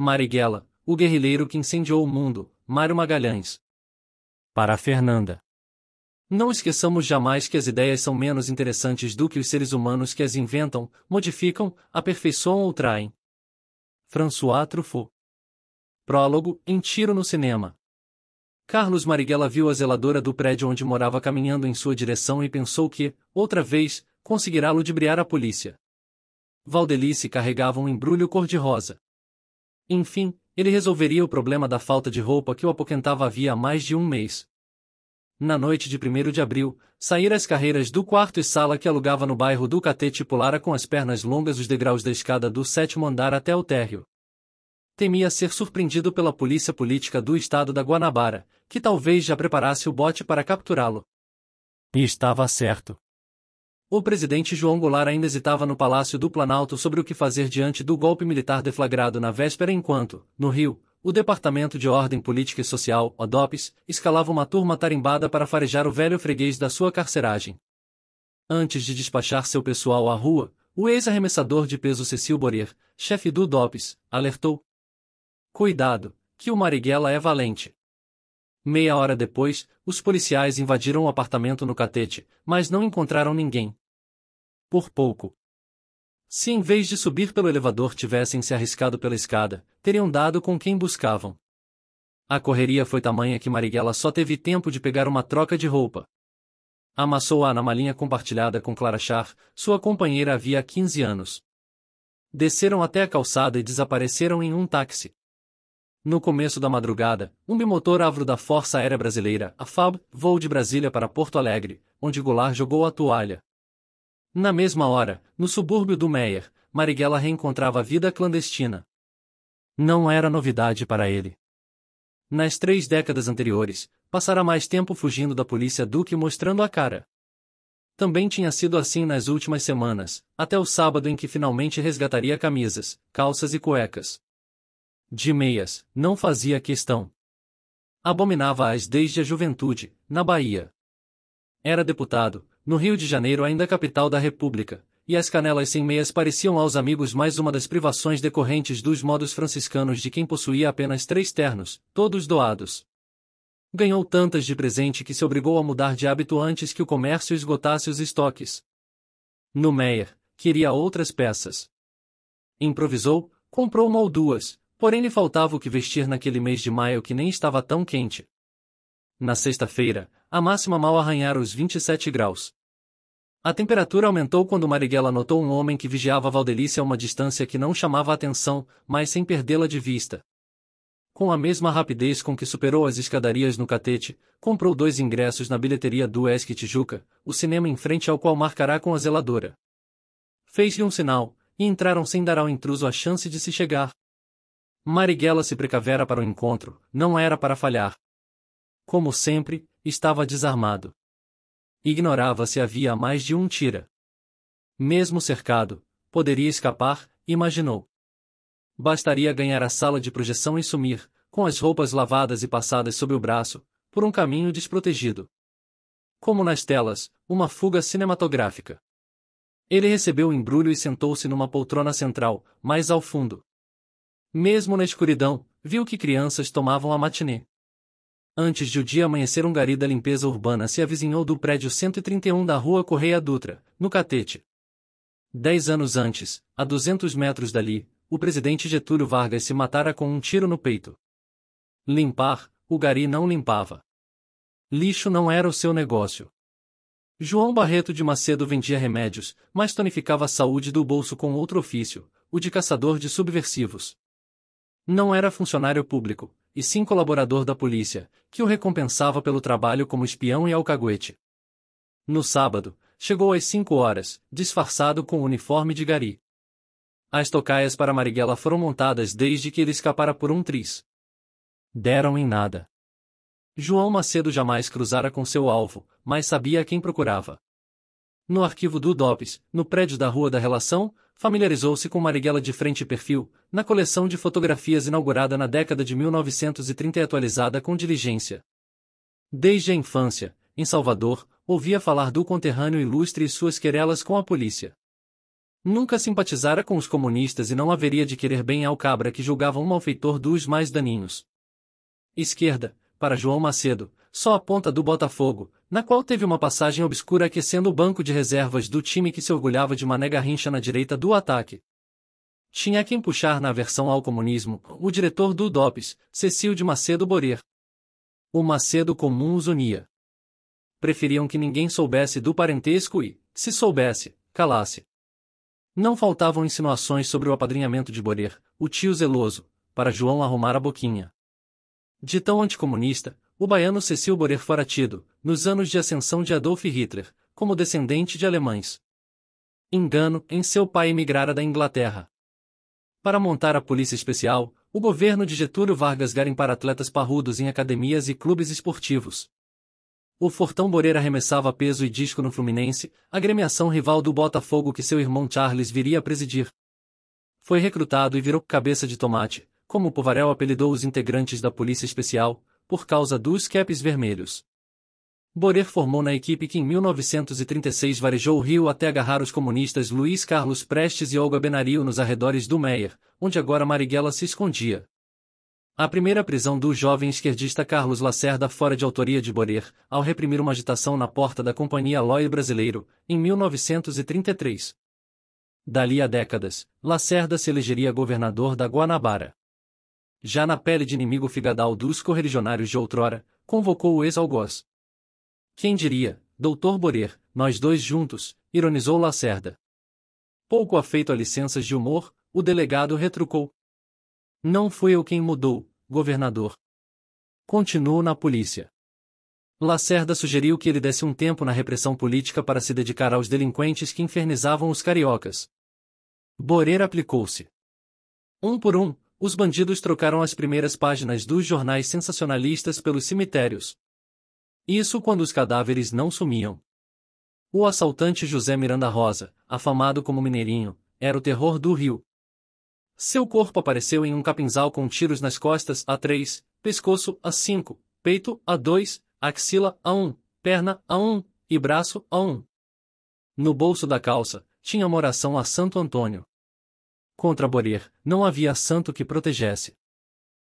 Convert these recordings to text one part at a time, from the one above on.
Marighella, o guerrilheiro que incendiou o mundo, Mário Magalhães. Para Fernanda. Não esqueçamos jamais que as ideias são menos interessantes do que os seres humanos que as inventam, modificam, aperfeiçoam ou traem. François Truffaut. Prólogo em Tiro no Cinema. Carlos Marighella viu a zeladora do prédio onde morava caminhando em sua direção e pensou que, outra vez, conseguirá ludibriar a polícia. Valdelice carregava um embrulho cor-de-rosa. Enfim, ele resolveria o problema da falta de roupa que o apoquentava havia mais de um mês. Na noite de 1 de abril, saíra as carreiras do quarto e sala que alugava no bairro do Catete pulara com as pernas longas os degraus da escada do sétimo andar até o térreo. Temia ser surpreendido pela polícia política do estado da Guanabara, que talvez já preparasse o bote para capturá-lo. E estava certo. O presidente João Goulart ainda hesitava no Palácio do Planalto sobre o que fazer diante do golpe militar deflagrado na véspera enquanto, no Rio, o Departamento de Ordem Política e Social, ODOPS, escalava uma turma tarimbada para farejar o velho freguês da sua carceragem. Antes de despachar seu pessoal à rua, o ex-arremessador de peso Cecil Borier, chefe do DOPS, alertou. Cuidado, que o Marighella é valente. Meia hora depois, os policiais invadiram o apartamento no Catete, mas não encontraram ninguém por pouco. Se em vez de subir pelo elevador tivessem se arriscado pela escada, teriam dado com quem buscavam. A correria foi tamanha que Marighella só teve tempo de pegar uma troca de roupa. Amassou-a na malinha compartilhada com Clara Char, sua companheira havia 15 anos. Desceram até a calçada e desapareceram em um táxi. No começo da madrugada, um bimotor avro da Força Aérea Brasileira, a FAB, voou de Brasília para Porto Alegre, onde Goulart jogou a toalha. Na mesma hora, no subúrbio do Meyer, Marighella reencontrava a vida clandestina. Não era novidade para ele. Nas três décadas anteriores, passara mais tempo fugindo da polícia do que mostrando a cara. Também tinha sido assim nas últimas semanas, até o sábado em que finalmente resgataria camisas, calças e cuecas. De meias, não fazia questão. Abominava-as desde a juventude, na Bahia. Era deputado, no Rio de Janeiro, ainda capital da República, e as canelas sem meias pareciam aos amigos mais uma das privações decorrentes dos modos franciscanos de quem possuía apenas três ternos, todos doados. Ganhou tantas de presente que se obrigou a mudar de hábito antes que o comércio esgotasse os estoques. No Meyer, queria outras peças. Improvisou, comprou uma ou duas, porém lhe faltava o que vestir naquele mês de maio que nem estava tão quente. Na sexta-feira, a máxima mal arranhara os 27 graus. A temperatura aumentou quando Marighella notou um homem que vigiava Valdelice a uma distância que não chamava atenção, mas sem perdê-la de vista. Com a mesma rapidez com que superou as escadarias no catete, comprou dois ingressos na bilheteria do Esque Tijuca, o cinema em frente ao qual marcará com a zeladora. Fez-lhe um sinal, e entraram sem dar ao intruso a chance de se chegar. Marighella se precavera para o encontro, não era para falhar. Como sempre, estava desarmado ignorava se havia mais de um tira. Mesmo cercado, poderia escapar, imaginou. Bastaria ganhar a sala de projeção e sumir, com as roupas lavadas e passadas sob o braço, por um caminho desprotegido. Como nas telas, uma fuga cinematográfica. Ele recebeu o embrulho e sentou-se numa poltrona central, mais ao fundo. Mesmo na escuridão, viu que crianças tomavam a matinê. Antes de o dia amanhecer um gari da limpeza urbana se avizinhou do prédio 131 da rua Correia Dutra, no Catete. Dez anos antes, a 200 metros dali, o presidente Getúlio Vargas se matara com um tiro no peito. Limpar, o gari não limpava. Lixo não era o seu negócio. João Barreto de Macedo vendia remédios, mas tonificava a saúde do bolso com outro ofício, o de caçador de subversivos. Não era funcionário público, e sim colaborador da polícia, que o recompensava pelo trabalho como espião e alcaguete. No sábado, chegou às cinco horas, disfarçado com o uniforme de gari. As tocaias para Marighella foram montadas desde que ele escapara por um triz. Deram em nada. João Macedo jamais cruzara com seu alvo, mas sabia a quem procurava. No arquivo do DOPS, no prédio da Rua da Relação, familiarizou-se com Marighella de frente e perfil, na coleção de fotografias inaugurada na década de 1930 e atualizada com diligência. Desde a infância, em Salvador, ouvia falar do conterrâneo ilustre e suas querelas com a polícia. Nunca simpatizara com os comunistas e não haveria de querer bem ao cabra que julgava um malfeitor dos mais daninhos. Esquerda, para João Macedo, só a ponta do Botafogo, na qual teve uma passagem obscura aquecendo o banco de reservas do time que se orgulhava de Mané Garrincha na direita do ataque. Tinha quem puxar na aversão ao comunismo, o diretor do DOPS, Cecil de Macedo Borer. O Macedo comum os unia. Preferiam que ninguém soubesse do parentesco e, se soubesse, calasse. Não faltavam insinuações sobre o apadrinhamento de Borer, o tio zeloso, para João arrumar a boquinha. De tão anticomunista, o baiano Cecil Borer fora tido, nos anos de ascensão de Adolf Hitler, como descendente de alemães. Engano em seu pai emigrara da Inglaterra. Para montar a polícia especial, o governo de Getúlio Vargas garimpara atletas parrudos em academias e clubes esportivos. O Fortão Boreira arremessava peso e disco no Fluminense, a agremiação rival do Botafogo que seu irmão Charles viria a presidir. Foi recrutado e virou cabeça de tomate, como o Povarel apelidou os integrantes da Polícia Especial, por causa dos caps vermelhos. Borer formou na equipe que em 1936 varejou o Rio até agarrar os comunistas Luiz Carlos Prestes e Olga Benario nos arredores do Meier, onde agora Marighella se escondia. A primeira prisão do jovem esquerdista Carlos Lacerda fora de autoria de Borer, ao reprimir uma agitação na porta da Companhia Lloyd Brasileiro, em 1933. Dali a décadas, Lacerda se elegeria governador da Guanabara já na pele de inimigo figadal dos correligionários de outrora, convocou o ex-algoz. Quem diria, doutor Borer, nós dois juntos, ironizou Lacerda. Pouco afeito a licenças de humor, o delegado retrucou. Não fui eu quem mudou, governador. Continuo na polícia. Lacerda sugeriu que ele desse um tempo na repressão política para se dedicar aos delinquentes que infernizavam os cariocas. Borer aplicou-se. Um por um, os bandidos trocaram as primeiras páginas dos jornais sensacionalistas pelos cemitérios. Isso quando os cadáveres não sumiam. O assaltante José Miranda Rosa, afamado como Mineirinho, era o terror do Rio. Seu corpo apareceu em um capinzal com tiros nas costas A3, pescoço A5, peito A2, axila A1, perna A1 e braço A1. No bolso da calça, tinha uma oração a Santo Antônio contra Borir, não havia santo que protegesse.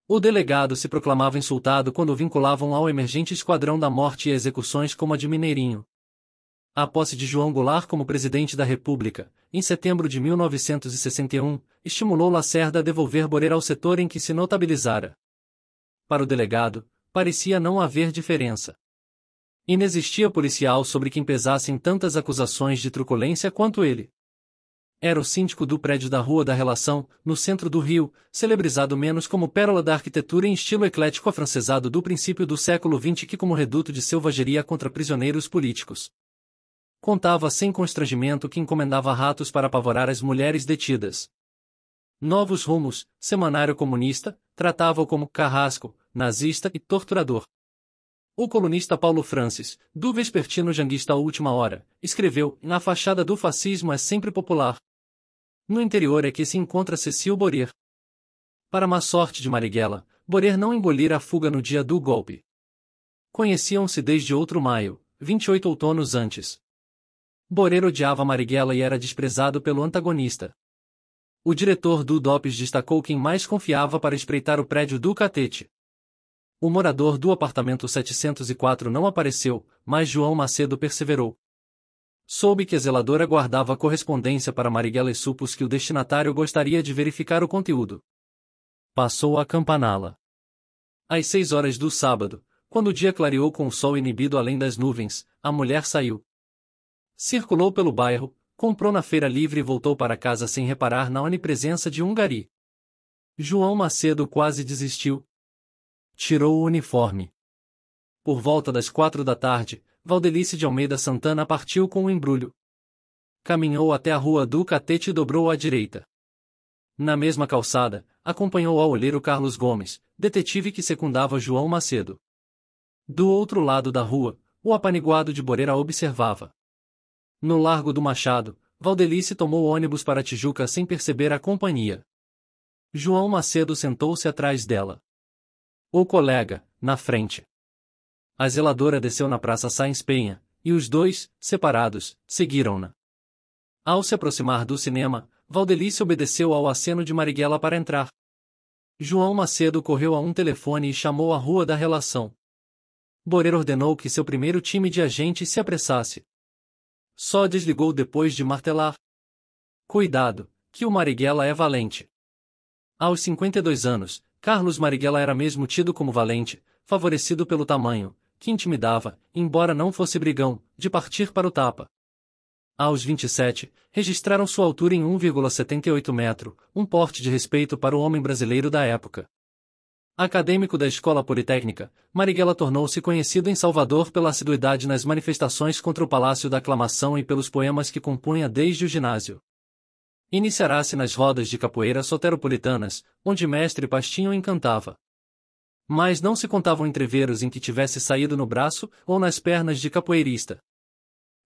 O delegado se proclamava insultado quando o vinculavam ao emergente Esquadrão da Morte e execuções como a de Mineirinho. A posse de João Goulart como presidente da República, em setembro de 1961, estimulou Lacerda a devolver Borer ao setor em que se notabilizara. Para o delegado, parecia não haver diferença. Inexistia policial sobre quem pesassem tantas acusações de truculência quanto ele. Era o síndico do prédio da Rua da Relação, no centro do Rio, celebrizado menos como pérola da arquitetura em estilo eclético afrancesado do princípio do século XX que como reduto de selvageria contra prisioneiros políticos. Contava sem constrangimento que encomendava ratos para apavorar as mulheres detidas. Novos Rumos, semanário comunista, tratava-o como carrasco, nazista e torturador. O colunista Paulo Francis, do vespertino janguista à última hora, escreveu: Na fachada do fascismo é sempre popular. No interior é que se encontra Cecil Borer. Para má sorte de Marighella, Borer não engolira a fuga no dia do golpe. Conheciam-se desde outro maio, 28 outonos antes. Borer odiava Marighella e era desprezado pelo antagonista. O diretor do DOPS destacou quem mais confiava para espreitar o prédio do Catete. O morador do apartamento 704 não apareceu, mas João Macedo perseverou soube que a zeladora guardava correspondência para Marighella e supus que o destinatário gostaria de verificar o conteúdo. Passou a campaná-la. Às seis horas do sábado, quando o dia clareou com o sol inibido além das nuvens, a mulher saiu. Circulou pelo bairro, comprou na feira livre e voltou para casa sem reparar na onipresença de um gari. João Macedo quase desistiu. Tirou o uniforme. Por volta das quatro da tarde, Valdelice de Almeida Santana partiu com o um embrulho. Caminhou até a rua do Catete e dobrou à direita. Na mesma calçada, acompanhou ao olheiro Carlos Gomes, detetive que secundava João Macedo. Do outro lado da rua, o apaniguado de Boreira observava. No Largo do Machado, Valdelice tomou ônibus para Tijuca sem perceber a companhia. João Macedo sentou-se atrás dela. O colega, na frente a zeladora desceu na Praça Sainz Penha, e os dois, separados, seguiram-na. Ao se aproximar do cinema, Valdelice obedeceu ao aceno de Marighella para entrar. João Macedo correu a um telefone e chamou a rua da relação. Borer ordenou que seu primeiro time de agentes se apressasse. Só desligou depois de martelar. Cuidado, que o Marighella é valente. Aos 52 anos, Carlos Marighella era mesmo tido como valente, favorecido pelo tamanho, que intimidava, embora não fosse brigão, de partir para o tapa. Aos 27, registraram sua altura em 1,78 metro, um porte de respeito para o homem brasileiro da época. Acadêmico da Escola Politécnica, Marighella tornou-se conhecido em Salvador pela assiduidade nas manifestações contra o Palácio da Aclamação e pelos poemas que compunha desde o ginásio. Iniciará-se nas rodas de capoeira soteropolitanas, onde mestre Pastinho encantava. Mas não se contavam entreveros em que tivesse saído no braço ou nas pernas de capoeirista.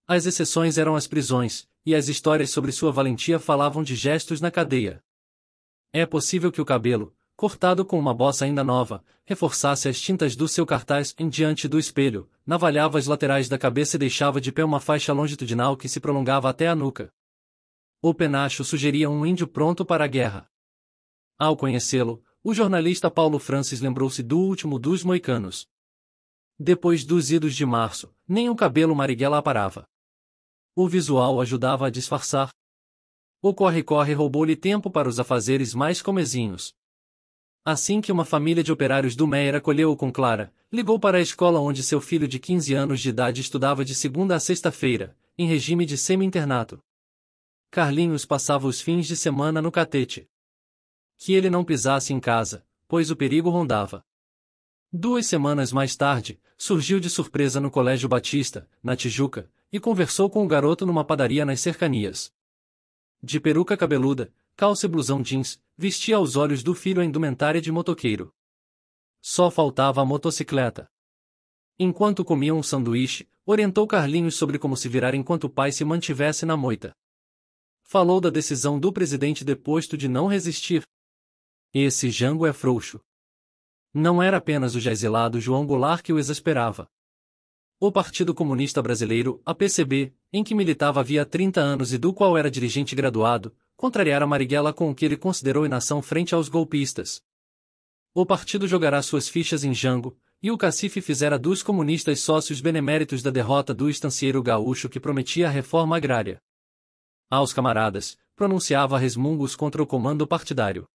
As exceções eram as prisões, e as histórias sobre sua valentia falavam de gestos na cadeia. É possível que o cabelo, cortado com uma bossa ainda nova, reforçasse as tintas do seu cartaz em diante do espelho, navalhava as laterais da cabeça e deixava de pé uma faixa longitudinal que se prolongava até a nuca. O penacho sugeria um índio pronto para a guerra. Ao conhecê-lo, o jornalista Paulo Francis lembrou-se do último dos moicanos. Depois dos idos de março, nem o cabelo Marighella aparava. O visual ajudava a disfarçar. O corre-corre roubou-lhe tempo para os afazeres mais comezinhos. Assim que uma família de operários do Meyer acolheu-o com Clara, ligou para a escola onde seu filho de 15 anos de idade estudava de segunda a sexta-feira, em regime de semi-internato. Carlinhos passava os fins de semana no catete que ele não pisasse em casa, pois o perigo rondava. Duas semanas mais tarde, surgiu de surpresa no Colégio Batista, na Tijuca, e conversou com o garoto numa padaria nas cercanias. De peruca cabeluda, calça e blusão jeans, vestia aos olhos do filho a indumentária de motoqueiro. Só faltava a motocicleta. Enquanto comiam um sanduíche, orientou Carlinhos sobre como se virar enquanto o pai se mantivesse na moita. Falou da decisão do presidente deposto de não resistir, esse Jango é frouxo. Não era apenas o já exilado João Goulart que o exasperava. O Partido Comunista Brasileiro, a PCB, em que militava havia 30 anos e do qual era dirigente graduado, contrariara Marighella com o que ele considerou inação frente aos golpistas. O partido jogará suas fichas em Jango, e o cacife fizera dos comunistas sócios beneméritos da derrota do estancieiro gaúcho que prometia a reforma agrária. Aos camaradas, pronunciava resmungos contra o comando partidário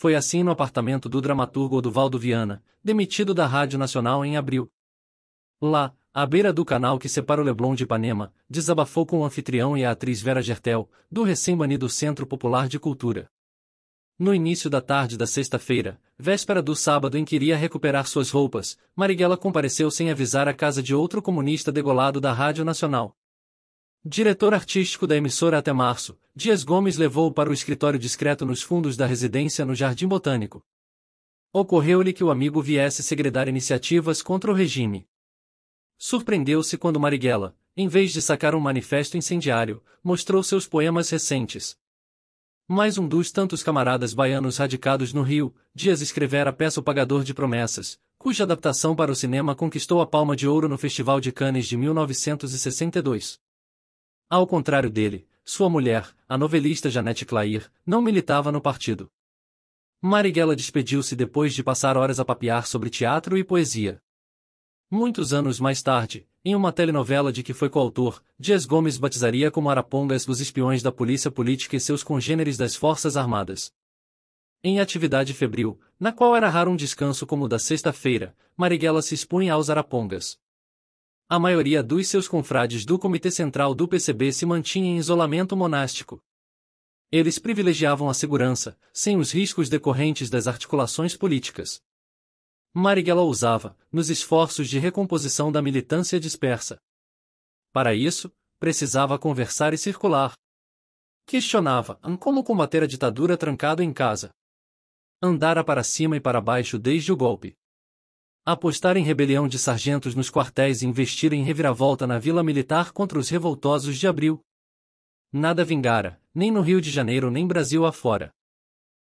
foi assim no apartamento do dramaturgo Oduvaldo Viana, demitido da Rádio Nacional em abril. Lá, à beira do canal que separa o Leblon de Ipanema, desabafou com o anfitrião e a atriz Vera Gertel, do recém-banido Centro Popular de Cultura. No início da tarde da sexta-feira, véspera do sábado em que iria recuperar suas roupas, Marighella compareceu sem avisar à casa de outro comunista degolado da Rádio Nacional. Diretor artístico da emissora até março, Dias Gomes levou-o para o escritório discreto nos fundos da residência no Jardim Botânico. Ocorreu-lhe que o amigo viesse segredar iniciativas contra o regime. Surpreendeu-se quando Marighella, em vez de sacar um manifesto incendiário, mostrou seus poemas recentes. Mais um dos tantos camaradas baianos radicados no Rio, Dias escrevera a peça O Pagador de Promessas, cuja adaptação para o cinema conquistou a Palma de Ouro no Festival de Cannes de 1962. Ao contrário dele, sua mulher, a novelista Janete Clair, não militava no partido. Marighella despediu-se depois de passar horas a papear sobre teatro e poesia. Muitos anos mais tarde, em uma telenovela de que foi coautor, Dias Gomes batizaria como Arapongas os espiões da polícia política e seus congêneres das Forças Armadas. Em atividade febril, na qual era raro um descanso como o da sexta-feira, Marighella se expunha aos arapongas a maioria dos seus confrades do Comitê Central do PCB se mantinha em isolamento monástico. Eles privilegiavam a segurança, sem os riscos decorrentes das articulações políticas. Marighella usava, nos esforços de recomposição da militância dispersa. Para isso, precisava conversar e circular. Questionava hum, como combater a ditadura trancado em casa. Andara para cima e para baixo desde o golpe. Apostar em rebelião de sargentos nos quartéis e investir em reviravolta na vila militar contra os revoltosos de abril. Nada vingara, nem no Rio de Janeiro nem Brasil afora.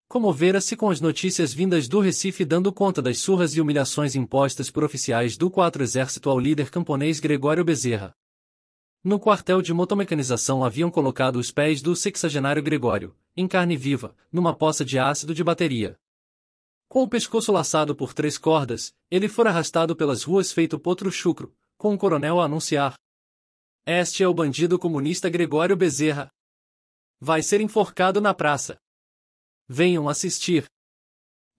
Comovera-se com as notícias vindas do Recife dando conta das surras e humilhações impostas por oficiais do 4 Exército ao líder camponês Gregório Bezerra. No quartel de motomecanização haviam colocado os pés do sexagenário Gregório, em carne viva, numa poça de ácido de bateria. Com o pescoço laçado por três cordas, ele fora arrastado pelas ruas feito potro chucro, com o coronel a anunciar. Este é o bandido comunista Gregório Bezerra. Vai ser enforcado na praça. Venham assistir.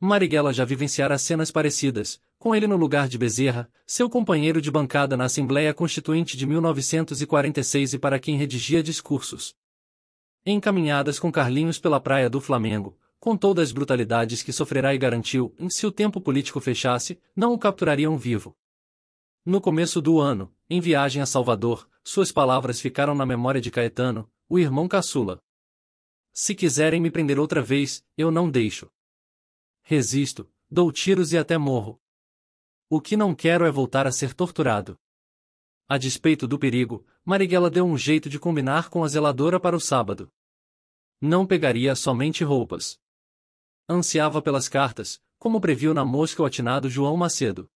Marighella já vivenciara cenas parecidas, com ele no lugar de Bezerra, seu companheiro de bancada na Assembleia Constituinte de 1946 e para quem redigia discursos. Encaminhadas com Carlinhos pela Praia do Flamengo, contou das brutalidades que sofrerá e garantiu, em se o tempo político fechasse, não o capturariam vivo. No começo do ano, em viagem a Salvador, suas palavras ficaram na memória de Caetano, o irmão caçula. Se quiserem me prender outra vez, eu não deixo. Resisto, dou tiros e até morro. O que não quero é voltar a ser torturado. A despeito do perigo, Marighella deu um jeito de combinar com a zeladora para o sábado. Não pegaria somente roupas. Ansiava pelas cartas, como previu na mosca o atinado João Macedo.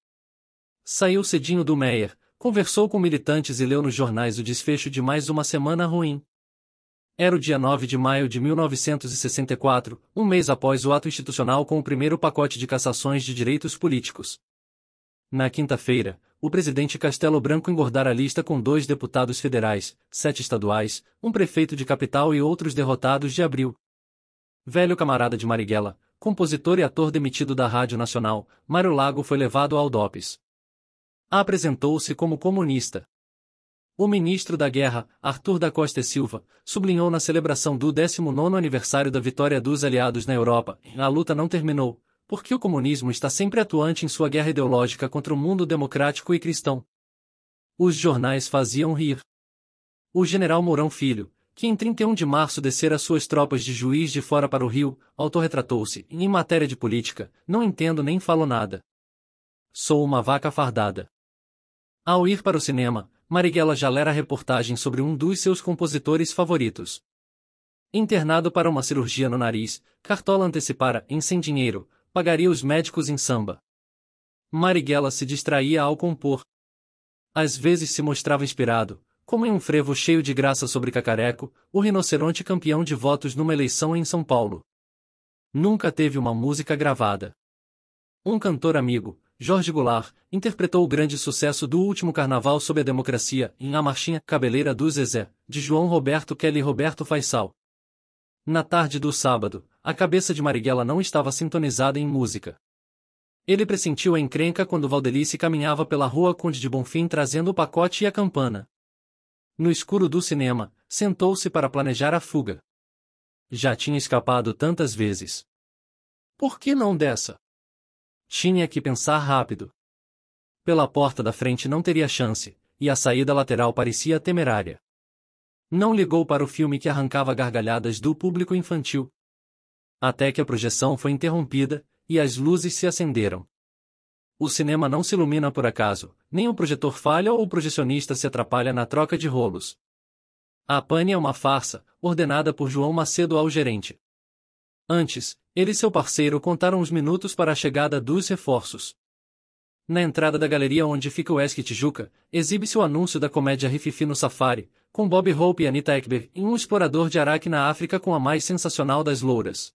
Saiu cedinho do Meyer, conversou com militantes e leu nos jornais o desfecho de mais uma semana ruim. Era o dia 9 de maio de 1964, um mês após o ato institucional com o primeiro pacote de cassações de direitos políticos. Na quinta-feira, o presidente Castelo Branco engordara a lista com dois deputados federais, sete estaduais, um prefeito de capital e outros derrotados de abril, Velho camarada de Marighella, compositor e ator demitido da Rádio Nacional, Mário Lago foi levado ao DOPS. Apresentou-se como comunista. O ministro da Guerra, Arthur da Costa Silva, sublinhou na celebração do 19 aniversário da vitória dos aliados na Europa: a luta não terminou, porque o comunismo está sempre atuante em sua guerra ideológica contra o mundo democrático e cristão. Os jornais faziam rir. O general Mourão Filho, que em 31 de março descera suas tropas de juiz de fora para o Rio, autorretratou-se, e em matéria de política, não entendo nem falo nada. Sou uma vaca fardada. Ao ir para o cinema, Marighella já lera reportagem sobre um dos seus compositores favoritos. Internado para uma cirurgia no nariz, Cartola antecipara em sem dinheiro, pagaria os médicos em samba. Marighella se distraía ao compor. Às vezes se mostrava inspirado, como em um frevo cheio de graça sobre cacareco, o rinoceronte campeão de votos numa eleição em São Paulo. Nunca teve uma música gravada. Um cantor amigo, Jorge Goulart, interpretou o grande sucesso do último carnaval sob a democracia em A Marchinha Cabeleira do Zezé, de João Roberto Kelly e Roberto Faisal. Na tarde do sábado, a cabeça de Marighella não estava sintonizada em música. Ele pressentiu a encrenca quando Valdelice caminhava pela rua Conde de Bonfim trazendo o pacote e a campana no escuro do cinema, sentou-se para planejar a fuga. Já tinha escapado tantas vezes. Por que não dessa? Tinha que pensar rápido. Pela porta da frente não teria chance, e a saída lateral parecia temerária. Não ligou para o filme que arrancava gargalhadas do público infantil. Até que a projeção foi interrompida, e as luzes se acenderam. O cinema não se ilumina por acaso, nem o projetor falha ou o projecionista se atrapalha na troca de rolos. A pane é uma farsa, ordenada por João Macedo ao gerente. Antes, ele e seu parceiro contaram os minutos para a chegada dos reforços. Na entrada da galeria onde fica o Esque Tijuca, exibe-se o anúncio da comédia Rififi no Safari, com Bob Hope e Anita Ekberg em um explorador de Araque na África com a mais sensacional das louras.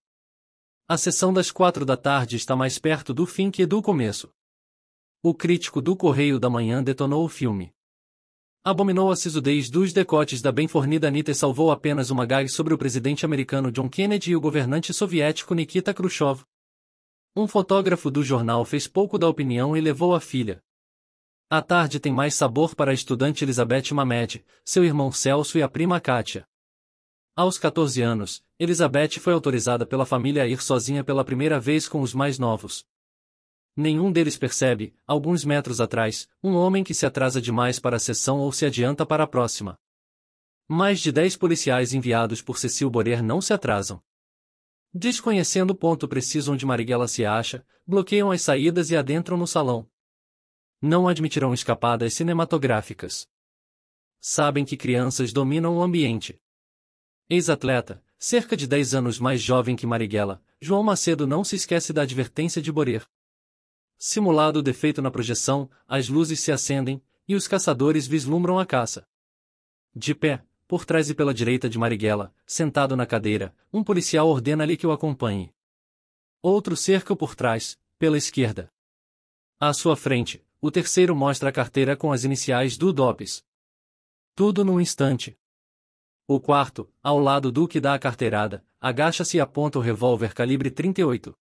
A sessão das quatro da tarde está mais perto do fim que do começo. O crítico do Correio da Manhã detonou o filme. Abominou a sisudez dos decotes da bem-fornida Anitta e salvou apenas uma gag sobre o presidente americano John Kennedy e o governante soviético Nikita Khrushchev. Um fotógrafo do jornal fez pouco da opinião e levou a filha. A tarde tem mais sabor para a estudante Elizabeth Mamed, seu irmão Celso e a prima Kátia. Aos 14 anos, Elizabeth foi autorizada pela família a ir sozinha pela primeira vez com os mais novos. Nenhum deles percebe, alguns metros atrás, um homem que se atrasa demais para a sessão ou se adianta para a próxima. Mais de dez policiais enviados por Cecil Borer não se atrasam. Desconhecendo o ponto preciso onde Marighella se acha, bloqueiam as saídas e adentram no salão. Não admitirão escapadas cinematográficas. Sabem que crianças dominam o ambiente. Ex-atleta, cerca de 10 anos mais jovem que Marighella, João Macedo não se esquece da advertência de Borer. Simulado o defeito na projeção, as luzes se acendem, e os caçadores vislumbram a caça. De pé, por trás e pela direita de Marighella, sentado na cadeira, um policial ordena-lhe que o acompanhe. Outro cerca por trás, pela esquerda. À sua frente, o terceiro mostra a carteira com as iniciais do DOPS. Tudo num instante. O quarto, ao lado do que dá a carteirada, agacha-se e aponta o revólver calibre 38.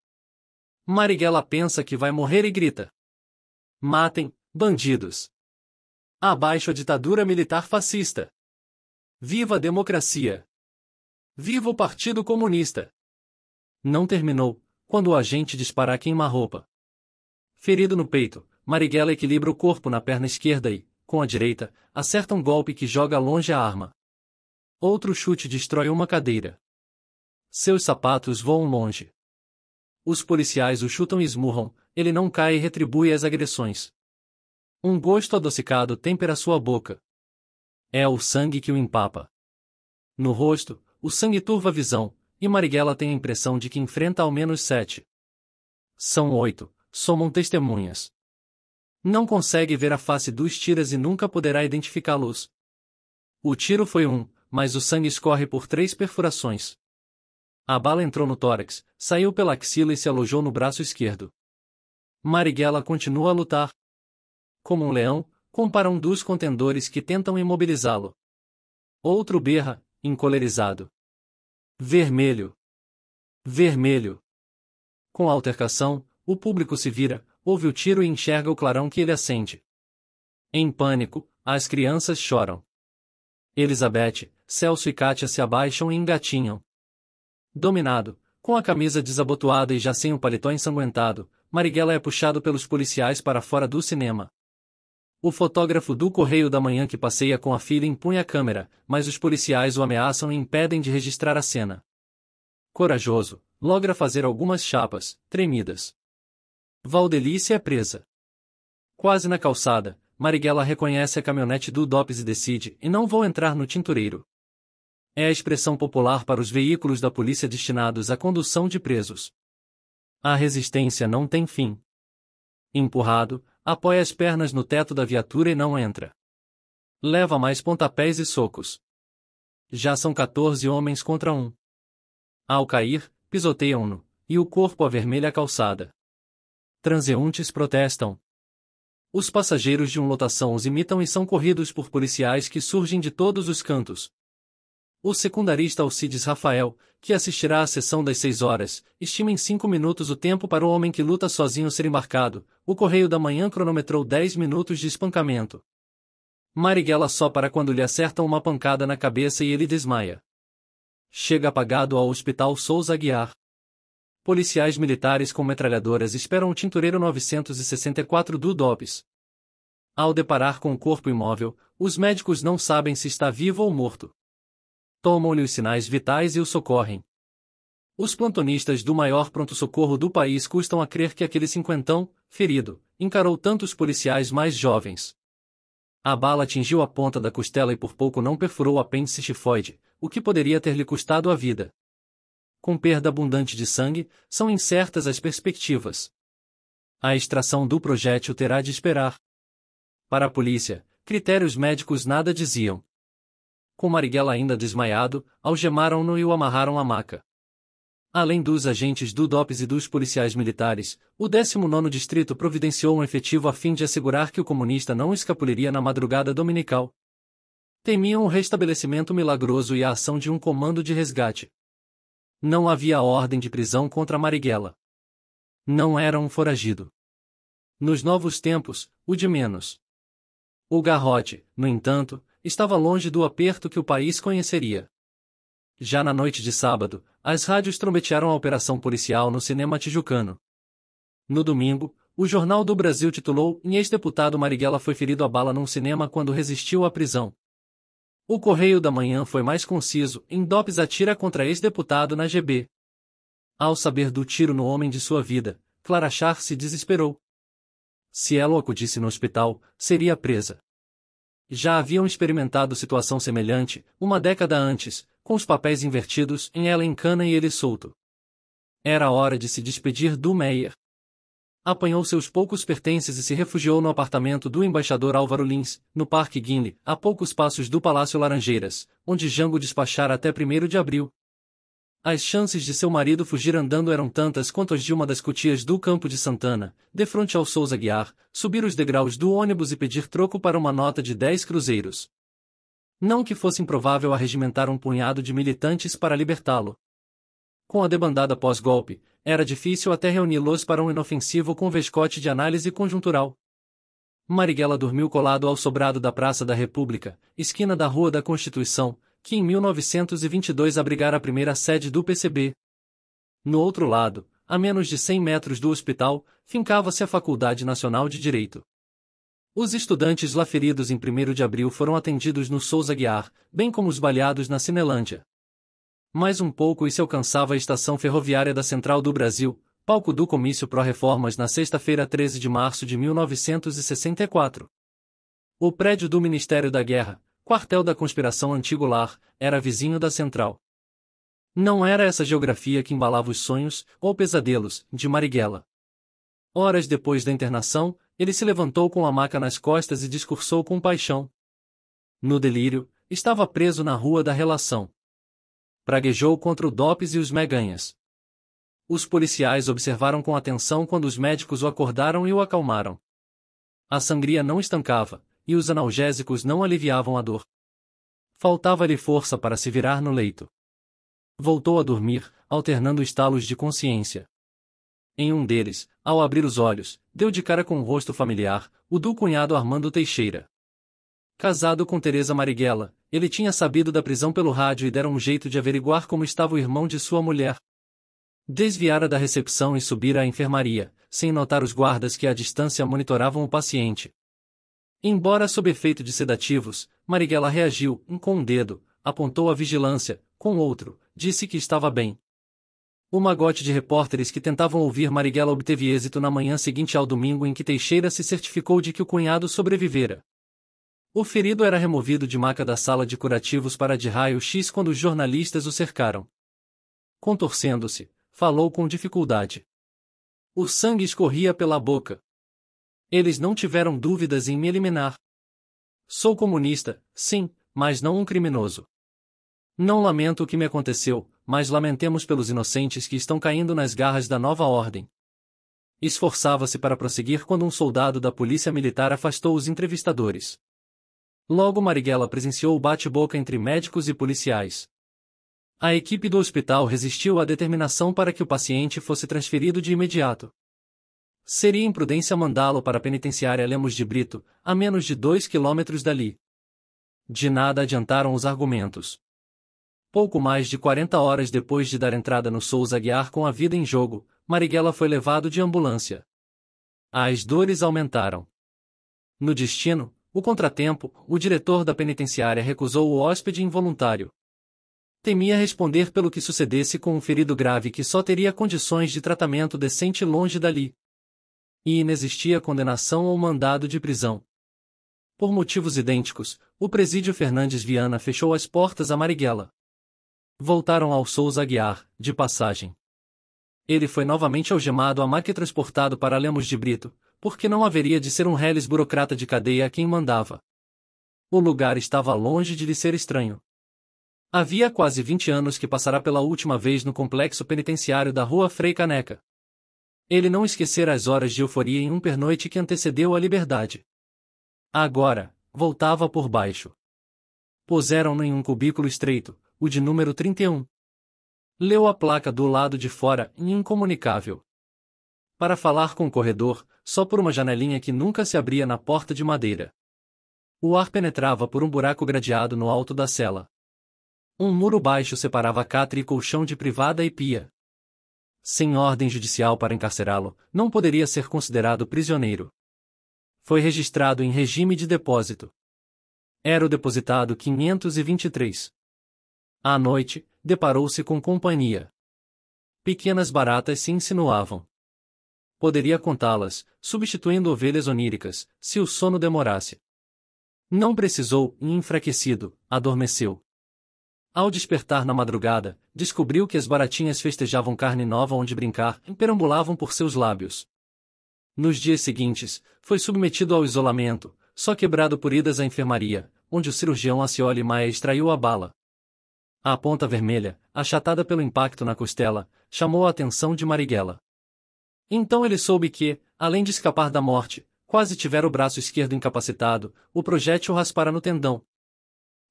Marighella pensa que vai morrer e grita: Matem, bandidos! Abaixo a ditadura militar fascista! Viva a democracia! Viva o Partido Comunista! Não terminou, quando o agente dispara queima-roupa. Ferido no peito, Marighella equilibra o corpo na perna esquerda e, com a direita, acerta um golpe que joga longe a arma. Outro chute destrói uma cadeira. Seus sapatos voam longe os policiais o chutam e esmurram, ele não cai e retribui as agressões. Um gosto adocicado tempera sua boca. É o sangue que o empapa. No rosto, o sangue turva a visão, e Marighella tem a impressão de que enfrenta ao menos sete. São oito, somam testemunhas. Não consegue ver a face dos tiras e nunca poderá identificá-los. O tiro foi um, mas o sangue escorre por três perfurações. A bala entrou no tórax, saiu pela axila e se alojou no braço esquerdo. Marighella continua a lutar. Como um leão, compara um dos contendores que tentam imobilizá-lo. Outro berra, encolerizado. Vermelho. Vermelho. Com a altercação, o público se vira, ouve o tiro e enxerga o clarão que ele acende. Em pânico, as crianças choram. Elizabeth, Celso e Kátia se abaixam e engatinham. Dominado, com a camisa desabotoada e já sem o paletó ensanguentado, Marighella é puxado pelos policiais para fora do cinema. O fotógrafo do Correio da Manhã que passeia com a filha empunha a câmera, mas os policiais o ameaçam e impedem de registrar a cena. Corajoso, logra fazer algumas chapas, tremidas. Valdelice é presa. Quase na calçada, Marighella reconhece a caminhonete do Dops e decide, e não vou entrar no tintureiro é a expressão popular para os veículos da polícia destinados à condução de presos. A resistência não tem fim. Empurrado, apoia as pernas no teto da viatura e não entra. Leva mais pontapés e socos. Já são 14 homens contra um. Ao cair, pisoteiam-no, e o corpo avermelha a calçada. Transeuntes protestam. Os passageiros de um lotação os imitam e são corridos por policiais que surgem de todos os cantos. O secundarista Alcides Rafael, que assistirá à sessão das 6 horas, estima em 5 minutos o tempo para o homem que luta sozinho ser embarcado. O Correio da Manhã cronometrou 10 minutos de espancamento. Marighella só para quando lhe acertam uma pancada na cabeça e ele desmaia. Chega apagado ao Hospital Souza Aguiar. Policiais militares com metralhadoras esperam o tintureiro 964 do Dobbs. Ao deparar com o corpo imóvel, os médicos não sabem se está vivo ou morto tomam-lhe os sinais vitais e o socorrem. Os plantonistas do maior pronto-socorro do país custam a crer que aquele cinquentão, ferido, encarou tantos policiais mais jovens. A bala atingiu a ponta da costela e por pouco não perfurou o apêndice chifoide, o que poderia ter lhe custado a vida. Com perda abundante de sangue, são incertas as perspectivas. A extração do projétil terá de esperar. Para a polícia, critérios médicos nada diziam com Marighella ainda desmaiado, algemaram-no e o amarraram à maca. Além dos agentes do DOPS e dos policiais militares, o 19 Distrito providenciou um efetivo a fim de assegurar que o comunista não escapuliria na madrugada dominical. Temiam o restabelecimento milagroso e a ação de um comando de resgate. Não havia ordem de prisão contra Marighella. Não era um foragido. Nos novos tempos, o de menos. O garrote, no entanto, estava longe do aperto que o país conheceria. Já na noite de sábado, as rádios trombetearam a operação policial no cinema tijucano. No domingo, o Jornal do Brasil titulou em ex-deputado Marighella foi ferido a bala num cinema quando resistiu à prisão. O Correio da Manhã foi mais conciso em Dopes atira contra ex-deputado na GB. Ao saber do tiro no homem de sua vida, Clara Char se desesperou. Se ela o acudisse no hospital, seria presa já haviam experimentado situação semelhante, uma década antes, com os papéis invertidos em ela em cana e ele solto. Era hora de se despedir do Meyer. Apanhou seus poucos pertences e se refugiou no apartamento do embaixador Álvaro Lins, no Parque Guinle, a poucos passos do Palácio Laranjeiras, onde Jango despachara até 1 de abril, as chances de seu marido fugir andando eram tantas quanto as de uma das cutias do campo de Santana, defronte ao Souza Guiar, subir os degraus do ônibus e pedir troco para uma nota de dez cruzeiros. Não que fosse improvável arregimentar um punhado de militantes para libertá-lo. Com a debandada pós-golpe, era difícil até reuni-los para um inofensivo convescote de análise conjuntural. Marighella dormiu colado ao sobrado da Praça da República, esquina da Rua da Constituição, que em 1922 abrigara a primeira sede do PCB. No outro lado, a menos de 100 metros do hospital, fincava-se a Faculdade Nacional de Direito. Os estudantes lá feridos em 1 de abril foram atendidos no Souza Guiar, bem como os baleados na Cinelândia. Mais um pouco e se alcançava a estação ferroviária da Central do Brasil, palco do comício pró-reformas na sexta-feira 13 de março de 1964. O prédio do Ministério da Guerra, quartel da conspiração antigo lar, era vizinho da central. Não era essa geografia que embalava os sonhos, ou pesadelos, de Marighella. Horas depois da internação, ele se levantou com a maca nas costas e discursou com paixão. No delírio, estava preso na rua da relação. Praguejou contra o DOPS e os meganhas. Os policiais observaram com atenção quando os médicos o acordaram e o acalmaram. A sangria não estancava, e os analgésicos não aliviavam a dor. Faltava-lhe força para se virar no leito. Voltou a dormir, alternando estalos de consciência. Em um deles, ao abrir os olhos, deu de cara com um rosto familiar, o do cunhado Armando Teixeira. Casado com Teresa Marighella, ele tinha sabido da prisão pelo rádio e dera um jeito de averiguar como estava o irmão de sua mulher. Desviara da recepção e subira à enfermaria, sem notar os guardas que à distância monitoravam o paciente. Embora sob efeito de sedativos, Marighella reagiu, um com um dedo, apontou a vigilância, com outro, disse que estava bem. O magote de repórteres que tentavam ouvir Marighella obteve êxito na manhã seguinte ao domingo em que Teixeira se certificou de que o cunhado sobrevivera. O ferido era removido de maca da sala de curativos para de raio-x quando os jornalistas o cercaram. Contorcendo-se, falou com dificuldade. O sangue escorria pela boca. Eles não tiveram dúvidas em me eliminar. Sou comunista, sim, mas não um criminoso. Não lamento o que me aconteceu, mas lamentemos pelos inocentes que estão caindo nas garras da nova ordem. Esforçava-se para prosseguir quando um soldado da polícia militar afastou os entrevistadores. Logo Marighella presenciou o bate-boca entre médicos e policiais. A equipe do hospital resistiu à determinação para que o paciente fosse transferido de imediato. Seria imprudência mandá-lo para a penitenciária Lemos de Brito, a menos de dois quilômetros dali. De nada adiantaram os argumentos. Pouco mais de 40 horas depois de dar entrada no Souza Guiar com a vida em jogo, Marighella foi levado de ambulância. As dores aumentaram. No destino, o contratempo, o diretor da penitenciária recusou o hóspede involuntário. Temia responder pelo que sucedesse com um ferido grave que só teria condições de tratamento decente longe dali e inexistia condenação ou mandado de prisão. Por motivos idênticos, o presídio Fernandes Viana fechou as portas a Marighella. Voltaram ao Souza Aguiar, de passagem. Ele foi novamente algemado a maca e transportado para Lemos de Brito, porque não haveria de ser um reles burocrata de cadeia a quem mandava. O lugar estava longe de lhe ser estranho. Havia quase 20 anos que passara pela última vez no complexo penitenciário da rua Frei Caneca. Ele não esquecera as horas de euforia em um pernoite que antecedeu a liberdade. Agora, voltava por baixo. Puseram-no em um cubículo estreito, o de número 31. Leu a placa do lado de fora, incomunicável. Para falar com o corredor, só por uma janelinha que nunca se abria na porta de madeira. O ar penetrava por um buraco gradeado no alto da cela. Um muro baixo separava catre e colchão de privada e pia sem ordem judicial para encarcerá-lo, não poderia ser considerado prisioneiro. Foi registrado em regime de depósito. Era o depositado 523. À noite, deparou-se com companhia. Pequenas baratas se insinuavam. Poderia contá-las, substituindo ovelhas oníricas, se o sono demorasse. Não precisou, e enfraquecido, adormeceu. Ao despertar na madrugada, descobriu que as baratinhas festejavam carne nova onde brincar e perambulavam por seus lábios. Nos dias seguintes, foi submetido ao isolamento, só quebrado por idas à enfermaria, onde o cirurgião Acioli Maia extraiu a bala. A ponta vermelha, achatada pelo impacto na costela, chamou a atenção de Marighella. Então ele soube que, além de escapar da morte, quase tivera o braço esquerdo incapacitado, o projétil raspara no tendão.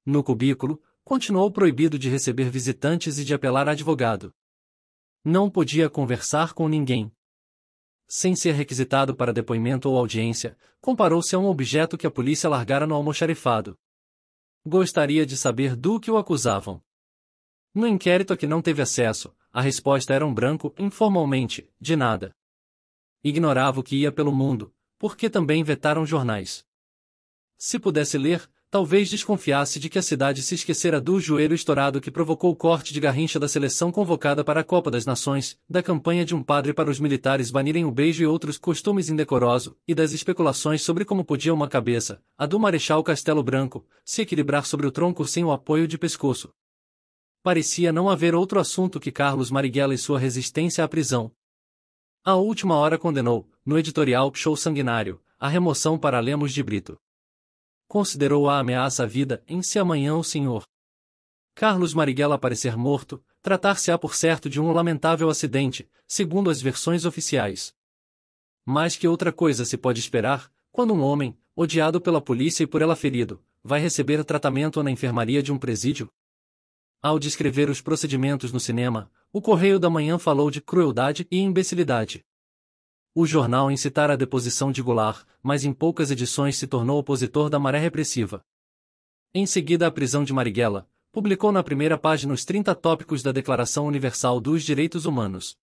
No cubículo, continuou proibido de receber visitantes e de apelar a advogado. Não podia conversar com ninguém. Sem ser requisitado para depoimento ou audiência, comparou-se a um objeto que a polícia largara no almoxarifado. Gostaria de saber do que o acusavam. No inquérito a que não teve acesso, a resposta era um branco, informalmente, de nada. Ignorava o que ia pelo mundo, porque também vetaram jornais. Se pudesse ler, talvez desconfiasse de que a cidade se esquecera do joelho estourado que provocou o corte de garrincha da seleção convocada para a Copa das Nações, da campanha de um padre para os militares banirem o beijo e outros costumes indecorosos, e das especulações sobre como podia uma cabeça, a do Marechal Castelo Branco, se equilibrar sobre o tronco sem o apoio de pescoço. Parecia não haver outro assunto que Carlos Marighella e sua resistência à prisão. A última hora condenou, no editorial Show Sanguinário, a remoção para Lemos de Brito considerou a ameaça à vida em se si amanhã o senhor Carlos Marighella aparecer morto, tratar-se-á por certo de um lamentável acidente, segundo as versões oficiais. Mas que outra coisa se pode esperar, quando um homem, odiado pela polícia e por ela ferido, vai receber tratamento na enfermaria de um presídio? Ao descrever os procedimentos no cinema, o Correio da Manhã falou de crueldade e imbecilidade o jornal incitara a deposição de Goulart, mas em poucas edições se tornou opositor da maré repressiva. Em seguida à prisão de Marighella, publicou na primeira página os 30 tópicos da Declaração Universal dos Direitos Humanos.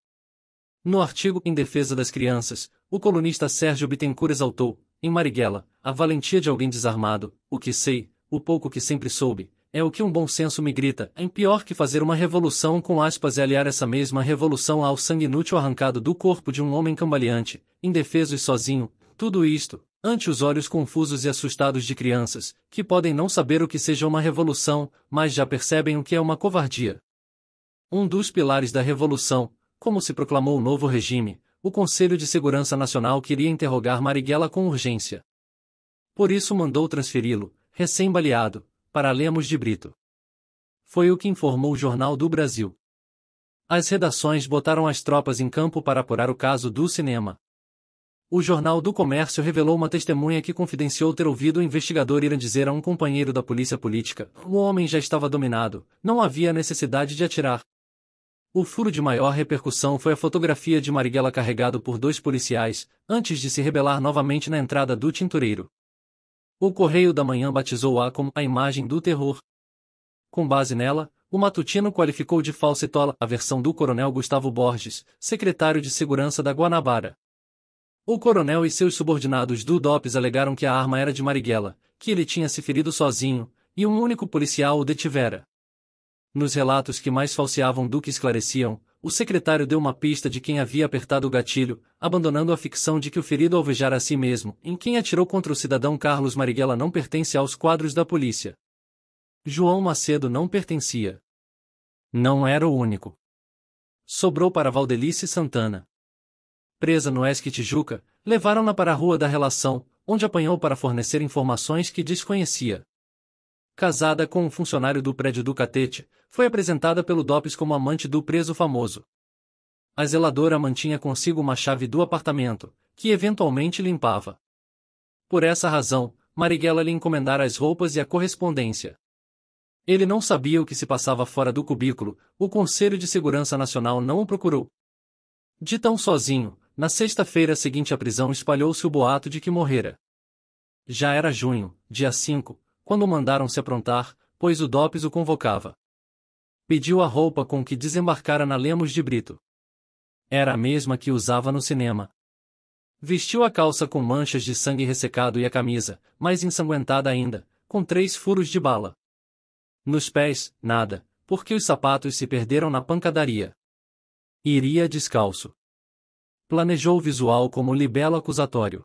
No artigo Em Defesa das Crianças, o colunista Sérgio Bittencourt exaltou, em Marighella, a valentia de alguém desarmado, o que sei, o pouco que sempre soube, é o que um bom senso me grita, em pior que fazer uma revolução com aspas e aliar essa mesma revolução ao sangue inútil arrancado do corpo de um homem cambaleante, indefeso e sozinho, tudo isto, ante os olhos confusos e assustados de crianças, que podem não saber o que seja uma revolução, mas já percebem o que é uma covardia. Um dos pilares da revolução, como se proclamou o novo regime, o Conselho de Segurança Nacional queria interrogar Marighella com urgência. Por isso mandou transferi-lo, recém-baleado, para Lemos de Brito. Foi o que informou o Jornal do Brasil. As redações botaram as tropas em campo para apurar o caso do cinema. O Jornal do Comércio revelou uma testemunha que confidenciou ter ouvido o investigador ir dizer a um companheiro da polícia política: o homem já estava dominado, não havia necessidade de atirar. O furo de maior repercussão foi a fotografia de Marighella carregado por dois policiais, antes de se rebelar novamente na entrada do tintureiro. O Correio da Manhã batizou-a como a imagem do terror. Com base nela, o matutino qualificou de falsitola a versão do coronel Gustavo Borges, secretário de Segurança da Guanabara. O coronel e seus subordinados do DOPS alegaram que a arma era de Marighella, que ele tinha se ferido sozinho, e um único policial o detivera. Nos relatos que mais falseavam do que esclareciam, o secretário deu uma pista de quem havia apertado o gatilho, abandonando a ficção de que o ferido alvejara a si mesmo, em quem atirou contra o cidadão Carlos Marighella não pertence aos quadros da polícia. João Macedo não pertencia. Não era o único. Sobrou para Valdelice Santana. Presa no Esque Tijuca, levaram-na para a Rua da Relação, onde apanhou para fornecer informações que desconhecia. Casada com um funcionário do prédio do Catete, foi apresentada pelo Dopes como amante do preso famoso. A zeladora mantinha consigo uma chave do apartamento, que eventualmente limpava. Por essa razão, Marighella lhe encomendara as roupas e a correspondência. Ele não sabia o que se passava fora do cubículo, o Conselho de Segurança Nacional não o procurou. De tão sozinho, na sexta-feira seguinte à prisão espalhou-se o boato de que morrera. Já era junho, dia 5, quando o mandaram se aprontar, pois o DOPS o convocava. Pediu a roupa com que desembarcara na Lemos de Brito. Era a mesma que usava no cinema. Vestiu a calça com manchas de sangue ressecado e a camisa, mais ensanguentada ainda, com três furos de bala. Nos pés, nada, porque os sapatos se perderam na pancadaria. Iria descalço. Planejou o visual como libelo acusatório.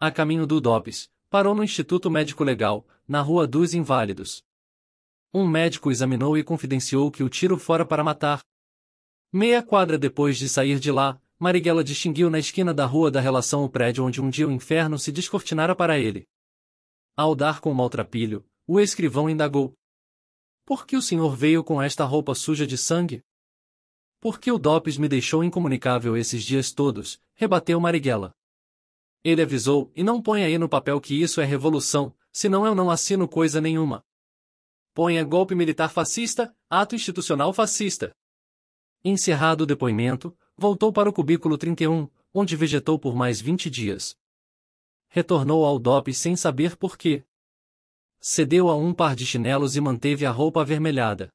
A caminho do Dopes, parou no Instituto Médico Legal, na Rua dos Inválidos. Um médico examinou e confidenciou que o tiro fora para matar. Meia quadra depois de sair de lá, Marighella distinguiu na esquina da rua da relação o prédio onde um dia o inferno se descortinara para ele. Ao dar com o maltrapilho, o escrivão indagou. Por que o senhor veio com esta roupa suja de sangue? Por que o Dopes me deixou incomunicável esses dias todos? rebateu Marighella. Ele avisou, e não põe aí no papel que isso é revolução, senão eu não assino coisa nenhuma. Ponha golpe militar fascista, ato institucional fascista. Encerrado o depoimento, voltou para o cubículo 31, onde vegetou por mais 20 dias. Retornou ao DOP sem saber por quê. Cedeu a um par de chinelos e manteve a roupa avermelhada.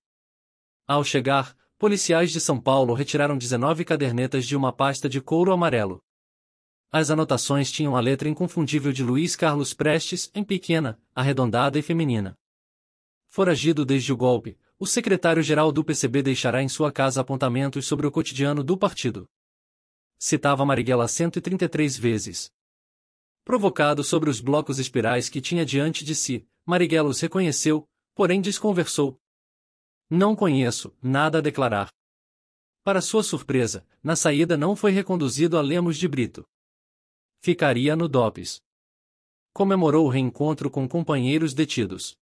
Ao chegar, policiais de São Paulo retiraram 19 cadernetas de uma pasta de couro amarelo. As anotações tinham a letra inconfundível de Luiz Carlos Prestes, em pequena, arredondada e feminina foragido desde o golpe, o secretário-geral do PCB deixará em sua casa apontamentos sobre o cotidiano do partido. Citava Marighella 133 vezes. Provocado sobre os blocos espirais que tinha diante de si, Marighella os reconheceu, porém desconversou. Não conheço, nada a declarar. Para sua surpresa, na saída não foi reconduzido a Lemos de Brito. Ficaria no DOPS. Comemorou o reencontro com companheiros detidos.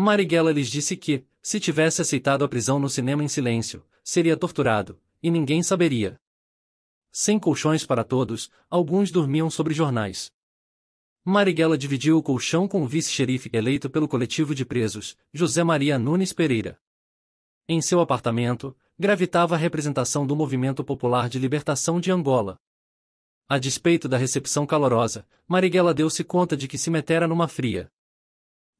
Marighella lhes disse que, se tivesse aceitado a prisão no cinema em silêncio, seria torturado, e ninguém saberia. Sem colchões para todos, alguns dormiam sobre jornais. Marighella dividiu o colchão com o vice-xerife eleito pelo coletivo de presos, José Maria Nunes Pereira. Em seu apartamento, gravitava a representação do Movimento Popular de Libertação de Angola. A despeito da recepção calorosa, Marighella deu-se conta de que se metera numa fria.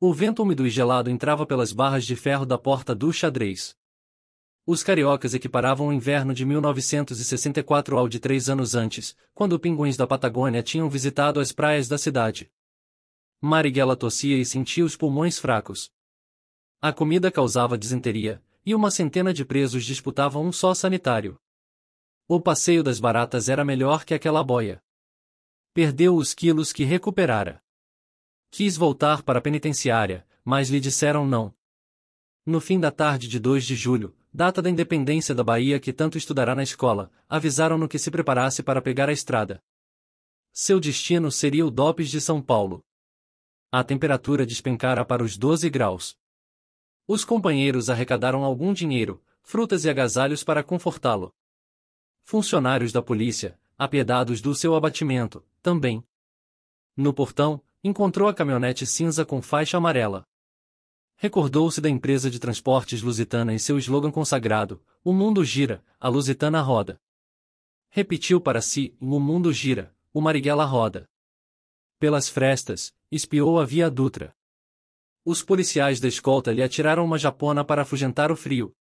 O vento úmido e gelado entrava pelas barras de ferro da porta do xadrez. Os cariocas equiparavam o inverno de 1964 ao de três anos antes, quando pinguins da Patagônia tinham visitado as praias da cidade. Marighella tossia e sentia os pulmões fracos. A comida causava disenteria, e uma centena de presos disputavam um só sanitário. O passeio das baratas era melhor que aquela boia. Perdeu os quilos que recuperara. Quis voltar para a penitenciária, mas lhe disseram não. No fim da tarde de 2 de julho, data da independência da Bahia que tanto estudará na escola, avisaram-no que se preparasse para pegar a estrada. Seu destino seria o DOPS de São Paulo. A temperatura despencara para os 12 graus. Os companheiros arrecadaram algum dinheiro, frutas e agasalhos para confortá-lo. Funcionários da polícia, apiedados do seu abatimento, também. No portão, encontrou a caminhonete cinza com faixa amarela. Recordou-se da empresa de transportes Lusitana e seu slogan consagrado: O mundo gira, a Lusitana roda. Repetiu para si: O mundo gira, o Marighella roda. Pelas frestas, espiou a via Dutra. Os policiais da escolta lhe atiraram uma japona para afugentar o frio.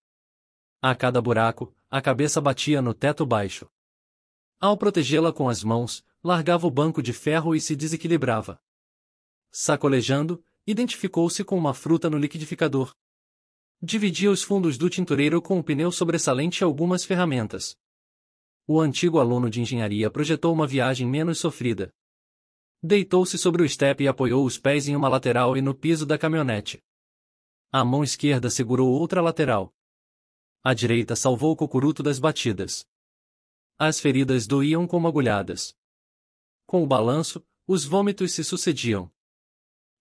A cada buraco, a cabeça batia no teto baixo. Ao protegê-la com as mãos, largava o banco de ferro e se desequilibrava sacolejando, identificou-se com uma fruta no liquidificador. Dividia os fundos do tintureiro com o um pneu sobressalente e algumas ferramentas. O antigo aluno de engenharia projetou uma viagem menos sofrida. Deitou-se sobre o estepe e apoiou os pés em uma lateral e no piso da caminhonete. A mão esquerda segurou outra lateral. A direita salvou o cocuruto das batidas. As feridas doíam como agulhadas. Com o balanço, os vômitos se sucediam.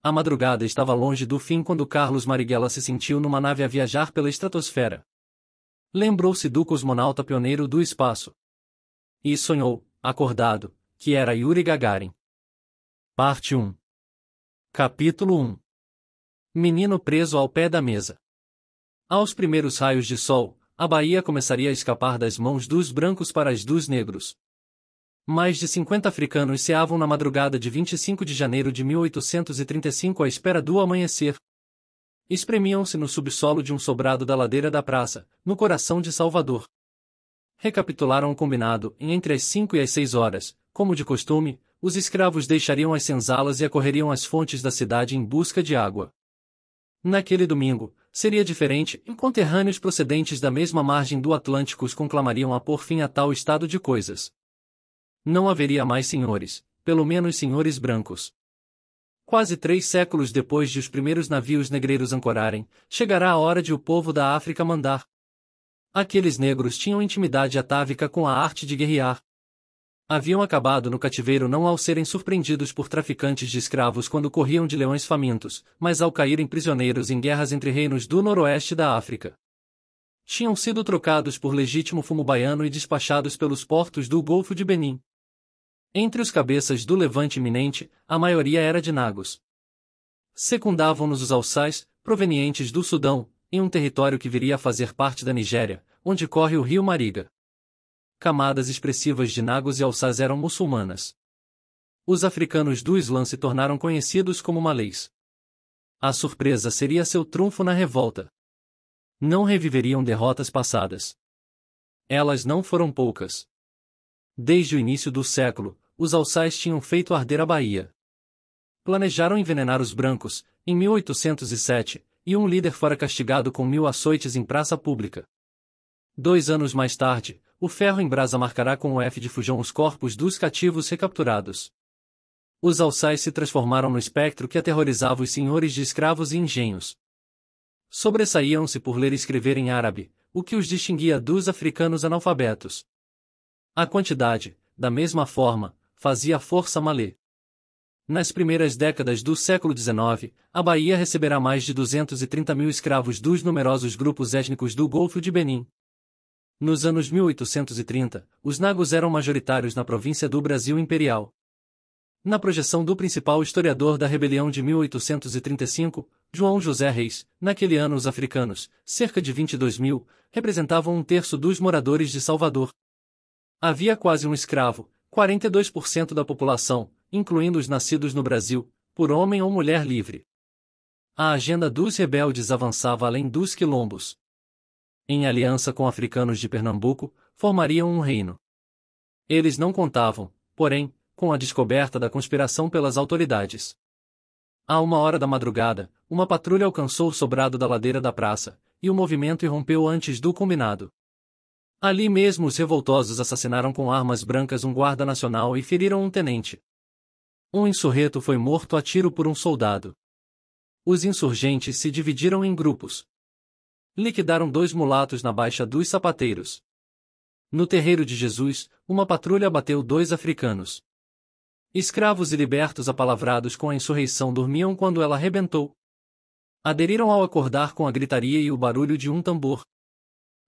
A madrugada estava longe do fim quando Carlos Marighella se sentiu numa nave a viajar pela estratosfera. Lembrou-se do cosmonauta pioneiro do espaço. E sonhou, acordado, que era Yuri Gagarin. Parte 1 Capítulo 1 Menino preso ao pé da mesa. Aos primeiros raios de sol, a Bahia começaria a escapar das mãos dos brancos para as dos negros. Mais de 50 africanos ceavam na madrugada de 25 de janeiro de 1835 à espera do amanhecer. Espremiam-se no subsolo de um sobrado da ladeira da praça, no coração de Salvador. Recapitularam o combinado, e entre as 5 e as 6 horas, como de costume, os escravos deixariam as senzalas e acorreriam às fontes da cidade em busca de água. Naquele domingo, seria diferente, e conterrâneos procedentes da mesma margem do Atlântico os conclamariam a pôr fim a tal estado de coisas. Não haveria mais senhores, pelo menos senhores brancos. Quase três séculos depois de os primeiros navios negreiros ancorarem, chegará a hora de o povo da África mandar. Aqueles negros tinham intimidade atávica com a arte de guerrear. Haviam acabado no cativeiro não ao serem surpreendidos por traficantes de escravos quando corriam de leões famintos, mas ao caírem prisioneiros em guerras entre reinos do noroeste da África. Tinham sido trocados por legítimo fumo baiano e despachados pelos portos do Golfo de Benin. Entre os cabeças do levante iminente, a maioria era de nagos. Secundavam-nos os alçais, provenientes do Sudão, em um território que viria a fazer parte da Nigéria, onde corre o rio Mariga. Camadas expressivas de nagos e alçás eram muçulmanas. Os africanos do Islã se tornaram conhecidos como malês. A surpresa seria seu trunfo na revolta. Não reviveriam derrotas passadas. Elas não foram poucas. Desde o início do século, os alçais tinham feito arder a Bahia. Planejaram envenenar os brancos, em 1807, e um líder fora castigado com mil açoites em praça pública. Dois anos mais tarde, o ferro em brasa marcará com o F de fujão os corpos dos cativos recapturados. Os alçais se transformaram no espectro que aterrorizava os senhores de escravos e engenhos. Sobressaíam-se por ler e escrever em árabe, o que os distinguia dos africanos analfabetos. A quantidade, da mesma forma, fazia força malê. Nas primeiras décadas do século XIX, a Bahia receberá mais de 230 mil escravos dos numerosos grupos étnicos do Golfo de Benin. Nos anos 1830, os nagos eram majoritários na província do Brasil Imperial. Na projeção do principal historiador da rebelião de 1835, João José Reis, naquele ano os africanos, cerca de 22 mil, representavam um terço dos moradores de Salvador. Havia quase um escravo, 42% da população, incluindo os nascidos no Brasil, por homem ou mulher livre. A agenda dos rebeldes avançava além dos quilombos. Em aliança com africanos de Pernambuco, formariam um reino. Eles não contavam, porém, com a descoberta da conspiração pelas autoridades. À uma hora da madrugada, uma patrulha alcançou o sobrado da ladeira da praça, e o movimento irrompeu antes do combinado. Ali mesmo os revoltosos assassinaram com armas brancas um guarda nacional e feriram um tenente. Um insurreto foi morto a tiro por um soldado. Os insurgentes se dividiram em grupos. Liquidaram dois mulatos na Baixa dos Sapateiros. No terreiro de Jesus, uma patrulha bateu dois africanos. Escravos e libertos apalavrados com a insurreição dormiam quando ela arrebentou. Aderiram ao acordar com a gritaria e o barulho de um tambor,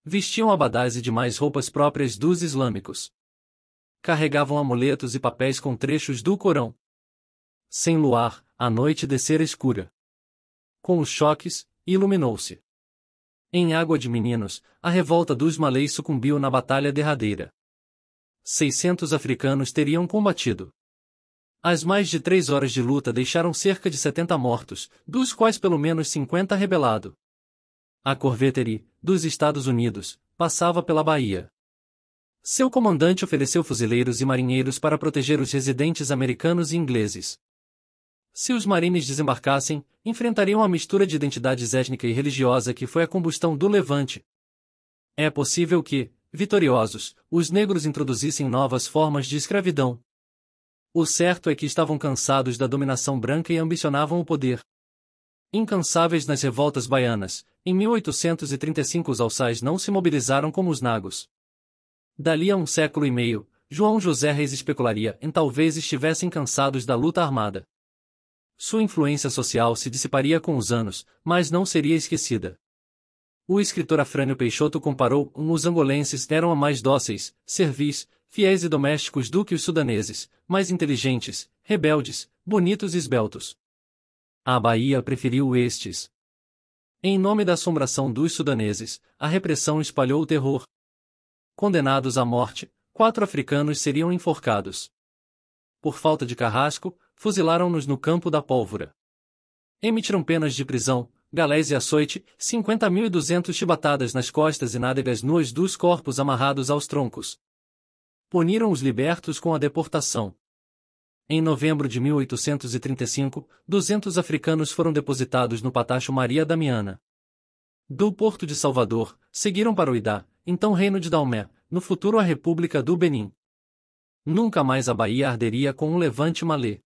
Vestiam abadás e demais roupas próprias dos islâmicos. Carregavam amuletos e papéis com trechos do Corão. Sem luar, a noite descera escura. Com os choques, iluminou-se. Em Água de Meninos, a revolta dos malês sucumbiu na batalha derradeira. 600 africanos teriam combatido. As mais de três horas de luta deixaram cerca de 70 mortos, dos quais pelo menos 50 rebelado a Corvetterie, dos Estados Unidos, passava pela Bahia. Seu comandante ofereceu fuzileiros e marinheiros para proteger os residentes americanos e ingleses. Se os marines desembarcassem, enfrentariam a mistura de identidades étnica e religiosa que foi a combustão do Levante. É possível que, vitoriosos, os negros introduzissem novas formas de escravidão. O certo é que estavam cansados da dominação branca e ambicionavam o poder. Incansáveis nas revoltas baianas, em 1835 os alçais não se mobilizaram como os nagos. Dali a um século e meio, João José Reis especularia em talvez estivessem cansados da luta armada. Sua influência social se dissiparia com os anos, mas não seria esquecida. O escritor Afrânio Peixoto comparou os angolenses eram a mais dóceis, servis, fiéis e domésticos do que os sudaneses, mais inteligentes, rebeldes, bonitos e esbeltos. A Bahia preferiu estes. Em nome da assombração dos sudaneses, a repressão espalhou o terror. Condenados à morte, quatro africanos seriam enforcados. Por falta de carrasco, fuzilaram-nos no campo da pólvora. Emitiram penas de prisão, galés e açoite, 50.200 chibatadas nas costas e nádegas nuas dos corpos amarrados aos troncos. Puniram os libertos com a deportação. Em novembro de 1835, 200 africanos foram depositados no Patacho Maria Damiana. Do Porto de Salvador, seguiram para o Idá, então Reino de Dalmé, no futuro a República do Benin. Nunca mais a Bahia arderia com um levante malê.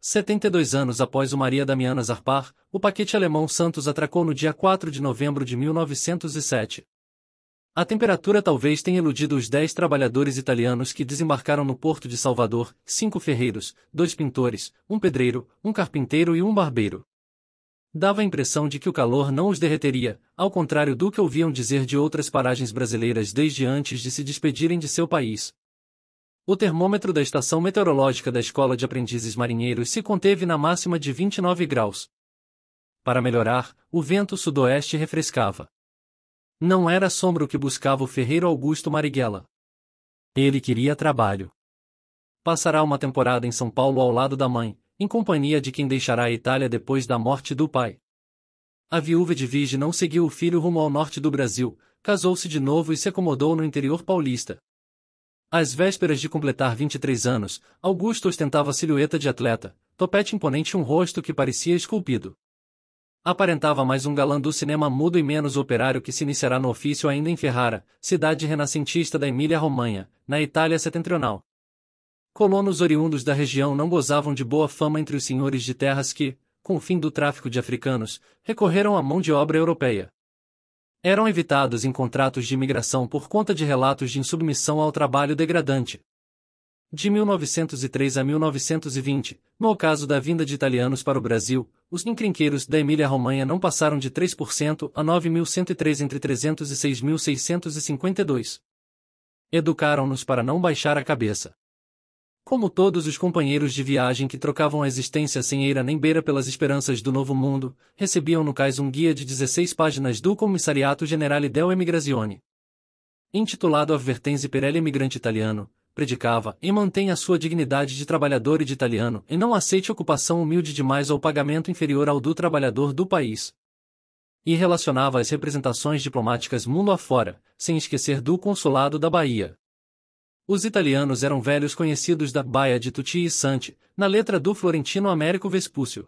72 anos após o Maria Damiana zarpar, o paquete alemão Santos atracou no dia 4 de novembro de 1907. A temperatura talvez tenha iludido os dez trabalhadores italianos que desembarcaram no porto de Salvador, cinco ferreiros, dois pintores, um pedreiro, um carpinteiro e um barbeiro. Dava a impressão de que o calor não os derreteria, ao contrário do que ouviam dizer de outras paragens brasileiras desde antes de se despedirem de seu país. O termômetro da estação meteorológica da Escola de Aprendizes Marinheiros se conteve na máxima de 29 graus. Para melhorar, o vento sudoeste refrescava. Não era sombra o que buscava o ferreiro Augusto Marighella. Ele queria trabalho. Passará uma temporada em São Paulo ao lado da mãe, em companhia de quem deixará a Itália depois da morte do pai. A viúva de Vige não seguiu o filho rumo ao norte do Brasil, casou-se de novo e se acomodou no interior paulista. Às vésperas de completar 23 anos, Augusto ostentava silhueta de atleta, topete imponente e um rosto que parecia esculpido aparentava mais um galã do cinema mudo e menos operário que se iniciará no ofício ainda em Ferrara, cidade renascentista da Emília-Romanha, na Itália setentrional. Colonos oriundos da região não gozavam de boa fama entre os senhores de terras que, com o fim do tráfico de africanos, recorreram à mão de obra europeia. Eram evitados em contratos de imigração por conta de relatos de insubmissão ao trabalho degradante. De 1903 a 1920, no caso da vinda de italianos para o Brasil, os encrenqueiros da Emília-Romanha não passaram de 3% a 9.103 entre 306.652. Educaram-nos para não baixar a cabeça. Como todos os companheiros de viagem que trocavam a existência sem eira nem beira pelas esperanças do novo mundo, recebiam no cais um guia de 16 páginas do Comissariato Generale dell'Emigrazione. Intitulado Advertenze per l'Emigrante Italiano, predicava, e mantenha sua dignidade de trabalhador e de italiano, e não aceite ocupação humilde demais ou pagamento inferior ao do trabalhador do país. E relacionava as representações diplomáticas mundo afora, sem esquecer do consulado da Bahia. Os italianos eram velhos conhecidos da Baia de Tuti e Santi, na letra do florentino Américo Vespúcio.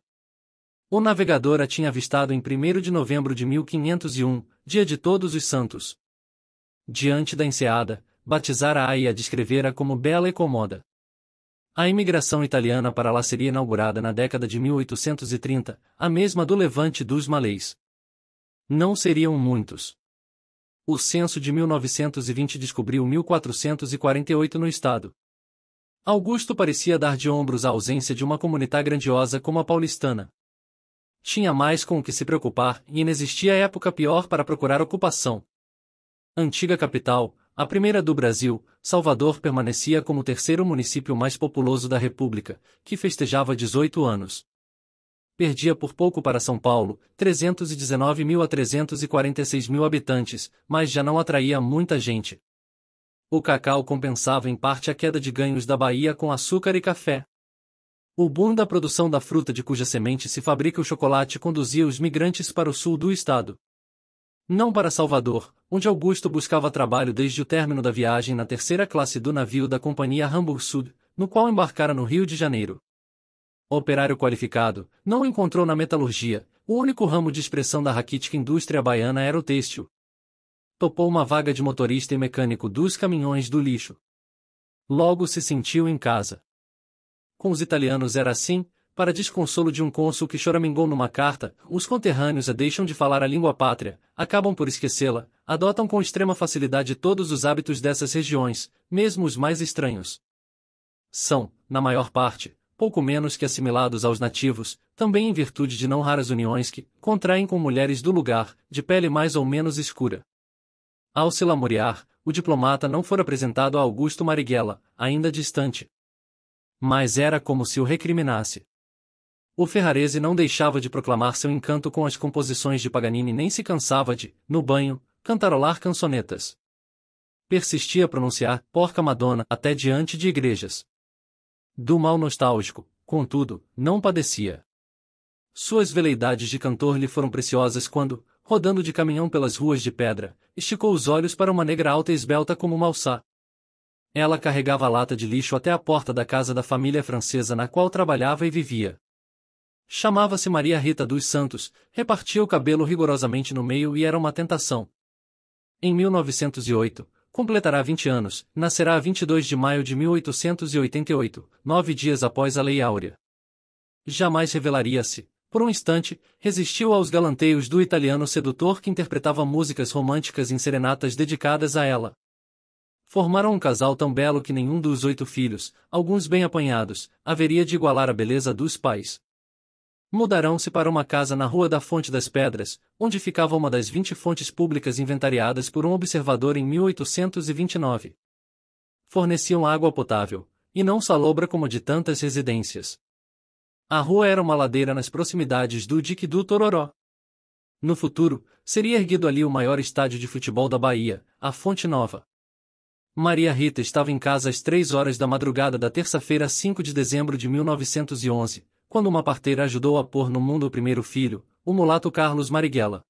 O navegador a tinha avistado em 1 de novembro de 1501, dia de Todos os Santos. Diante da enseada, batizara-a e a descrevera como bela e comoda. A imigração italiana para lá seria inaugurada na década de 1830, a mesma do levante dos malês. Não seriam muitos. O censo de 1920 descobriu 1448 no estado. Augusto parecia dar de ombros a ausência de uma comunidade grandiosa como a paulistana. Tinha mais com o que se preocupar e inexistia época pior para procurar ocupação. Antiga capital, a primeira do Brasil, Salvador permanecia como o terceiro município mais populoso da República, que festejava 18 anos. Perdia por pouco para São Paulo, 319 mil a 346 mil habitantes, mas já não atraía muita gente. O cacau compensava em parte a queda de ganhos da Bahia com açúcar e café. O boom da produção da fruta de cuja semente se fabrica o chocolate conduzia os migrantes para o sul do estado. Não para Salvador, onde Augusto buscava trabalho desde o término da viagem na terceira classe do navio da Companhia Hamburg Sud, no qual embarcara no Rio de Janeiro. operário qualificado, não encontrou na metalurgia, o único ramo de expressão da raquítica indústria baiana era o têxtil. Topou uma vaga de motorista e mecânico dos caminhões do lixo. Logo se sentiu em casa. Com os italianos era assim, para desconsolo de um cônsul que choramingou numa carta, os conterrâneos a deixam de falar a língua pátria, acabam por esquecê-la, adotam com extrema facilidade todos os hábitos dessas regiões, mesmo os mais estranhos. São, na maior parte, pouco menos que assimilados aos nativos, também em virtude de não raras uniões que contraem com mulheres do lugar, de pele mais ou menos escura. Ao se lamorear, o diplomata não foi apresentado a Augusto Marighella, ainda distante. Mas era como se o recriminasse. O Ferrarese não deixava de proclamar seu encanto com as composições de Paganini nem se cansava de, no banho, cantarolar cançonetas. Persistia a pronunciar Porca Madonna até diante de igrejas. Do mal nostálgico, contudo, não padecia. Suas veleidades de cantor lhe foram preciosas quando, rodando de caminhão pelas ruas de pedra, esticou os olhos para uma negra alta e esbelta como uma Ela carregava a lata de lixo até a porta da casa da família francesa na qual trabalhava e vivia. Chamava-se Maria Rita dos Santos, repartia o cabelo rigorosamente no meio e era uma tentação. Em 1908, completará 20 anos, nascerá a 22 de maio de 1888, nove dias após a Lei Áurea. Jamais revelaria-se, por um instante, resistiu aos galanteios do italiano sedutor que interpretava músicas românticas em serenatas dedicadas a ela. Formaram um casal tão belo que nenhum dos oito filhos, alguns bem apanhados, haveria de igualar a beleza dos pais mudarão-se para uma casa na Rua da Fonte das Pedras, onde ficava uma das 20 fontes públicas inventariadas por um observador em 1829. Forneciam água potável, e não salobra como de tantas residências. A rua era uma ladeira nas proximidades do dique do Tororó. No futuro, seria erguido ali o maior estádio de futebol da Bahia, a Fonte Nova. Maria Rita estava em casa às três horas da madrugada da terça-feira 5 de dezembro de 1911, quando uma parteira ajudou a pôr no mundo o primeiro filho, o mulato Carlos Marighella.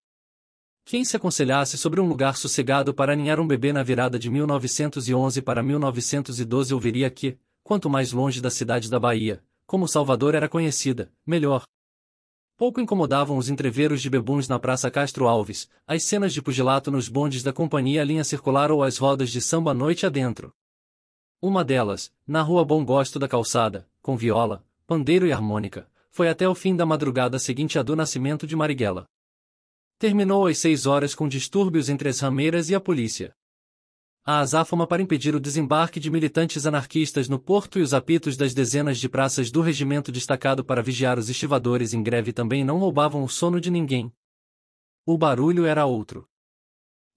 Quem se aconselhasse sobre um lugar sossegado para aninhar um bebê na virada de 1911 para 1912 ouviria que, quanto mais longe da cidade da Bahia, como Salvador era conhecida, melhor. Pouco incomodavam os entreveros de bebuns na Praça Castro Alves, as cenas de pugilato nos bondes da companhia linha circular ou as rodas de samba noite adentro. Uma delas, na rua Bom Gosto da Calçada, com viola, pandeiro e harmônica, foi até o fim da madrugada seguinte à do nascimento de Marighella. Terminou às seis horas com distúrbios entre as rameiras e a polícia. A azáfama para impedir o desembarque de militantes anarquistas no porto e os apitos das dezenas de praças do regimento destacado para vigiar os estivadores em greve também não roubavam o sono de ninguém. O barulho era outro.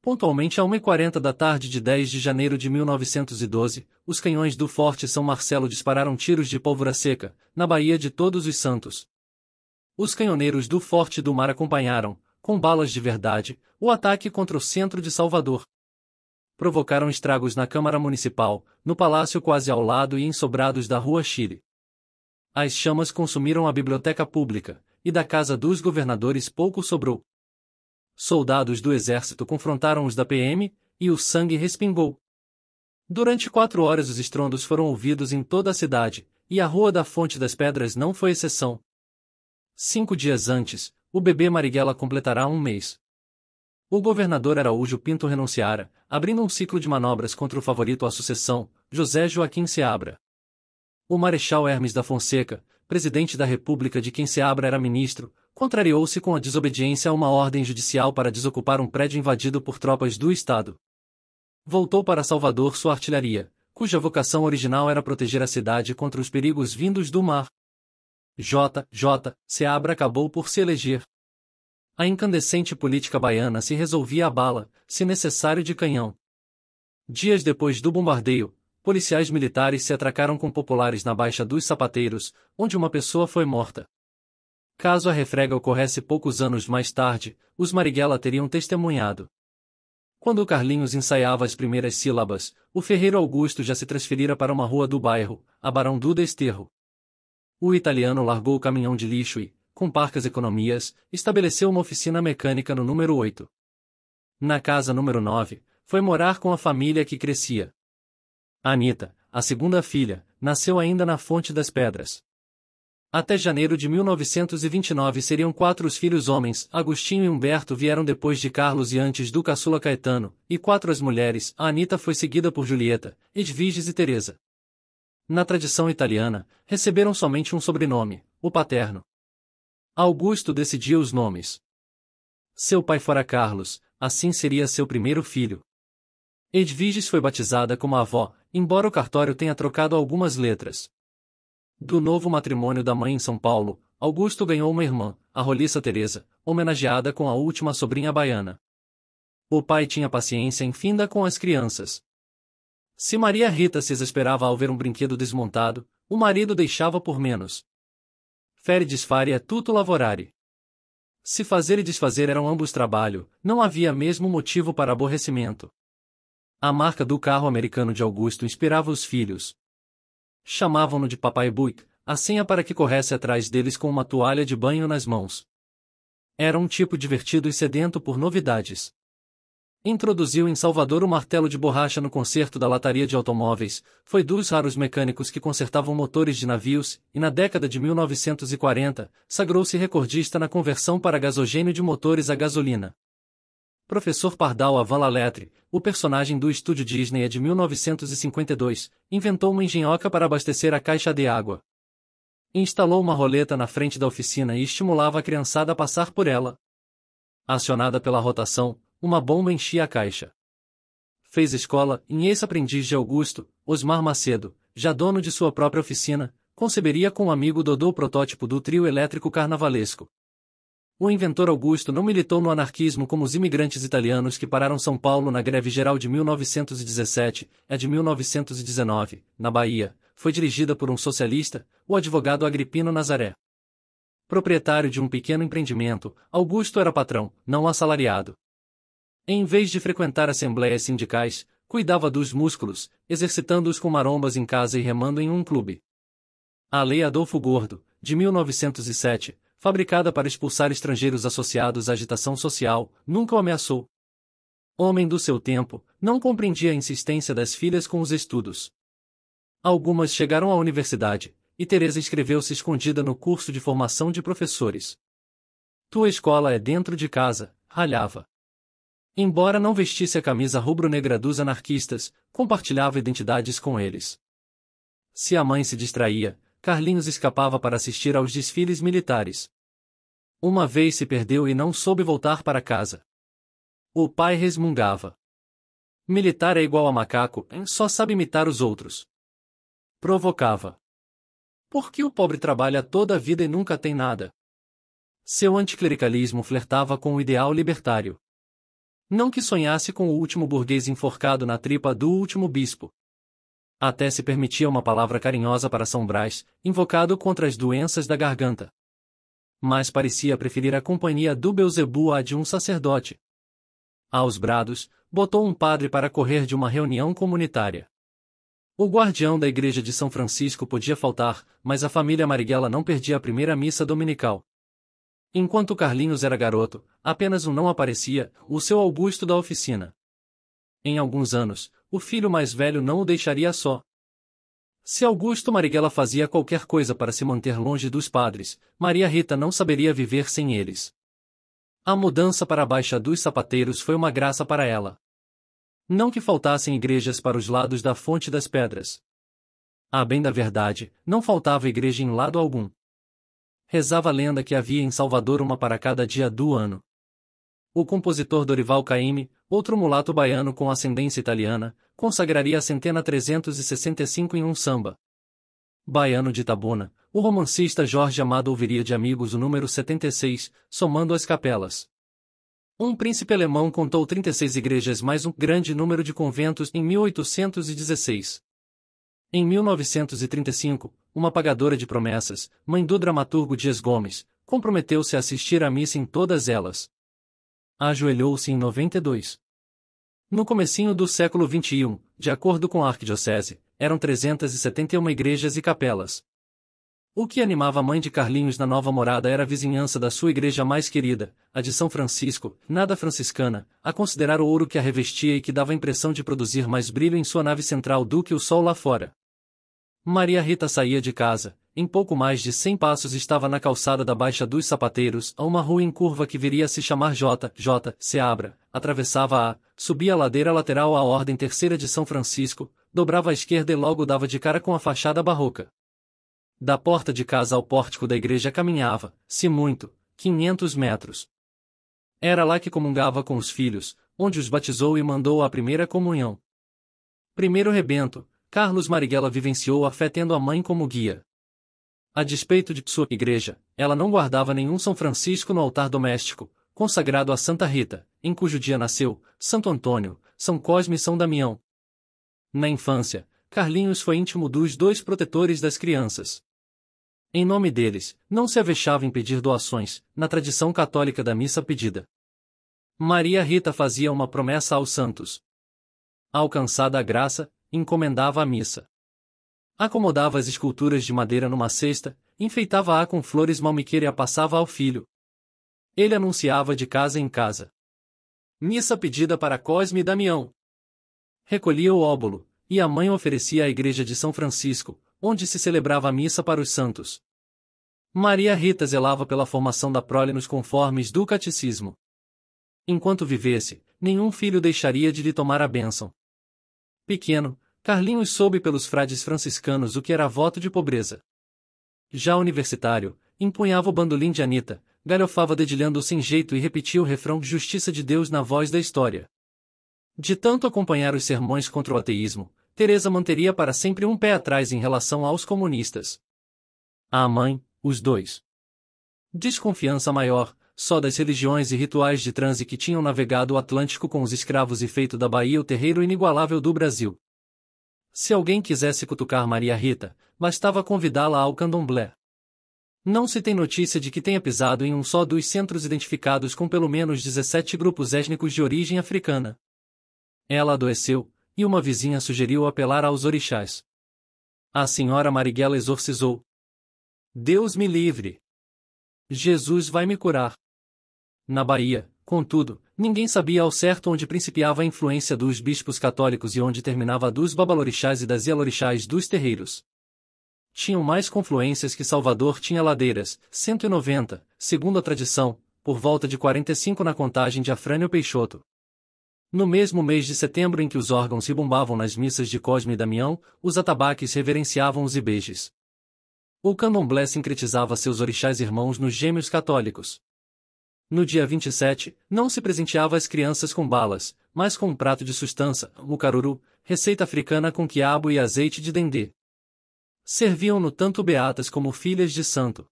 Pontualmente a 1h40 da tarde de 10 de janeiro de 1912, os canhões do Forte São Marcelo dispararam tiros de pólvora seca, na Baía de Todos os Santos. Os canhoneiros do Forte do Mar acompanharam, com balas de verdade, o ataque contra o centro de Salvador. Provocaram estragos na Câmara Municipal, no palácio quase ao lado e em sobrados da Rua Chile. As chamas consumiram a biblioteca pública, e da casa dos governadores pouco sobrou soldados do exército confrontaram os da PM, e o sangue respingou. Durante quatro horas os estrondos foram ouvidos em toda a cidade, e a Rua da Fonte das Pedras não foi exceção. Cinco dias antes, o bebê Marighella completará um mês. O governador Araújo Pinto renunciara, abrindo um ciclo de manobras contra o favorito à sucessão, José Joaquim Seabra. O Marechal Hermes da Fonseca, presidente da República de quem Seabra era ministro, contrariou-se com a desobediência a uma ordem judicial para desocupar um prédio invadido por tropas do Estado. Voltou para Salvador sua artilharia, cuja vocação original era proteger a cidade contra os perigos vindos do mar. J. J. Seabra acabou por se eleger. A incandescente política baiana se resolvia a bala, se necessário de canhão. Dias depois do bombardeio, policiais militares se atracaram com populares na Baixa dos Sapateiros, onde uma pessoa foi morta. Caso a refrega ocorresse poucos anos mais tarde, os Marighella teriam testemunhado. Quando Carlinhos ensaiava as primeiras sílabas, o ferreiro Augusto já se transferira para uma rua do bairro, a Barão do Desterro. O italiano largou o caminhão de lixo e, com parcas economias, estabeleceu uma oficina mecânica no número 8. Na casa número 9, foi morar com a família que crescia. Anita, a segunda filha, nasceu ainda na Fonte das Pedras. Até janeiro de 1929 seriam quatro os filhos homens, Agostinho e Humberto vieram depois de Carlos e antes do caçula Caetano, e quatro as mulheres, a Anitta foi seguida por Julieta, Edviges e Teresa. Na tradição italiana, receberam somente um sobrenome, o paterno. Augusto decidia os nomes. Seu pai fora Carlos, assim seria seu primeiro filho. Edviges foi batizada como avó, embora o cartório tenha trocado algumas letras. Do novo matrimônio da mãe em São Paulo, Augusto ganhou uma irmã, a roliça Teresa, homenageada com a última sobrinha baiana. O pai tinha paciência infinda com as crianças. Se Maria Rita se exasperava ao ver um brinquedo desmontado, o marido deixava por menos. Fere disfare é tutto lavorare. Se fazer e desfazer eram ambos trabalho, não havia mesmo motivo para aborrecimento. A marca do carro americano de Augusto inspirava os filhos, Chamavam-no de Papai Buick, a senha para que corresse atrás deles com uma toalha de banho nas mãos. Era um tipo divertido e sedento por novidades. Introduziu em Salvador o martelo de borracha no conserto da lataria de automóveis, foi dos raros mecânicos que consertavam motores de navios, e na década de 1940, sagrou-se recordista na conversão para gasogênio de motores a gasolina. Professor Pardal avala: Letre, o personagem do estúdio Disney é de 1952, inventou uma engenhoca para abastecer a caixa de água. Instalou uma roleta na frente da oficina e estimulava a criançada a passar por ela. Acionada pela rotação, uma bomba enchia a caixa. Fez escola em ex-aprendiz de Augusto, Osmar Macedo, já dono de sua própria oficina, conceberia com o um amigo Dodô o protótipo do trio elétrico carnavalesco. O inventor Augusto não militou no anarquismo como os imigrantes italianos que pararam São Paulo na greve geral de 1917, a de 1919, na Bahia, foi dirigida por um socialista, o advogado Agripino Nazaré. Proprietário de um pequeno empreendimento, Augusto era patrão, não assalariado. Em vez de frequentar assembleias sindicais, cuidava dos músculos, exercitando-os com marombas em casa e remando em um clube. A Lei Adolfo Gordo, de 1907, fabricada para expulsar estrangeiros associados à agitação social, nunca o ameaçou. Homem do seu tempo, não compreendia a insistência das filhas com os estudos. Algumas chegaram à universidade, e Teresa inscreveu-se escondida no curso de formação de professores. Tua escola é dentro de casa, ralhava. Embora não vestisse a camisa rubro-negra dos anarquistas, compartilhava identidades com eles. Se a mãe se distraía, Carlinhos escapava para assistir aos desfiles militares. Uma vez se perdeu e não soube voltar para casa. O pai resmungava. Militar é igual a macaco, só sabe imitar os outros. Provocava. Por que o pobre trabalha toda a vida e nunca tem nada? Seu anticlericalismo flertava com o ideal libertário. Não que sonhasse com o último burguês enforcado na tripa do último bispo. Até se permitia uma palavra carinhosa para São Brás, invocado contra as doenças da garganta. Mas parecia preferir a companhia do Beuzebu à de um sacerdote. Aos brados, botou um padre para correr de uma reunião comunitária. O guardião da igreja de São Francisco podia faltar, mas a família Marighella não perdia a primeira missa dominical. Enquanto Carlinhos era garoto, apenas um não aparecia, o seu Augusto da oficina. Em alguns anos, o filho mais velho não o deixaria só. Se Augusto Marighella fazia qualquer coisa para se manter longe dos padres, Maria Rita não saberia viver sem eles. A mudança para a Baixa dos Sapateiros foi uma graça para ela. Não que faltassem igrejas para os lados da Fonte das Pedras. A bem da verdade, não faltava igreja em lado algum. Rezava a lenda que havia em Salvador uma para cada dia do ano. O compositor Dorival Caymmi, outro mulato baiano com ascendência italiana, consagraria a centena 365 em um samba. Baiano de Itabuna, o romancista Jorge Amado ouviria de amigos o número 76, somando as capelas. Um príncipe alemão contou 36 igrejas mais um grande número de conventos em 1816. Em 1935, uma pagadora de promessas, mãe do dramaturgo Dias Gomes, comprometeu-se a assistir à missa em todas elas ajoelhou-se em 92. No comecinho do século XXI, de acordo com a arquidiocese, eram 371 igrejas e capelas. O que animava a mãe de Carlinhos na nova morada era a vizinhança da sua igreja mais querida, a de São Francisco, nada franciscana, a considerar o ouro que a revestia e que dava a impressão de produzir mais brilho em sua nave central do que o sol lá fora. Maria Rita saía de casa, em pouco mais de cem passos estava na calçada da Baixa dos Sapateiros, a uma rua em curva que viria a se chamar J. J. Seabra, atravessava a, subia a ladeira lateral à Ordem Terceira de São Francisco, dobrava à esquerda e logo dava de cara com a fachada barroca. Da porta de casa ao pórtico da igreja caminhava, se muito, quinhentos metros. Era lá que comungava com os filhos, onde os batizou e mandou à primeira comunhão. Primeiro rebento, Carlos Marighella vivenciou a fé tendo a mãe como guia a despeito de sua igreja, ela não guardava nenhum São Francisco no altar doméstico, consagrado a Santa Rita, em cujo dia nasceu, Santo Antônio, São Cosme e São Damião. Na infância, Carlinhos foi íntimo dos dois protetores das crianças. Em nome deles, não se avexava em pedir doações, na tradição católica da missa pedida. Maria Rita fazia uma promessa aos santos. Alcançada a graça, encomendava a missa. Acomodava as esculturas de madeira numa cesta, enfeitava-a com flores malmiqueira e a passava ao filho. Ele anunciava de casa em casa. Missa pedida para Cosme e Damião. Recolhia o óbolo, e a mãe oferecia à igreja de São Francisco, onde se celebrava a missa para os santos. Maria Rita zelava pela formação da prole nos conformes do catecismo. Enquanto vivesse, nenhum filho deixaria de lhe tomar a bênção. Pequeno, Carlinhos soube pelos frades franciscanos o que era voto de pobreza. Já universitário, empunhava o bandolim de Anita, galhofava dedilhando-o sem jeito e repetia o refrão Justiça de Deus na voz da história. De tanto acompanhar os sermões contra o ateísmo, Teresa manteria para sempre um pé atrás em relação aos comunistas. A mãe, os dois. Desconfiança maior, só das religiões e rituais de transe que tinham navegado o Atlântico com os escravos e feito da Bahia o terreiro inigualável do Brasil se alguém quisesse cutucar Maria Rita, bastava convidá-la ao candomblé. Não se tem notícia de que tenha pisado em um só dos centros identificados com pelo menos 17 grupos étnicos de origem africana. Ela adoeceu, e uma vizinha sugeriu apelar aos orixás. A senhora Marighella exorcizou. Deus me livre! Jesus vai me curar. Na Bahia, contudo, Ninguém sabia ao certo onde principiava a influência dos bispos católicos e onde terminava a dos babalorixás e das yalorixás dos terreiros. Tinham mais confluências que Salvador tinha ladeiras, 190, segundo a tradição, por volta de 45 na contagem de Afrânio Peixoto. No mesmo mês de setembro em que os órgãos ribumbavam nas missas de Cosme e Damião, os atabaques reverenciavam os ibejes. O candomblé sincretizava seus orixás irmãos nos gêmeos católicos. No dia 27, não se presenteava as crianças com balas, mas com um prato de sustância, mucaruru, receita africana com quiabo e azeite de dendê. Serviam-no tanto beatas como filhas de santo.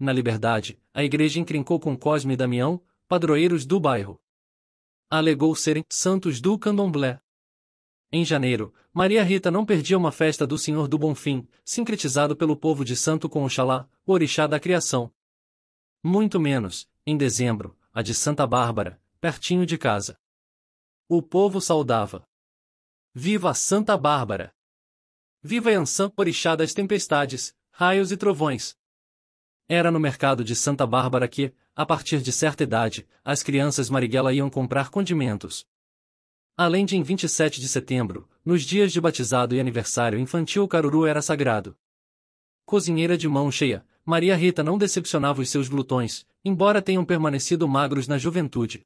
Na liberdade, a igreja encrencou com Cosme e Damião, padroeiros do bairro. Alegou serem santos do candomblé. Em janeiro, Maria Rita não perdia uma festa do Senhor do Bonfim, sincretizado pelo povo de santo com Oxalá, o orixá da criação. Muito menos, em dezembro, a de Santa Bárbara, pertinho de casa. O povo saudava. Viva Santa Bárbara! Viva Yansan, orixá das tempestades, raios e trovões! Era no mercado de Santa Bárbara que, a partir de certa idade, as crianças Marighella iam comprar condimentos. Além de em 27 de setembro, nos dias de batizado e aniversário infantil o caruru era sagrado. Cozinheira de mão cheia, Maria Rita não decepcionava os seus glutões, embora tenham permanecido magros na juventude.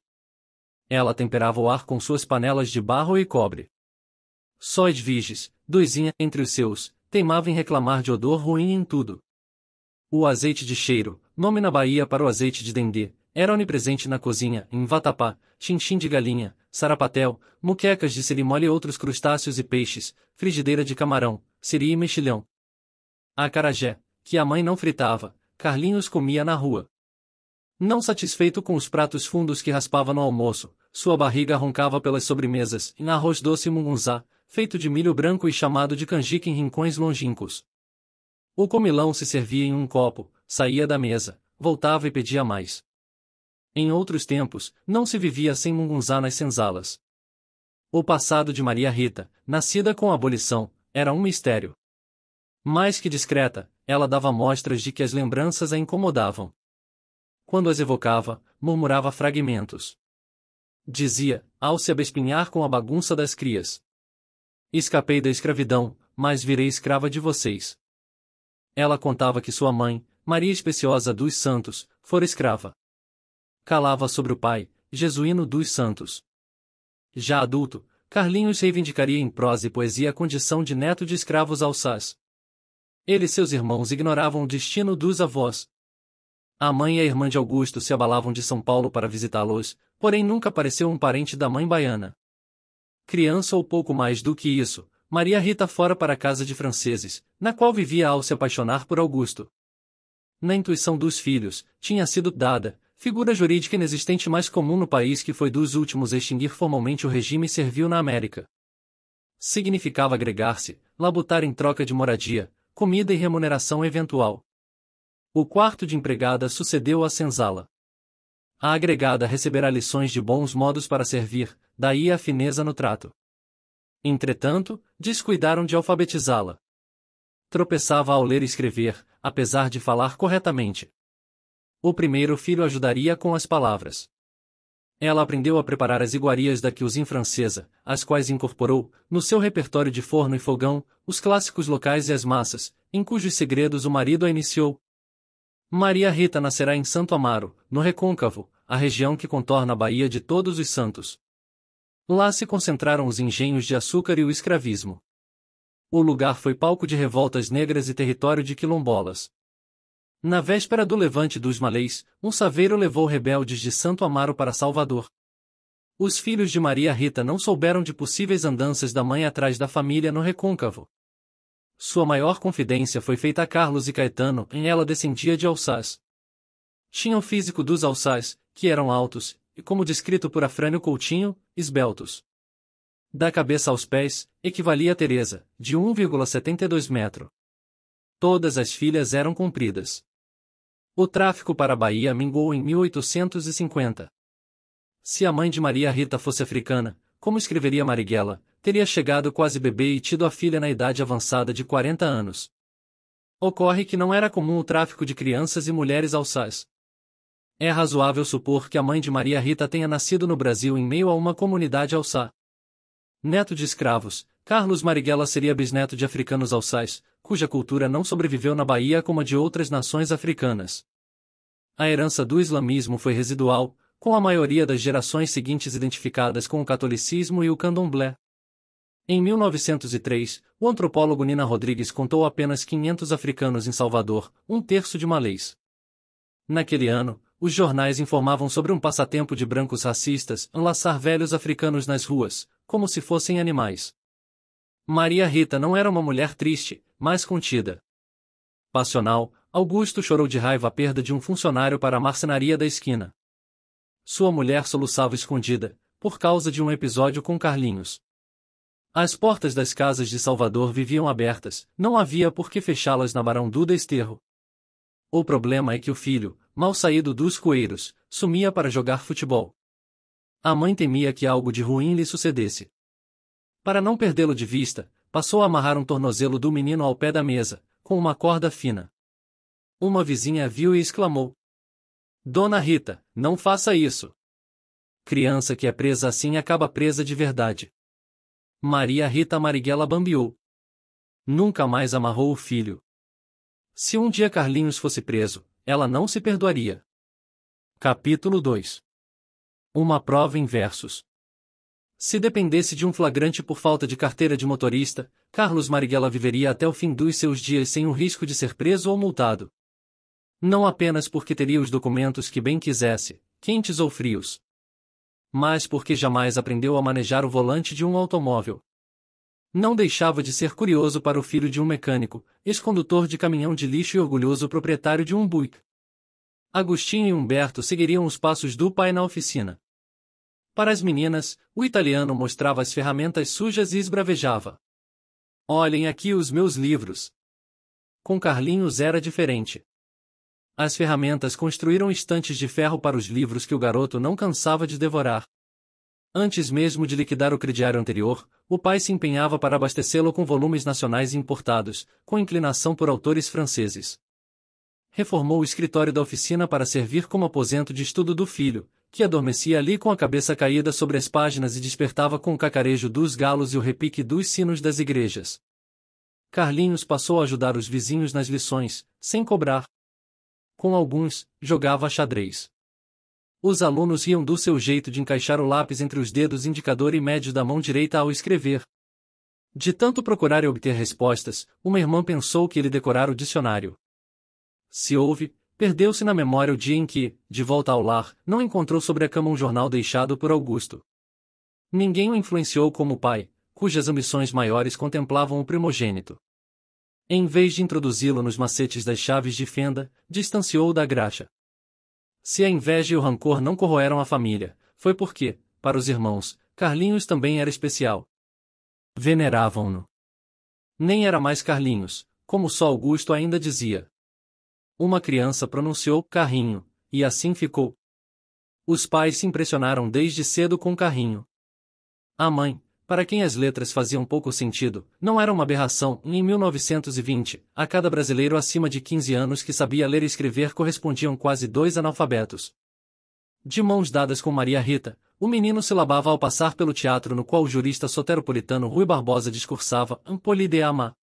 Ela temperava o ar com suas panelas de barro e cobre. Só Edviges, doizinha entre os seus, teimava em reclamar de odor ruim em tudo. O azeite de cheiro, nome na Bahia para o azeite de dendê, era onipresente na cozinha, em vatapá, chinchim de galinha, sarapatel, muquecas de cerimônia e outros crustáceos e peixes, frigideira de camarão, siri e mexilhão. Acarajé, que a mãe não fritava, Carlinhos comia na rua. Não satisfeito com os pratos fundos que raspava no almoço, sua barriga roncava pelas sobremesas e na arroz doce mungunzá, feito de milho branco e chamado de canjica em rincões longínquos. O comilão se servia em um copo, saía da mesa, voltava e pedia mais. Em outros tempos, não se vivia sem mungunzá nas senzalas. O passado de Maria Rita, nascida com a abolição, era um mistério. Mais que discreta, ela dava mostras de que as lembranças a incomodavam. Quando as evocava, murmurava fragmentos. Dizia, ao se abespinhar com a bagunça das crias. Escapei da escravidão, mas virei escrava de vocês. Ela contava que sua mãe, Maria Especiosa dos Santos, fora escrava. Calava sobre o pai, Jesuíno dos Santos. Já adulto, Carlinhos reivindicaria em prosa e poesia a condição de neto de escravos alçás. Ele e seus irmãos ignoravam o destino dos avós. A mãe e a irmã de Augusto se abalavam de São Paulo para visitá-los, porém nunca apareceu um parente da mãe baiana. Criança ou pouco mais do que isso, Maria Rita fora para a casa de franceses, na qual vivia ao se apaixonar por Augusto. Na intuição dos filhos, tinha sido dada, figura jurídica inexistente mais comum no país que foi dos últimos a extinguir formalmente o regime servil na América. Significava agregar-se, labutar em troca de moradia, comida e remuneração eventual. O quarto de empregada sucedeu à senzala. A agregada receberá lições de bons modos para servir, daí a fineza no trato. Entretanto, descuidaram de alfabetizá-la. Tropeçava ao ler e escrever, apesar de falar corretamente. O primeiro filho ajudaria com as palavras. Ela aprendeu a preparar as iguarias da cuisine francesa, as quais incorporou, no seu repertório de forno e fogão, os clássicos locais e as massas, em cujos segredos o marido a iniciou. Maria Rita nascerá em Santo Amaro, no Recôncavo, a região que contorna a Bahia de Todos os Santos. Lá se concentraram os engenhos de açúcar e o escravismo. O lugar foi palco de revoltas negras e território de quilombolas. Na véspera do levante dos malês, um saveiro levou rebeldes de Santo Amaro para Salvador. Os filhos de Maria Rita não souberam de possíveis andanças da mãe atrás da família no recôncavo. Sua maior confidência foi feita a Carlos e Caetano, em ela descendia de Alsaz. Tinham físico dos Alsaz, que eram altos, e como descrito por Afrânio Coutinho, esbeltos. Da cabeça aos pés, equivalia a Teresa, de 1,72 metro. Todas as filhas eram compridas. O tráfico para a Bahia mingou em 1850. Se a mãe de Maria Rita fosse africana, como escreveria Marighella, teria chegado quase bebê e tido a filha na idade avançada de 40 anos. Ocorre que não era comum o tráfico de crianças e mulheres alçás. É razoável supor que a mãe de Maria Rita tenha nascido no Brasil em meio a uma comunidade alçá. Neto de escravos, Carlos Marighella seria bisneto de africanos alçais, cuja cultura não sobreviveu na Bahia como a de outras nações africanas. A herança do islamismo foi residual, com a maioria das gerações seguintes identificadas com o catolicismo e o candomblé. Em 1903, o antropólogo Nina Rodrigues contou apenas 500 africanos em Salvador, um terço de malês. Naquele ano, os jornais informavam sobre um passatempo de brancos racistas enlaçar velhos africanos nas ruas, como se fossem animais. Maria Rita não era uma mulher triste, mas contida. Passional, Augusto chorou de raiva a perda de um funcionário para a marcenaria da esquina. Sua mulher soluçava escondida, por causa de um episódio com Carlinhos. As portas das casas de Salvador viviam abertas, não havia por que fechá-las na Barão Duda Esterro. O problema é que o filho, mal saído dos coeiros, sumia para jogar futebol. A mãe temia que algo de ruim lhe sucedesse. Para não perdê-lo de vista, passou a amarrar um tornozelo do menino ao pé da mesa, com uma corda fina. Uma vizinha viu e exclamou: Dona Rita, não faça isso! Criança que é presa assim acaba presa de verdade. Maria Rita Marighella bambiou. Nunca mais amarrou o filho. Se um dia Carlinhos fosse preso, ela não se perdoaria. Capítulo 2 uma prova em versos. Se dependesse de um flagrante por falta de carteira de motorista, Carlos Marighella viveria até o fim dos seus dias sem o risco de ser preso ou multado. Não apenas porque teria os documentos que bem quisesse, quentes ou frios, mas porque jamais aprendeu a manejar o volante de um automóvel. Não deixava de ser curioso para o filho de um mecânico, ex-condutor de caminhão de lixo e orgulhoso proprietário de um Buick. Agostinho e Humberto seguiriam os passos do pai na oficina. Para as meninas, o italiano mostrava as ferramentas sujas e esbravejava. Olhem aqui os meus livros. Com Carlinhos era diferente. As ferramentas construíram estantes de ferro para os livros que o garoto não cansava de devorar. Antes mesmo de liquidar o crediário anterior, o pai se empenhava para abastecê-lo com volumes nacionais importados, com inclinação por autores franceses. Reformou o escritório da oficina para servir como aposento de estudo do filho, que adormecia ali com a cabeça caída sobre as páginas e despertava com o cacarejo dos galos e o repique dos sinos das igrejas. Carlinhos passou a ajudar os vizinhos nas lições, sem cobrar. Com alguns, jogava xadrez. Os alunos riam do seu jeito de encaixar o lápis entre os dedos indicador e médio da mão direita ao escrever. De tanto procurar e obter respostas, uma irmã pensou que ele decorara o dicionário. Se houve, Perdeu-se na memória o dia em que, de volta ao lar, não encontrou sobre a cama um jornal deixado por Augusto. Ninguém o influenciou como pai, cujas ambições maiores contemplavam o primogênito. Em vez de introduzi-lo nos macetes das chaves de fenda, distanciou-o da graxa. Se a inveja e o rancor não corroeram a família, foi porque, para os irmãos, Carlinhos também era especial. Veneravam-no. Nem era mais Carlinhos, como só Augusto ainda dizia uma criança pronunciou carrinho, e assim ficou. Os pais se impressionaram desde cedo com carrinho. A mãe, para quem as letras faziam pouco sentido, não era uma aberração, em 1920, a cada brasileiro acima de 15 anos que sabia ler e escrever correspondiam quase dois analfabetos. De mãos dadas com Maria Rita, o menino se labava ao passar pelo teatro no qual o jurista soteropolitano Rui Barbosa discursava Ampolideama.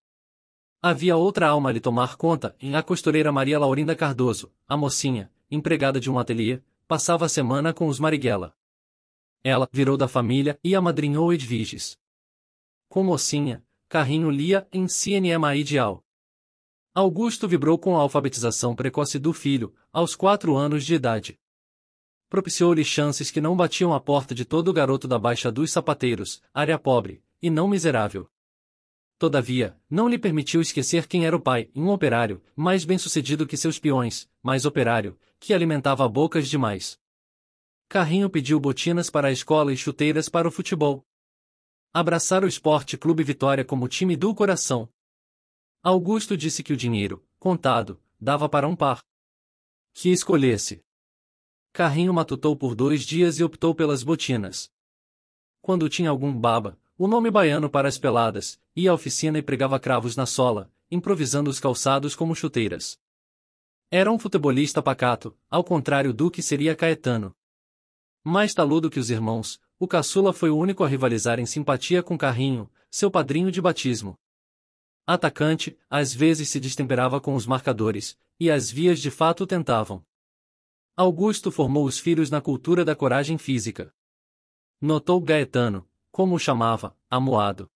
Havia outra alma a lhe tomar conta, em a costureira Maria Laurinda Cardoso, a mocinha, empregada de um ateliê, passava a semana com os Marighella. Ela virou da família e amadrinhou Edviges. Com mocinha, Carrinho lia em CNMA Ideal. Augusto vibrou com a alfabetização precoce do filho, aos quatro anos de idade. Propiciou-lhe chances que não batiam à porta de todo garoto da Baixa dos Sapateiros, área pobre, e não miserável todavia, não lhe permitiu esquecer quem era o pai, um operário, mais bem-sucedido que seus peões, mais operário, que alimentava bocas demais. Carrinho pediu botinas para a escola e chuteiras para o futebol. Abraçar o Esporte Clube Vitória como time do coração. Augusto disse que o dinheiro, contado, dava para um par. Que escolhesse. Carrinho matutou por dois dias e optou pelas botinas. Quando tinha algum baba, o nome baiano para as peladas, ia à oficina e pregava cravos na sola, improvisando os calçados como chuteiras. Era um futebolista pacato, ao contrário do que seria Caetano. Mais taludo que os irmãos, o caçula foi o único a rivalizar em simpatia com Carrinho, seu padrinho de batismo. Atacante, às vezes se destemperava com os marcadores, e as vias de fato tentavam. Augusto formou os filhos na cultura da coragem física. Notou Gaetano, como o chamava, amuado.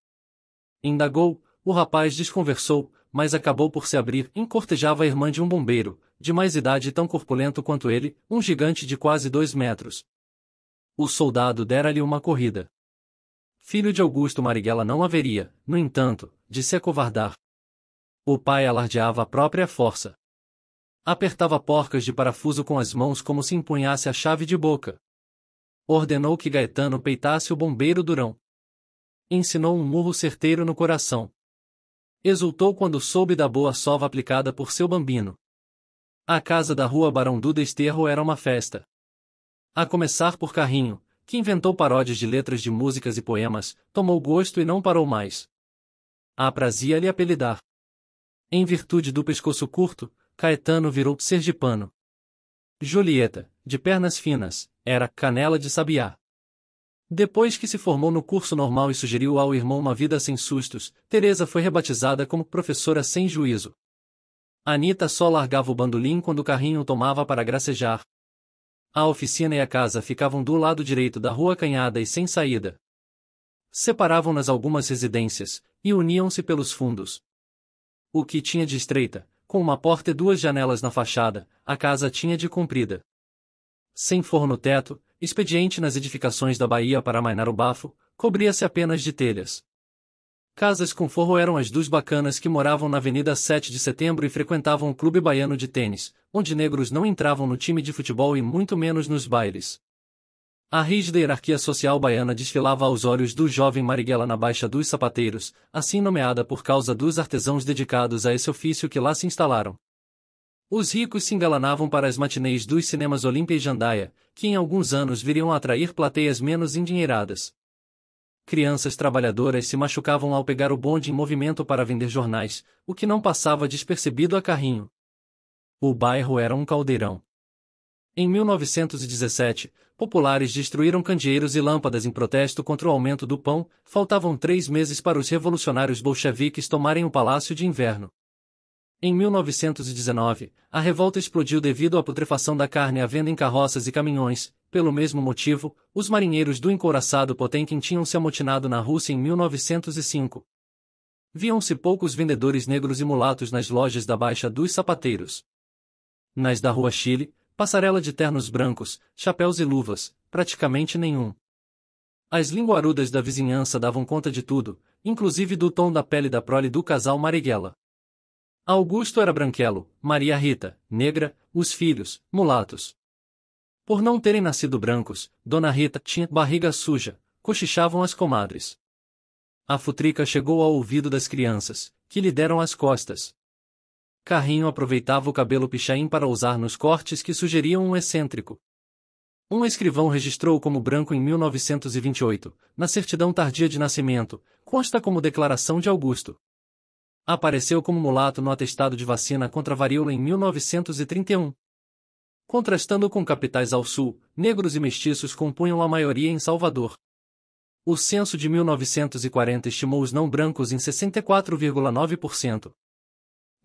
Indagou, o rapaz desconversou, mas acabou por se abrir. Encortejava a irmã de um bombeiro, de mais idade tão corpulento quanto ele, um gigante de quase dois metros. O soldado dera-lhe uma corrida. Filho de Augusto Marighella não haveria, no entanto, de se acovardar. O pai alardeava a própria força. Apertava porcas de parafuso com as mãos como se empunhasse a chave de boca ordenou que Gaetano peitasse o bombeiro Durão. Ensinou um murro certeiro no coração. Exultou quando soube da boa sova aplicada por seu bambino. A casa da rua Barão do Desterro era uma festa. A começar por Carrinho, que inventou paródias de letras de músicas e poemas, tomou gosto e não parou mais. A Aprazia-lhe apelidar. Em virtude do pescoço curto, Caetano virou sergipano. Julieta, de pernas finas, era canela de sabiá. Depois que se formou no curso normal e sugeriu ao irmão uma vida sem sustos, Teresa foi rebatizada como professora sem juízo. Anita só largava o bandolim quando o carrinho tomava para gracejar. A oficina e a casa ficavam do lado direito da rua canhada e sem saída. Separavam-nas algumas residências, e uniam-se pelos fundos. O que tinha de estreita, com uma porta e duas janelas na fachada, a casa tinha de comprida. Sem forro no teto, expediente nas edificações da Bahia para amainar o bafo, cobria-se apenas de telhas. Casas com forro eram as duas bacanas que moravam na Avenida 7 de Setembro e frequentavam o Clube Baiano de Tênis, onde negros não entravam no time de futebol e muito menos nos bailes. A rígida hierarquia social baiana desfilava aos olhos do jovem Marighella na Baixa dos Sapateiros, assim nomeada por causa dos artesãos dedicados a esse ofício que lá se instalaram. Os ricos se engalanavam para as matinês dos cinemas Olímpia e Jandaia, que em alguns anos viriam a atrair plateias menos endinheiradas. Crianças trabalhadoras se machucavam ao pegar o bonde em movimento para vender jornais, o que não passava despercebido a carrinho. O bairro era um caldeirão. Em 1917, populares destruíram candeeiros e lâmpadas em protesto contra o aumento do pão, faltavam três meses para os revolucionários bolcheviques tomarem o Palácio de Inverno. Em 1919, a revolta explodiu devido à putrefação da carne à venda em carroças e caminhões. Pelo mesmo motivo, os marinheiros do encouraçado Potemkin tinham se amotinado na Rússia em 1905. Viam-se poucos vendedores negros e mulatos nas lojas da Baixa dos Sapateiros. Nas da Rua Chile, Passarela de ternos brancos, chapéus e luvas, praticamente nenhum. As linguarudas da vizinhança davam conta de tudo, inclusive do tom da pele da prole do casal Marighella. Augusto era branquelo, Maria Rita, negra, os filhos, mulatos. Por não terem nascido brancos, Dona Rita tinha barriga suja, cochichavam as comadres. A futrica chegou ao ouvido das crianças, que lhe deram as costas. Carrinho aproveitava o cabelo pichain para usar nos cortes que sugeriam um excêntrico. Um escrivão registrou como branco em 1928, na certidão tardia de nascimento, consta como declaração de Augusto. Apareceu como mulato no atestado de vacina contra varíola em 1931. Contrastando com capitais ao sul, negros e mestiços compunham a maioria em Salvador. O censo de 1940 estimou os não brancos em 64,9%.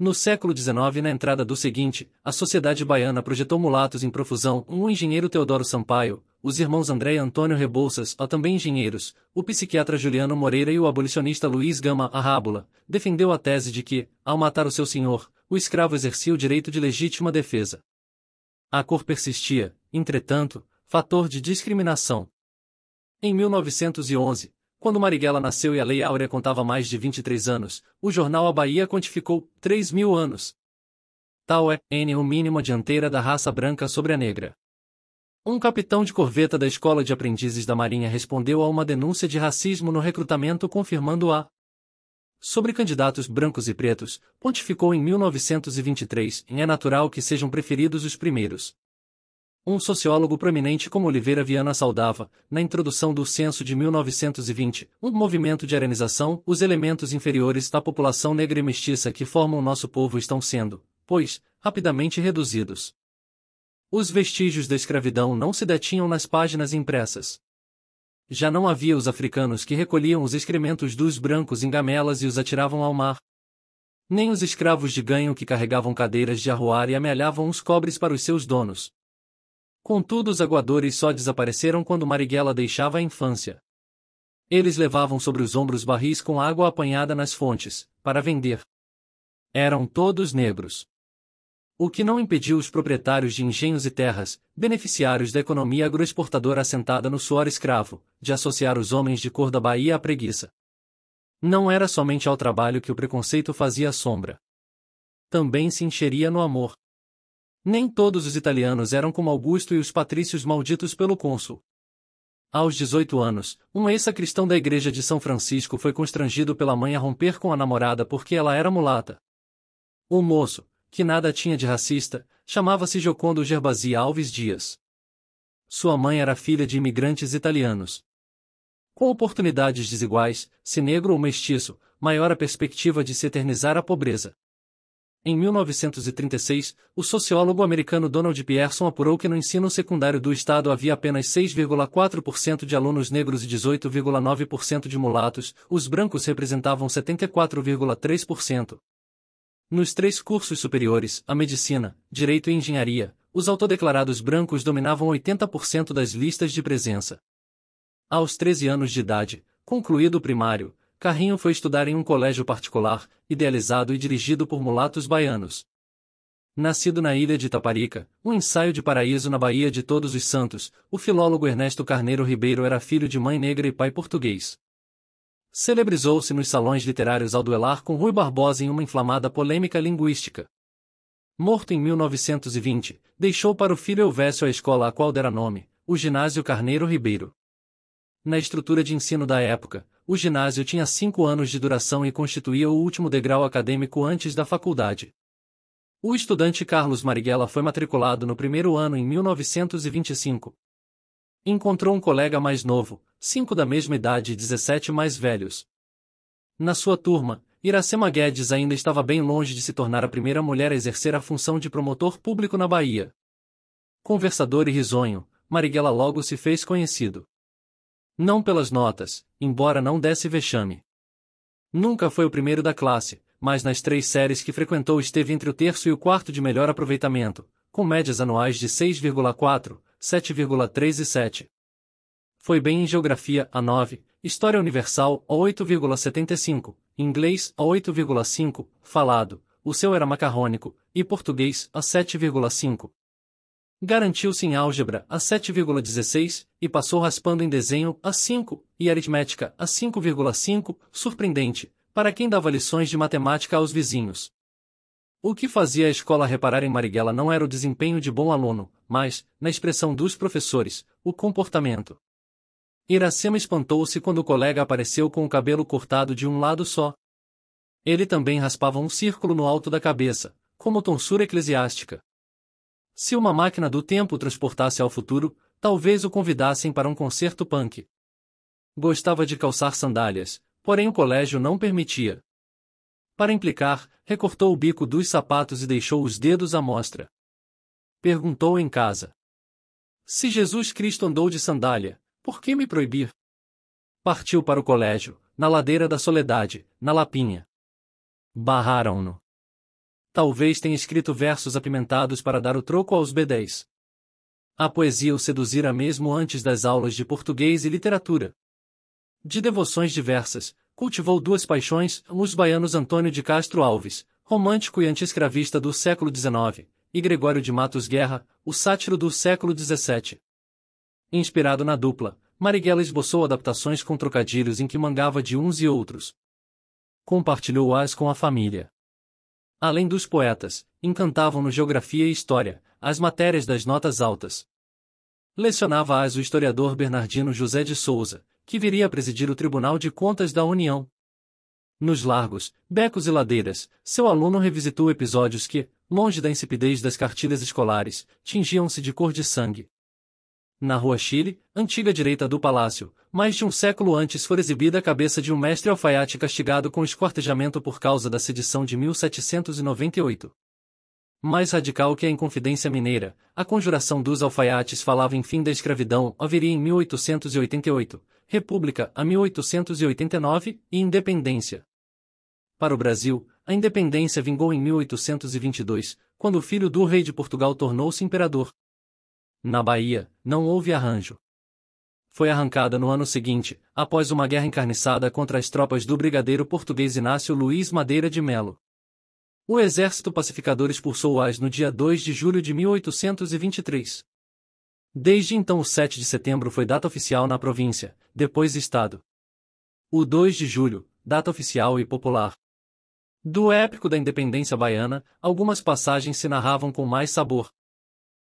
No século XIX, na entrada do seguinte, a sociedade baiana projetou mulatos em profusão, um engenheiro Teodoro Sampaio, os irmãos André e Antônio Rebouças, ó também engenheiros, o psiquiatra Juliano Moreira e o abolicionista Luiz Gama Arrábula, defendeu a tese de que, ao matar o seu senhor, o escravo exercia o direito de legítima defesa. A cor persistia, entretanto, fator de discriminação. Em 1911, quando Marighella nasceu e a Lei Áurea contava mais de 23 anos, o jornal A Bahia quantificou 3 mil anos. Tal é, N, o mínimo dianteira da raça branca sobre a negra. Um capitão de corveta da Escola de Aprendizes da Marinha respondeu a uma denúncia de racismo no recrutamento confirmando a sobre candidatos brancos e pretos, pontificou em 1923, e é natural que sejam preferidos os primeiros. Um sociólogo prominente como Oliveira Viana saudava, na introdução do censo de 1920, um movimento de arenização, os elementos inferiores da população negra e mestiça que formam nosso povo estão sendo, pois, rapidamente reduzidos. Os vestígios da escravidão não se detinham nas páginas impressas. Já não havia os africanos que recolhiam os excrementos dos brancos em gamelas e os atiravam ao mar. Nem os escravos de ganho que carregavam cadeiras de arruar e amealhavam os cobres para os seus donos. Contudo os aguadores só desapareceram quando Marighella deixava a infância. Eles levavam sobre os ombros barris com água apanhada nas fontes, para vender. Eram todos negros. O que não impediu os proprietários de engenhos e terras, beneficiários da economia agroexportadora assentada no suor escravo, de associar os homens de cor da Bahia à preguiça. Não era somente ao trabalho que o preconceito fazia sombra. Também se encheria no amor. Nem todos os italianos eram como Augusto e os patrícios malditos pelo cônsul. Aos 18 anos, um ex sacristão da igreja de São Francisco foi constrangido pela mãe a romper com a namorada porque ela era mulata. O moço, que nada tinha de racista, chamava-se Giocondo Gerbazi Alves Dias. Sua mãe era filha de imigrantes italianos. Com oportunidades desiguais, se negro ou mestiço, maior a perspectiva de se eternizar a pobreza. Em 1936, o sociólogo americano Donald Pearson apurou que no ensino secundário do estado havia apenas 6,4% de alunos negros e 18,9% de mulatos, os brancos representavam 74,3%. Nos três cursos superiores, a medicina, direito e engenharia, os autodeclarados brancos dominavam 80% das listas de presença. Aos 13 anos de idade, concluído o primário, Carrinho foi estudar em um colégio particular, idealizado e dirigido por mulatos baianos. Nascido na ilha de Itaparica, um ensaio de paraíso na Bahia de Todos os Santos, o filólogo Ernesto Carneiro Ribeiro era filho de mãe negra e pai português. Celebrizou-se nos salões literários ao duelar com Rui Barbosa em uma inflamada polêmica linguística. Morto em 1920, deixou para o filho Elvésio a escola a qual dera nome, o Ginásio Carneiro Ribeiro. Na estrutura de ensino da época, o ginásio tinha cinco anos de duração e constituía o último degrau acadêmico antes da faculdade. O estudante Carlos Marighella foi matriculado no primeiro ano em 1925. Encontrou um colega mais novo, cinco da mesma idade e 17 mais velhos. Na sua turma, Iracema Guedes ainda estava bem longe de se tornar a primeira mulher a exercer a função de promotor público na Bahia. Conversador e risonho, Marighella logo se fez conhecido. Não pelas notas, embora não desse vexame. Nunca foi o primeiro da classe, mas nas três séries que frequentou esteve entre o terço e o quarto de melhor aproveitamento, com médias anuais de 6,4, 7,3 e 7. Foi bem em Geografia a 9, História Universal a 8,75, Inglês a 8,5, Falado, o seu era macarrônico, e Português a 7,5. Garantiu-se em álgebra a 7,16 e passou raspando em desenho a 5 e aritmética a 5,5, surpreendente, para quem dava lições de matemática aos vizinhos. O que fazia a escola reparar em Marighella não era o desempenho de bom aluno, mas, na expressão dos professores, o comportamento. Iracema espantou-se quando o colega apareceu com o cabelo cortado de um lado só. Ele também raspava um círculo no alto da cabeça, como tonsura eclesiástica. Se uma máquina do tempo o transportasse ao futuro, talvez o convidassem para um concerto punk. Gostava de calçar sandálias, porém o colégio não permitia. Para implicar, recortou o bico dos sapatos e deixou os dedos à mostra. Perguntou em casa: Se Jesus Cristo andou de sandália, por que me proibir? Partiu para o colégio, na ladeira da Soledade, na Lapinha. Barraram-no. Talvez tenha escrito versos apimentados para dar o troco aos B10. A poesia o seduzira mesmo antes das aulas de português e literatura. De devoções diversas, cultivou duas paixões, os baianos Antônio de Castro Alves, romântico e antiescravista do século XIX, e Gregório de Matos Guerra, o sátiro do século XVII. Inspirado na dupla, Marighella esboçou adaptações com trocadilhos em que mangava de uns e outros. Compartilhou-as com a família. Além dos poetas, encantavam-no geografia e história, as matérias das notas altas. Lecionava-as o historiador Bernardino José de Souza, que viria a presidir o Tribunal de Contas da União. Nos largos, becos e ladeiras, seu aluno revisitou episódios que, longe da insipidez das cartilhas escolares, tingiam-se de cor de sangue na Rua Chile, antiga direita do palácio, mais de um século antes foi exibida a cabeça de um mestre alfaiate castigado com esquartejamento por causa da sedição de 1798. Mais radical que a Inconfidência Mineira, a Conjuração dos Alfaiates falava em fim da escravidão, haveria em 1888, República a 1889 e Independência. Para o Brasil, a independência vingou em 1822, quando o filho do rei de Portugal tornou-se imperador, na Bahia, não houve arranjo. Foi arrancada no ano seguinte, após uma guerra encarniçada contra as tropas do brigadeiro português Inácio Luiz Madeira de Melo. O exército pacificador expulsou as no dia 2 de julho de 1823. Desde então o 7 de setembro foi data oficial na província, depois estado. O 2 de julho, data oficial e popular. Do épico da independência baiana, algumas passagens se narravam com mais sabor.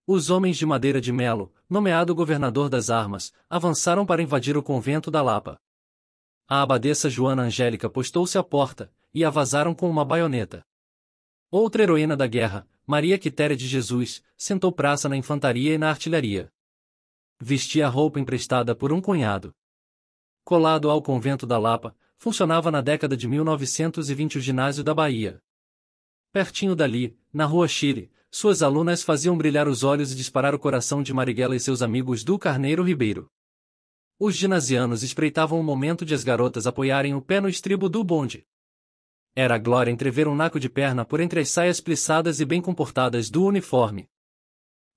Os homens de Madeira de Melo, nomeado governador das armas, avançaram para invadir o convento da Lapa. A abadesa Joana Angélica postou-se à porta, e a vazaram com uma baioneta. Outra heroína da guerra, Maria Quitéria de Jesus, sentou praça na infantaria e na artilharia. Vestia roupa emprestada por um cunhado. Colado ao convento da Lapa, funcionava na década de 1920 o ginásio da Bahia. Pertinho dali, na rua Chile, suas alunas faziam brilhar os olhos e disparar o coração de Marighella e seus amigos do Carneiro Ribeiro. Os ginasianos espreitavam o momento de as garotas apoiarem o pé no estribo do bonde. Era a glória entrever um naco de perna por entre as saias plissadas e bem comportadas do uniforme.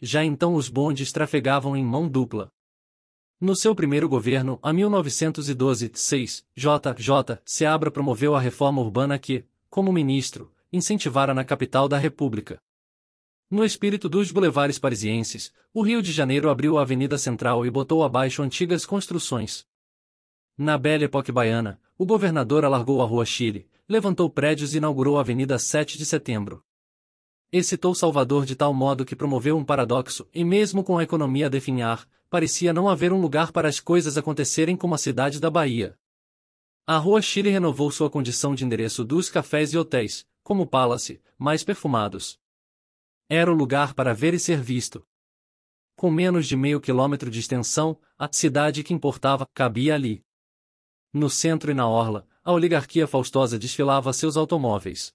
Já então os bondes trafegavam em mão dupla. No seu primeiro governo, a 1912, 6, J.J. Seabra promoveu a reforma urbana que, como ministro, incentivara na capital da República. No espírito dos bulevares parisienses, o Rio de Janeiro abriu a Avenida Central e botou abaixo antigas construções. Na Belle Époque baiana, o governador alargou a Rua Chile, levantou prédios e inaugurou a Avenida 7 de Setembro. Excitou Salvador de tal modo que promoveu um paradoxo, e mesmo com a economia a definhar, parecia não haver um lugar para as coisas acontecerem como a cidade da Bahia. A Rua Chile renovou sua condição de endereço dos cafés e hotéis, como Palace, mais perfumados. Era o lugar para ver e ser visto. Com menos de meio quilômetro de extensão, a cidade que importava cabia ali. No centro e na orla, a oligarquia faustosa desfilava seus automóveis.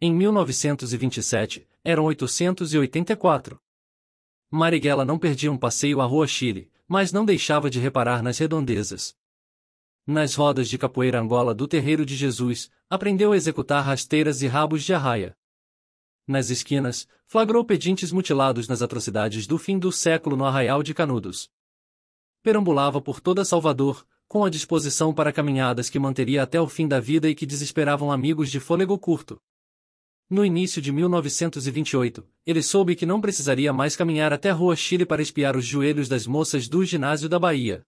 Em 1927, eram 884. Marighella não perdia um passeio à Rua Chile, mas não deixava de reparar nas redondezas. Nas rodas de capoeira Angola do Terreiro de Jesus, aprendeu a executar rasteiras e rabos de arraia nas esquinas, flagrou pedintes mutilados nas atrocidades do fim do século no Arraial de Canudos. Perambulava por toda Salvador, com a disposição para caminhadas que manteria até o fim da vida e que desesperavam amigos de fôlego curto. No início de 1928, ele soube que não precisaria mais caminhar até a Rua Chile para espiar os joelhos das moças do ginásio da Bahia.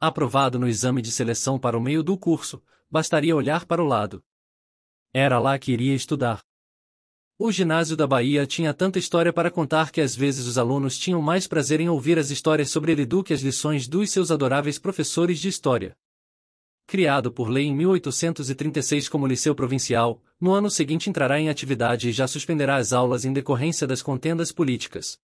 Aprovado no exame de seleção para o meio do curso, bastaria olhar para o lado. Era lá que iria estudar. O ginásio da Bahia tinha tanta história para contar que às vezes os alunos tinham mais prazer em ouvir as histórias sobre ele do que as lições dos seus adoráveis professores de história. Criado por lei em 1836 como liceu provincial, no ano seguinte entrará em atividade e já suspenderá as aulas em decorrência das contendas políticas.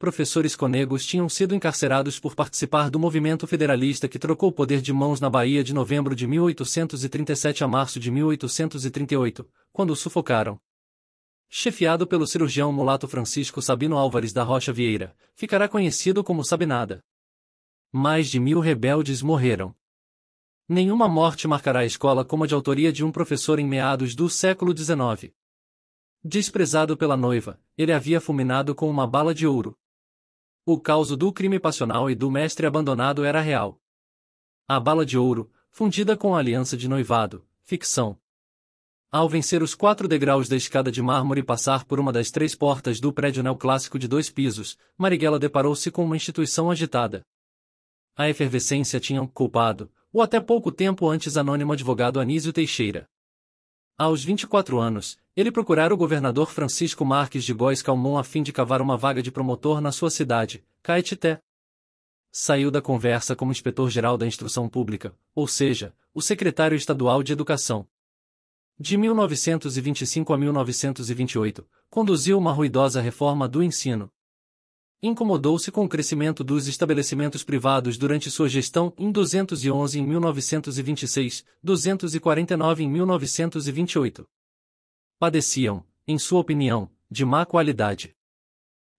Professores conegos tinham sido encarcerados por participar do movimento federalista que trocou o poder de mãos na Bahia de novembro de 1837 a março de 1838, quando o sufocaram chefiado pelo cirurgião mulato Francisco Sabino Álvares da Rocha Vieira, ficará conhecido como Sabinada. Mais de mil rebeldes morreram. Nenhuma morte marcará a escola como a de autoria de um professor em meados do século XIX. Desprezado pela noiva, ele havia fulminado com uma bala de ouro. O caos do crime passional e do mestre abandonado era real. A bala de ouro, fundida com a aliança de noivado, ficção, ao vencer os quatro degraus da escada de mármore e passar por uma das três portas do prédio neoclássico de dois pisos, Marighella deparou-se com uma instituição agitada. A efervescência tinha um culpado, o até pouco tempo antes anônimo advogado Anísio Teixeira. Aos 24 anos, ele procurara o governador Francisco Marques de Góis Calmon a fim de cavar uma vaga de promotor na sua cidade, Caetité. Saiu da conversa como inspetor-geral da Instrução Pública, ou seja, o secretário estadual de Educação de 1925 a 1928, conduziu uma ruidosa reforma do ensino. Incomodou-se com o crescimento dos estabelecimentos privados durante sua gestão em 211 em 1926, 249 em 1928. Padeciam, em sua opinião, de má qualidade.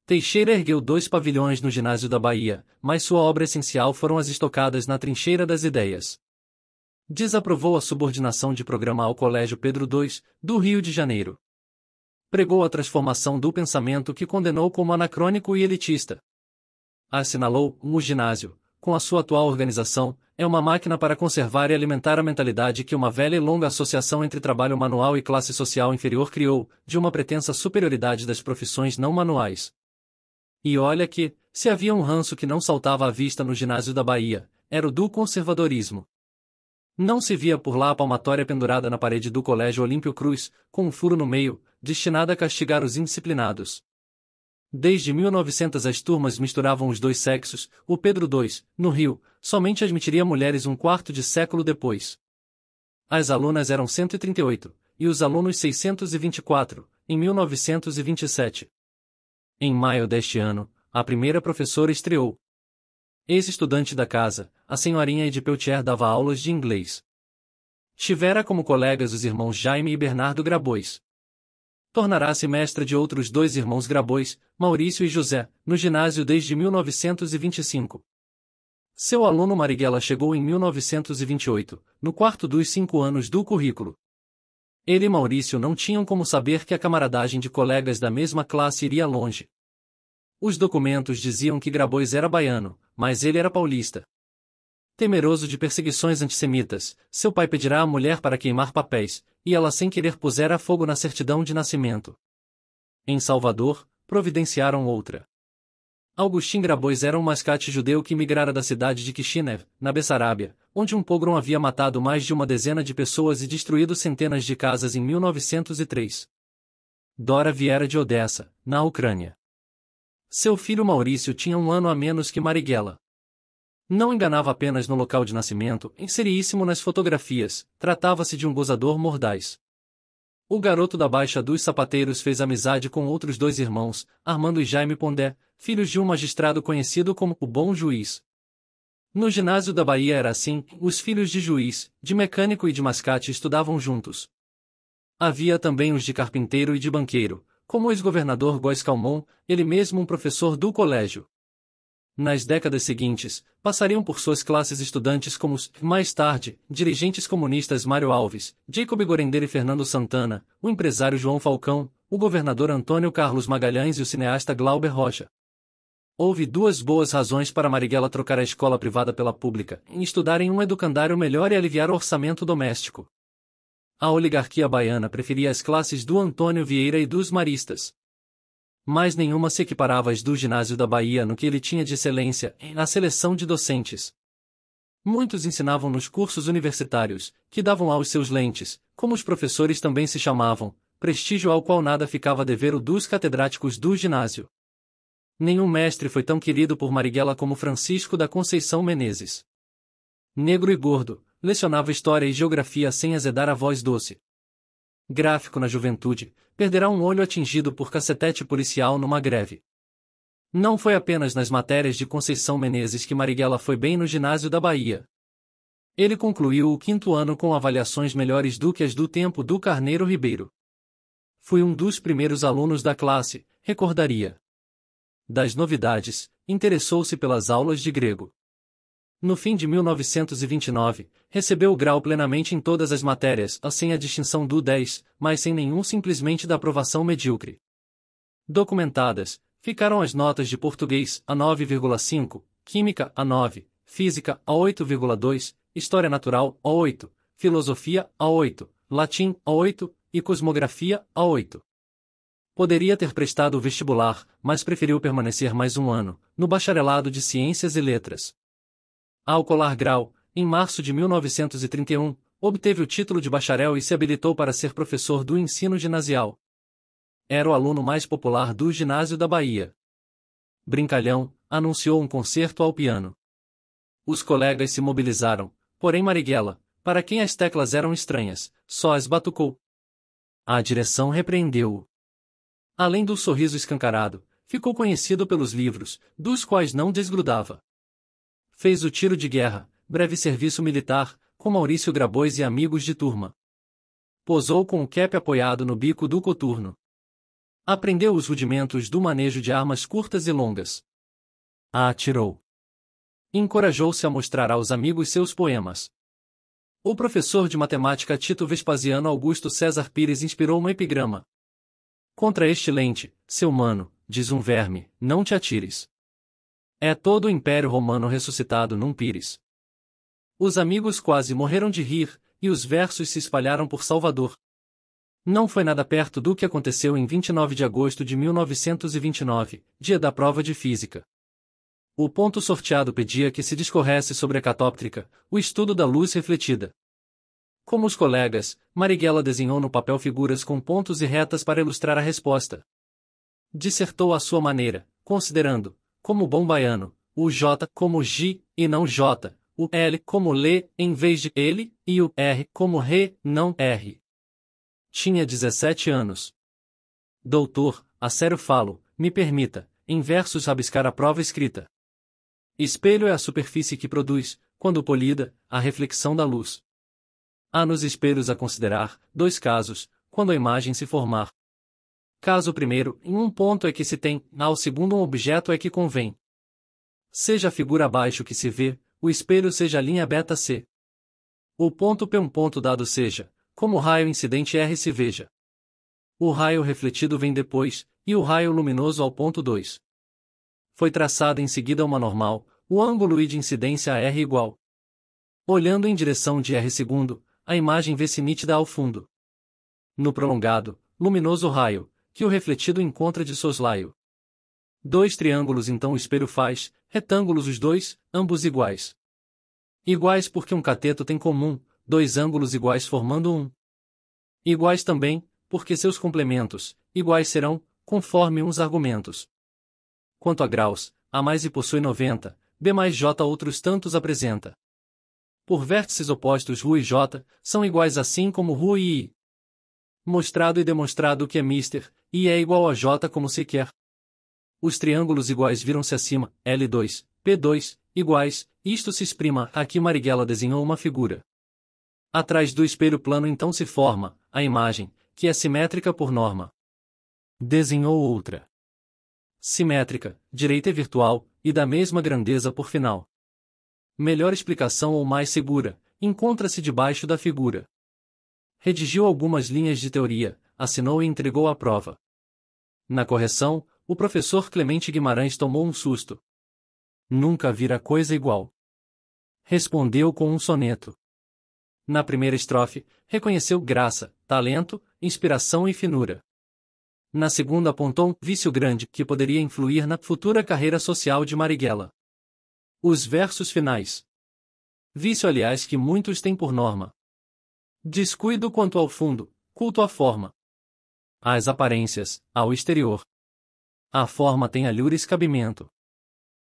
Teixeira ergueu dois pavilhões no ginásio da Bahia, mas sua obra essencial foram as estocadas na trincheira das ideias desaprovou a subordinação de programa ao Colégio Pedro II, do Rio de Janeiro. Pregou a transformação do pensamento que condenou como anacrônico e elitista. Assinalou, o um ginásio, com a sua atual organização, é uma máquina para conservar e alimentar a mentalidade que uma velha e longa associação entre trabalho manual e classe social inferior criou, de uma pretensa superioridade das profissões não manuais. E olha que, se havia um ranço que não saltava à vista no ginásio da Bahia, era o do conservadorismo. Não se via por lá a palmatória pendurada na parede do Colégio Olímpio Cruz, com um furo no meio, destinada a castigar os indisciplinados. Desde 1900 as turmas misturavam os dois sexos, o Pedro II, no Rio, somente admitiria mulheres um quarto de século depois. As alunas eram 138, e os alunos 624, em 1927. Em maio deste ano, a primeira professora estreou. Ex-estudante da casa, a senhorinha Edipeltier dava aulas de inglês. Tivera como colegas os irmãos Jaime e Bernardo Grabois. Tornará-se mestra de outros dois irmãos Grabois, Maurício e José, no ginásio desde 1925. Seu aluno Marighella chegou em 1928, no quarto dos cinco anos do currículo. Ele e Maurício não tinham como saber que a camaradagem de colegas da mesma classe iria longe. Os documentos diziam que Grabois era baiano, mas ele era paulista. Temeroso de perseguições antissemitas, seu pai pedirá à mulher para queimar papéis, e ela sem querer pusera fogo na certidão de nascimento. Em Salvador, providenciaram outra. Augustin Grabois era um mascate judeu que migrara da cidade de Kishinev, na Bessarábia, onde um pogrom havia matado mais de uma dezena de pessoas e destruído centenas de casas em 1903. Dora viera de Odessa, na Ucrânia. Seu filho Maurício tinha um ano a menos que Marighella. Não enganava apenas no local de nascimento, inseríssimo nas fotografias, tratava-se de um gozador mordaz. O garoto da Baixa dos Sapateiros fez amizade com outros dois irmãos, Armando e Jaime Pondé, filhos de um magistrado conhecido como o Bom Juiz. No ginásio da Bahia era assim, os filhos de juiz, de mecânico e de mascate estudavam juntos. Havia também os de carpinteiro e de banqueiro, como ex-governador Góis Calmon, ele mesmo um professor do colégio. Nas décadas seguintes, passariam por suas classes estudantes como os, mais tarde, dirigentes comunistas Mário Alves, Jacob Gorender e Fernando Santana, o empresário João Falcão, o governador Antônio Carlos Magalhães e o cineasta Glauber Rocha. Houve duas boas razões para Marighella trocar a escola privada pela pública, em estudar em um educandário melhor e aliviar o orçamento doméstico a oligarquia baiana preferia as classes do Antônio Vieira e dos maristas. Mas nenhuma se equiparava às do ginásio da Bahia no que ele tinha de excelência, na seleção de docentes. Muitos ensinavam nos cursos universitários, que davam aos seus lentes, como os professores também se chamavam, prestígio ao qual nada ficava dever o dos catedráticos do ginásio. Nenhum mestre foi tão querido por Marighella como Francisco da Conceição Menezes. Negro e gordo, lecionava história e geografia sem azedar a voz doce. Gráfico na juventude, perderá um olho atingido por cacetete policial numa greve. Não foi apenas nas matérias de Conceição Menezes que Marighella foi bem no ginásio da Bahia. Ele concluiu o quinto ano com avaliações melhores do que as do tempo do Carneiro Ribeiro. Fui um dos primeiros alunos da classe, recordaria. Das novidades, interessou-se pelas aulas de grego no fim de 1929, recebeu o grau plenamente em todas as matérias, sem assim a distinção do 10, mas sem nenhum simplesmente da aprovação medíocre. Documentadas, ficaram as notas de português a 9,5, química a 9, física a 8,2, história natural a 8, filosofia a 8, latim a 8 e cosmografia a 8. Poderia ter prestado o vestibular, mas preferiu permanecer mais um ano, no bacharelado de Ciências e Letras. Ao colar grau, em março de 1931, obteve o título de bacharel e se habilitou para ser professor do ensino ginasial. Era o aluno mais popular do ginásio da Bahia. Brincalhão, anunciou um concerto ao piano. Os colegas se mobilizaram, porém Marighella, para quem as teclas eram estranhas, só as batucou. A direção repreendeu-o. Além do sorriso escancarado, ficou conhecido pelos livros, dos quais não desgrudava. Fez o tiro de guerra, breve serviço militar, com Maurício Grabois e amigos de turma. Posou com o cap apoiado no bico do coturno. Aprendeu os rudimentos do manejo de armas curtas e longas. A atirou. Encorajou-se a mostrar aos amigos seus poemas. O professor de matemática Tito Vespasiano Augusto César Pires inspirou uma epigrama. Contra este lente, seu mano, diz um verme, não te atires. É todo o Império Romano ressuscitado num pires. Os amigos quase morreram de rir, e os versos se espalharam por Salvador. Não foi nada perto do que aconteceu em 29 de agosto de 1929, dia da prova de física. O ponto sorteado pedia que se discorresse sobre a catóptrica, o estudo da luz refletida. Como os colegas, Marighella desenhou no papel figuras com pontos e retas para ilustrar a resposta. Dissertou à sua maneira, considerando, como bom baiano, o J como G, e não J, o L como Lê, em vez de ele, e o R como Re, não R. Tinha 17 anos. Doutor, a sério falo, me permita, em versos rabiscar a prova escrita. Espelho é a superfície que produz, quando polida, a reflexão da luz. Há nos espelhos a considerar, dois casos, quando a imagem se formar, caso primeiro em um ponto é que se tem, ao segundo um objeto é que convém. Seja a figura abaixo que se vê, o espelho seja a linha beta C. O ponto P um ponto dado seja, como o raio incidente R se veja. O raio refletido vem depois, e o raio luminoso ao ponto 2. Foi traçada em seguida uma normal, o ângulo I de incidência a R igual. Olhando em direção de R segundo, a imagem vê-se nítida ao fundo. No prolongado, luminoso raio, que o refletido encontra de soslaio. Dois triângulos então o espelho faz, retângulos os dois, ambos iguais. Iguais porque um cateto tem comum, dois ângulos iguais formando um. Iguais também, porque seus complementos, iguais serão, conforme uns argumentos. Quanto a graus, A mais e possui 90, B mais J outros tantos apresenta. Por vértices opostos Rua e J, são iguais assim como Rua e I. Mostrado e demonstrado que é mister, e é igual a J como se quer. É. Os triângulos iguais viram-se acima, L2, P2, iguais, isto se exprima, aqui Marighella desenhou uma figura. Atrás do espelho plano então se forma, a imagem, que é simétrica por norma. Desenhou outra. Simétrica, direita e virtual, e da mesma grandeza por final. Melhor explicação ou mais segura, encontra-se debaixo da figura. Redigiu algumas linhas de teoria, assinou e entregou a prova. Na correção, o professor Clemente Guimarães tomou um susto. Nunca vira coisa igual. Respondeu com um soneto. Na primeira estrofe, reconheceu graça, talento, inspiração e finura. Na segunda apontou um vício grande que poderia influir na futura carreira social de Marighella. Os versos finais. Vício, aliás, que muitos têm por norma. Descuido quanto ao fundo, culto à forma às aparências, ao exterior. A forma tem alhures cabimento.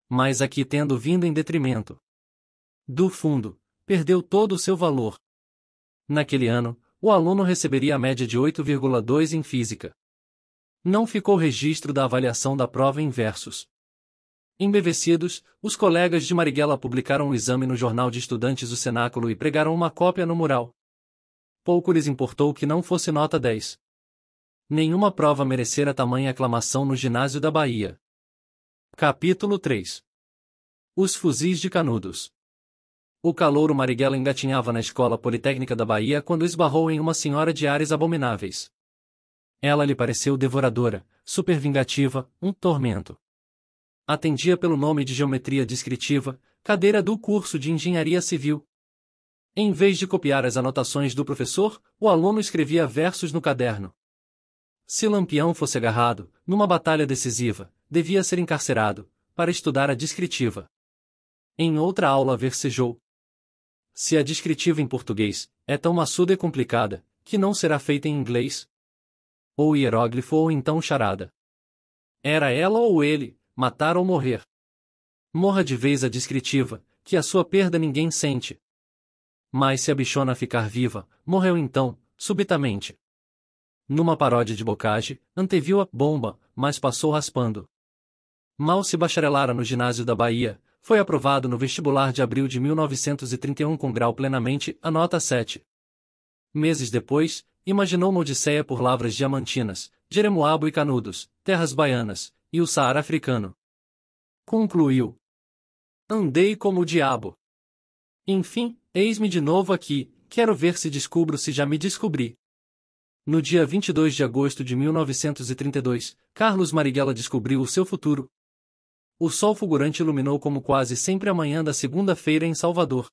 Mas aqui tendo vindo em detrimento do fundo, perdeu todo o seu valor. Naquele ano, o aluno receberia a média de 8,2 em física. Não ficou registro da avaliação da prova em versos. Embevecidos, os colegas de Marighella publicaram o exame no Jornal de Estudantes do Cenáculo e pregaram uma cópia no mural. Pouco lhes importou que não fosse nota 10. Nenhuma prova merecera tamanha aclamação no ginásio da Bahia. Capítulo 3 Os fuzis de canudos. O calouro Marighella engatinhava na Escola Politécnica da Bahia quando esbarrou em uma senhora de ares abomináveis. Ela lhe pareceu devoradora, supervingativa, um tormento. Atendia pelo nome de geometria descritiva, cadeira do curso de engenharia civil. Em vez de copiar as anotações do professor, o aluno escrevia versos no caderno. Se Lampião fosse agarrado, numa batalha decisiva, devia ser encarcerado, para estudar a descritiva. Em outra aula versejou. Se a descritiva em português é tão maçuda e complicada, que não será feita em inglês? Ou hieróglifo ou então charada. Era ela ou ele, matar ou morrer. Morra de vez a descritiva, que a sua perda ninguém sente. Mas se a bichona ficar viva, morreu então, subitamente numa paródia de Bocage, anteviu a bomba, mas passou raspando. Mal se bacharelara no ginásio da Bahia, foi aprovado no vestibular de abril de 1931 com grau plenamente, a nota 7. Meses depois, imaginou uma odisseia por lavras diamantinas, Jeremoabo e Canudos, terras baianas, e o Saara africano. Concluiu. Andei como o diabo. Enfim, eis-me de novo aqui, quero ver se descubro se já me descobri. No dia 22 de agosto de 1932, Carlos Marighella descobriu o seu futuro. O sol fulgurante iluminou como quase sempre a manhã da segunda-feira em Salvador.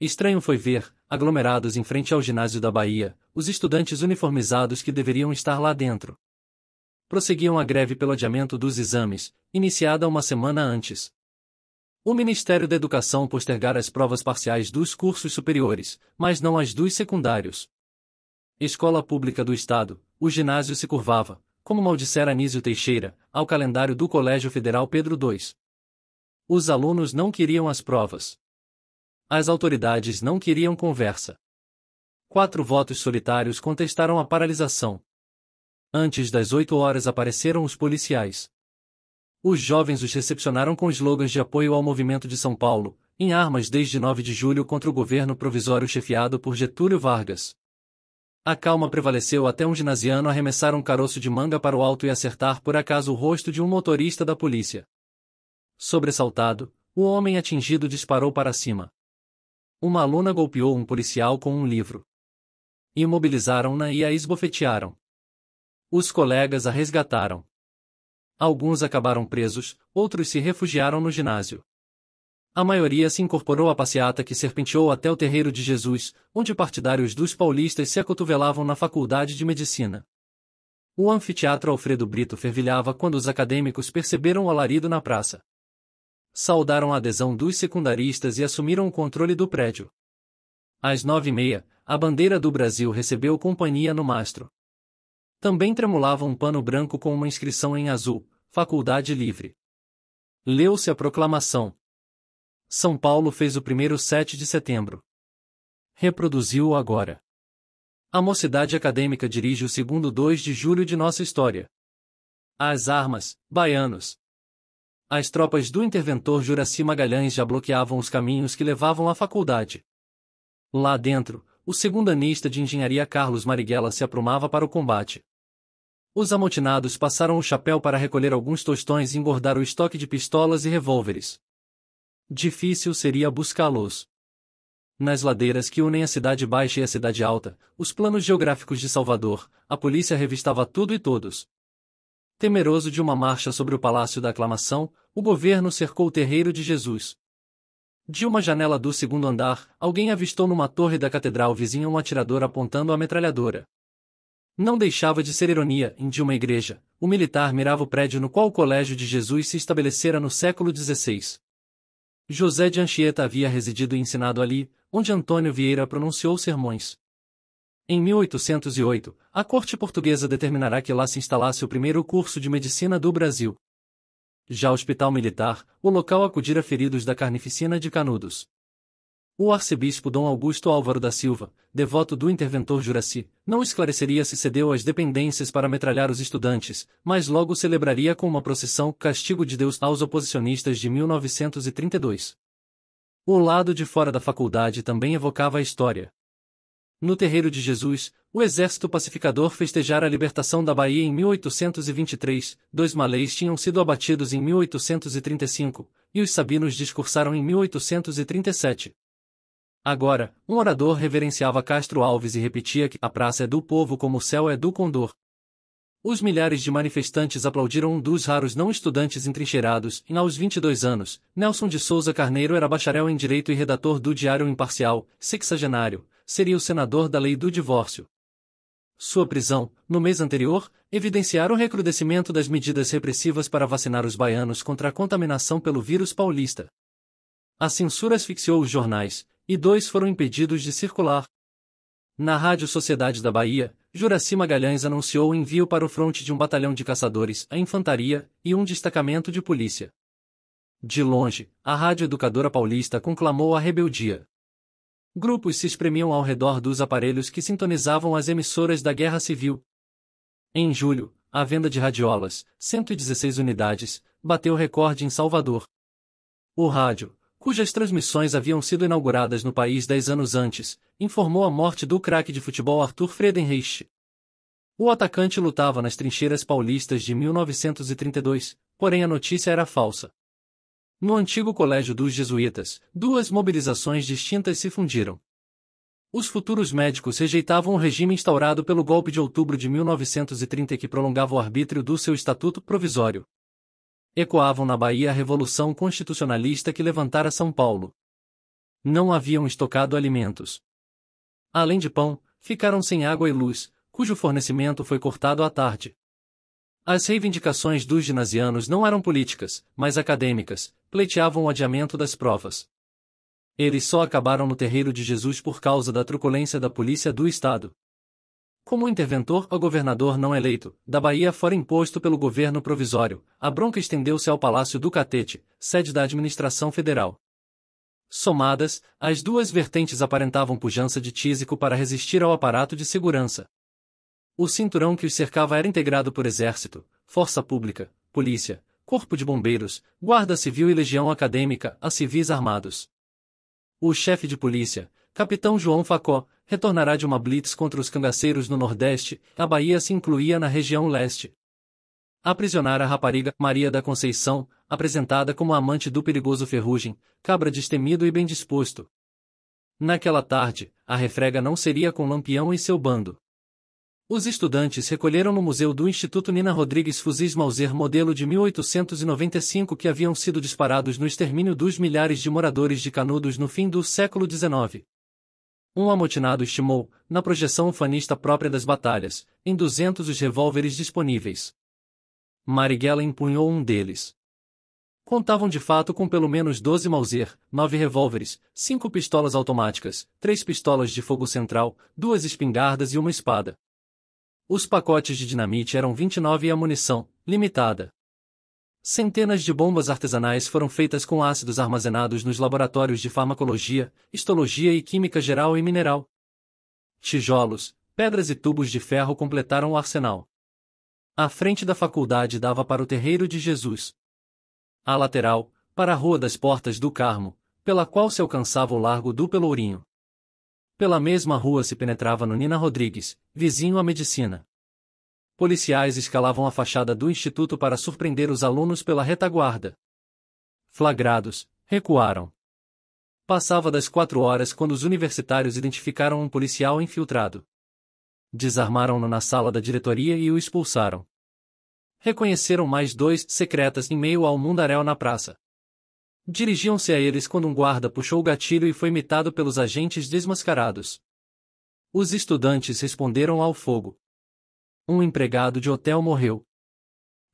Estranho foi ver, aglomerados em frente ao ginásio da Bahia, os estudantes uniformizados que deveriam estar lá dentro. Prosseguiam a greve pelo adiamento dos exames, iniciada uma semana antes. O Ministério da Educação postergara as provas parciais dos cursos superiores, mas não as dos secundários. Escola Pública do Estado, o ginásio se curvava, como maldissera Anísio Teixeira, ao calendário do Colégio Federal Pedro II. Os alunos não queriam as provas. As autoridades não queriam conversa. Quatro votos solitários contestaram a paralisação. Antes das oito horas apareceram os policiais. Os jovens os recepcionaram com slogans de apoio ao movimento de São Paulo, em armas desde 9 de julho contra o governo provisório chefiado por Getúlio Vargas. A calma prevaleceu até um ginasiano arremessar um caroço de manga para o alto e acertar por acaso o rosto de um motorista da polícia. Sobressaltado, o homem atingido disparou para cima. Uma aluna golpeou um policial com um livro. Imobilizaram-na e a esbofetearam. Os colegas a resgataram. Alguns acabaram presos, outros se refugiaram no ginásio. A maioria se incorporou à passeata que serpenteou até o terreiro de Jesus, onde partidários dos paulistas se acotovelavam na faculdade de medicina. O anfiteatro Alfredo Brito fervilhava quando os acadêmicos perceberam o alarido na praça. Saudaram a adesão dos secundaristas e assumiram o controle do prédio. Às nove e meia, a bandeira do Brasil recebeu companhia no mastro. Também tremulava um pano branco com uma inscrição em azul, Faculdade Livre. Leu-se a proclamação, são Paulo fez o primeiro 7 de setembro. Reproduziu-o agora. A mocidade acadêmica dirige o segundo 2 de julho de nossa história. As armas, baianos. As tropas do interventor Juraci Magalhães já bloqueavam os caminhos que levavam à faculdade. Lá dentro, o segundanista de engenharia Carlos Marighella se aprumava para o combate. Os amotinados passaram o chapéu para recolher alguns tostões e engordar o estoque de pistolas e revólveres. Difícil seria buscá-los. Nas ladeiras que unem a Cidade Baixa e a Cidade Alta, os planos geográficos de Salvador, a polícia revistava tudo e todos. Temeroso de uma marcha sobre o Palácio da Aclamação, o governo cercou o terreiro de Jesus. De uma janela do segundo andar, alguém avistou numa torre da catedral vizinha um atirador apontando a metralhadora. Não deixava de ser ironia, em de uma igreja, o militar mirava o prédio no qual o Colégio de Jesus se estabelecera no século XVI. José de Anchieta havia residido e ensinado ali, onde Antônio Vieira pronunciou sermões. Em 1808, a corte portuguesa determinará que lá se instalasse o primeiro curso de medicina do Brasil. Já o Hospital Militar, o local acudirá feridos da carnificina de Canudos. O arcebispo Dom Augusto Álvaro da Silva, devoto do interventor Juraci, não esclareceria se cedeu às dependências para metralhar os estudantes, mas logo celebraria com uma procissão Castigo de Deus aos oposicionistas de 1932. O lado de fora da faculdade também evocava a história. No terreiro de Jesus, o exército pacificador festejara a libertação da Bahia em 1823, dois malês tinham sido abatidos em 1835, e os sabinos discursaram em 1837. Agora, um orador reverenciava Castro Alves e repetia que a praça é do povo como o céu é do condor. Os milhares de manifestantes aplaudiram um dos raros não estudantes entrincheirados, e aos 22 anos, Nelson de Souza Carneiro era bacharel em Direito e redator do Diário Imparcial, sexagenário, seria o senador da lei do divórcio. Sua prisão, no mês anterior, evidenciara o recrudescimento das medidas repressivas para vacinar os baianos contra a contaminação pelo vírus paulista. A censura asfixiou os jornais, e dois foram impedidos de circular. Na Rádio Sociedade da Bahia, Juraci Magalhães anunciou o envio para o fronte de um batalhão de caçadores, a infantaria e um destacamento de polícia. De longe, a Rádio Educadora Paulista conclamou a rebeldia. Grupos se espremiam ao redor dos aparelhos que sintonizavam as emissoras da Guerra Civil. Em julho, a venda de radiolas, 116 unidades, bateu recorde em Salvador. O rádio, cujas transmissões haviam sido inauguradas no país dez anos antes, informou a morte do craque de futebol Arthur Friedenreich. O atacante lutava nas trincheiras paulistas de 1932, porém a notícia era falsa. No antigo colégio dos jesuítas, duas mobilizações distintas se fundiram. Os futuros médicos rejeitavam o regime instaurado pelo golpe de outubro de 1930 que prolongava o arbítrio do seu estatuto provisório, Ecoavam na Bahia a revolução constitucionalista que levantara São Paulo. Não haviam estocado alimentos. Além de pão, ficaram sem água e luz, cujo fornecimento foi cortado à tarde. As reivindicações dos ginasianos não eram políticas, mas acadêmicas, pleiteavam o adiamento das provas. Eles só acabaram no terreiro de Jesus por causa da truculência da polícia do Estado como interventor ao governador não eleito, da Bahia fora imposto pelo governo provisório, a bronca estendeu-se ao Palácio do Catete, sede da administração federal. Somadas, as duas vertentes aparentavam pujança de tísico para resistir ao aparato de segurança. O cinturão que os cercava era integrado por exército, força pública, polícia, corpo de bombeiros, guarda civil e legião acadêmica a civis armados. O chefe de polícia, capitão João Facó, retornará de uma blitz contra os cangaceiros no Nordeste, a Bahia se incluía na região leste. Aprisionar a rapariga Maria da Conceição, apresentada como amante do perigoso Ferrugem, cabra destemido e bem disposto. Naquela tarde, a refrega não seria com Lampião e seu bando. Os estudantes recolheram no museu do Instituto Nina Rodrigues fuzis Mauser modelo de 1895 que haviam sido disparados no extermínio dos milhares de moradores de Canudos no fim do século XIX. Um amotinado estimou, na projeção ufanista própria das batalhas, em duzentos os revólveres disponíveis. Marighella empunhou um deles. Contavam de fato com pelo menos 12 Mauser, 9 revólveres, 5 pistolas automáticas, 3 pistolas de fogo central, 2 espingardas e uma espada. Os pacotes de dinamite eram 29 e a munição, limitada. Centenas de bombas artesanais foram feitas com ácidos armazenados nos laboratórios de farmacologia, histologia e química geral e mineral. Tijolos, pedras e tubos de ferro completaram o arsenal. A frente da faculdade dava para o terreiro de Jesus. A lateral, para a Rua das Portas do Carmo, pela qual se alcançava o Largo do Pelourinho. Pela mesma rua se penetrava no Nina Rodrigues, vizinho à medicina policiais escalavam a fachada do instituto para surpreender os alunos pela retaguarda. Flagrados, recuaram. Passava das quatro horas quando os universitários identificaram um policial infiltrado. Desarmaram-no na sala da diretoria e o expulsaram. Reconheceram mais dois secretas em meio ao mundaréu na praça. Dirigiam-se a eles quando um guarda puxou o gatilho e foi imitado pelos agentes desmascarados. Os estudantes responderam ao fogo um empregado de hotel morreu.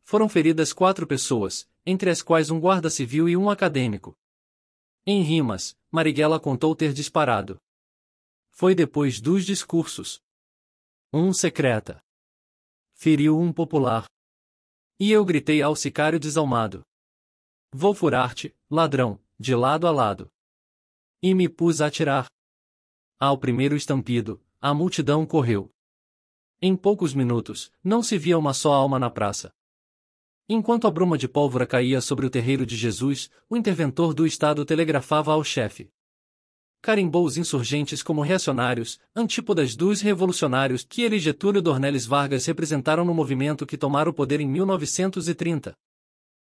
Foram feridas quatro pessoas, entre as quais um guarda civil e um acadêmico. Em rimas, Marighella contou ter disparado. Foi depois dos discursos. Um secreta. Feriu um popular. E eu gritei ao sicário desalmado. Vou furar-te, ladrão, de lado a lado. E me pus a atirar. Ao primeiro estampido, a multidão correu. Em poucos minutos, não se via uma só alma na praça. Enquanto a bruma de pólvora caía sobre o terreiro de Jesus, o interventor do Estado telegrafava ao chefe. Carimbou os insurgentes como reacionários, antípodas dos revolucionários que ele Getúlio Dornelles Vargas representaram no movimento que tomara o poder em 1930.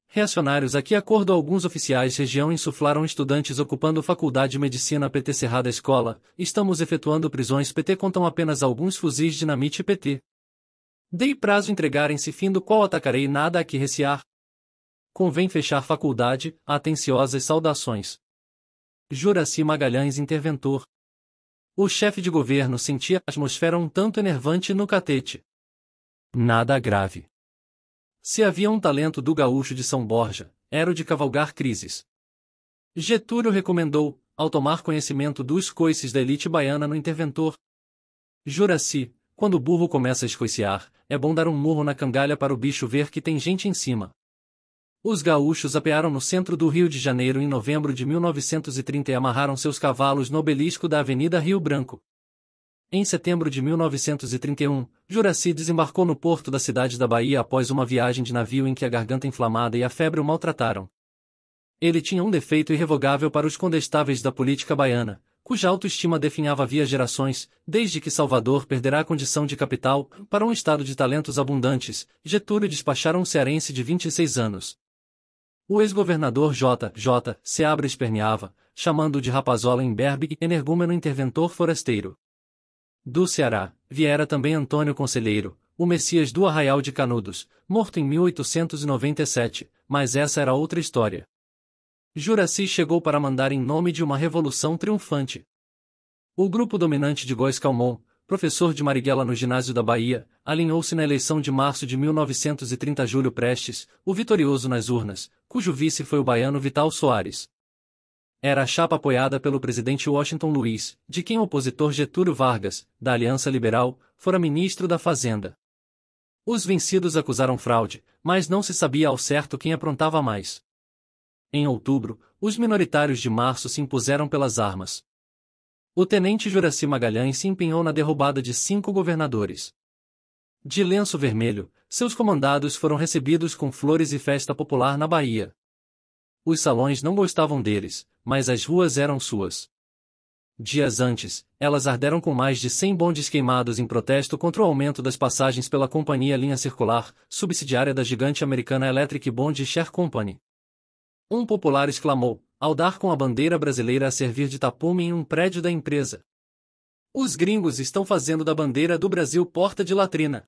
Reacionários aqui acordo alguns oficiais região insuflaram estudantes ocupando faculdade de medicina PT Cerrada Escola, estamos efetuando prisões PT contam apenas alguns fuzis dinamite PT. Dei prazo entregarem-se fim do qual atacarei nada a que recear. Convém fechar faculdade, atenciosas saudações. Juraci Magalhães Interventor. O chefe de governo sentia a atmosfera um tanto enervante no catete. Nada grave. Se havia um talento do gaúcho de São Borja, era o de cavalgar crises. Getúlio recomendou, ao tomar conhecimento dos coices da elite baiana no interventor, Juraci, quando o burro começa a escoicear, é bom dar um murro na cangalha para o bicho ver que tem gente em cima. Os gaúchos apearam no centro do Rio de Janeiro em novembro de 1930 e amarraram seus cavalos no obelisco da Avenida Rio Branco. Em setembro de 1931, Juraci desembarcou no porto da cidade da Bahia após uma viagem de navio em que a garganta inflamada e a febre o maltrataram. Ele tinha um defeito irrevogável para os condestáveis da política baiana, cuja autoestima definhava via gerações, desde que Salvador perderá a condição de capital para um estado de talentos abundantes, Getúlio despachara um cearense de 26 anos. O ex-governador J. J. Seabra esperneava, chamando-o de rapazola imberbe e energúmeno interventor forasteiro. Do Ceará, viera também Antônio Conselheiro, o Messias do Arraial de Canudos, morto em 1897, mas essa era outra história. Juraci chegou para mandar em nome de uma revolução triunfante. O grupo dominante de Góis Calmon, professor de Marighella no ginásio da Bahia, alinhou-se na eleição de março de 1930 a Júlio Prestes, o vitorioso nas urnas, cujo vice foi o baiano Vital Soares. Era a chapa apoiada pelo presidente Washington Luiz, de quem o opositor Getúlio Vargas, da Aliança Liberal, fora ministro da Fazenda. Os vencidos acusaram fraude, mas não se sabia ao certo quem aprontava mais. Em outubro, os minoritários de março se impuseram pelas armas. O tenente Juraci Magalhães se empenhou na derrubada de cinco governadores. De lenço vermelho, seus comandados foram recebidos com flores e festa popular na Bahia. Os salões não gostavam deles, mas as ruas eram suas. Dias antes, elas arderam com mais de 100 bondes queimados em protesto contra o aumento das passagens pela companhia Linha Circular, subsidiária da gigante americana Electric Bond Share Company. Um popular exclamou, ao dar com a bandeira brasileira a servir de tapume em um prédio da empresa. Os gringos estão fazendo da bandeira do Brasil porta de latrina.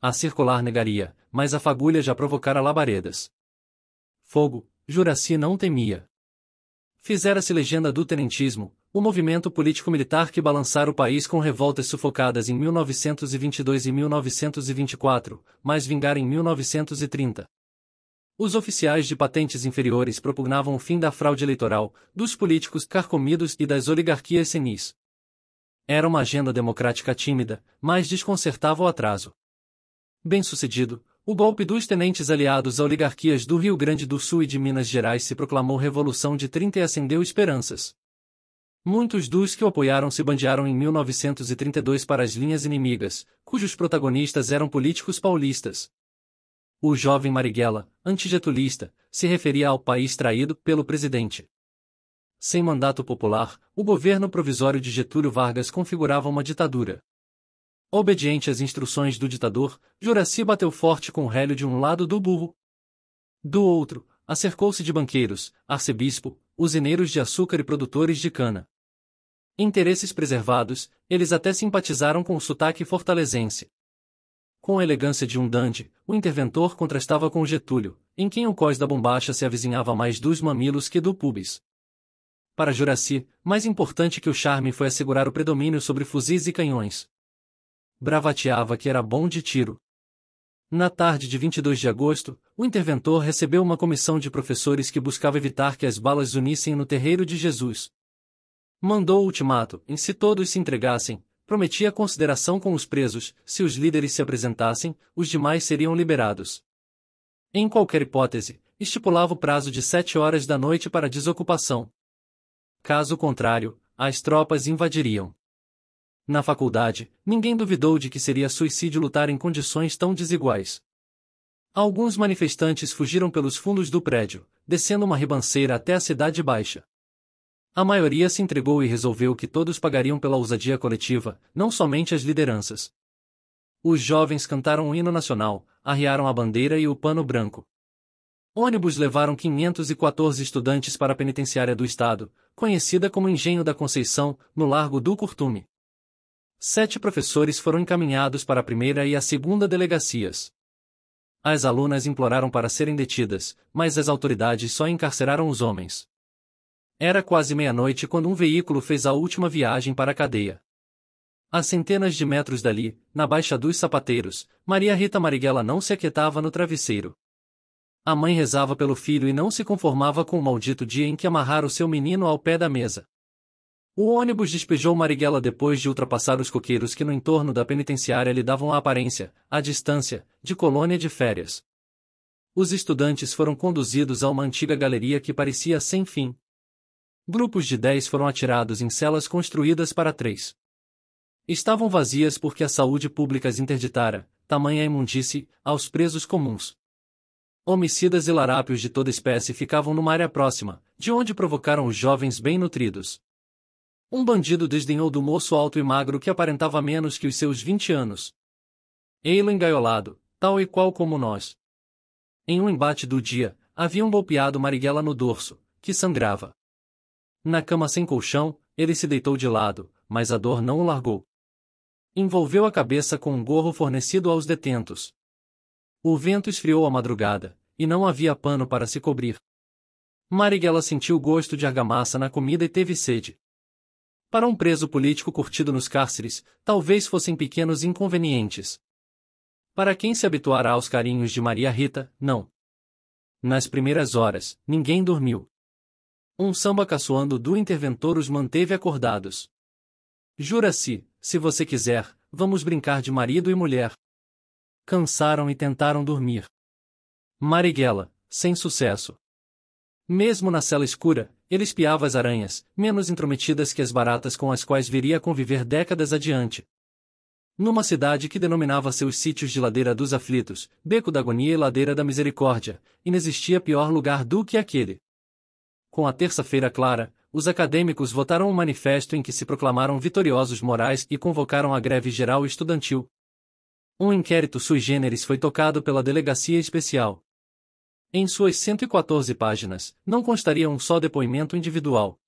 A circular negaria, mas a fagulha já provocara labaredas. Fogo, Juraci não temia. Fizera-se legenda do tenentismo, o movimento político-militar que balançara o país com revoltas sufocadas em 1922 e 1924, mas vingara em 1930. Os oficiais de patentes inferiores propugnavam o fim da fraude eleitoral, dos políticos carcomidos e das oligarquias senis. Era uma agenda democrática tímida, mas desconcertava o atraso. Bem-sucedido, o golpe dos tenentes aliados a oligarquias do Rio Grande do Sul e de Minas Gerais se proclamou Revolução de 30 e acendeu esperanças. Muitos dos que o apoiaram se bandearam em 1932 para as linhas inimigas, cujos protagonistas eram políticos paulistas. O jovem Marighella, antigetulista, se referia ao país traído pelo presidente. Sem mandato popular, o governo provisório de Getúlio Vargas configurava uma ditadura. Obediente às instruções do ditador, Juraci bateu forte com o relho de um lado do burro. Do outro, acercou-se de banqueiros, arcebispo, usineiros de açúcar e produtores de cana. Interesses preservados, eles até simpatizaram com o sotaque fortalezense. Com a elegância de um Dante, o interventor contrastava com Getúlio, em quem o cós da bombacha se avizinhava mais dos mamilos que do pubis. Para Juraci, mais importante que o charme foi assegurar o predomínio sobre fuzis e canhões bravateava que era bom de tiro. Na tarde de 22 de agosto, o interventor recebeu uma comissão de professores que buscava evitar que as balas unissem no terreiro de Jesus. Mandou o ultimato, em se todos se entregassem, prometia consideração com os presos, se os líderes se apresentassem, os demais seriam liberados. Em qualquer hipótese, estipulava o prazo de sete horas da noite para desocupação. Caso contrário, as tropas invadiriam na faculdade, ninguém duvidou de que seria suicídio lutar em condições tão desiguais. Alguns manifestantes fugiram pelos fundos do prédio, descendo uma ribanceira até a Cidade Baixa. A maioria se entregou e resolveu que todos pagariam pela ousadia coletiva, não somente as lideranças. Os jovens cantaram o hino nacional, arriaram a bandeira e o pano branco. Ônibus levaram 514 estudantes para a penitenciária do estado, conhecida como Engenho da Conceição, no Largo do Curtume. Sete professores foram encaminhados para a primeira e a segunda delegacias. As alunas imploraram para serem detidas, mas as autoridades só encarceraram os homens. Era quase meia-noite quando um veículo fez a última viagem para a cadeia. A centenas de metros dali, na Baixa dos Sapateiros, Maria Rita Marighella não se aquietava no travesseiro. A mãe rezava pelo filho e não se conformava com o maldito dia em que amarraram seu menino ao pé da mesa. O ônibus despejou Marighella depois de ultrapassar os coqueiros que no entorno da penitenciária lhe davam a aparência, à distância, de colônia de férias. Os estudantes foram conduzidos a uma antiga galeria que parecia sem fim. Grupos de dez foram atirados em celas construídas para três. Estavam vazias porque a saúde pública as interditara, tamanha imundície, aos presos comuns. Homicidas e larápios de toda espécie ficavam numa área próxima, de onde provocaram os jovens bem nutridos. Um bandido desdenhou do moço alto e magro que aparentava menos que os seus vinte anos. Ei-lo engaiolado, tal e qual como nós. Em um embate do dia, haviam golpeado Marighella no dorso, que sangrava. Na cama sem colchão, ele se deitou de lado, mas a dor não o largou. Envolveu a cabeça com um gorro fornecido aos detentos. O vento esfriou a madrugada, e não havia pano para se cobrir. Marighella sentiu gosto de argamassa na comida e teve sede. Para um preso político curtido nos cárceres, talvez fossem pequenos inconvenientes. Para quem se habituará aos carinhos de Maria Rita, não. Nas primeiras horas, ninguém dormiu. Um samba caçoando do interventor os manteve acordados. Jura-se, se você quiser, vamos brincar de marido e mulher. Cansaram e tentaram dormir. Marighella, sem sucesso. Mesmo na cela escura, ele espiava as aranhas, menos intrometidas que as baratas com as quais viria a conviver décadas adiante. Numa cidade que denominava seus sítios de Ladeira dos Aflitos, Beco da Agonia e Ladeira da Misericórdia, inexistia pior lugar do que aquele. Com a terça-feira clara, os acadêmicos votaram um manifesto em que se proclamaram vitoriosos morais e convocaram a greve geral estudantil. Um inquérito sui generis foi tocado pela Delegacia Especial. Em suas 114 páginas, não constaria um só depoimento individual.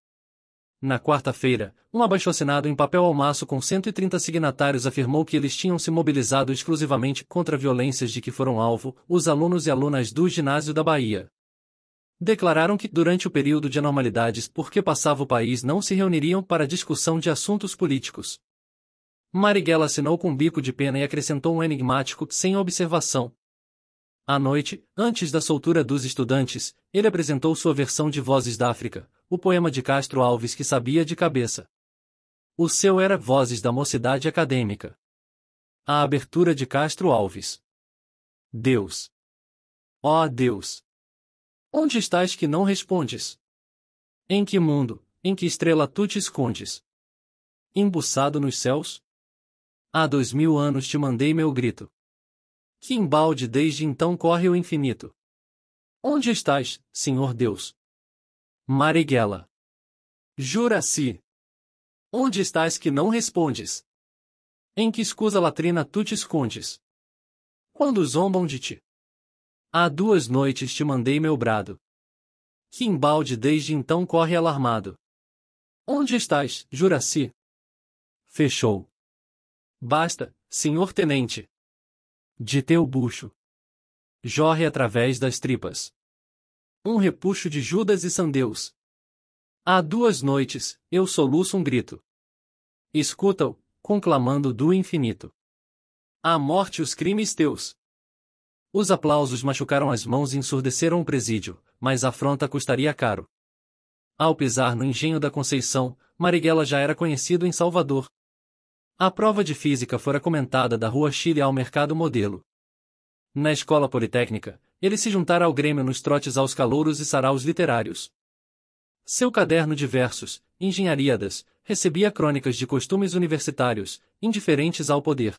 Na quarta-feira, um abaixo-assinado em papel ao maço com 130 signatários afirmou que eles tinham se mobilizado exclusivamente contra violências de que foram alvo os alunos e alunas do ginásio da Bahia. Declararam que, durante o período de anormalidades por que passava o país, não se reuniriam para discussão de assuntos políticos. Marighella assinou com bico de pena e acrescentou um enigmático sem observação. À noite, antes da soltura dos estudantes, ele apresentou sua versão de Vozes da África, o poema de Castro Alves que sabia de cabeça. O seu era Vozes da Mocidade Acadêmica. A abertura de Castro Alves. Deus. Ó oh Deus! Onde estás que não respondes? Em que mundo, em que estrela tu te escondes? Embuçado nos céus? Há dois mil anos te mandei meu grito que embalde desde então corre o infinito. Onde estás, Senhor Deus? Marighella. Juraci. Onde estás que não respondes? Em que escusa latrina tu te escondes? Quando zombam de ti. Há duas noites te mandei meu brado. Que embalde desde então corre alarmado. Onde estás, Juraci? Fechou. Basta, senhor tenente. De teu bucho. Jorre através das tripas. Um repuxo de Judas e Sandeus. Há duas noites, eu soluço um grito. Escuta-o, conclamando do infinito. A morte os crimes teus. Os aplausos machucaram as mãos e ensurdeceram o presídio, mas a afronta custaria caro. Ao pisar no engenho da Conceição, Marighella já era conhecido em Salvador, a prova de física fora comentada da Rua Chile ao Mercado Modelo. Na Escola Politécnica, ele se juntara ao Grêmio nos trotes aos calouros e saraus literários. Seu caderno de versos, Engenharíadas, recebia crônicas de costumes universitários, indiferentes ao poder.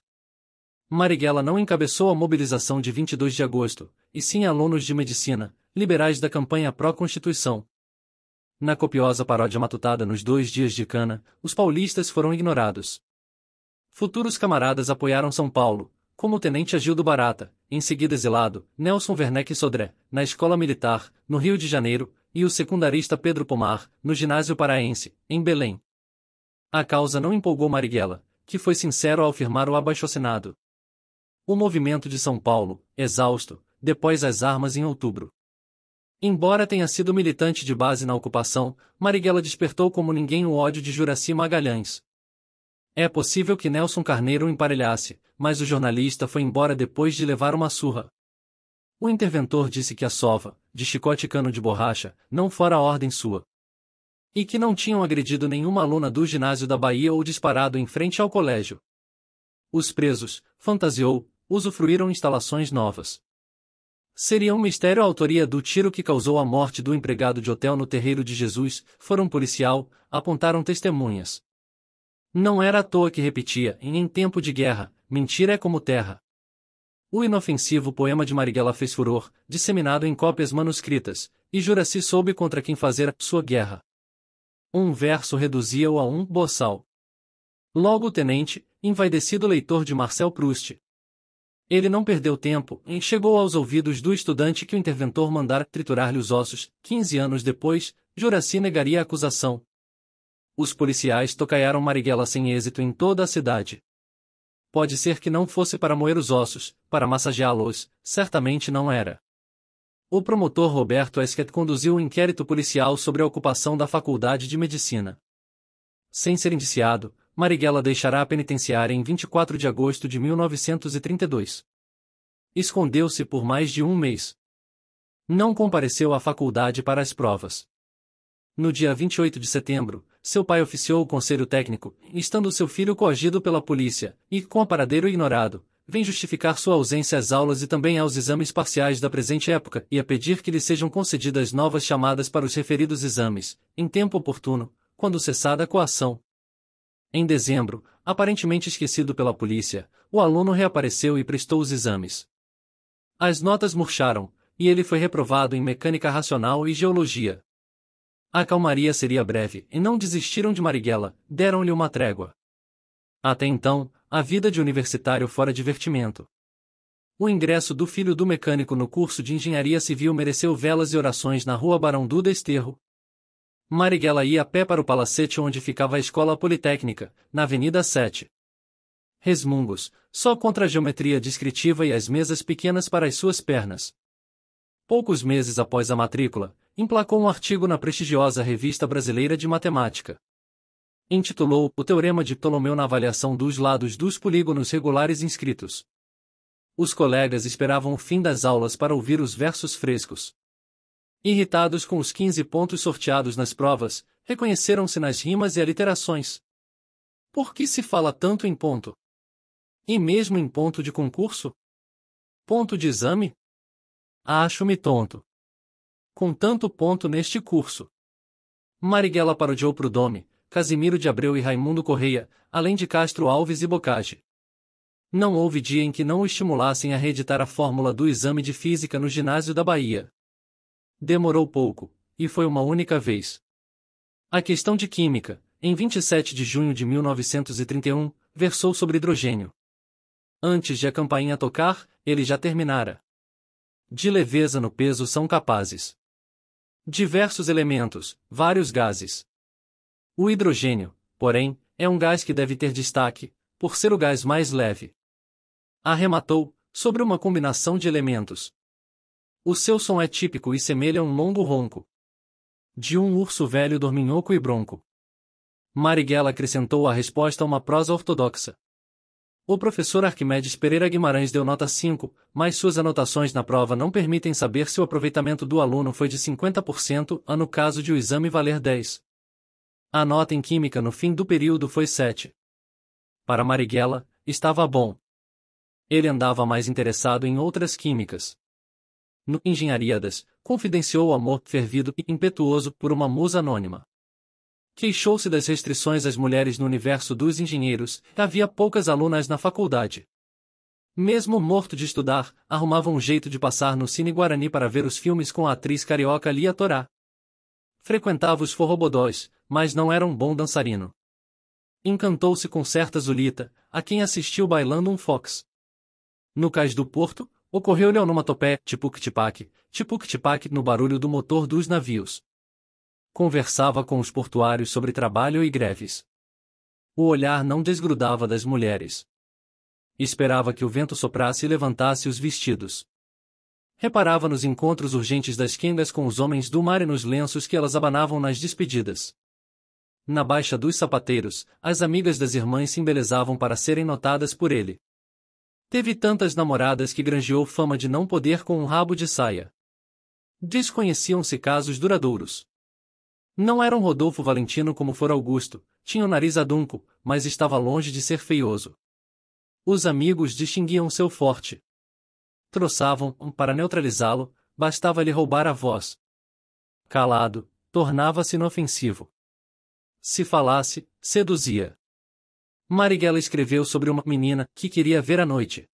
Marighella não encabeçou a mobilização de 22 de agosto, e sim alunos de medicina, liberais da campanha pró-constituição. Na copiosa paródia matutada nos dois dias de cana, os paulistas foram ignorados. Futuros camaradas apoiaram São Paulo, como o tenente Agildo Barata, em seguida exilado, Nelson Werneck Sodré, na Escola Militar, no Rio de Janeiro, e o secundarista Pedro Pomar, no Ginásio Paraense, em Belém. A causa não empolgou Marighella, que foi sincero ao afirmar o abaixo-assinado. O movimento de São Paulo, exausto, depois as armas em outubro. Embora tenha sido militante de base na ocupação, Marighella despertou como ninguém o ódio de Juraci Magalhães, é possível que Nelson Carneiro emparelhasse, mas o jornalista foi embora depois de levar uma surra. O interventor disse que a sova, de chicote e cano de borracha, não fora ordem sua. E que não tinham agredido nenhuma aluna do ginásio da Bahia ou disparado em frente ao colégio. Os presos, fantasiou, usufruíram instalações novas. Seria um mistério a autoria do tiro que causou a morte do empregado de hotel no Terreiro de Jesus, foram policial, apontaram testemunhas. Não era à toa que repetia, em tempo de guerra, mentira é como terra. O inofensivo poema de Marighella fez furor, disseminado em cópias manuscritas, e Juraci soube contra quem fazer sua guerra. Um verso reduzia-o a um boçal. Logo o tenente, envaidecido leitor de Marcel Proust. Ele não perdeu tempo e chegou aos ouvidos do estudante que o interventor mandara triturar-lhe os ossos, quinze anos depois, Juraci negaria a acusação, os policiais tocaiaram Marighella sem êxito em toda a cidade. Pode ser que não fosse para moer os ossos, para massageá-los, certamente não era. O promotor Roberto Esquet conduziu o um inquérito policial sobre a ocupação da Faculdade de Medicina. Sem ser indiciado, Marighella deixará a penitenciária em 24 de agosto de 1932. Escondeu-se por mais de um mês. Não compareceu à faculdade para as provas. No dia 28 de setembro, seu pai oficiou o conselho técnico, estando seu filho coagido pela polícia, e, com o paradeiro ignorado, vem justificar sua ausência às aulas e também aos exames parciais da presente época e a pedir que lhe sejam concedidas novas chamadas para os referidos exames, em tempo oportuno, quando cessada a coação. Em dezembro, aparentemente esquecido pela polícia, o aluno reapareceu e prestou os exames. As notas murcharam, e ele foi reprovado em mecânica racional e geologia. A calmaria seria breve, e não desistiram de Marighella, deram-lhe uma trégua. Até então, a vida de universitário fora divertimento. O ingresso do filho do mecânico no curso de engenharia civil mereceu velas e orações na rua Barão Duda Esterro. Marighella ia a pé para o palacete onde ficava a escola politécnica, na Avenida 7. Resmungos, só contra a geometria descritiva e as mesas pequenas para as suas pernas. Poucos meses após a matrícula, emplacou um artigo na prestigiosa Revista Brasileira de Matemática. Intitulou O Teorema de Ptolomeu na avaliação dos lados dos polígonos regulares inscritos. Os colegas esperavam o fim das aulas para ouvir os versos frescos. Irritados com os 15 pontos sorteados nas provas, reconheceram-se nas rimas e aliterações. Por que se fala tanto em ponto? E mesmo em ponto de concurso? Ponto de exame? Acho-me tonto com tanto ponto neste curso. Marighella parodiou Prudome, Casimiro de Abreu e Raimundo Correia, além de Castro Alves e Bocage. Não houve dia em que não o estimulassem a reeditar a fórmula do exame de física no ginásio da Bahia. Demorou pouco, e foi uma única vez. A questão de química, em 27 de junho de 1931, versou sobre hidrogênio. Antes de a campainha tocar, ele já terminara. De leveza no peso são capazes diversos elementos, vários gases. O hidrogênio, porém, é um gás que deve ter destaque, por ser o gás mais leve. Arrematou, sobre uma combinação de elementos. O seu som é típico e semelha um longo ronco. De um urso velho dorminhoco e bronco. Marighella acrescentou à resposta uma prosa ortodoxa. O professor Arquimedes Pereira Guimarães deu nota 5, mas suas anotações na prova não permitem saber se o aproveitamento do aluno foi de 50% a no caso de o exame valer 10. A nota em química no fim do período foi 7. Para Marighella, estava bom. Ele andava mais interessado em outras químicas. No das, confidenciou o amor fervido e impetuoso por uma musa anônima. Queixou-se das restrições às mulheres no universo dos engenheiros, havia poucas alunas na faculdade. Mesmo morto de estudar, arrumava um jeito de passar no Cine Guarani para ver os filmes com a atriz carioca Lia Torá. Frequentava os forrobodós, mas não era um bom dançarino. Encantou-se com certa Zulita, a quem assistiu bailando um fox. No cais do porto, ocorreu-lhe onomatopé, tipuc-tipac, tipuc no barulho do motor dos navios conversava com os portuários sobre trabalho e greves. O olhar não desgrudava das mulheres. Esperava que o vento soprasse e levantasse os vestidos. Reparava nos encontros urgentes das quendas com os homens do mar e nos lenços que elas abanavam nas despedidas. Na baixa dos sapateiros, as amigas das irmãs se embelezavam para serem notadas por ele. Teve tantas namoradas que granjeou fama de não poder com um rabo de saia. Desconheciam-se casos duradouros. Não eram Rodolfo Valentino como fora Augusto, tinha o nariz adunco, mas estava longe de ser feioso. Os amigos distinguiam seu forte. Troçavam, para neutralizá-lo, bastava-lhe roubar a voz. Calado, tornava-se inofensivo. Se falasse, seduzia. Marighella escreveu sobre uma menina que queria ver à noite.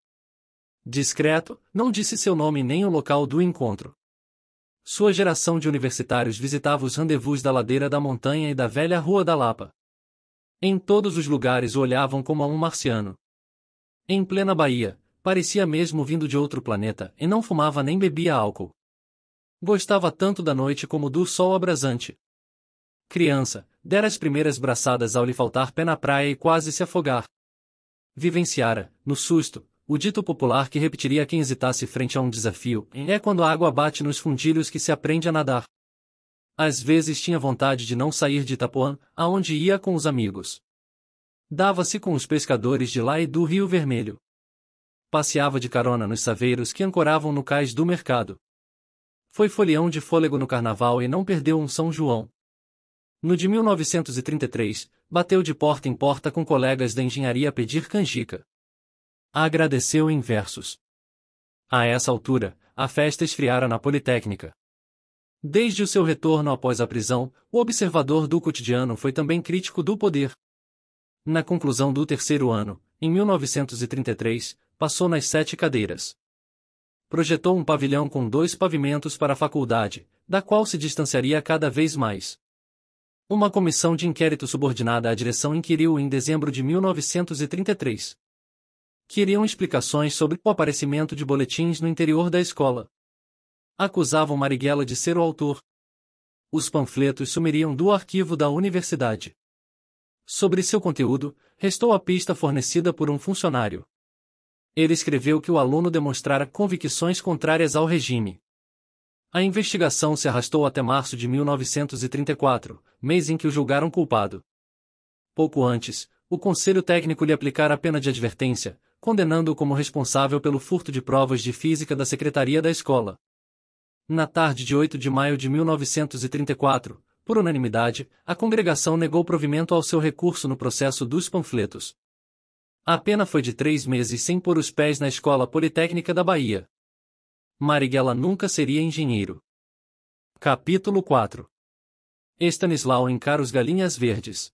Discreto, não disse seu nome nem o local do encontro. Sua geração de universitários visitava os rendezvous da ladeira da montanha e da velha Rua da Lapa. Em todos os lugares o olhavam como a um marciano. Em plena Bahia, parecia mesmo vindo de outro planeta e não fumava nem bebia álcool. Gostava tanto da noite como do sol abrasante. Criança, dera as primeiras braçadas ao lhe faltar pé na praia e quase se afogar. Vivenciara, no susto, o dito popular que repetiria quem hesitasse frente a um desafio é quando a água bate nos fundilhos que se aprende a nadar. Às vezes tinha vontade de não sair de Itapuã, aonde ia com os amigos. Dava-se com os pescadores de lá e do Rio Vermelho. Passeava de carona nos saveiros que ancoravam no cais do mercado. Foi folião de fôlego no carnaval e não perdeu um São João. No de 1933, bateu de porta em porta com colegas da engenharia a pedir canjica. Agradeceu em versos. A essa altura, a festa esfriara na Politécnica. Desde o seu retorno após a prisão, o observador do cotidiano foi também crítico do poder. Na conclusão do terceiro ano, em 1933, passou nas sete cadeiras. Projetou um pavilhão com dois pavimentos para a faculdade, da qual se distanciaria cada vez mais. Uma comissão de inquérito subordinada à direção inquiriu em dezembro de 1933 queriam explicações sobre o aparecimento de boletins no interior da escola. Acusavam Marighella de ser o autor. Os panfletos sumiriam do arquivo da universidade. Sobre seu conteúdo, restou a pista fornecida por um funcionário. Ele escreveu que o aluno demonstrara convicções contrárias ao regime. A investigação se arrastou até março de 1934, mês em que o julgaram culpado. Pouco antes, o Conselho Técnico lhe aplicara a pena de advertência, condenando-o como responsável pelo furto de provas de física da secretaria da escola. Na tarde de 8 de maio de 1934, por unanimidade, a congregação negou provimento ao seu recurso no processo dos panfletos. A pena foi de três meses sem pôr os pés na Escola Politécnica da Bahia. Marighella nunca seria engenheiro. Capítulo 4 Estanislau encara os Galinhas Verdes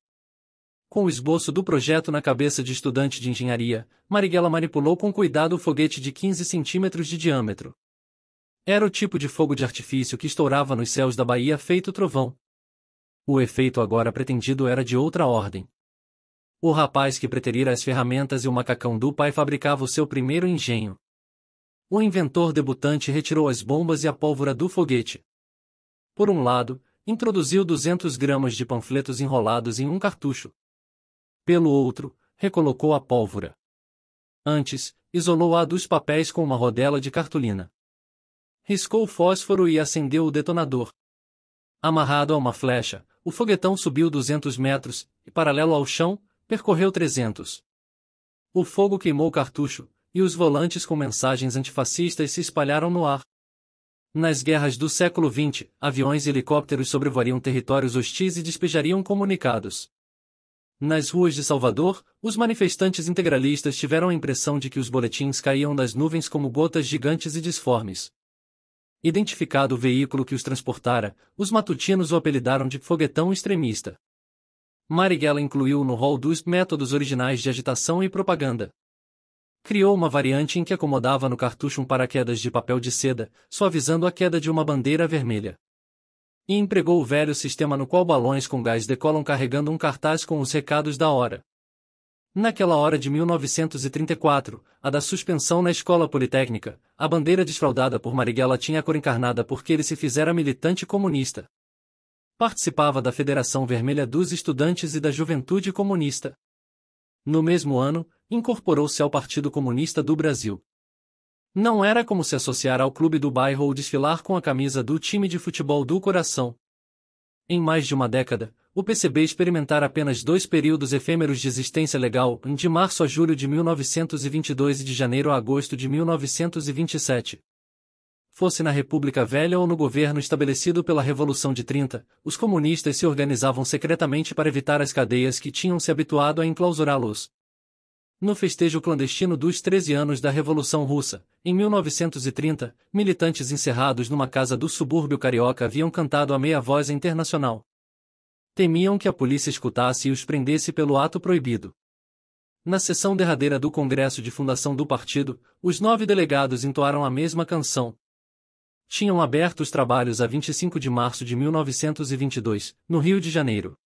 com o esboço do projeto na cabeça de estudante de engenharia, Marighella manipulou com cuidado o foguete de 15 centímetros de diâmetro. Era o tipo de fogo de artifício que estourava nos céus da Bahia feito trovão. O efeito agora pretendido era de outra ordem. O rapaz que preterira as ferramentas e o macacão do pai fabricava o seu primeiro engenho. O inventor debutante retirou as bombas e a pólvora do foguete. Por um lado, introduziu 200 gramas de panfletos enrolados em um cartucho pelo outro, recolocou a pólvora. Antes, isolou-a dos papéis com uma rodela de cartolina. Riscou o fósforo e acendeu o detonador. Amarrado a uma flecha, o foguetão subiu 200 metros e, paralelo ao chão, percorreu 300. O fogo queimou o cartucho, e os volantes com mensagens antifascistas se espalharam no ar. Nas guerras do século XX, aviões e helicópteros sobrevoariam territórios hostis e despejariam comunicados. Nas ruas de Salvador, os manifestantes integralistas tiveram a impressão de que os boletins caíam das nuvens como gotas gigantes e disformes. Identificado o veículo que os transportara, os matutinos o apelidaram de foguetão extremista. Marighella incluiu no rol dos métodos originais de agitação e propaganda. Criou uma variante em que acomodava no cartucho um paraquedas de papel de seda, suavizando a queda de uma bandeira vermelha. E empregou o velho sistema no qual balões com gás decolam carregando um cartaz com os recados da hora. Naquela hora de 1934, a da suspensão na Escola Politécnica, a bandeira desfraldada por Marighella tinha a cor encarnada porque ele se fizera militante comunista. Participava da Federação Vermelha dos Estudantes e da Juventude Comunista. No mesmo ano, incorporou-se ao Partido Comunista do Brasil. Não era como se associar ao clube do bairro ou desfilar com a camisa do time de futebol do coração. Em mais de uma década, o PCB experimentara apenas dois períodos efêmeros de existência legal, de março a julho de 1922 e de janeiro a agosto de 1927. Fosse na República Velha ou no governo estabelecido pela Revolução de 30, os comunistas se organizavam secretamente para evitar as cadeias que tinham se habituado a enclausurá-los no festejo clandestino dos 13 anos da Revolução Russa, em 1930, militantes encerrados numa casa do subúrbio carioca haviam cantado a meia voz internacional. Temiam que a polícia escutasse e os prendesse pelo ato proibido. Na sessão derradeira do Congresso de Fundação do Partido, os nove delegados entoaram a mesma canção. Tinham aberto os trabalhos a 25 de março de 1922, no Rio de Janeiro.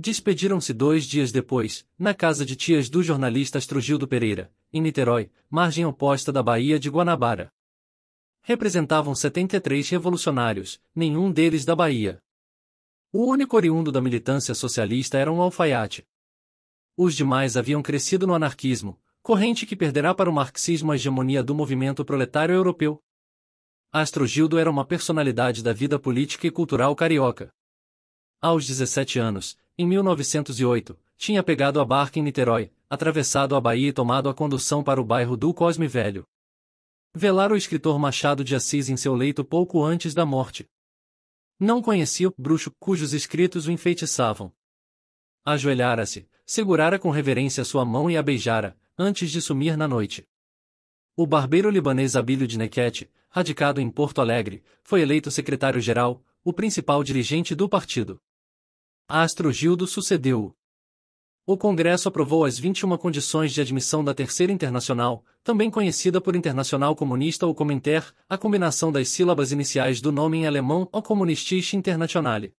Despediram-se dois dias depois, na casa de tias do jornalista Astrogildo Pereira, em Niterói, margem oposta da Baía de Guanabara. Representavam 73 revolucionários, nenhum deles da Bahia. O único oriundo da militância socialista era um alfaiate. Os demais haviam crescido no anarquismo, corrente que perderá para o marxismo a hegemonia do movimento proletário europeu. Astrogildo era uma personalidade da vida política e cultural carioca. Aos 17 anos, em 1908, tinha pegado a barca em Niterói, atravessado a Bahia e tomado a condução para o bairro do Cosme Velho. Velar o escritor Machado de Assis em seu leito pouco antes da morte. Não conhecia o bruxo cujos escritos o enfeitiçavam. Ajoelhara-se, segurara com reverência sua mão e a beijara, antes de sumir na noite. O barbeiro libanês Abílio de Nequete, radicado em Porto Alegre, foi eleito secretário-geral, o principal dirigente do partido. Gildo sucedeu. O Congresso aprovou as 21 condições de admissão da Terceira Internacional, também conhecida por Internacional Comunista ou Comintern, a combinação das sílabas iniciais do nome em alemão ou Kommunistische Internationale.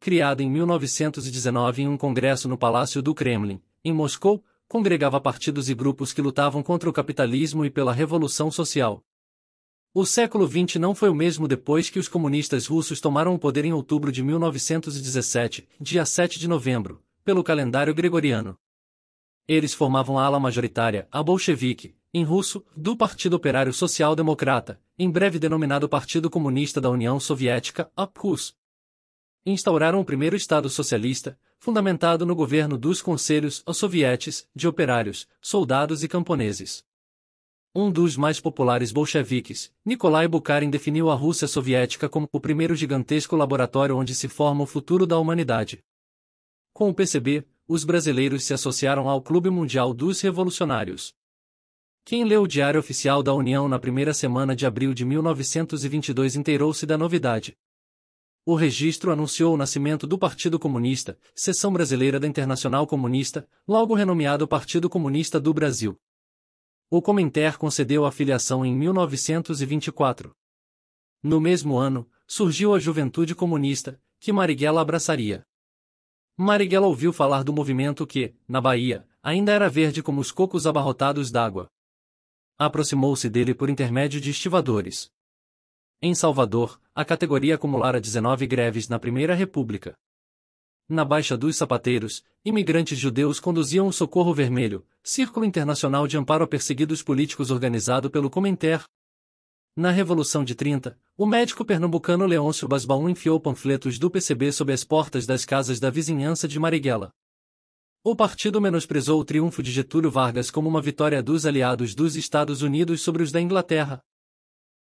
Criada em 1919 em um congresso no Palácio do Kremlin, em Moscou, congregava partidos e grupos que lutavam contra o capitalismo e pela revolução social. O século XX não foi o mesmo depois que os comunistas russos tomaram o poder em outubro de 1917, dia 7 de novembro, pelo calendário gregoriano. Eles formavam a ala majoritária, a bolchevique, em russo, do Partido Operário Social Democrata, em breve denominado Partido Comunista da União Soviética, a Instauraram o primeiro Estado Socialista, fundamentado no governo dos Conselhos aos Sovietes, de operários, soldados e camponeses. Um dos mais populares bolcheviques, Nikolai Bukharin definiu a Rússia soviética como o primeiro gigantesco laboratório onde se forma o futuro da humanidade. Com o PCB, os brasileiros se associaram ao Clube Mundial dos Revolucionários. Quem leu o Diário Oficial da União na primeira semana de abril de 1922 inteirou-se da novidade. O registro anunciou o nascimento do Partido Comunista, Seção Brasileira da Internacional Comunista, logo renomeado Partido Comunista do Brasil. O Comintern concedeu a filiação em 1924. No mesmo ano, surgiu a Juventude Comunista, que Marighella abraçaria. Marighella ouviu falar do movimento que, na Bahia, ainda era verde como os cocos abarrotados d'água. Aproximou-se dele por intermédio de estivadores. Em Salvador, a categoria acumulara 19 greves na Primeira República. Na Baixa dos Sapateiros, imigrantes judeus conduziam o Socorro Vermelho, Círculo Internacional de Amparo a Perseguidos Políticos organizado pelo Comintern. Na Revolução de 30, o médico pernambucano Leôncio Basbaum enfiou panfletos do PCB sob as portas das casas da vizinhança de Marighella. O partido menosprezou o triunfo de Getúlio Vargas como uma vitória dos aliados dos Estados Unidos sobre os da Inglaterra.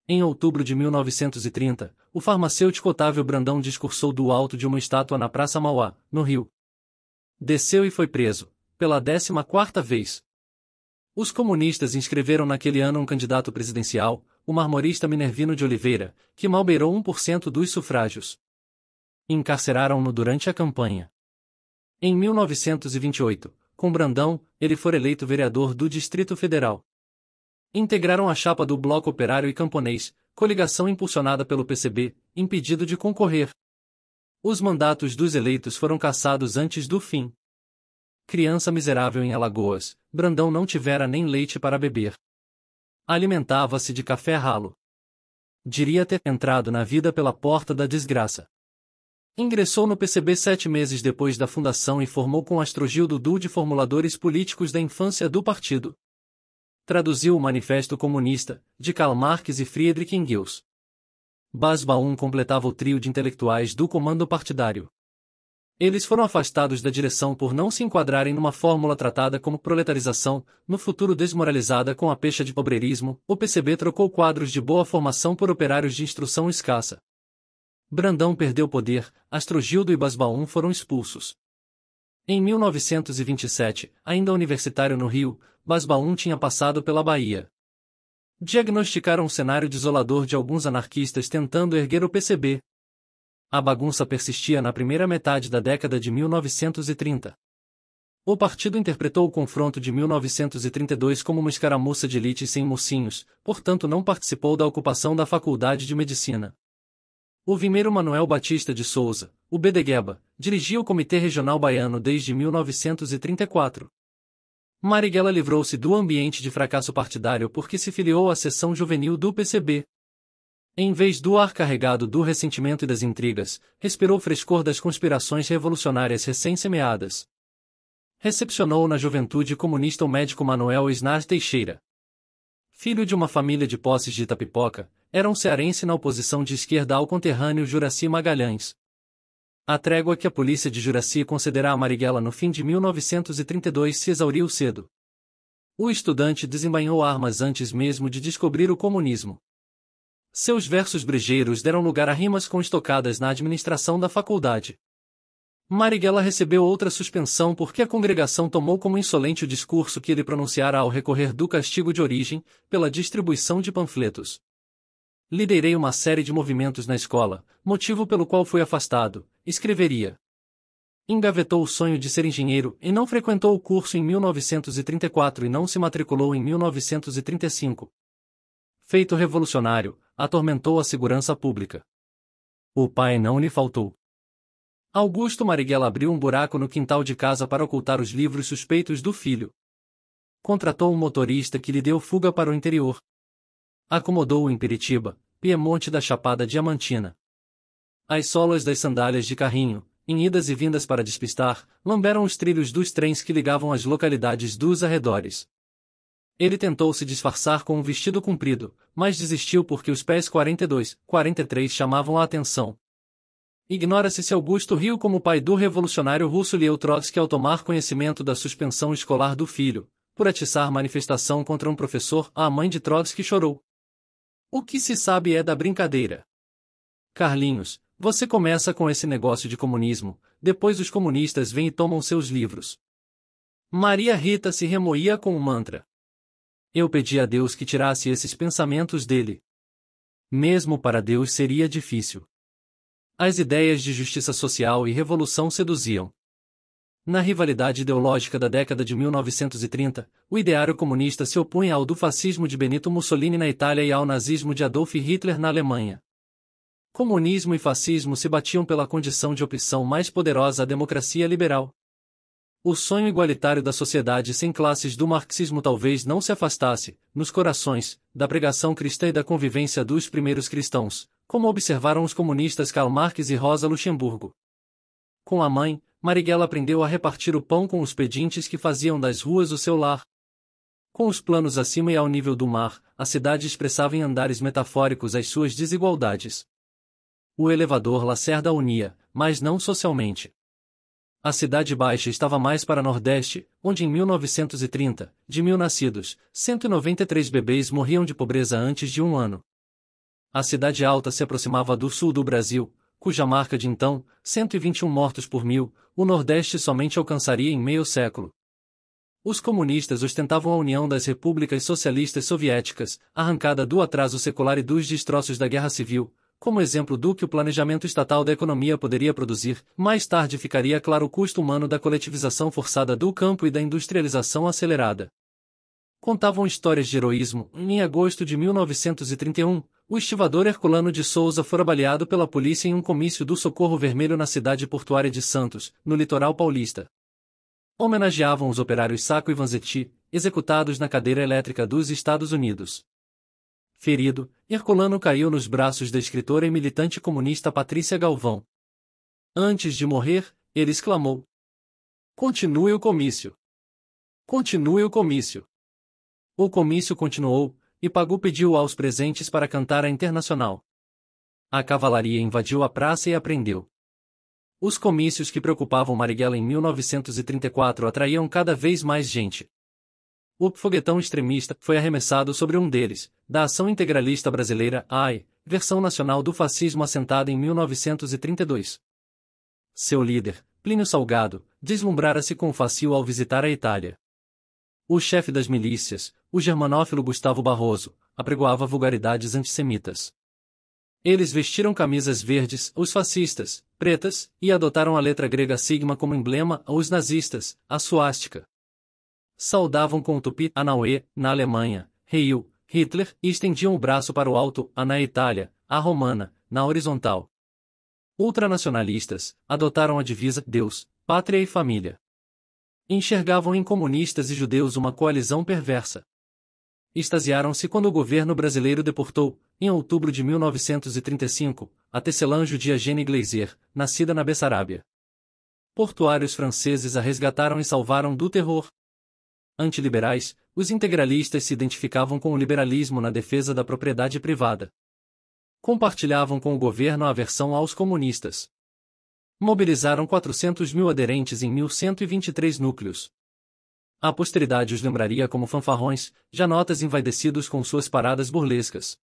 Em outubro de 1930, o farmacêutico Otávio Brandão discursou do alto de uma estátua na Praça Mauá, no Rio. Desceu e foi preso pela 14ª vez. Os comunistas inscreveram naquele ano um candidato presidencial, o marmorista Minervino de Oliveira, que malbeirou 1% dos sufrágios. Encarceraram-no durante a campanha. Em 1928, com Brandão, ele foi eleito vereador do Distrito Federal. Integraram a chapa do Bloco Operário e Camponês, coligação impulsionada pelo PCB, impedido de concorrer. Os mandatos dos eleitos foram cassados antes do fim criança miserável em Alagoas, Brandão não tivera nem leite para beber. Alimentava-se de café ralo. Diria ter entrado na vida pela porta da desgraça. Ingressou no PCB sete meses depois da fundação e formou com Astrogil Dudu de formuladores políticos da infância do partido. Traduziu o Manifesto Comunista, de Karl Marx e Friedrich Engels. Basbaum completava o trio de intelectuais do comando partidário. Eles foram afastados da direção por não se enquadrarem numa fórmula tratada como proletarização, no futuro desmoralizada com a pecha de pobreirismo, o PCB trocou quadros de boa formação por operários de instrução escassa. Brandão perdeu poder, Astrogildo e Basbaum foram expulsos. Em 1927, ainda universitário no Rio, Basbaum tinha passado pela Bahia. Diagnosticaram um cenário desolador de alguns anarquistas tentando erguer o PCB, a bagunça persistia na primeira metade da década de 1930. O partido interpretou o confronto de 1932 como uma escaramuça de elite sem mocinhos, portanto não participou da ocupação da Faculdade de Medicina. O Vimeiro Manuel Batista de Souza, o Bedegueba, dirigia o Comitê Regional Baiano desde 1934. Marighella livrou-se do ambiente de fracasso partidário porque se filiou à seção juvenil do PCB, em vez do ar carregado do ressentimento e das intrigas, respirou o frescor das conspirações revolucionárias recém-semeadas. Recepcionou na juventude comunista o médico Manuel Isnar Teixeira. Filho de uma família de posses de Itapipoca, era um cearense na oposição de esquerda ao conterrâneo Juraci Magalhães. A trégua que a polícia de Juraci concederá a Marighella no fim de 1932 se exauriu cedo. O estudante desembainhou armas antes mesmo de descobrir o comunismo. Seus versos brejeiros deram lugar a rimas com estocadas na administração da faculdade. Marighella recebeu outra suspensão porque a congregação tomou como insolente o discurso que ele pronunciara ao recorrer do castigo de origem, pela distribuição de panfletos. Liderei uma série de movimentos na escola, motivo pelo qual fui afastado, escreveria. Engavetou o sonho de ser engenheiro e não frequentou o curso em 1934 e não se matriculou em 1935. Feito revolucionário, atormentou a segurança pública. O pai não lhe faltou. Augusto Marighella abriu um buraco no quintal de casa para ocultar os livros suspeitos do filho. Contratou um motorista que lhe deu fuga para o interior. Acomodou-o em Peritiba, Piemonte da Chapada Diamantina. As solas das sandálias de carrinho, em idas e vindas para despistar, lamberam os trilhos dos trens que ligavam as localidades dos arredores. Ele tentou se disfarçar com um vestido comprido, mas desistiu porque os pés 42, 43 chamavam a atenção. Ignora-se se Augusto riu como o pai do revolucionário russo Leo Trotsky ao tomar conhecimento da suspensão escolar do filho, por atiçar manifestação contra um professor, a mãe de Trotsky chorou. O que se sabe é da brincadeira. Carlinhos, você começa com esse negócio de comunismo, depois os comunistas vêm e tomam seus livros. Maria Rita se remoía com o um mantra. Eu pedi a Deus que tirasse esses pensamentos dele. Mesmo para Deus seria difícil. As ideias de justiça social e revolução seduziam. Na rivalidade ideológica da década de 1930, o ideário comunista se opunha ao do fascismo de Benito Mussolini na Itália e ao nazismo de Adolf Hitler na Alemanha. Comunismo e fascismo se batiam pela condição de opção mais poderosa à democracia liberal. O sonho igualitário da sociedade sem classes do marxismo talvez não se afastasse, nos corações, da pregação cristã e da convivência dos primeiros cristãos, como observaram os comunistas Karl Marx e Rosa Luxemburgo. Com a mãe, Marighella aprendeu a repartir o pão com os pedintes que faziam das ruas o seu lar. Com os planos acima e ao nível do mar, a cidade expressava em andares metafóricos as suas desigualdades. O elevador Lacerda unia, mas não socialmente. A Cidade Baixa estava mais para Nordeste, onde em 1930, de mil nascidos, 193 bebês morriam de pobreza antes de um ano. A Cidade Alta se aproximava do sul do Brasil, cuja marca de então, 121 mortos por mil, o Nordeste somente alcançaria em meio século. Os comunistas ostentavam a união das repúblicas socialistas soviéticas, arrancada do atraso secular e dos destroços da Guerra Civil, como exemplo do que o planejamento estatal da economia poderia produzir, mais tarde ficaria claro o custo humano da coletivização forçada do campo e da industrialização acelerada. Contavam histórias de heroísmo. Em agosto de 1931, o estivador Herculano de Souza foi baleado pela polícia em um comício do Socorro Vermelho na cidade portuária de Santos, no litoral paulista. Homenageavam os operários Saco e Vanzetti, executados na cadeira elétrica dos Estados Unidos ferido, Herculano caiu nos braços da escritora e militante comunista Patrícia Galvão. Antes de morrer, ele exclamou: Continue o comício! Continue o comício! O comício continuou, e Pagu pediu aos presentes para cantar a internacional. A cavalaria invadiu a praça e aprendeu. Os comícios que preocupavam Marighella em 1934 atraíam cada vez mais gente. O foguetão extremista foi arremessado sobre um deles, da Ação Integralista Brasileira (AI), versão nacional do fascismo assentada em 1932. Seu líder, Plínio Salgado, deslumbrara-se com o facio ao visitar a Itália. O chefe das milícias, o germanófilo Gustavo Barroso, apregoava vulgaridades antissemitas. Eles vestiram camisas verdes, os fascistas, pretas, e adotaram a letra grega sigma como emblema, os nazistas, a suástica saudavam com o tupi Anauê, na Alemanha, Rio, Hitler, e estendiam o braço para o alto, a na Itália, a romana, na horizontal. Ultranacionalistas, adotaram a divisa Deus, Pátria e Família. Enxergavam em comunistas e judeus uma coalizão perversa. Extasiaram-se quando o governo brasileiro deportou, em outubro de 1935, a tecelã judia Jenny Glazer, nascida na Bessarabia. Portuários franceses a resgataram e salvaram do terror, antiliberais, os integralistas se identificavam com o liberalismo na defesa da propriedade privada. Compartilhavam com o governo a aversão aos comunistas. Mobilizaram 400 mil aderentes em 1123 núcleos. A posteridade os lembraria como fanfarrões, janotas envaidecidos com suas paradas burlescas.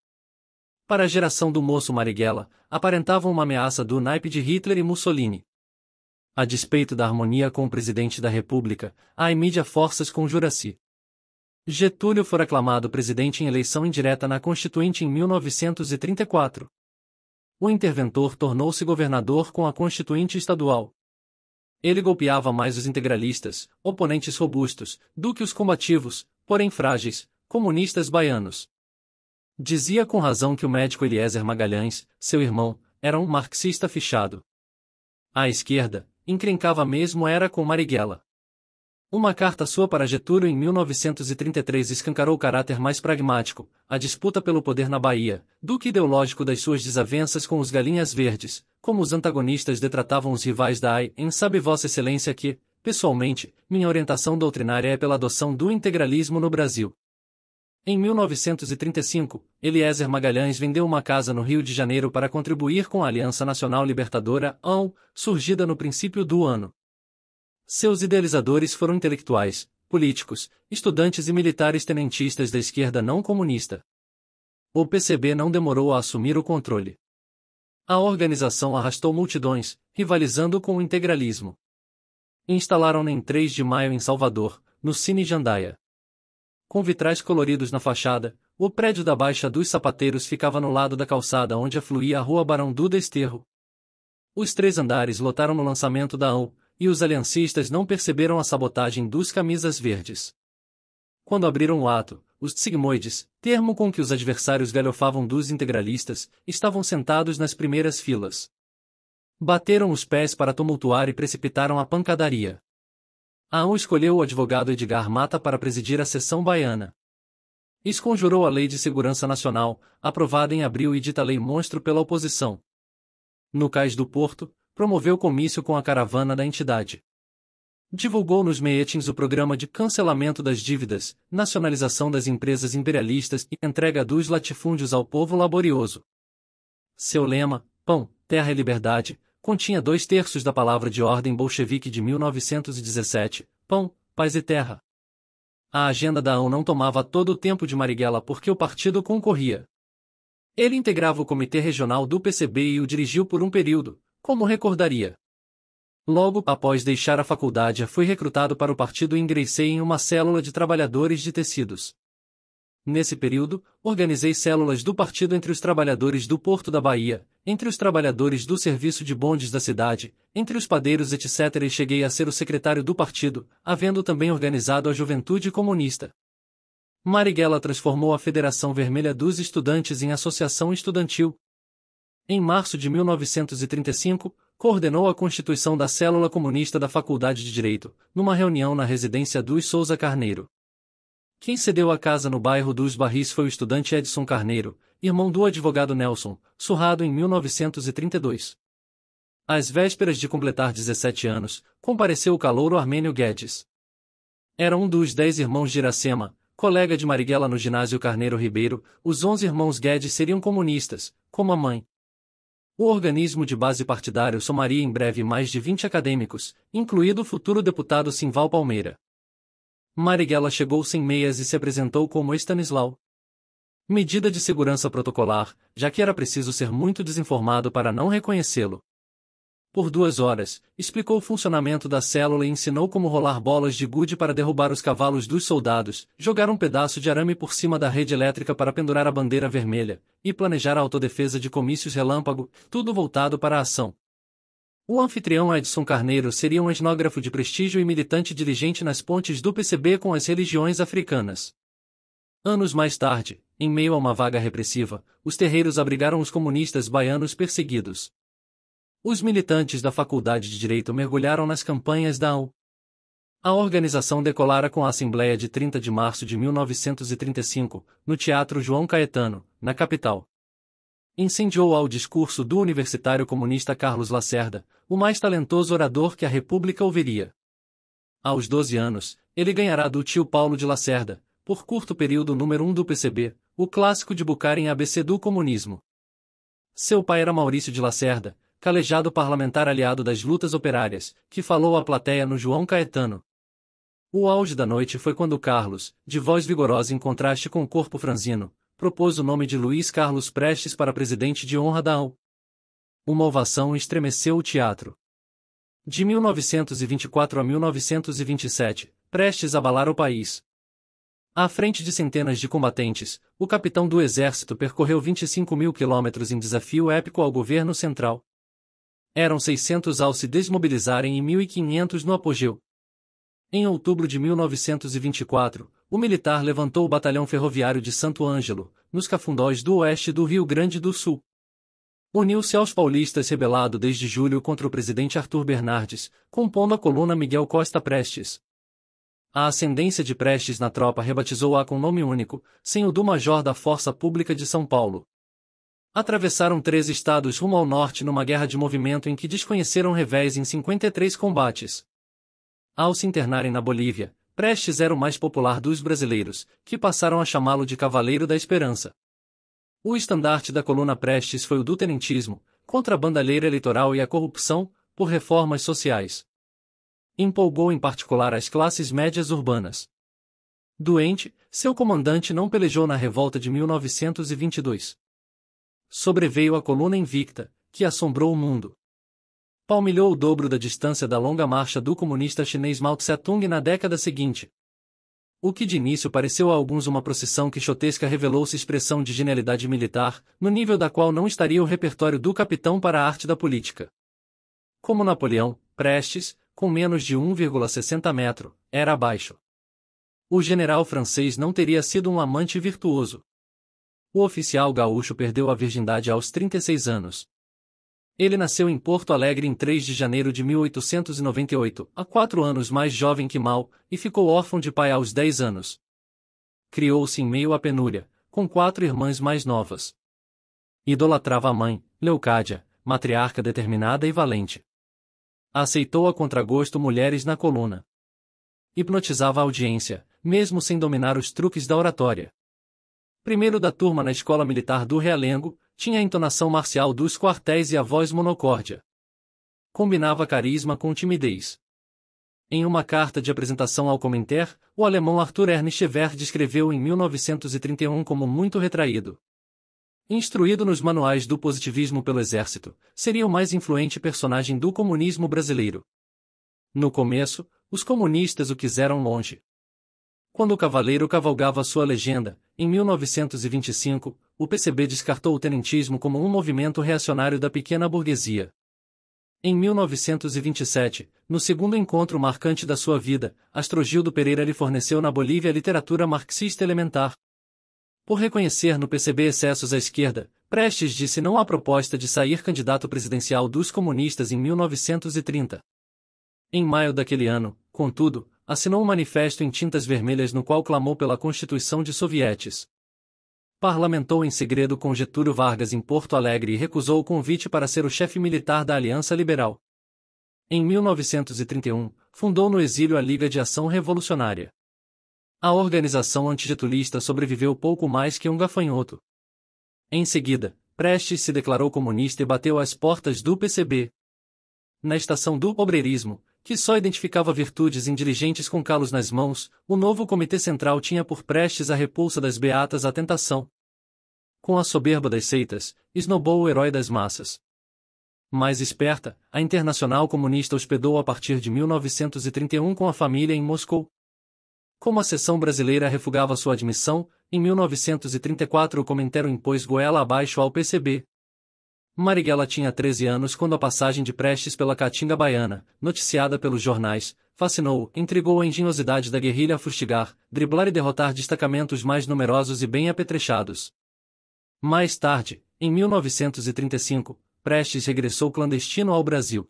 Para a geração do moço Marighella, aparentavam uma ameaça do naipe de Hitler e Mussolini a despeito da harmonia com o presidente da República, a mídia forças conjura-se. Getúlio foi aclamado presidente em eleição indireta na Constituinte em 1934. O interventor tornou-se governador com a Constituinte Estadual. Ele golpeava mais os integralistas, oponentes robustos, do que os combativos, porém frágeis, comunistas baianos. Dizia com razão que o médico Eliezer Magalhães, seu irmão, era um marxista fichado. À esquerda, encrencava mesmo era com Marighella. Uma carta sua para Getúlio em 1933 escancarou o caráter mais pragmático, a disputa pelo poder na Bahia, que ideológico das suas desavenças com os Galinhas Verdes, como os antagonistas detratavam os rivais da AI, em sabe Vossa Excelência que, pessoalmente, minha orientação doutrinária é pela adoção do integralismo no Brasil. Em 1935, Eliezer Magalhães vendeu uma casa no Rio de Janeiro para contribuir com a Aliança Nacional Libertadora, ANL, surgida no princípio do ano. Seus idealizadores foram intelectuais, políticos, estudantes e militares tenentistas da esquerda não comunista. O PCB não demorou a assumir o controle. A organização arrastou multidões, rivalizando com o integralismo. Instalaram-na em 3 de maio em Salvador, no Cine Jandaia com vitrais coloridos na fachada, o prédio da Baixa dos Sapateiros ficava no lado da calçada onde afluía a rua Barão Duda Esterro. Os três andares lotaram no lançamento da AU, e os aliancistas não perceberam a sabotagem dos camisas verdes. Quando abriram o ato, os sigmoides, termo com que os adversários galhofavam dos integralistas, estavam sentados nas primeiras filas. Bateram os pés para tumultuar e precipitaram a pancadaria. A AU escolheu o advogado Edgar Mata para presidir a sessão baiana. Esconjurou a Lei de Segurança Nacional, aprovada em abril e dita lei monstro pela oposição. No cais do Porto, promoveu comício com a caravana da entidade. Divulgou nos meetings o programa de cancelamento das dívidas, nacionalização das empresas imperialistas e entrega dos latifúndios ao povo laborioso. Seu lema, Pão, Terra e Liberdade, continha dois terços da palavra de ordem bolchevique de 1917, pão, paz e terra. A agenda da ONU não tomava todo o tempo de Marighella porque o partido concorria. Ele integrava o comitê regional do PCB e o dirigiu por um período, como recordaria. Logo após deixar a faculdade, foi recrutado para o partido e ingressei em uma célula de trabalhadores de tecidos. Nesse período, organizei células do partido entre os trabalhadores do Porto da Bahia, entre os trabalhadores do serviço de bondes da cidade, entre os padeiros, etc. e cheguei a ser o secretário do partido, havendo também organizado a Juventude Comunista. Marighella transformou a Federação Vermelha dos Estudantes em Associação Estudantil. Em março de 1935, coordenou a constituição da Célula Comunista da Faculdade de Direito, numa reunião na residência dos Souza Carneiro. Quem cedeu a casa no bairro dos Barris foi o estudante Edson Carneiro, irmão do advogado Nelson, surrado em 1932. Às vésperas de completar 17 anos, compareceu o calouro Armênio Guedes. Era um dos dez irmãos de Iracema, colega de Marighella no ginásio Carneiro Ribeiro, os onze irmãos Guedes seriam comunistas, como a mãe. O organismo de base partidário somaria em breve mais de 20 acadêmicos, incluído o futuro deputado Simval Palmeira. Marighella chegou sem meias e se apresentou como Stanislau. Medida de segurança protocolar, já que era preciso ser muito desinformado para não reconhecê-lo. Por duas horas, explicou o funcionamento da célula e ensinou como rolar bolas de gude para derrubar os cavalos dos soldados, jogar um pedaço de arame por cima da rede elétrica para pendurar a bandeira vermelha, e planejar a autodefesa de comícios relâmpago, tudo voltado para a ação. O anfitrião Edson Carneiro seria um etnógrafo de prestígio e militante dirigente nas pontes do PCB com as religiões africanas. Anos mais tarde, em meio a uma vaga repressiva, os terreiros abrigaram os comunistas baianos perseguidos. Os militantes da Faculdade de Direito mergulharam nas campanhas da AU. A organização decolara com a Assembleia de 30 de março de 1935, no Teatro João Caetano, na capital incendiou ao discurso do universitário comunista Carlos Lacerda, o mais talentoso orador que a República ouviria. Aos 12 anos, ele ganhará do tio Paulo de Lacerda, por curto período número 1 um do PCB, o clássico de em ABC do comunismo. Seu pai era Maurício de Lacerda, calejado parlamentar aliado das lutas operárias, que falou à plateia no João Caetano. O auge da noite foi quando Carlos, de voz vigorosa em contraste com o corpo franzino, propôs o nome de Luiz Carlos Prestes para presidente de honra da AU. Uma ovação estremeceu o teatro. De 1924 a 1927, Prestes abalou o país. À frente de centenas de combatentes, o capitão do exército percorreu 25 mil quilômetros em desafio épico ao governo central. Eram 600 ao se desmobilizarem e 1.500 no apogeu. Em outubro de 1924, o militar levantou o batalhão ferroviário de Santo Ângelo, nos cafundós do oeste do Rio Grande do Sul. Uniu-se aos paulistas rebelado desde julho contra o presidente Arthur Bernardes, compondo a coluna Miguel Costa Prestes. A ascendência de Prestes na tropa rebatizou-a com nome único, sem o do major da Força Pública de São Paulo. Atravessaram três estados rumo ao norte numa guerra de movimento em que desconheceram revés em 53 combates. Ao se internarem na Bolívia, Prestes era o mais popular dos brasileiros, que passaram a chamá-lo de Cavaleiro da Esperança. O estandarte da coluna Prestes foi o do tenentismo, contra a bandalheira eleitoral e a corrupção, por reformas sociais. Empolgou em particular as classes médias urbanas. Doente, seu comandante não pelejou na revolta de 1922. Sobreveio a coluna invicta, que assombrou o mundo palmilhou o dobro da distância da longa marcha do comunista chinês Mao Tse-tung na década seguinte. O que de início pareceu a alguns uma procissão quixotesca revelou-se expressão de genialidade militar, no nível da qual não estaria o repertório do capitão para a arte da política. Como Napoleão, Prestes, com menos de 1,60 metro, era abaixo. O general francês não teria sido um amante virtuoso. O oficial gaúcho perdeu a virgindade aos 36 anos, ele nasceu em Porto Alegre em 3 de janeiro de 1898, a quatro anos mais jovem que Mal, e ficou órfão de pai aos 10 anos. Criou-se em meio à penúria, com quatro irmãs mais novas. Idolatrava a mãe, Leucádia, matriarca determinada e valente. Aceitou a contragosto mulheres na coluna. Hipnotizava a audiência, mesmo sem dominar os truques da oratória. Primeiro da turma na Escola Militar do Realengo, tinha a entonação marcial dos quartéis e a voz monocórdia. Combinava carisma com timidez. Em uma carta de apresentação ao Comenter, o alemão Arthur Ernst descreveu em 1931 como muito retraído. Instruído nos manuais do positivismo pelo exército, seria o mais influente personagem do comunismo brasileiro. No começo, os comunistas o quiseram longe, quando o cavaleiro cavalgava sua legenda, em 1925, o PCB descartou o tenentismo como um movimento reacionário da pequena burguesia. Em 1927, no segundo encontro marcante da sua vida, Astrogildo Pereira lhe forneceu na Bolívia literatura marxista elementar. Por reconhecer no PCB excessos à esquerda, Prestes disse não à proposta de sair candidato presidencial dos comunistas em 1930. Em maio daquele ano, contudo, assinou um manifesto em tintas vermelhas no qual clamou pela Constituição de Sovietes. Parlamentou em segredo com Getúlio Vargas em Porto Alegre e recusou o convite para ser o chefe militar da Aliança Liberal. Em 1931, fundou no exílio a Liga de Ação Revolucionária. A organização antigetulista sobreviveu pouco mais que um gafanhoto. Em seguida, Prestes se declarou comunista e bateu às portas do PCB. Na estação do obreirismo, que só identificava virtudes indiligentes com calos nas mãos, o novo Comitê Central tinha por prestes a repulsa das beatas à tentação. Com a soberba das seitas, esnobou o herói das massas. Mais esperta, a Internacional Comunista hospedou a partir de 1931 com a família em Moscou. Como a seção brasileira refugava sua admissão, em 1934 o Comentero impôs goela abaixo ao PCB, Marighella tinha 13 anos quando a passagem de Prestes pela Caatinga Baiana, noticiada pelos jornais, fascinou intrigou a engenhosidade da guerrilha a fustigar, driblar e derrotar destacamentos mais numerosos e bem apetrechados. Mais tarde, em 1935, Prestes regressou clandestino ao Brasil.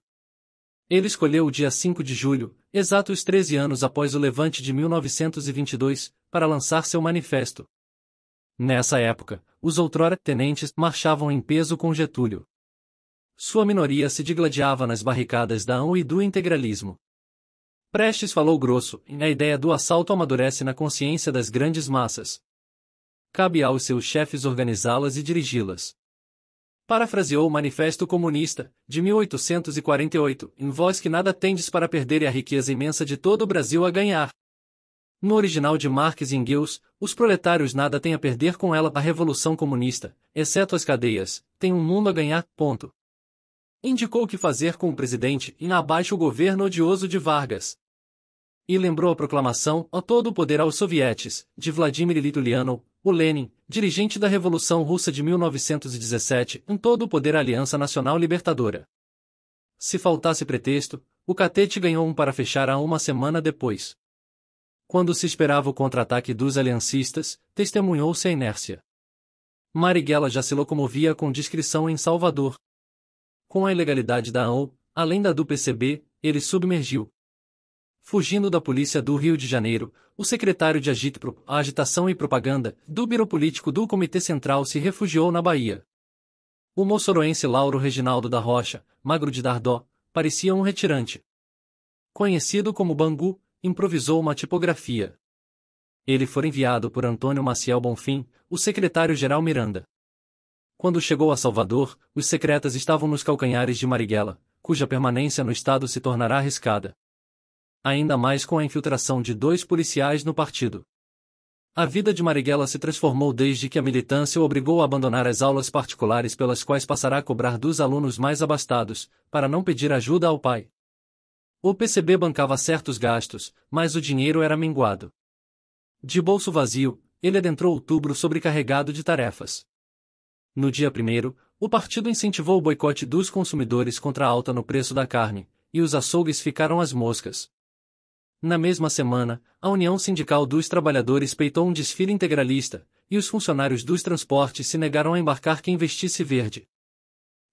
Ele escolheu o dia 5 de julho, exatos 13 anos após o levante de 1922, para lançar seu manifesto. Nessa época, os outrora tenentes marchavam em peso com Getúlio. Sua minoria se digladiava nas barricadas da AN e do integralismo. Prestes falou grosso, e a ideia do assalto amadurece na consciência das grandes massas. Cabe aos seus chefes organizá-las e dirigi-las. Parafraseou o Manifesto Comunista, de 1848, em voz que nada tendes para perder e a riqueza imensa de todo o Brasil a ganhar. No original de Marx e Engels, os proletários nada têm a perder com ela a revolução comunista, exceto as cadeias, têm um mundo a ganhar, ponto. Indicou o que fazer com o presidente e abaixo o governo odioso de Vargas. E lembrou a proclamação a todo o poder aos sovietes, de Vladimir Lituliano, o Lenin, dirigente da Revolução Russa de 1917, em todo o poder à Aliança Nacional Libertadora. Se faltasse pretexto, o catete ganhou um para fechar a uma semana depois quando se esperava o contra-ataque dos aliancistas, testemunhou-se a inércia. Marighella já se locomovia com discrição em Salvador. Com a ilegalidade da ANU, além da do PCB, ele submergiu. Fugindo da polícia do Rio de Janeiro, o secretário de Agitprop, Agitação e Propaganda, do Biro Político do Comitê Central se refugiou na Bahia. O moçoroense Lauro Reginaldo da Rocha, magro de Dardó, parecia um retirante. Conhecido como Bangu, improvisou uma tipografia. Ele foi enviado por Antônio Maciel Bonfim, o secretário-geral Miranda. Quando chegou a Salvador, os secretas estavam nos calcanhares de Marighella, cuja permanência no Estado se tornará arriscada. Ainda mais com a infiltração de dois policiais no partido. A vida de Marighella se transformou desde que a militância o obrigou a abandonar as aulas particulares pelas quais passará a cobrar dos alunos mais abastados, para não pedir ajuda ao pai. O PCB bancava certos gastos, mas o dinheiro era minguado. De bolso vazio, ele adentrou outubro sobrecarregado de tarefas. No dia 1, o partido incentivou o boicote dos consumidores contra a alta no preço da carne, e os açougues ficaram às moscas. Na mesma semana, a União Sindical dos Trabalhadores peitou um desfile integralista, e os funcionários dos transportes se negaram a embarcar quem vestisse verde.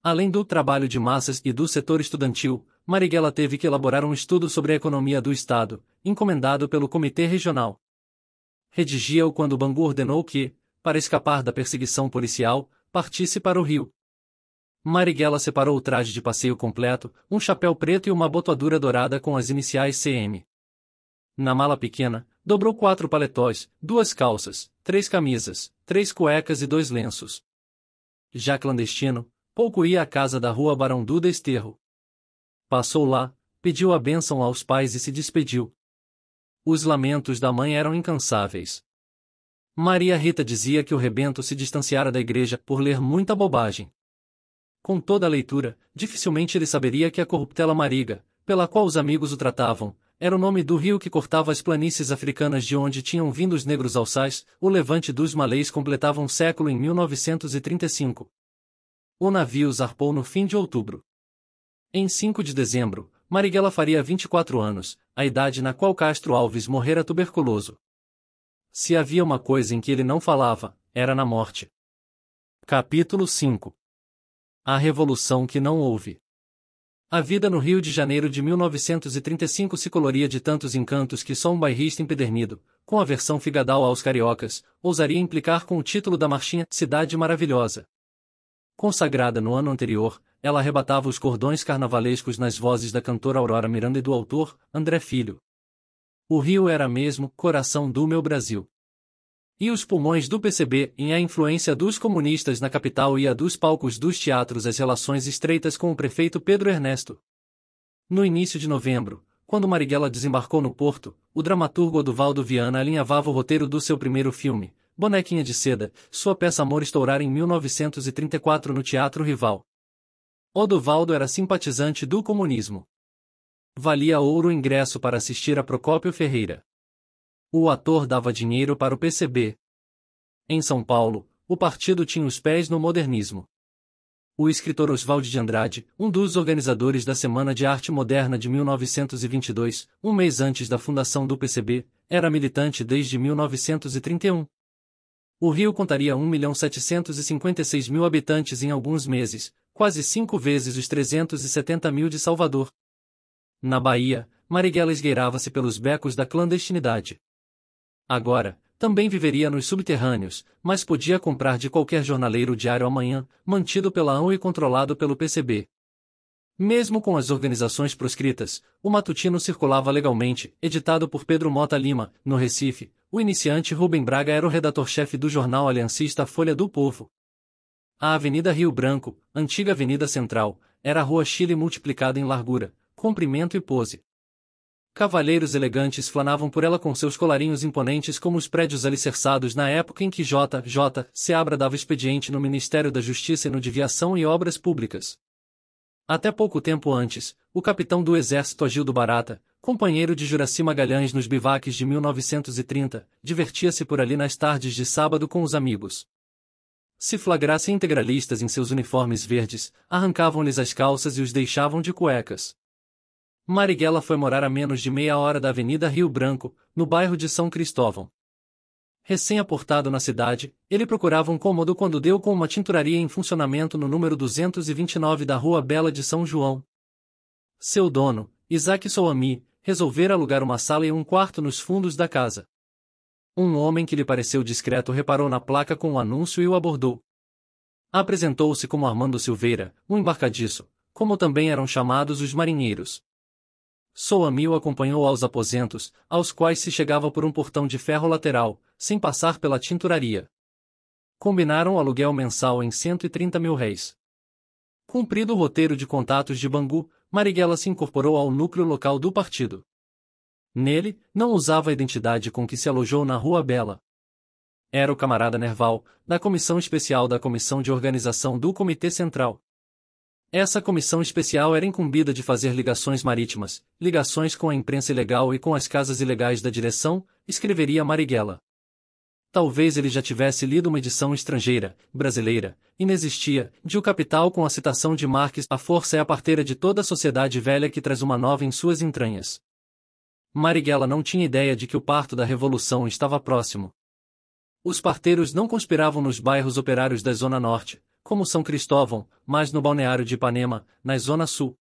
Além do trabalho de massas e do setor estudantil, Marighella teve que elaborar um estudo sobre a economia do Estado, encomendado pelo Comitê Regional. Redigia-o quando Bangu ordenou que, para escapar da perseguição policial, partisse para o Rio. Marighella separou o traje de passeio completo, um chapéu preto e uma botadura dourada com as iniciais CM. Na mala pequena, dobrou quatro paletós, duas calças, três camisas, três cuecas e dois lenços. Já clandestino, pouco ia à casa da rua Barão Duda Esterro. Passou lá, pediu a bênção aos pais e se despediu. Os lamentos da mãe eram incansáveis. Maria Rita dizia que o rebento se distanciara da igreja por ler muita bobagem. Com toda a leitura, dificilmente ele saberia que a corruptela Mariga, pela qual os amigos o tratavam, era o nome do rio que cortava as planícies africanas de onde tinham vindo os negros alçais, o levante dos malês completava um século em 1935. O navio zarpou no fim de outubro. Em 5 de dezembro, Marighella faria 24 anos, a idade na qual Castro Alves morrera tuberculoso. Se havia uma coisa em que ele não falava, era na morte. Capítulo 5 A Revolução que não houve. A vida no Rio de Janeiro de 1935 se coloria de tantos encantos que só um bairrista empedernido, com a versão figadal aos cariocas, ousaria implicar com o título da marchinha Cidade Maravilhosa consagrada no ano anterior, ela arrebatava os cordões carnavalescos nas vozes da cantora Aurora Miranda e do autor, André Filho. O Rio era mesmo coração do meu Brasil. E os pulmões do PCB em a influência dos comunistas na capital e a dos palcos dos teatros as relações estreitas com o prefeito Pedro Ernesto. No início de novembro, quando Marighella desembarcou no Porto, o dramaturgo Oduvaldo Viana alinhavava o roteiro do seu primeiro filme, Bonequinha de Seda, sua peça Amor estourar em 1934 no Teatro Rival. Odovaldo era simpatizante do comunismo. Valia ouro o ingresso para assistir a Procópio Ferreira. O ator dava dinheiro para o PCB. Em São Paulo, o partido tinha os pés no modernismo. O escritor Oswald de Andrade, um dos organizadores da Semana de Arte Moderna de 1922, um mês antes da fundação do PCB, era militante desde 1931 o Rio contaria 1.756 mil habitantes em alguns meses, quase cinco vezes os 370 mil de Salvador. Na Bahia, Marighella esgueirava-se pelos becos da clandestinidade. Agora, também viveria nos subterrâneos, mas podia comprar de qualquer jornaleiro diário amanhã, mantido pela ANU e controlado pelo PCB. Mesmo com as organizações proscritas, o matutino circulava legalmente, editado por Pedro Mota Lima, no Recife, o iniciante Rubem Braga era o redator-chefe do jornal aliancista Folha do Povo. A Avenida Rio Branco, antiga Avenida Central, era a Rua Chile multiplicada em largura, comprimento e pose. Cavalheiros elegantes flanavam por ela com seus colarinhos imponentes como os prédios alicerçados na época em que J. J. Seabra dava expediente no Ministério da Justiça e no de Viação e Obras Públicas. Até pouco tempo antes, o capitão do Exército Agildo Barata, companheiro de Juraci Magalhães nos bivaques de 1930, divertia-se por ali nas tardes de sábado com os amigos. Se flagrassem integralistas em seus uniformes verdes, arrancavam-lhes as calças e os deixavam de cuecas. Marighella foi morar a menos de meia hora da Avenida Rio Branco, no bairro de São Cristóvão. Recém-aportado na cidade, ele procurava um cômodo quando deu com uma tinturaria em funcionamento no número 229 da Rua Bela de São João. Seu dono, Isaac Soami, resolver alugar uma sala e um quarto nos fundos da casa. Um homem que lhe pareceu discreto reparou na placa com o anúncio e o abordou. Apresentou-se como Armando Silveira, um embarcadiço, como também eram chamados os marinheiros. Soami o acompanhou aos aposentos, aos quais se chegava por um portão de ferro lateral, sem passar pela tinturaria. Combinaram o aluguel mensal em 130 mil réis. Cumprido o roteiro de contatos de Bangu, Marighella se incorporou ao núcleo local do partido. Nele, não usava a identidade com que se alojou na Rua Bela. Era o camarada Nerval, da Comissão Especial da Comissão de Organização do Comitê Central. Essa comissão especial era incumbida de fazer ligações marítimas, ligações com a imprensa ilegal e com as casas ilegais da direção, escreveria Marighella. Talvez ele já tivesse lido uma edição estrangeira, brasileira, inexistia, de O Capital com a citação de Marx: A força é a parteira de toda a sociedade velha que traz uma nova em suas entranhas. Marighella não tinha ideia de que o parto da revolução estava próximo. Os parteiros não conspiravam nos bairros operários da Zona Norte, como São Cristóvão, mas no balneário de Ipanema, na Zona Sul.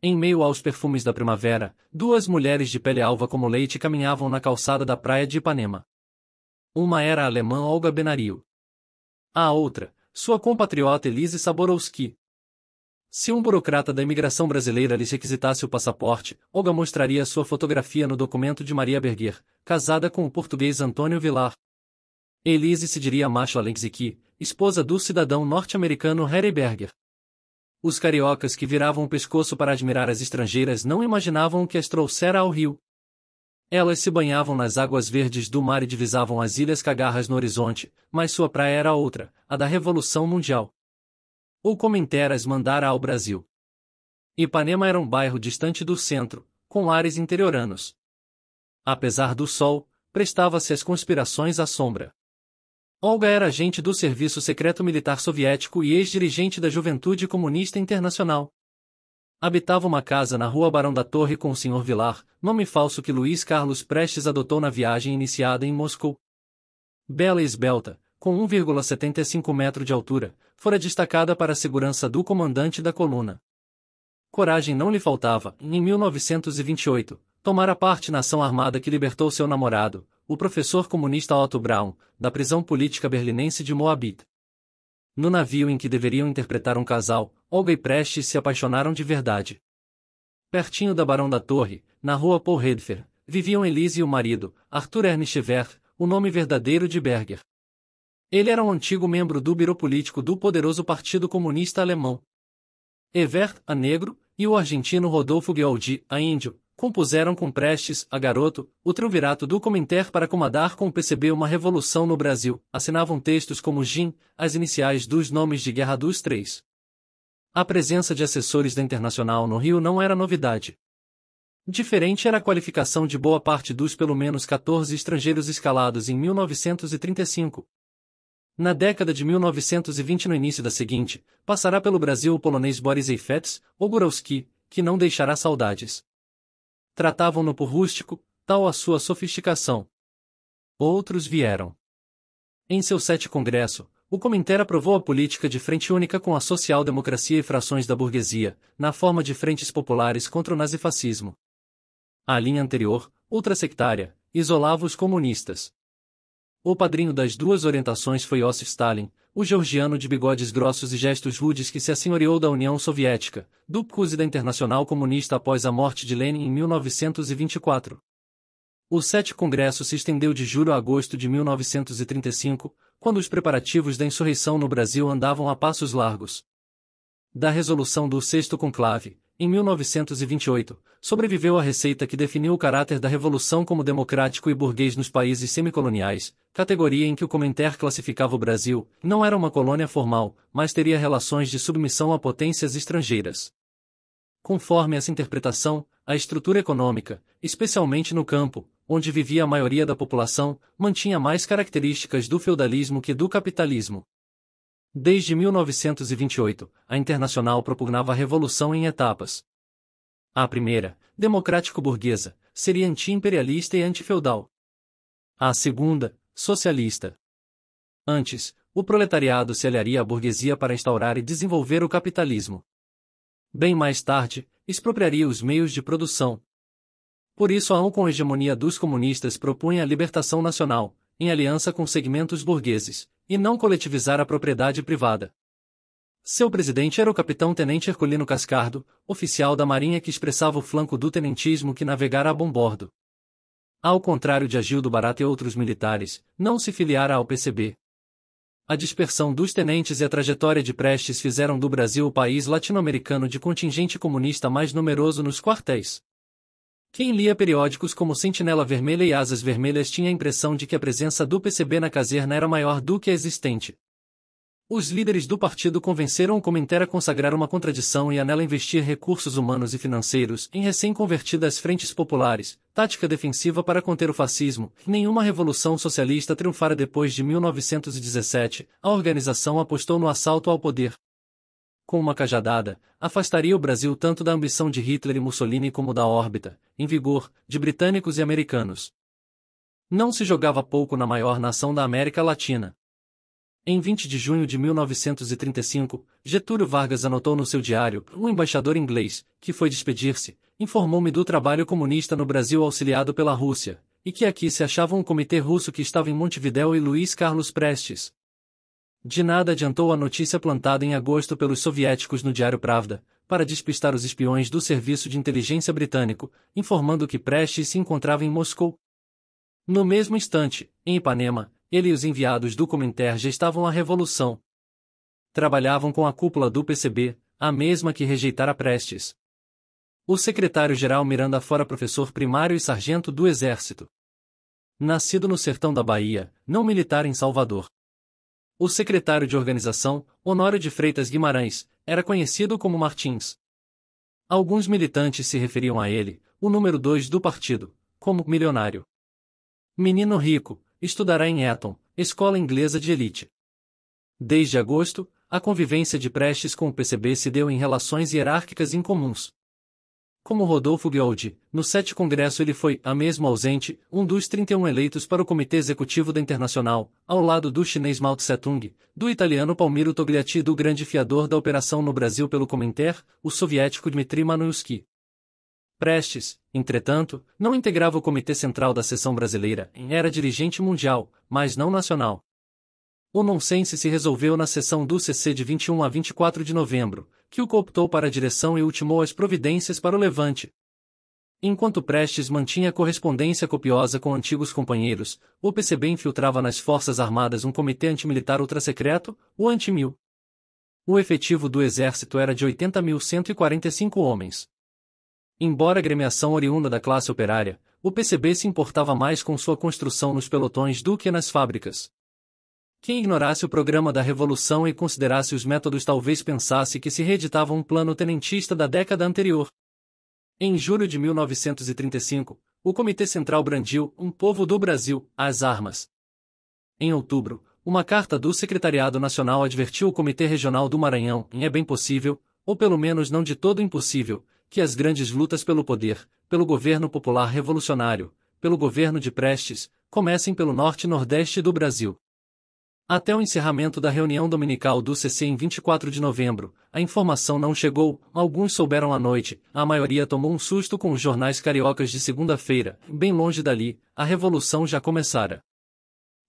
Em meio aos perfumes da primavera, duas mulheres de pele alva como leite caminhavam na calçada da praia de Ipanema. Uma era a alemã Olga Benario. A outra, sua compatriota Elise Saborowski. Se um burocrata da imigração brasileira lhes requisitasse o passaporte, Olga mostraria sua fotografia no documento de Maria Berger, casada com o português Antônio Vilar. Elise se diria Macho Alenziki, esposa do cidadão norte-americano Harry Berger. Os cariocas que viravam o pescoço para admirar as estrangeiras não imaginavam o que as trouxera ao Rio. Elas se banhavam nas águas verdes do mar e divisavam as Ilhas Cagarras no horizonte, mas sua praia era outra, a da Revolução Mundial. O Comenteras mandara ao Brasil. Ipanema era um bairro distante do centro, com ares interioranos. Apesar do sol, prestava-se às conspirações à sombra. Olga era agente do Serviço Secreto Militar Soviético e ex-dirigente da Juventude Comunista Internacional. Habitava uma casa na rua Barão da Torre com o Sr. Vilar, nome falso que Luiz Carlos Prestes adotou na viagem iniciada em Moscou. Bela e esbelta, com 1,75 metro de altura, fora destacada para a segurança do comandante da coluna. Coragem não lhe faltava, em 1928, tomara parte na ação armada que libertou seu namorado, o professor comunista Otto Braun, da prisão política berlinense de Moabit no navio em que deveriam interpretar um casal, Olga e Prestes se apaixonaram de verdade. Pertinho da Barão da Torre, na rua Paul Redfer, viviam Elise e o marido, Arthur Evert, o nome verdadeiro de Berger. Ele era um antigo membro do biro político do poderoso Partido Comunista Alemão. Evert, a negro, e o argentino Rodolfo Gualdi, a índio, compuseram com Prestes, a garoto, o triunvirato do Comintern para comandar com o PCB uma revolução no Brasil, assinavam textos como GIN, as iniciais dos nomes de guerra dos três. A presença de assessores da Internacional no Rio não era novidade. Diferente era a qualificação de boa parte dos pelo menos 14 estrangeiros escalados em 1935. Na década de 1920 no início da seguinte, passará pelo Brasil o polonês Boris Eifetz, Ogórowski, que não deixará saudades tratavam-no por rústico, tal a sua sofisticação. Outros vieram. Em seu sete congresso, o Cominter aprovou a política de frente única com a social-democracia e frações da burguesia, na forma de frentes populares contra o nazifascismo. A linha anterior, ultrasectária, isolava os comunistas. O padrinho das duas orientações foi Iosif Stalin, o georgiano de bigodes grossos e gestos rudes que se assenhoreou da União Soviética, do PCUS e da Internacional Comunista após a morte de Lenin em 1924. O Sete Congresso se estendeu de julho a agosto de 1935, quando os preparativos da insurreição no Brasil andavam a passos largos. Da resolução do Sexto Conclave, em 1928, sobreviveu à receita que definiu o caráter da revolução como democrático e burguês nos países semicoloniais, categoria em que o Comintern classificava o Brasil, não era uma colônia formal, mas teria relações de submissão a potências estrangeiras. Conforme essa interpretação, a estrutura econômica, especialmente no campo, onde vivia a maioria da população, mantinha mais características do feudalismo que do capitalismo. Desde 1928, a Internacional propugnava a revolução em etapas. A primeira, democrático-burguesa, seria anti-imperialista e antifeudal. A segunda, socialista. Antes, o proletariado se aliaria à burguesia para instaurar e desenvolver o capitalismo. Bem mais tarde, expropriaria os meios de produção. Por isso a ONU com hegemonia dos comunistas propunha a libertação nacional, em aliança com segmentos burgueses, e não coletivizar a propriedade privada. Seu presidente era o capitão-tenente Herculino Cascardo, oficial da Marinha que expressava o flanco do tenentismo que navegara a bom bordo. Ao contrário de Agildo Barata e outros militares, não se filiara ao PCB. A dispersão dos tenentes e a trajetória de Prestes fizeram do Brasil o país latino-americano de contingente comunista mais numeroso nos quartéis. Quem lia periódicos como Sentinela Vermelha e Asas Vermelhas tinha a impressão de que a presença do PCB na caserna era maior do que a existente. Os líderes do partido convenceram o Cominter a consagrar uma contradição e a nela investir recursos humanos e financeiros em recém-convertidas frentes populares, tática defensiva para conter o fascismo. Nenhuma revolução socialista triunfara depois de 1917, a organização apostou no assalto ao poder, com uma cajadada, afastaria o Brasil tanto da ambição de Hitler e Mussolini como da órbita, em vigor, de britânicos e americanos. Não se jogava pouco na maior nação da América Latina. Em 20 de junho de 1935, Getúlio Vargas anotou no seu diário: "Um embaixador inglês, que foi despedir-se, informou-me do trabalho comunista no Brasil auxiliado pela Rússia, e que aqui se achava um comitê russo que estava em Montevidéu e Luiz Carlos Prestes, de nada adiantou a notícia plantada em agosto pelos soviéticos no Diário Pravda, para despistar os espiões do Serviço de Inteligência Britânico, informando que Prestes se encontrava em Moscou. No mesmo instante, em Ipanema, ele e os enviados do Comintern já estavam à revolução. Trabalhavam com a cúpula do PCB, a mesma que rejeitara Prestes. O secretário-geral Miranda fora professor primário e sargento do Exército. Nascido no sertão da Bahia, não militar em Salvador. O secretário de organização, Honório de Freitas Guimarães, era conhecido como Martins. Alguns militantes se referiam a ele, o número dois do partido, como milionário. Menino rico, estudará em Eton, escola inglesa de elite. Desde agosto, a convivência de Prestes com o PCB se deu em relações hierárquicas incomuns como Rodolfo Guioldi, no 7 Congresso ele foi, a mesmo ausente, um dos 31 eleitos para o Comitê Executivo da Internacional, ao lado do chinês Mao Tse-tung, do italiano Palmiro Togliatti e do grande fiador da operação no Brasil pelo Comintern, o soviético Dmitry Manuilsky. Prestes, entretanto, não integrava o Comitê Central da Seção Brasileira, era dirigente mundial, mas não nacional. O nonsense se resolveu na sessão do CC de 21 a 24 de novembro, que o cooptou para a direção e ultimou as providências para o levante. Enquanto Prestes mantinha correspondência copiosa com antigos companheiros, o PCB infiltrava nas Forças Armadas um comitê antimilitar ultrasecreto, o Antimil. O efetivo do exército era de 80.145 homens. Embora a gremiação oriunda da classe operária, o PCB se importava mais com sua construção nos pelotões do que nas fábricas. Quem ignorasse o programa da Revolução e considerasse os métodos talvez pensasse que se reeditava um plano tenentista da década anterior. Em julho de 1935, o Comitê Central brandiu Um Povo do Brasil, às armas. Em outubro, uma carta do Secretariado Nacional advertiu o Comitê Regional do Maranhão em é bem possível, ou pelo menos não de todo impossível, que as grandes lutas pelo poder, pelo governo popular revolucionário, pelo governo de Prestes, comecem pelo norte e nordeste do Brasil. Até o encerramento da reunião dominical do CC em 24 de novembro, a informação não chegou, alguns souberam à noite, a maioria tomou um susto com os jornais cariocas de segunda-feira, bem longe dali, a revolução já começara.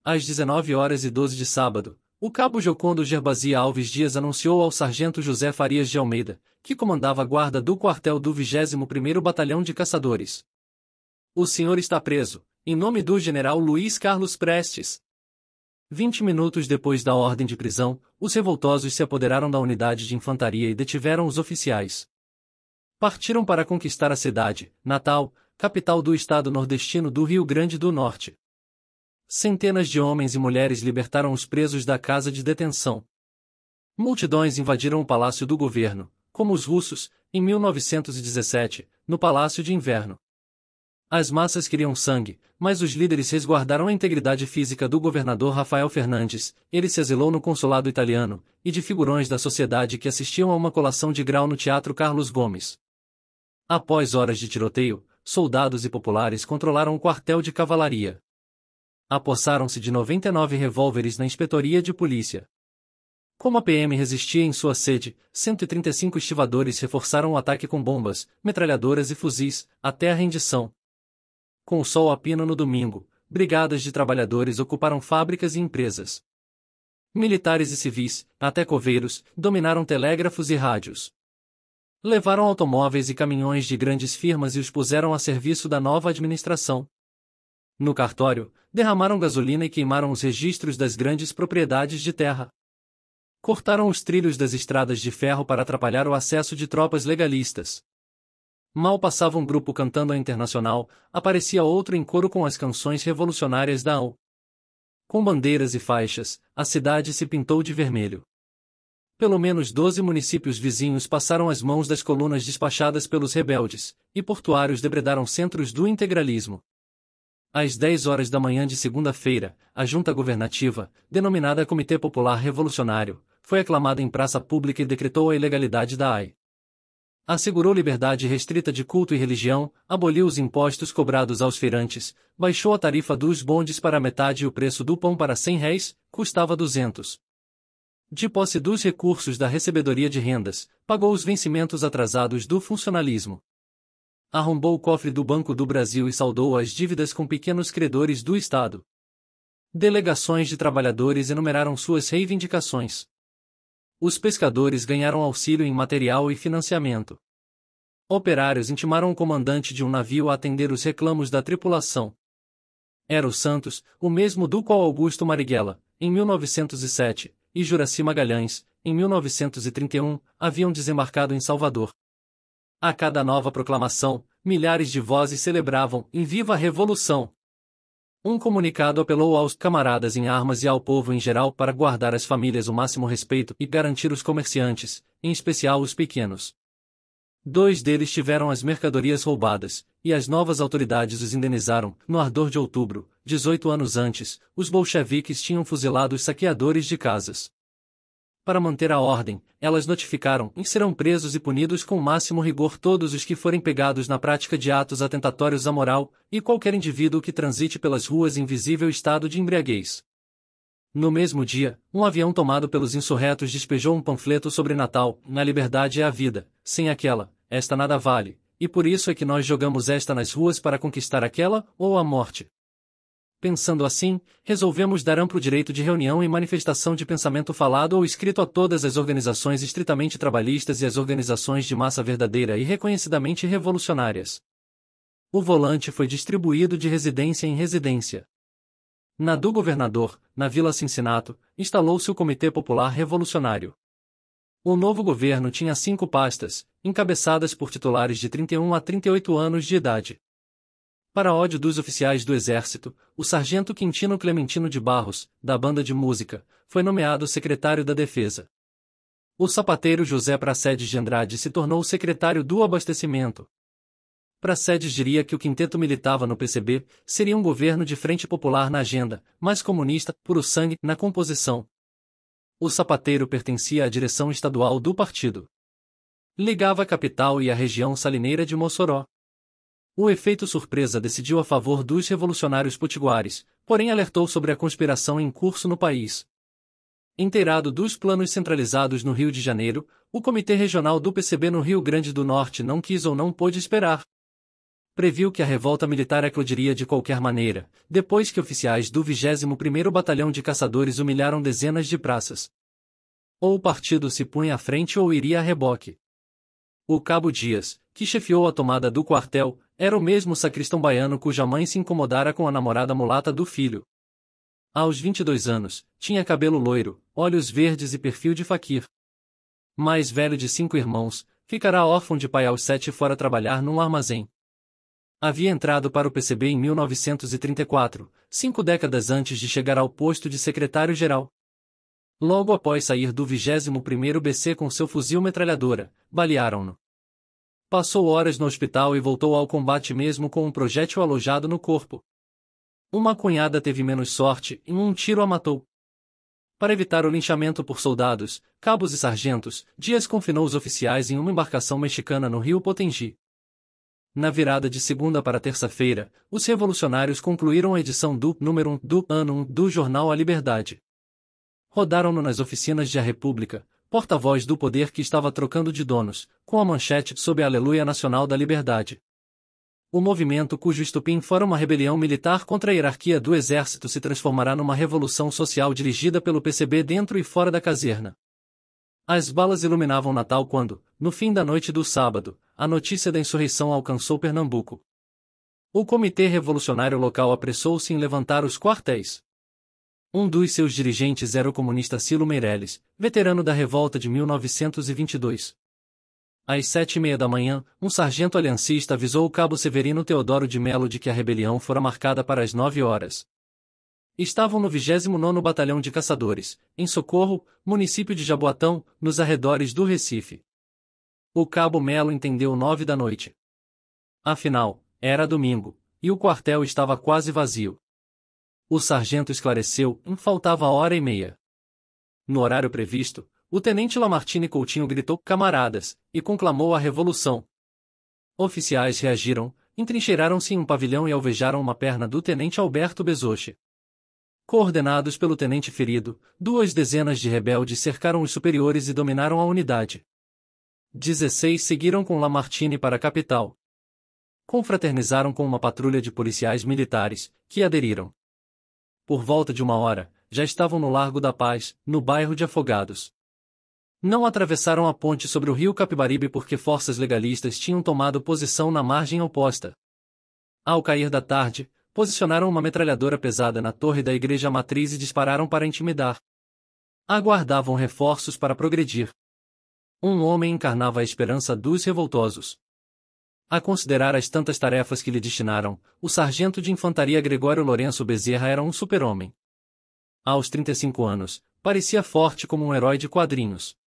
Às 19 horas e 12 de sábado, o cabo Jocondo Gerbazia Alves Dias anunciou ao sargento José Farias de Almeida, que comandava a guarda do quartel do 21º Batalhão de Caçadores. O senhor está preso, em nome do general Luiz Carlos Prestes, Vinte minutos depois da ordem de prisão, os revoltosos se apoderaram da unidade de infantaria e detiveram os oficiais. Partiram para conquistar a cidade, Natal, capital do estado nordestino do Rio Grande do Norte. Centenas de homens e mulheres libertaram os presos da casa de detenção. Multidões invadiram o palácio do governo, como os russos, em 1917, no Palácio de Inverno. As massas queriam sangue, mas os líderes resguardaram a integridade física do governador Rafael Fernandes, ele se exilou no consulado italiano, e de figurões da sociedade que assistiam a uma colação de grau no Teatro Carlos Gomes. Após horas de tiroteio, soldados e populares controlaram o quartel de cavalaria. Apossaram-se de 99 revólveres na inspetoria de polícia. Como a PM resistia em sua sede, 135 estivadores reforçaram o ataque com bombas, metralhadoras e fuzis, até a rendição, com o sol a pino no domingo, brigadas de trabalhadores ocuparam fábricas e empresas. Militares e civis, até coveiros, dominaram telégrafos e rádios. Levaram automóveis e caminhões de grandes firmas e os puseram a serviço da nova administração. No cartório, derramaram gasolina e queimaram os registros das grandes propriedades de terra. Cortaram os trilhos das estradas de ferro para atrapalhar o acesso de tropas legalistas. Mal passava um grupo cantando a internacional, aparecia outro em coro com as canções revolucionárias da AU. Com bandeiras e faixas, a cidade se pintou de vermelho. Pelo menos doze municípios vizinhos passaram as mãos das colunas despachadas pelos rebeldes, e portuários debredaram centros do integralismo. Às 10 horas da manhã de segunda-feira, a junta governativa, denominada Comitê Popular Revolucionário, foi aclamada em praça pública e decretou a ilegalidade da AI assegurou liberdade restrita de culto e religião, aboliu os impostos cobrados aos feirantes, baixou a tarifa dos bondes para metade e o preço do pão para 100 réis, custava 200. De posse dos recursos da recebedoria de rendas, pagou os vencimentos atrasados do funcionalismo. Arrombou o cofre do Banco do Brasil e saldou as dívidas com pequenos credores do Estado. Delegações de trabalhadores enumeraram suas reivindicações. Os pescadores ganharam auxílio em material e financiamento. Operários intimaram o comandante de um navio a atender os reclamos da tripulação. Era o Santos, o mesmo do qual Augusto Marighella, em 1907, e Juraci Magalhães, em 1931, haviam desembarcado em Salvador. A cada nova proclamação, milhares de vozes celebravam em viva a revolução. Um comunicado apelou aos camaradas em armas e ao povo em geral para guardar as famílias o máximo respeito e garantir os comerciantes, em especial os pequenos. Dois deles tiveram as mercadorias roubadas, e as novas autoridades os indenizaram. No ardor de outubro, 18 anos antes, os bolcheviques tinham fuzilado os saqueadores de casas para manter a ordem, elas notificaram e serão presos e punidos com o máximo rigor todos os que forem pegados na prática de atos atentatórios à moral, e qualquer indivíduo que transite pelas ruas em visível estado de embriaguez. No mesmo dia, um avião tomado pelos insurretos despejou um panfleto sobre Natal, na liberdade é a vida, sem aquela, esta nada vale, e por isso é que nós jogamos esta nas ruas para conquistar aquela, ou a morte. Pensando assim, resolvemos dar amplo direito de reunião e manifestação de pensamento falado ou escrito a todas as organizações estritamente trabalhistas e as organizações de massa verdadeira e reconhecidamente revolucionárias. O volante foi distribuído de residência em residência. Na do governador, na Vila Cincinnato, instalou-se o Comitê Popular Revolucionário. O novo governo tinha cinco pastas, encabeçadas por titulares de 31 a 38 anos de idade. Para ódio dos oficiais do Exército, o sargento Quintino Clementino de Barros, da banda de música, foi nomeado secretário da Defesa. O sapateiro José Pracedes de Andrade se tornou secretário do Abastecimento. Pracedes diria que o quinteto militava no PCB, seria um governo de frente popular na agenda, mas comunista, puro sangue, na composição. O sapateiro pertencia à direção estadual do partido. Ligava a capital e a região salineira de Mossoró. O efeito surpresa decidiu a favor dos revolucionários potiguares, porém alertou sobre a conspiração em curso no país. Inteirado dos planos centralizados no Rio de Janeiro, o Comitê Regional do PCB no Rio Grande do Norte não quis ou não pôde esperar. Previu que a revolta militar eclodiria de qualquer maneira, depois que oficiais do 21º Batalhão de Caçadores humilharam dezenas de praças. Ou o partido se punha à frente ou iria a reboque. O Cabo Dias, que chefiou a tomada do quartel, era o mesmo sacristão baiano cuja mãe se incomodara com a namorada mulata do filho. Aos 22 anos, tinha cabelo loiro, olhos verdes e perfil de faquir. Mais velho de cinco irmãos, ficará órfão de pai aos sete fora trabalhar num armazém. Havia entrado para o PCB em 1934, cinco décadas antes de chegar ao posto de secretário-geral. Logo após sair do 21º BC com seu fuzil metralhadora, balearam-no. Passou horas no hospital e voltou ao combate mesmo com um projétil alojado no corpo. Uma cunhada teve menos sorte e um tiro a matou. Para evitar o linchamento por soldados, cabos e sargentos, Dias confinou os oficiais em uma embarcação mexicana no rio Potengi. Na virada de segunda para terça-feira, os revolucionários concluíram a edição do número 1 do ano 1 do jornal A Liberdade. Rodaram-no nas oficinas de A República, porta-voz do poder que estava trocando de donos, com a manchete sob a Aleluia Nacional da Liberdade. O movimento cujo estupim fora uma rebelião militar contra a hierarquia do exército se transformará numa revolução social dirigida pelo PCB dentro e fora da caserna. As balas iluminavam Natal quando, no fim da noite do sábado, a notícia da insurreição alcançou Pernambuco. O Comitê Revolucionário Local apressou-se em levantar os quartéis. Um dos seus dirigentes era o comunista Silo Meirelles, veterano da revolta de 1922. Às sete e meia da manhã, um sargento aliancista avisou o cabo Severino Teodoro de Melo de que a rebelião fora marcada para as nove horas. Estavam no 29 Batalhão de Caçadores, em Socorro, município de Jaboatão, nos arredores do Recife. O cabo Melo entendeu nove da noite. Afinal, era domingo, e o quartel estava quase vazio o sargento esclareceu, hum, faltava hora e meia. No horário previsto, o tenente Lamartine Coutinho gritou camaradas e conclamou a revolução. Oficiais reagiram, entrincheiraram-se em um pavilhão e alvejaram uma perna do tenente Alberto Bezoche. Coordenados pelo tenente ferido, duas dezenas de rebeldes cercaram os superiores e dominaram a unidade. 16 seguiram com Lamartine para a capital. Confraternizaram com uma patrulha de policiais militares, que aderiram por volta de uma hora, já estavam no Largo da Paz, no bairro de Afogados. Não atravessaram a ponte sobre o rio Capibaribe porque forças legalistas tinham tomado posição na margem oposta. Ao cair da tarde, posicionaram uma metralhadora pesada na torre da igreja matriz e dispararam para intimidar. Aguardavam reforços para progredir. Um homem encarnava a esperança dos revoltosos. A considerar as tantas tarefas que lhe destinaram, o sargento de infantaria Gregório Lourenço Bezerra era um super-homem. Aos 35 anos, parecia forte como um herói de quadrinhos.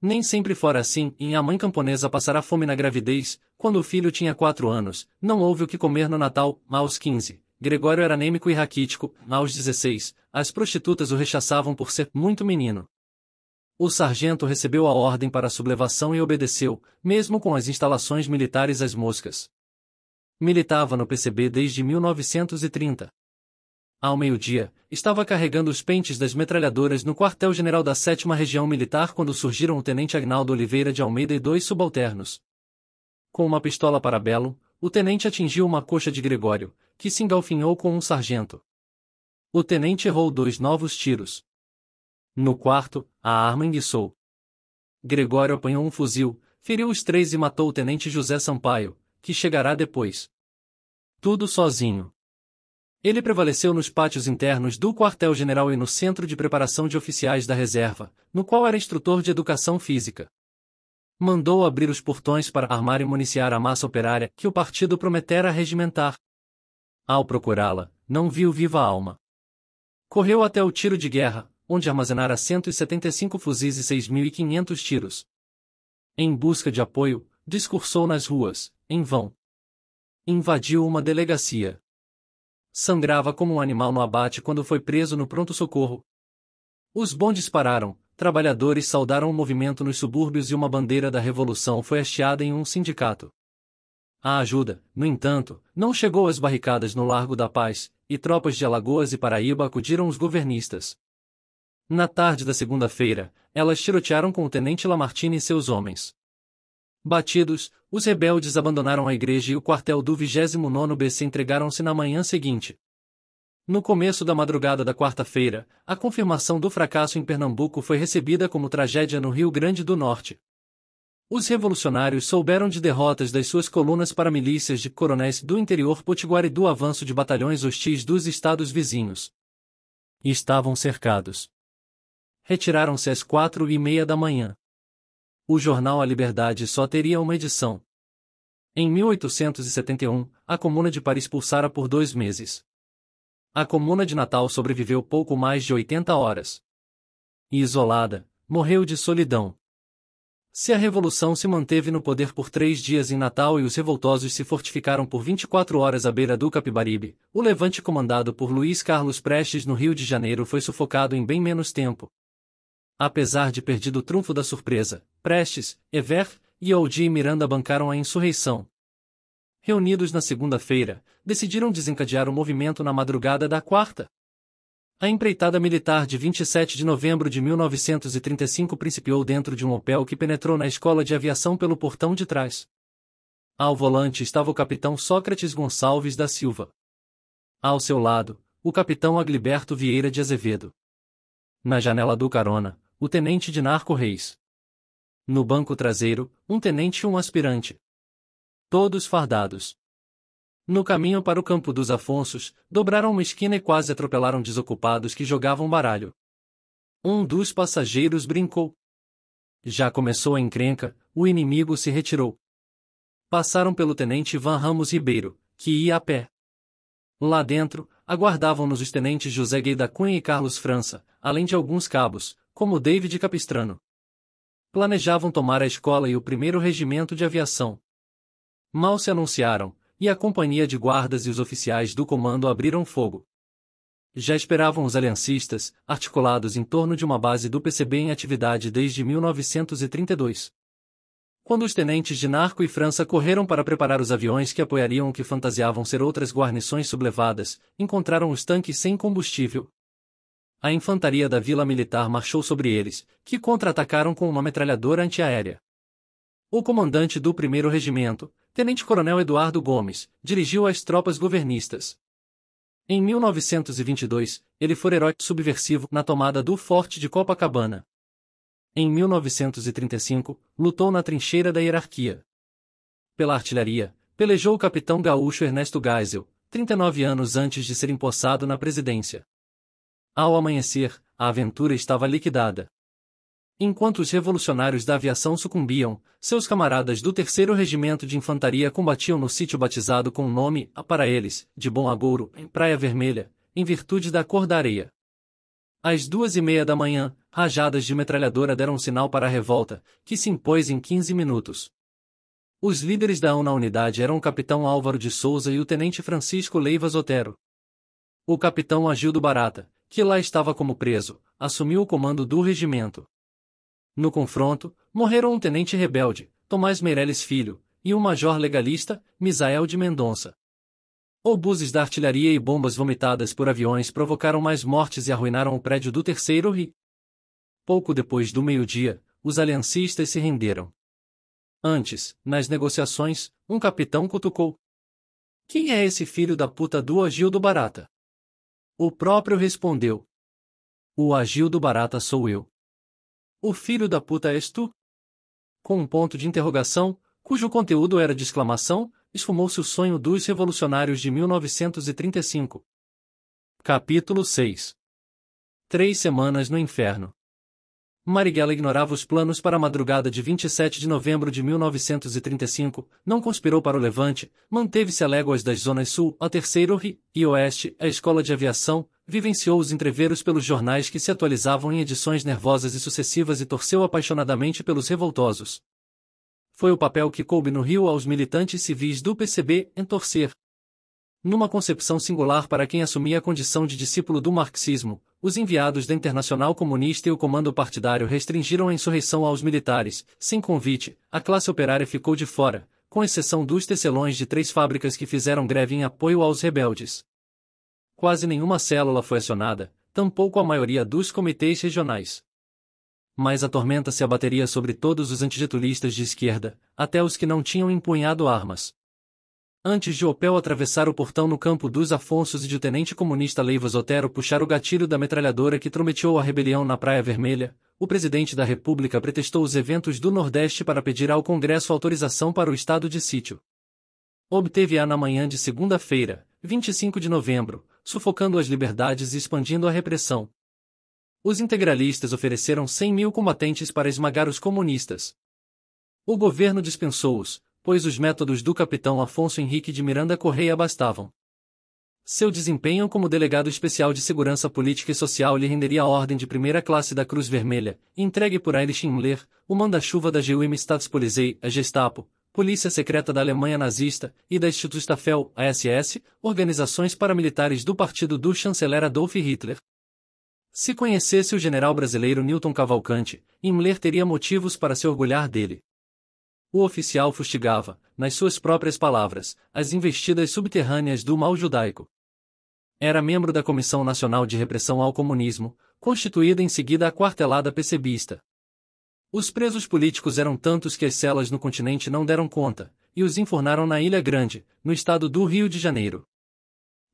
Nem sempre fora assim, e a mãe camponesa passará fome na gravidez, quando o filho tinha 4 anos, não houve o que comer no Natal, aos 15. Gregório era anêmico e raquítico, aos 16, as prostitutas o rechaçavam por ser muito menino o sargento recebeu a ordem para a sublevação e obedeceu, mesmo com as instalações militares às moscas. Militava no PCB desde 1930. Ao meio-dia, estava carregando os pentes das metralhadoras no quartel-general da 7 Região Militar quando surgiram o tenente Agnaldo Oliveira de Almeida e dois subalternos. Com uma pistola para Belo, o tenente atingiu uma coxa de Gregório, que se engalfinhou com um sargento. O tenente errou dois novos tiros. No quarto, a arma enguiçou. Gregório apanhou um fuzil, feriu os três e matou o tenente José Sampaio, que chegará depois. Tudo sozinho. Ele prevaleceu nos pátios internos do quartel-general e no Centro de Preparação de Oficiais da Reserva, no qual era instrutor de educação física. Mandou abrir os portões para armar e municiar a massa operária que o partido prometera regimentar. Ao procurá-la, não viu viva alma. Correu até o tiro de guerra, onde armazenara 175 fuzis e 6.500 tiros. Em busca de apoio, discursou nas ruas, em vão. Invadiu uma delegacia. Sangrava como um animal no abate quando foi preso no pronto-socorro. Os bondes pararam, trabalhadores saudaram o movimento nos subúrbios e uma bandeira da revolução foi hasteada em um sindicato. A ajuda, no entanto, não chegou às barricadas no Largo da Paz, e tropas de Alagoas e Paraíba acudiram os governistas. Na tarde da segunda-feira, elas tirotearam com o tenente Lamartine e seus homens. Batidos, os rebeldes abandonaram a igreja e o quartel do 29 BC entregaram-se na manhã seguinte. No começo da madrugada da quarta-feira, a confirmação do fracasso em Pernambuco foi recebida como tragédia no Rio Grande do Norte. Os revolucionários souberam de derrotas das suas colunas para milícias de coronéis do interior potiguar e do avanço de batalhões hostis dos estados vizinhos. estavam cercados retiraram-se às quatro e meia da manhã. O jornal A Liberdade só teria uma edição. Em 1871, a Comuna de Paris pulsara por dois meses. A Comuna de Natal sobreviveu pouco mais de 80 horas. E isolada, morreu de solidão. Se a Revolução se manteve no poder por três dias em Natal e os revoltosos se fortificaram por 24 horas à beira do Capibaribe, o levante comandado por Luiz Carlos Prestes no Rio de Janeiro foi sufocado em bem menos tempo apesar de perdido o trunfo da surpresa, Prestes, Ever e Oldie e Miranda bancaram a insurreição. Reunidos na segunda-feira, decidiram desencadear o movimento na madrugada da quarta. A empreitada militar de 27 de novembro de 1935 principiou dentro de um Opel que penetrou na escola de aviação pelo portão de trás. Ao volante estava o capitão Sócrates Gonçalves da Silva. Ao seu lado, o capitão Agliberto Vieira de Azevedo. Na janela do carona, o tenente de Narco Reis. No banco traseiro, um tenente e um aspirante. Todos fardados. No caminho para o campo dos Afonsos, dobraram uma esquina e quase atropelaram desocupados que jogavam baralho. Um dos passageiros brincou. Já começou a encrenca, o inimigo se retirou. Passaram pelo tenente Van Ramos Ribeiro, que ia a pé. Lá dentro, aguardavam-nos os tenentes José Gay da Cunha e Carlos França, além de alguns cabos, como David Capistrano. Planejavam tomar a escola e o primeiro regimento de aviação. Mal se anunciaram, e a companhia de guardas e os oficiais do comando abriram fogo. Já esperavam os aliancistas, articulados em torno de uma base do PCB em atividade desde 1932. Quando os tenentes de Narco e França correram para preparar os aviões que apoiariam o que fantasiavam ser outras guarnições sublevadas, encontraram os tanques sem combustível, a infantaria da Vila Militar marchou sobre eles, que contra-atacaram com uma metralhadora antiaérea. O comandante do 1 Regimento, Tenente-Coronel Eduardo Gomes, dirigiu as tropas governistas. Em 1922, ele foi herói subversivo na tomada do Forte de Copacabana. Em 1935, lutou na trincheira da hierarquia. Pela artilharia, pelejou o capitão gaúcho Ernesto Geisel, 39 anos antes de ser empossado na presidência. Ao amanhecer, a aventura estava liquidada. Enquanto os revolucionários da aviação sucumbiam, seus camaradas do 3 Regimento de Infantaria combatiam no sítio batizado com o nome, para eles, de Bom Agouro, em Praia Vermelha, em virtude da cor da areia. Às duas e meia da manhã, rajadas de metralhadora deram sinal para a revolta, que se impôs em 15 minutos. Os líderes da UNA unidade eram o capitão Álvaro de Souza e o tenente Francisco Leivas Otero. O capitão Agildo Barata, que lá estava como preso, assumiu o comando do regimento. No confronto, morreram um tenente rebelde, Tomás Meireles Filho, e um major legalista, Misael de Mendonça. Obuses da artilharia e bombas vomitadas por aviões provocaram mais mortes e arruinaram o prédio do terceiro ri. Pouco depois do meio-dia, os aliancistas se renderam. Antes, nas negociações, um capitão cutucou. Quem é esse filho da puta do Agildo Barata? O próprio respondeu: O Agil do Barata sou eu. O filho da puta és tu? Com um ponto de interrogação, cujo conteúdo era de exclamação, esfumou-se o sonho dos revolucionários de 1935. Capítulo 6 Três semanas no inferno. Marighella ignorava os planos para a madrugada de 27 de novembro de 1935, não conspirou para o levante, manteve-se a léguas das zonas sul, a terceiro RI, e oeste, a escola de aviação, vivenciou os entreveros pelos jornais que se atualizavam em edições nervosas e sucessivas e torceu apaixonadamente pelos revoltosos. Foi o papel que coube no Rio aos militantes civis do PCB em torcer, numa concepção singular para quem assumia a condição de discípulo do marxismo, os enviados da Internacional Comunista e o comando partidário restringiram a insurreição aos militares, sem convite, a classe operária ficou de fora, com exceção dos tecelões de três fábricas que fizeram greve em apoio aos rebeldes. Quase nenhuma célula foi acionada, tampouco a maioria dos comitês regionais. Mas a tormenta se abateria sobre todos os antigetulistas de esquerda, até os que não tinham empunhado armas. Antes de Opel atravessar o portão no campo dos Afonsos e de o tenente comunista Leivas Otero puxar o gatilho da metralhadora que trometeu a rebelião na Praia Vermelha, o presidente da República pretextou os eventos do Nordeste para pedir ao Congresso autorização para o estado de sítio. Obteve-a na manhã de segunda-feira, 25 de novembro, sufocando as liberdades e expandindo a repressão. Os integralistas ofereceram 100 mil combatentes para esmagar os comunistas. O governo dispensou-os, pois os métodos do capitão Afonso Henrique de Miranda Correia bastavam. Seu desempenho como delegado especial de Segurança Política e Social lhe renderia a ordem de primeira classe da Cruz Vermelha, entregue por Heinrich Himmler, o manda-chuva da GUM Staatspolizei, a Gestapo, Polícia Secreta da Alemanha Nazista, e da Institutstaffel, a SS, organizações paramilitares do partido do chanceler Adolf Hitler. Se conhecesse o general brasileiro Newton Cavalcante, Himmler teria motivos para se orgulhar dele. O oficial fustigava, nas suas próprias palavras, as investidas subterrâneas do mal judaico. Era membro da Comissão Nacional de Repressão ao Comunismo, constituída em seguida a quartelada percebista. Os presos políticos eram tantos que as celas no continente não deram conta, e os informaram na Ilha Grande, no estado do Rio de Janeiro.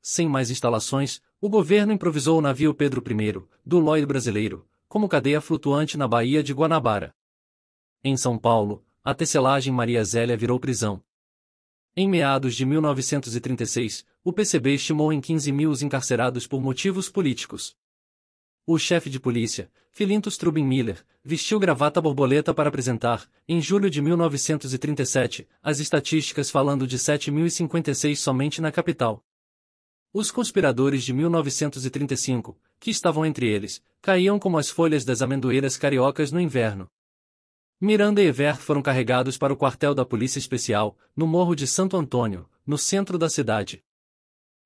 Sem mais instalações, o governo improvisou o navio Pedro I, do Lloyd brasileiro, como cadeia flutuante na Baía de Guanabara. Em São Paulo, a tecelagem Maria Zélia virou prisão. Em meados de 1936, o PCB estimou em 15 mil os encarcerados por motivos políticos. O chefe de polícia, Filinto Strubin Miller, vestiu gravata borboleta para apresentar, em julho de 1937, as estatísticas falando de 7.056 somente na capital. Os conspiradores de 1935, que estavam entre eles, caíam como as folhas das amendoeiras cariocas no inverno. Miranda e Evert foram carregados para o quartel da Polícia Especial, no Morro de Santo Antônio, no centro da cidade.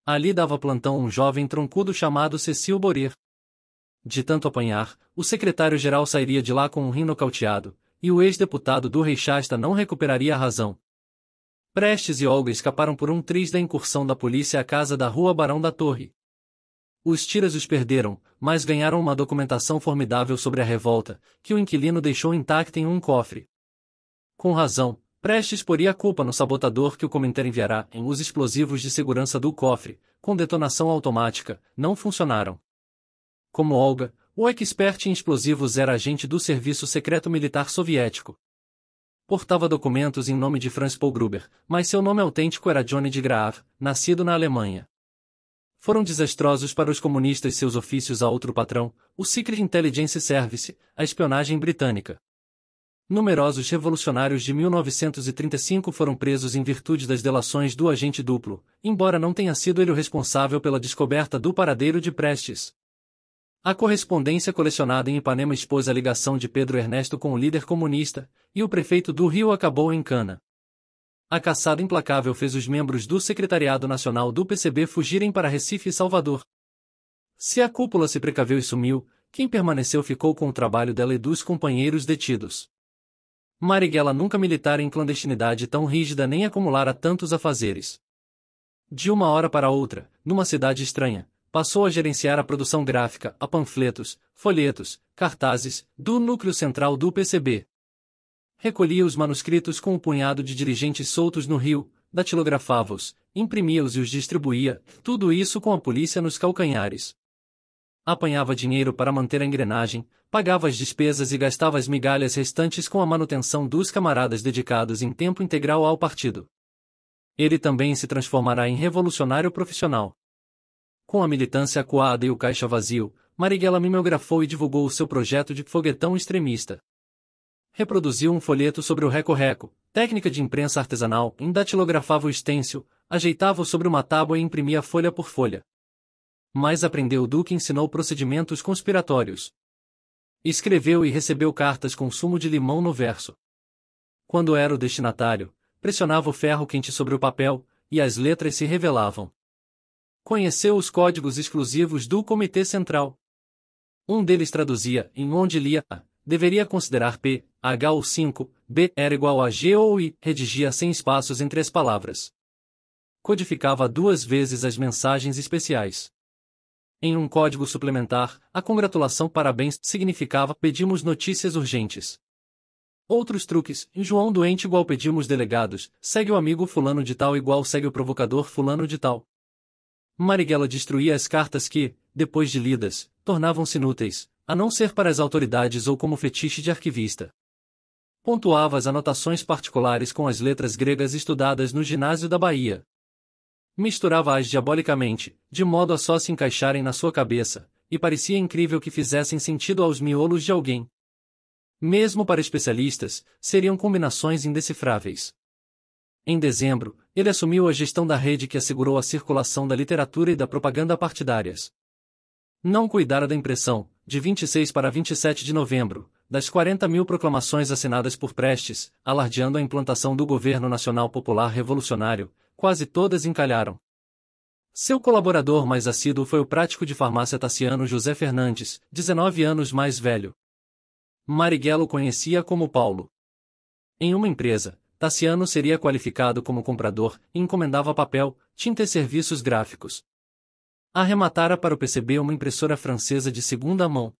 Ali dava plantão um jovem troncudo chamado Cecil Borir. De tanto apanhar, o secretário-geral sairia de lá com um rim nocauteado, e o ex-deputado do rei Shasta não recuperaria a razão. Prestes e Olga escaparam por um triz da incursão da polícia à casa da rua Barão da Torre. Os tiras os perderam, mas ganharam uma documentação formidável sobre a revolta, que o inquilino deixou intacta em um cofre. Com razão, Prestes poria a culpa no sabotador que o Comintern enviará em os explosivos de segurança do cofre, com detonação automática, não funcionaram. Como Olga, o expert em explosivos era agente do Serviço Secreto Militar Soviético. Portava documentos em nome de Franz Paul Gruber, mas seu nome autêntico era Johnny de Graaf, nascido na Alemanha foram desastrosos para os comunistas seus ofícios a outro patrão, o Secret Intelligence Service, a espionagem britânica. Numerosos revolucionários de 1935 foram presos em virtude das delações do agente duplo, embora não tenha sido ele o responsável pela descoberta do paradeiro de Prestes. A correspondência colecionada em Ipanema expôs a ligação de Pedro Ernesto com o líder comunista, e o prefeito do Rio acabou em cana a caçada implacável fez os membros do Secretariado Nacional do PCB fugirem para Recife e Salvador. Se a cúpula se precaveu e sumiu, quem permaneceu ficou com o trabalho dela e dos companheiros detidos. Marighella nunca militara em clandestinidade tão rígida nem acumulara tantos afazeres. De uma hora para outra, numa cidade estranha, passou a gerenciar a produção gráfica, a panfletos, folhetos, cartazes, do núcleo central do PCB recolhia os manuscritos com o um punhado de dirigentes soltos no rio, datilografava-os, imprimia-os e os distribuía, tudo isso com a polícia nos calcanhares. Apanhava dinheiro para manter a engrenagem, pagava as despesas e gastava as migalhas restantes com a manutenção dos camaradas dedicados em tempo integral ao partido. Ele também se transformará em revolucionário profissional. Com a militância acuada e o caixa vazio, Marighella mimeografou e divulgou o seu projeto de foguetão extremista reproduziu um folheto sobre o reco-reco, técnica de imprensa artesanal, indatilografava o estêncil, ajeitava-o sobre uma tábua e imprimia folha por folha. Mas aprendeu do que ensinou procedimentos conspiratórios. Escreveu e recebeu cartas com sumo de limão no verso. Quando era o destinatário, pressionava o ferro quente sobre o papel, e as letras se revelavam. Conheceu os códigos exclusivos do Comitê Central. Um deles traduzia, em onde lia, a deveria considerar P, H ou 5, B era igual a G ou I, redigia sem espaços entre as palavras. Codificava duas vezes as mensagens especiais. Em um código suplementar, a congratulação parabéns significava pedimos notícias urgentes. Outros truques, João doente igual pedimos delegados, segue o amigo fulano de tal igual segue o provocador fulano de tal. Marighella destruía as cartas que, depois de lidas, tornavam-se inúteis, a não ser para as autoridades ou como fetiche de arquivista. Pontuava as anotações particulares com as letras gregas estudadas no ginásio da Bahia. Misturava-as diabolicamente, de modo a só se encaixarem na sua cabeça, e parecia incrível que fizessem sentido aos miolos de alguém. Mesmo para especialistas, seriam combinações indecifráveis. Em dezembro, ele assumiu a gestão da rede que assegurou a circulação da literatura e da propaganda partidárias. Não cuidara da impressão, de 26 para 27 de novembro, das 40 mil proclamações assinadas por Prestes, alardeando a implantação do governo nacional popular revolucionário, quase todas encalharam. Seu colaborador mais assíduo foi o prático de farmácia Tassiano José Fernandes, 19 anos mais velho. Marighello conhecia como Paulo. Em uma empresa, Tassiano seria qualificado como comprador e encomendava papel, tinta e serviços gráficos arrematara para o PCB uma impressora francesa de segunda mão.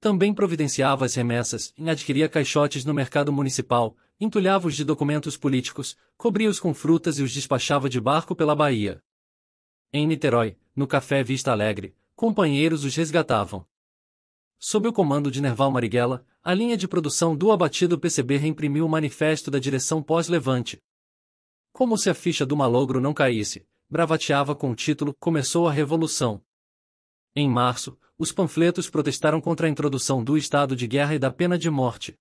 Também providenciava as remessas adquiria caixotes no mercado municipal, entulhava-os de documentos políticos, cobria-os com frutas e os despachava de barco pela Bahia. Em Niterói, no Café Vista Alegre, companheiros os resgatavam. Sob o comando de Nerval Marighella, a linha de produção do abatido PCB reimprimiu o manifesto da direção pós-levante. Como se a ficha do malogro não caísse, bravateava com o título Começou a Revolução. Em março, os panfletos protestaram contra a introdução do estado de guerra e da pena de morte.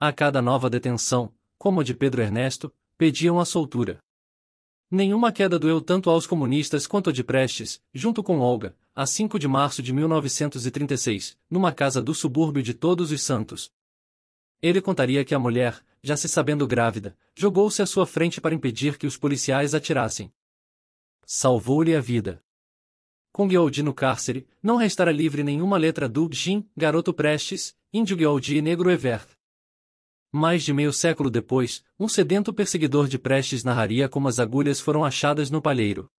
A cada nova detenção, como a de Pedro Ernesto, pediam a soltura. Nenhuma queda doeu tanto aos comunistas quanto a de Prestes, junto com Olga, a 5 de março de 1936, numa casa do subúrbio de Todos os Santos. Ele contaria que a mulher, já se sabendo grávida, jogou-se à sua frente para impedir que os policiais atirassem salvou-lhe a vida. Com Gyeoldi no cárcere, não restará livre nenhuma letra do Jin, garoto Prestes, índio Gyeoldi e negro Everth. Mais de meio século depois, um sedento perseguidor de Prestes narraria como as agulhas foram achadas no palheiro.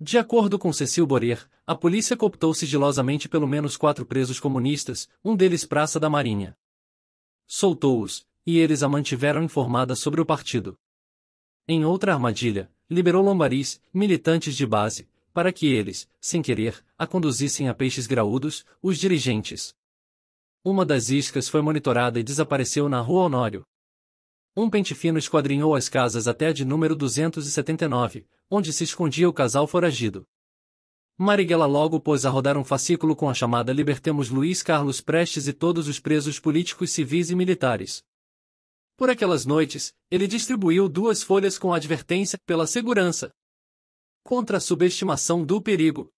De acordo com Cecil Borer, a polícia cooptou sigilosamente pelo menos quatro presos comunistas, um deles praça da Marinha. Soltou-os, e eles a mantiveram informada sobre o partido. Em outra armadilha, liberou lombaris, militantes de base, para que eles, sem querer, a conduzissem a peixes graúdos, os dirigentes. Uma das iscas foi monitorada e desapareceu na rua Honório. Um pente fino esquadrinhou as casas até a de número 279, onde se escondia o casal foragido. Marighella logo pôs a rodar um fascículo com a chamada Libertemos Luiz Carlos Prestes e todos os presos políticos civis e militares. Por aquelas noites, ele distribuiu duas folhas com advertência pela segurança contra a subestimação do perigo.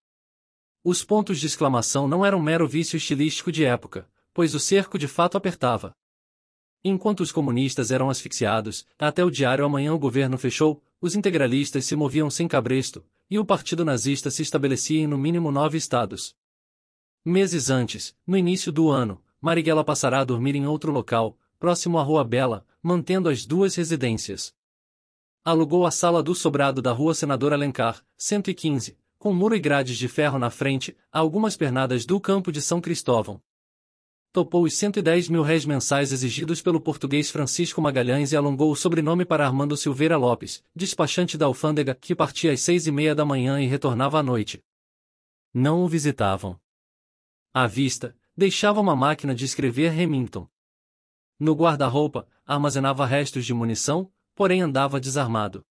Os pontos de exclamação não eram mero vício estilístico de época, pois o cerco de fato apertava. Enquanto os comunistas eram asfixiados, até o diário Amanhã o governo fechou, os integralistas se moviam sem cabresto, e o partido nazista se estabelecia em no mínimo nove estados. Meses antes, no início do ano, Marighella passará a dormir em outro local, próximo à Rua Bela, mantendo as duas residências. Alugou a sala do sobrado da rua Senador Alencar, 115, com muro e grades de ferro na frente, a algumas pernadas do campo de São Cristóvão. Topou os 110 mil réis mensais exigidos pelo português Francisco Magalhães e alongou o sobrenome para Armando Silveira Lopes, despachante da alfândega que partia às seis e meia da manhã e retornava à noite. Não o visitavam. À vista, deixava uma máquina de escrever Remington. No guarda-roupa, armazenava restos de munição, porém andava desarmado.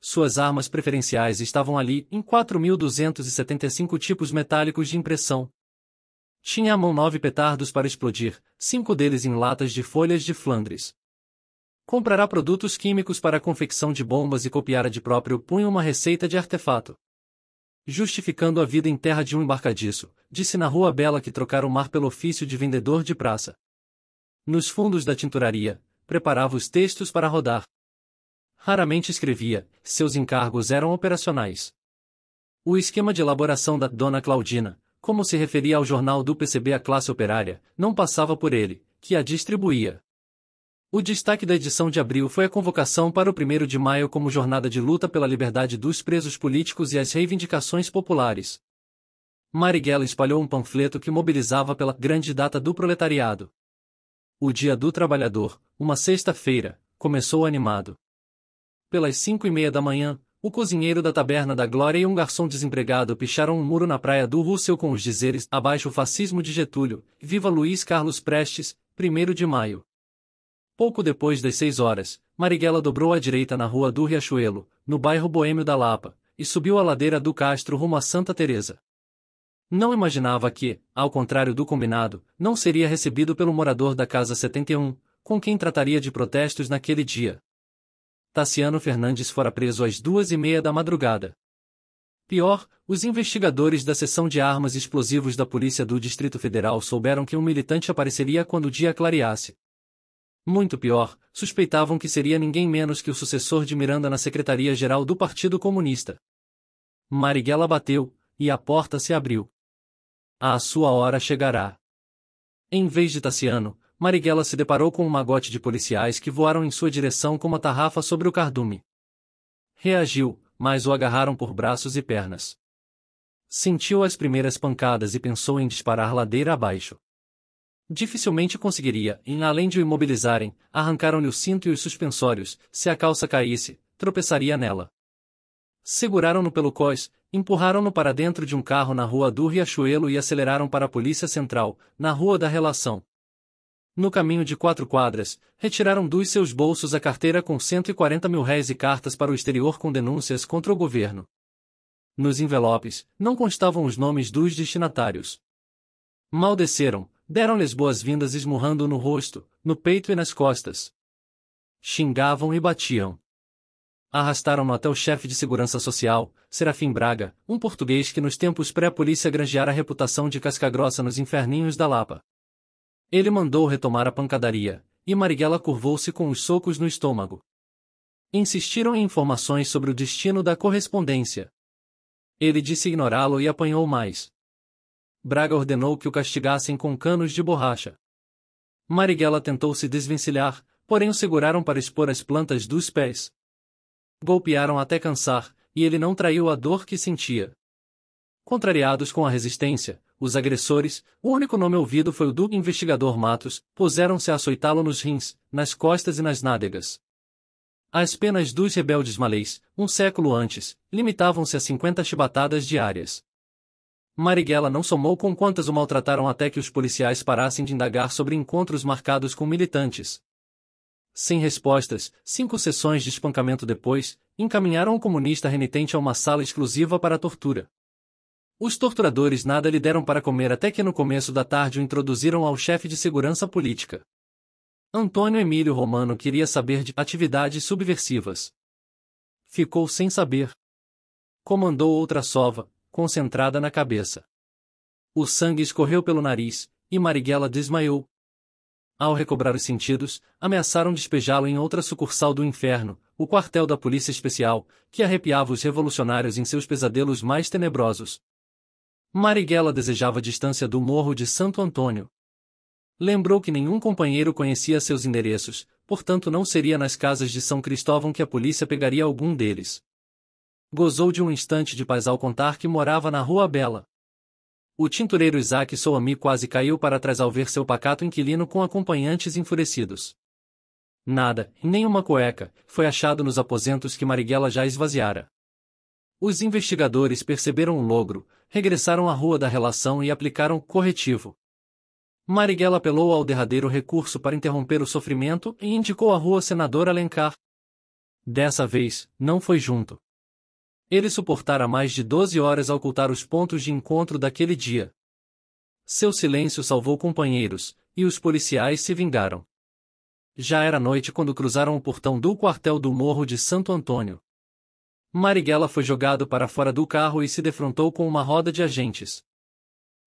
Suas armas preferenciais estavam ali em 4.275 tipos metálicos de impressão. Tinha à mão nove petardos para explodir, cinco deles em latas de folhas de Flandres. Comprará produtos químicos para a confecção de bombas e copiara de próprio punho uma receita de artefato. Justificando a vida em terra de um embarcadiço, disse na rua Bela que trocar o mar pelo ofício de vendedor de praça nos fundos da tinturaria, preparava os textos para rodar. Raramente escrevia, seus encargos eram operacionais. O esquema de elaboração da Dona Claudina, como se referia ao jornal do PCB à classe operária, não passava por ele, que a distribuía. O destaque da edição de abril foi a convocação para o 1 de maio como jornada de luta pela liberdade dos presos políticos e as reivindicações populares. Marighella espalhou um panfleto que mobilizava pela grande data do proletariado. O Dia do Trabalhador, uma sexta-feira, começou animado. Pelas cinco e meia da manhã, o cozinheiro da Taberna da Glória e um garçom desempregado picharam um muro na praia do Russell com os dizeres Abaixo o fascismo de Getúlio, viva Luiz Carlos Prestes, 1 de maio. Pouco depois das seis horas, Marighella dobrou à direita na rua do Riachuelo, no bairro Boêmio da Lapa, e subiu a ladeira do Castro rumo a Santa Teresa. Não imaginava que, ao contrário do combinado, não seria recebido pelo morador da Casa 71, com quem trataria de protestos naquele dia. Tassiano Fernandes fora preso às duas e meia da madrugada. Pior, os investigadores da seção de armas e explosivos da Polícia do Distrito Federal souberam que um militante apareceria quando o dia clareasse. Muito pior, suspeitavam que seria ninguém menos que o sucessor de Miranda na Secretaria-Geral do Partido Comunista. Marighella bateu, e a porta se abriu. A sua hora chegará. Em vez de Tassiano, Marighella se deparou com um magote de policiais que voaram em sua direção como a tarrafa sobre o cardume. Reagiu, mas o agarraram por braços e pernas. Sentiu as primeiras pancadas e pensou em disparar ladeira abaixo. Dificilmente conseguiria, e além de o imobilizarem, arrancaram-lhe o cinto e os suspensórios, se a calça caísse, tropeçaria nela seguraram-no pelo cós, empurraram-no para dentro de um carro na rua do Riachuelo e aceleraram para a Polícia Central, na Rua da Relação. No caminho de quatro quadras, retiraram dos seus bolsos a carteira com 140 mil réis e cartas para o exterior com denúncias contra o governo. Nos envelopes, não constavam os nomes dos destinatários. Mal desceram, deram-lhes boas-vindas esmurrando no rosto, no peito e nas costas. Xingavam e batiam. Arrastaram-no até o chefe de segurança social, Serafim Braga, um português que nos tempos pré-polícia granjeara a reputação de casca-grossa nos inferninhos da Lapa. Ele mandou retomar a pancadaria, e Marighella curvou-se com os socos no estômago. Insistiram em informações sobre o destino da correspondência. Ele disse ignorá-lo e apanhou mais. Braga ordenou que o castigassem com canos de borracha. Marighella tentou se desvencilhar, porém o seguraram para expor as plantas dos pés. Golpearam até cansar, e ele não traiu a dor que sentia. Contrariados com a resistência, os agressores, o único nome ouvido foi o do investigador Matos, puseram-se a açoitá-lo nos rins, nas costas e nas nádegas. As penas dos rebeldes malês, um século antes, limitavam-se a 50 chibatadas diárias. Marighella não somou com quantas o maltrataram até que os policiais parassem de indagar sobre encontros marcados com militantes sem respostas, cinco sessões de espancamento depois, encaminharam o comunista renitente a uma sala exclusiva para a tortura. Os torturadores nada lhe deram para comer até que no começo da tarde o introduziram ao chefe de segurança política. Antônio Emílio Romano queria saber de atividades subversivas. Ficou sem saber. Comandou outra sova, concentrada na cabeça. O sangue escorreu pelo nariz, e Marighella desmaiou, ao recobrar os sentidos, ameaçaram despejá-lo em outra sucursal do inferno, o quartel da Polícia Especial, que arrepiava os revolucionários em seus pesadelos mais tenebrosos. Marighella desejava distância do morro de Santo Antônio. Lembrou que nenhum companheiro conhecia seus endereços, portanto não seria nas casas de São Cristóvão que a polícia pegaria algum deles. Gozou de um instante de paz ao contar que morava na Rua Bela. O tintureiro Isaac Soami quase caiu para trás ao ver seu pacato inquilino com acompanhantes enfurecidos. Nada, nem uma cueca, foi achado nos aposentos que Marighella já esvaziara. Os investigadores perceberam o um logro, regressaram à rua da relação e aplicaram corretivo. Marighella apelou ao derradeiro recurso para interromper o sofrimento e indicou a rua Senador Alencar. Dessa vez, não foi junto. Ele suportara mais de doze horas a ocultar os pontos de encontro daquele dia. Seu silêncio salvou companheiros, e os policiais se vingaram. Já era noite quando cruzaram o portão do quartel do Morro de Santo Antônio. Marighella foi jogado para fora do carro e se defrontou com uma roda de agentes.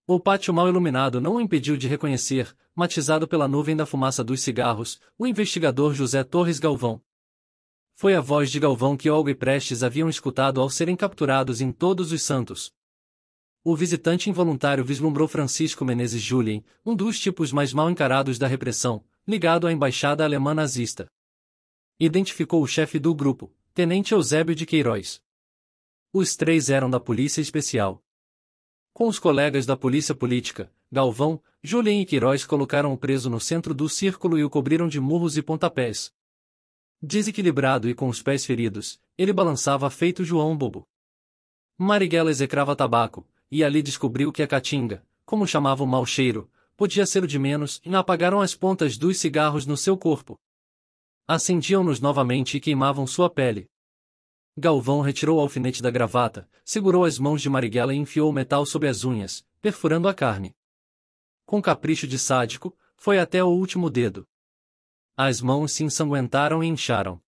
O pátio mal iluminado não o impediu de reconhecer, matizado pela nuvem da fumaça dos cigarros, o investigador José Torres Galvão. Foi a voz de Galvão que Olga e Prestes haviam escutado ao serem capturados em Todos os Santos. O visitante involuntário vislumbrou Francisco Menezes Julien, um dos tipos mais mal encarados da repressão, ligado à embaixada alemã nazista. Identificou o chefe do grupo, Tenente Eusébio de Queiroz. Os três eram da Polícia Especial. Com os colegas da Polícia Política, Galvão, Julien e Queiroz colocaram o preso no centro do círculo e o cobriram de murros e pontapés. Desequilibrado e com os pés feridos, ele balançava feito João Bobo. Marighella execrava tabaco, e ali descobriu que a caatinga, como chamava o mau cheiro, podia ser o de menos e apagaram as pontas dos cigarros no seu corpo. Acendiam-nos novamente e queimavam sua pele. Galvão retirou o alfinete da gravata, segurou as mãos de Marighella e enfiou o metal sob as unhas, perfurando a carne. Com capricho de sádico, foi até o último dedo. As mãos se ensanguentaram e incharam.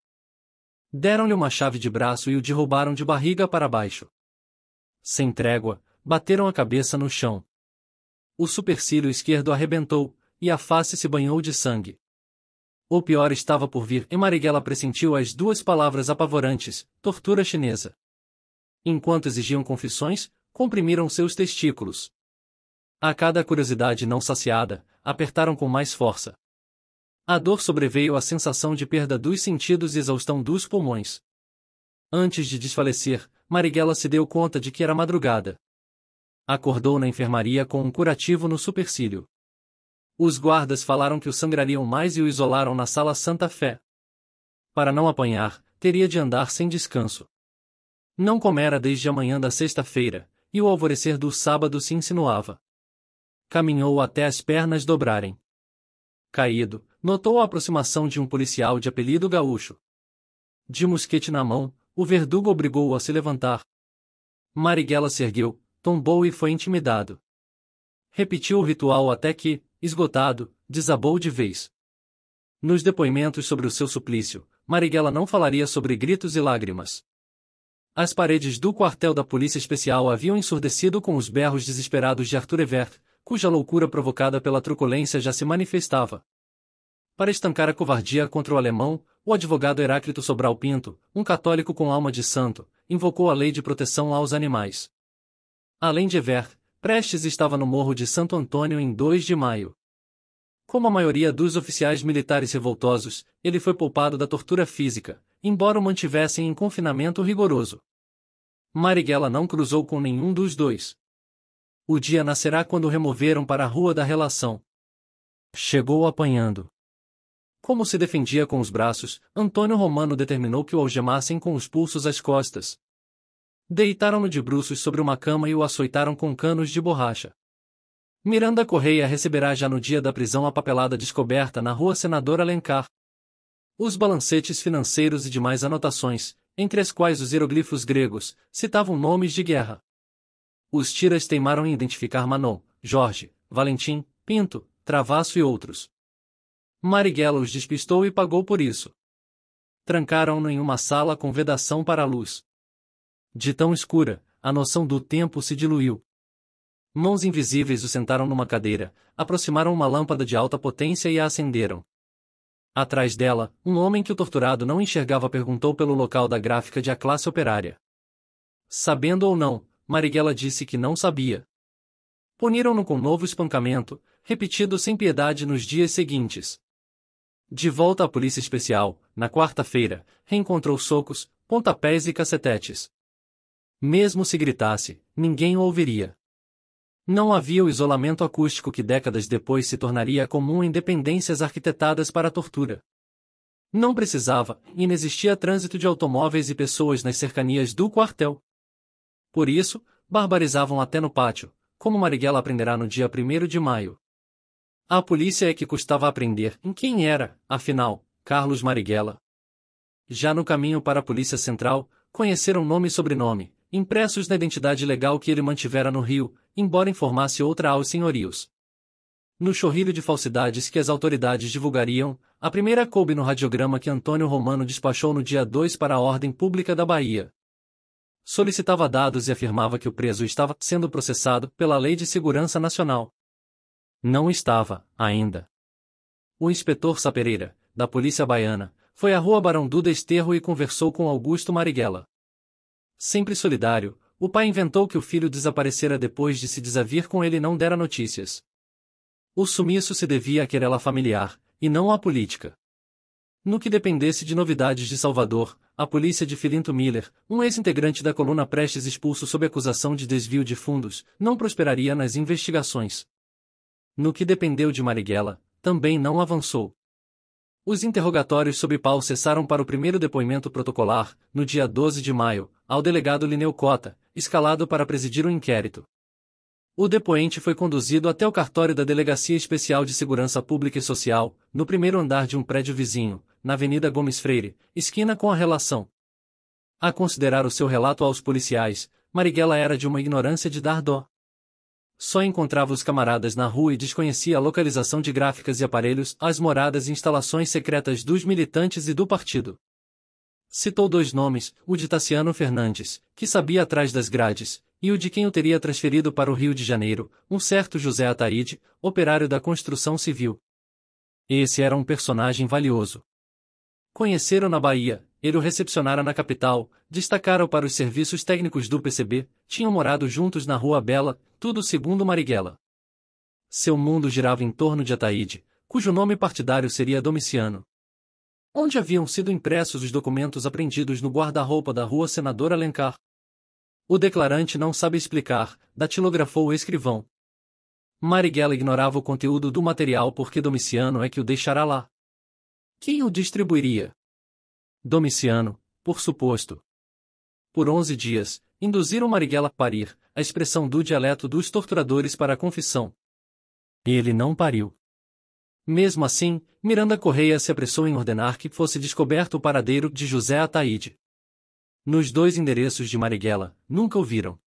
Deram-lhe uma chave de braço e o derrubaram de barriga para baixo. Sem trégua, bateram a cabeça no chão. O supercílio esquerdo arrebentou, e a face se banhou de sangue. O pior estava por vir e Marighella pressentiu as duas palavras apavorantes, tortura chinesa. Enquanto exigiam confissões, comprimiram seus testículos. A cada curiosidade não saciada, apertaram com mais força. A dor sobreveio à sensação de perda dos sentidos e exaustão dos pulmões. Antes de desfalecer, Marighella se deu conta de que era madrugada. Acordou na enfermaria com um curativo no supercílio. Os guardas falaram que o sangrariam mais e o isolaram na sala Santa Fé. Para não apanhar, teria de andar sem descanso. Não comera desde a manhã da sexta-feira, e o alvorecer do sábado se insinuava. Caminhou até as pernas dobrarem. Caído, notou a aproximação de um policial de apelido gaúcho. De mosquete na mão, o verdugo obrigou-o a se levantar. Marighella se ergueu, tombou e foi intimidado. Repetiu o ritual até que, esgotado, desabou de vez. Nos depoimentos sobre o seu suplício, Marighella não falaria sobre gritos e lágrimas. As paredes do quartel da Polícia Especial haviam ensurdecido com os berros desesperados de Arthur Evert, cuja loucura provocada pela truculência já se manifestava. Para estancar a covardia contra o alemão, o advogado Heráclito Sobral Pinto, um católico com alma de santo, invocou a lei de proteção aos animais. Além de ver, Prestes estava no Morro de Santo Antônio em 2 de maio. Como a maioria dos oficiais militares revoltosos, ele foi poupado da tortura física, embora o mantivessem em confinamento rigoroso. Marighella não cruzou com nenhum dos dois. O dia nascerá quando removeram para a Rua da Relação. Chegou apanhando. Como se defendia com os braços, Antônio Romano determinou que o algemassem com os pulsos às costas. Deitaram-no de bruços sobre uma cama e o açoitaram com canos de borracha. Miranda Correia receberá já no dia da prisão a papelada descoberta na rua Senador Alencar. Os balancetes financeiros e demais anotações, entre as quais os hieroglifos gregos, citavam nomes de guerra. Os tiras teimaram em identificar Manon, Jorge, Valentim, Pinto, Travasso e outros. Marighella os despistou e pagou por isso. Trancaram-no em uma sala com vedação para a luz. De tão escura, a noção do tempo se diluiu. Mãos invisíveis o sentaram numa cadeira, aproximaram uma lâmpada de alta potência e a acenderam. Atrás dela, um homem que o torturado não enxergava perguntou pelo local da gráfica de A Classe Operária. Sabendo ou não, Marighella disse que não sabia. Puniram-no com novo espancamento, repetido sem piedade nos dias seguintes. De volta à Polícia Especial, na quarta-feira, reencontrou socos, pontapés e cacetetes. Mesmo se gritasse, ninguém o ouviria. Não havia o isolamento acústico que décadas depois se tornaria comum em dependências arquitetadas para a tortura. Não precisava, e não existia trânsito de automóveis e pessoas nas cercanias do quartel. Por isso, barbarizavam até no pátio, como Marighella aprenderá no dia 1 de maio. A polícia é que custava aprender em quem era, afinal, Carlos Marighella. Já no caminho para a Polícia Central, conheceram nome e sobrenome, impressos na identidade legal que ele mantivera no Rio, embora informasse outra aos senhorios. No chorrilho de falsidades que as autoridades divulgariam, a primeira coube no radiograma que Antônio Romano despachou no dia 2 para a Ordem Pública da Bahia. Solicitava dados e afirmava que o preso estava sendo processado pela Lei de Segurança Nacional. Não estava, ainda. O inspetor Sapereira, da Polícia Baiana, foi à rua Barão Duda Esterro e conversou com Augusto Marighella. Sempre solidário, o pai inventou que o filho desaparecera depois de se desavir com ele e não dera notícias. O sumiço se devia à querela familiar, e não à política. No que dependesse de novidades de Salvador, a polícia de Filinto Miller, um ex-integrante da coluna Prestes expulso sob acusação de desvio de fundos, não prosperaria nas investigações. No que dependeu de Marighella, também não avançou. Os interrogatórios sob pau cessaram para o primeiro depoimento protocolar, no dia 12 de maio, ao delegado Lineu Cota, escalado para presidir o inquérito. O depoente foi conduzido até o cartório da Delegacia Especial de Segurança Pública e Social, no primeiro andar de um prédio vizinho, na Avenida Gomes Freire, esquina com a relação. A considerar o seu relato aos policiais, Marighella era de uma ignorância de dar dó só encontrava os camaradas na rua e desconhecia a localização de gráficas e aparelhos, as moradas e instalações secretas dos militantes e do partido. Citou dois nomes, o de Tassiano Fernandes, que sabia atrás das grades, e o de quem o teria transferido para o Rio de Janeiro, um certo José Ataíde, operário da construção civil. Esse era um personagem valioso. Conheceram na Bahia, ele o recepcionara na capital, destacaram para os serviços técnicos do PCB, tinham morado juntos na Rua Bela, tudo segundo Marighella. Seu mundo girava em torno de Ataíde, cujo nome partidário seria Domiciano. Onde haviam sido impressos os documentos apreendidos no guarda-roupa da rua Senador Alencar. O declarante não sabe explicar, datilografou o escrivão. Marighella ignorava o conteúdo do material porque Domiciano é que o deixará lá. Quem o distribuiria? Domiciano, por suposto. Por onze dias, induziram Marighella a parir, a expressão do dialeto dos torturadores para a confissão. Ele não pariu. Mesmo assim, Miranda Correia se apressou em ordenar que fosse descoberto o paradeiro de José Ataíde. Nos dois endereços de Marighella, nunca o viram.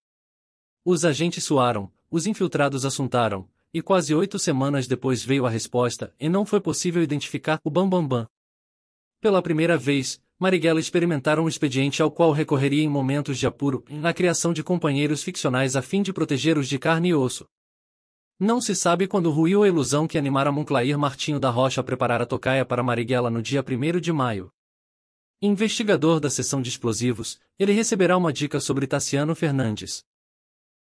Os agentes suaram, os infiltrados assuntaram, e quase oito semanas depois veio a resposta e não foi possível identificar o Bambambam. Bam Bam. Pela primeira vez, Marighella experimentaram um expediente ao qual recorreria em momentos de apuro na criação de companheiros ficcionais a fim de proteger os de carne e osso. Não se sabe quando ruiu a ilusão que animara Monclair Martinho da Rocha a preparar a tocaia para Marighella no dia 1 de maio. Investigador da seção de explosivos, ele receberá uma dica sobre Tassiano Fernandes.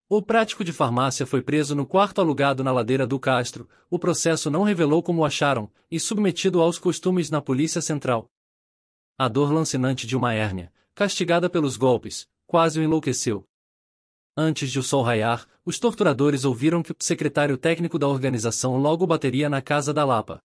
O prático de farmácia foi preso no quarto alugado na ladeira do Castro, o processo não revelou como o acharam, e submetido aos costumes na Polícia Central a dor lancinante de uma hérnia, castigada pelos golpes, quase o enlouqueceu. Antes de o sol raiar, os torturadores ouviram que o secretário técnico da organização logo bateria na casa da Lapa.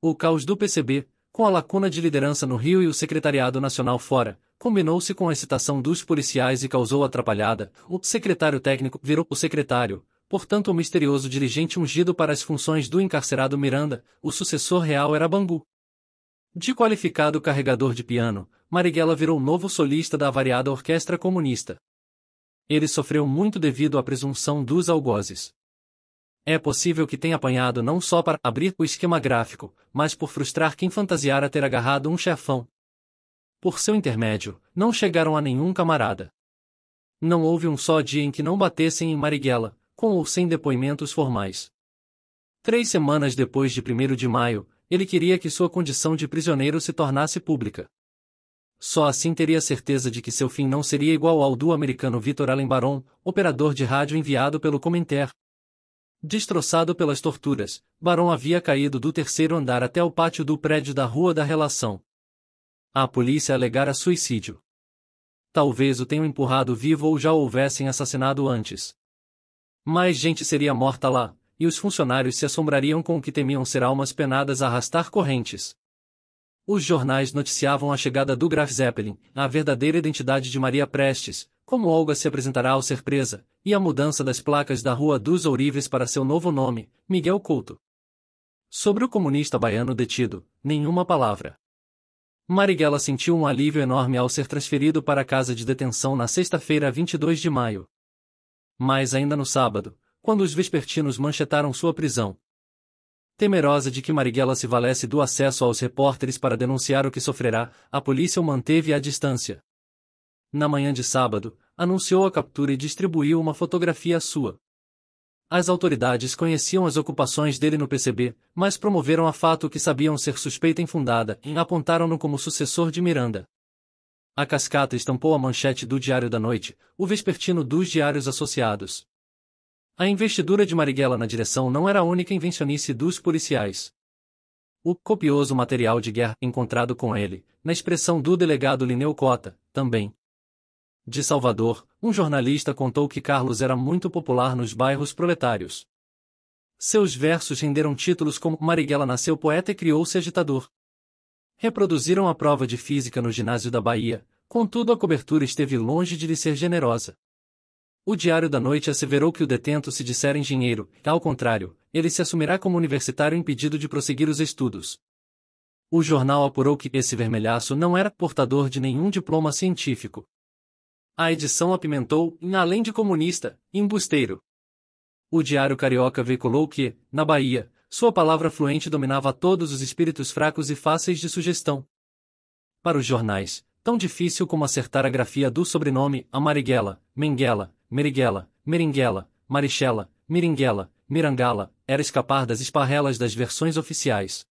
O caos do PCB, com a lacuna de liderança no Rio e o secretariado nacional fora, combinou-se com a excitação dos policiais e causou atrapalhada. O secretário técnico virou o secretário, portanto o misterioso dirigente ungido para as funções do encarcerado Miranda, o sucessor real era Bangu. De qualificado carregador de piano, Marighella virou novo solista da variada orquestra comunista. Ele sofreu muito devido à presunção dos algozes. É possível que tenha apanhado não só para abrir o esquema gráfico, mas por frustrar quem fantasiara ter agarrado um chefão. Por seu intermédio, não chegaram a nenhum camarada. Não houve um só dia em que não batessem em Marighella, com ou sem depoimentos formais. Três semanas depois de 1 de maio, ele queria que sua condição de prisioneiro se tornasse pública. Só assim teria certeza de que seu fim não seria igual ao do americano Vitor Allen Baron, operador de rádio enviado pelo Comintern. Destroçado pelas torturas, Baron havia caído do terceiro andar até o pátio do prédio da Rua da Relação. A polícia alegara suicídio. Talvez o tenham empurrado vivo ou já o houvessem assassinado antes. Mais gente seria morta lá, e os funcionários se assombrariam com o que temiam ser almas penadas a arrastar correntes. Os jornais noticiavam a chegada do Graf Zeppelin, a verdadeira identidade de Maria Prestes, como Olga se apresentará ao ser presa, e a mudança das placas da Rua dos Ourives para seu novo nome, Miguel Couto. Sobre o comunista baiano detido, nenhuma palavra. Marighella sentiu um alívio enorme ao ser transferido para a casa de detenção na sexta-feira 22 de maio. Mas ainda no sábado, quando os vespertinos manchetaram sua prisão. Temerosa de que Marighella se valesse do acesso aos repórteres para denunciar o que sofrerá, a polícia o manteve à distância. Na manhã de sábado, anunciou a captura e distribuiu uma fotografia sua. As autoridades conheciam as ocupações dele no PCB, mas promoveram a fato que sabiam ser suspeita infundada e apontaram-no como sucessor de Miranda. A cascata estampou a manchete do Diário da Noite, o vespertino dos diários associados. A investidura de Marighella na direção não era a única invencionice dos policiais. O copioso material de guerra encontrado com ele, na expressão do delegado Lineu Cota, também. De Salvador, um jornalista contou que Carlos era muito popular nos bairros proletários. Seus versos renderam títulos como Marighella nasceu poeta e criou-se agitador. Reproduziram a prova de física no ginásio da Bahia, contudo a cobertura esteve longe de lhe ser generosa. O Diário da Noite asseverou que o detento se disser engenheiro, ao contrário, ele se assumirá como universitário impedido de prosseguir os estudos. O jornal apurou que esse vermelhaço não era portador de nenhum diploma científico. A edição apimentou, além de comunista, embusteiro. O Diário Carioca veiculou que, na Bahia, sua palavra fluente dominava todos os espíritos fracos e fáceis de sugestão. Para os jornais, tão difícil como acertar a grafia do sobrenome Amariguela, Menguela, Meriguela, Meringuela, Marichela, Miringuela, Mirangala, era escapar das esparrelas das versões oficiais.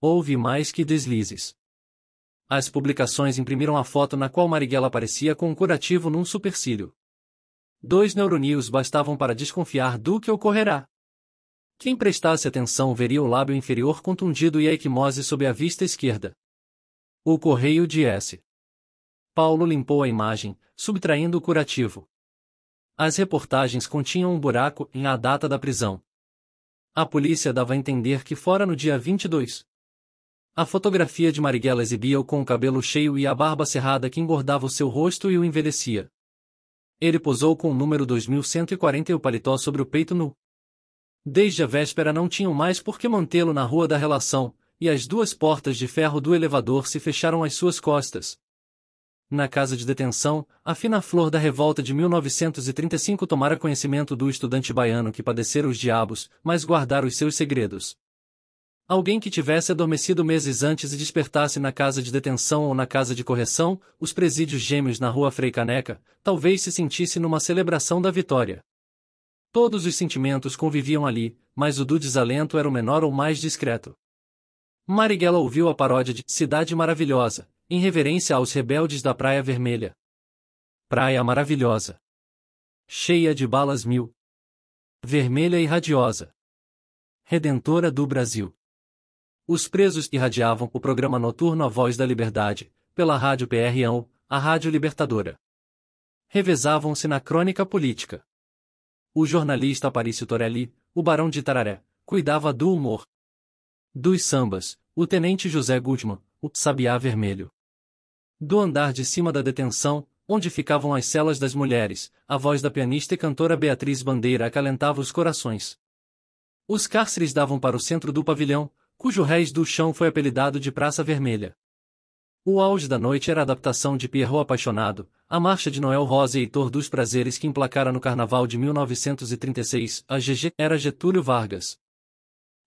Houve mais que deslizes. As publicações imprimiram a foto na qual Marighella aparecia com um curativo num supercílio. Dois neurônios bastavam para desconfiar do que ocorrerá. Quem prestasse atenção veria o lábio inferior contundido e a equimose sob a vista esquerda. O correio de S. Paulo limpou a imagem, subtraindo o curativo. As reportagens continham um buraco em a data da prisão. A polícia dava a entender que fora no dia 22. A fotografia de Marighella exibia-o com o cabelo cheio e a barba cerrada que engordava o seu rosto e o envelhecia. Ele posou com o número 2140 e o paletó sobre o peito nu. Desde a véspera não tinham mais por que mantê-lo na rua da relação, e as duas portas de ferro do elevador se fecharam às suas costas na casa de detenção, a fina flor da revolta de 1935 tomara conhecimento do estudante baiano que padecera os diabos, mas guardara os seus segredos. Alguém que tivesse adormecido meses antes e despertasse na casa de detenção ou na casa de correção, os presídios gêmeos na rua Frei Caneca, talvez se sentisse numa celebração da vitória. Todos os sentimentos conviviam ali, mas o do desalento era o menor ou mais discreto. Marighella ouviu a paródia de Cidade Maravilhosa, em reverência aos rebeldes da Praia Vermelha. Praia maravilhosa. Cheia de balas mil. Vermelha e radiosa. Redentora do Brasil. Os presos irradiavam o programa noturno A Voz da Liberdade, pela Rádio PR1, a Rádio Libertadora. Revezavam-se na crônica política. O jornalista Aparício Torelli, o Barão de Tararé, cuidava do humor. Dos sambas, o Tenente José Guzman, o Sabiá Vermelho. Do andar de cima da detenção, onde ficavam as celas das mulheres, a voz da pianista e cantora Beatriz Bandeira acalentava os corações. Os cárceres davam para o centro do pavilhão, cujo réis do chão foi apelidado de Praça Vermelha. O auge da noite era a adaptação de Pierrot Apaixonado, a marcha de Noel Rosa e Heitor dos Prazeres que emplacara no Carnaval de 1936, a GG era Getúlio Vargas.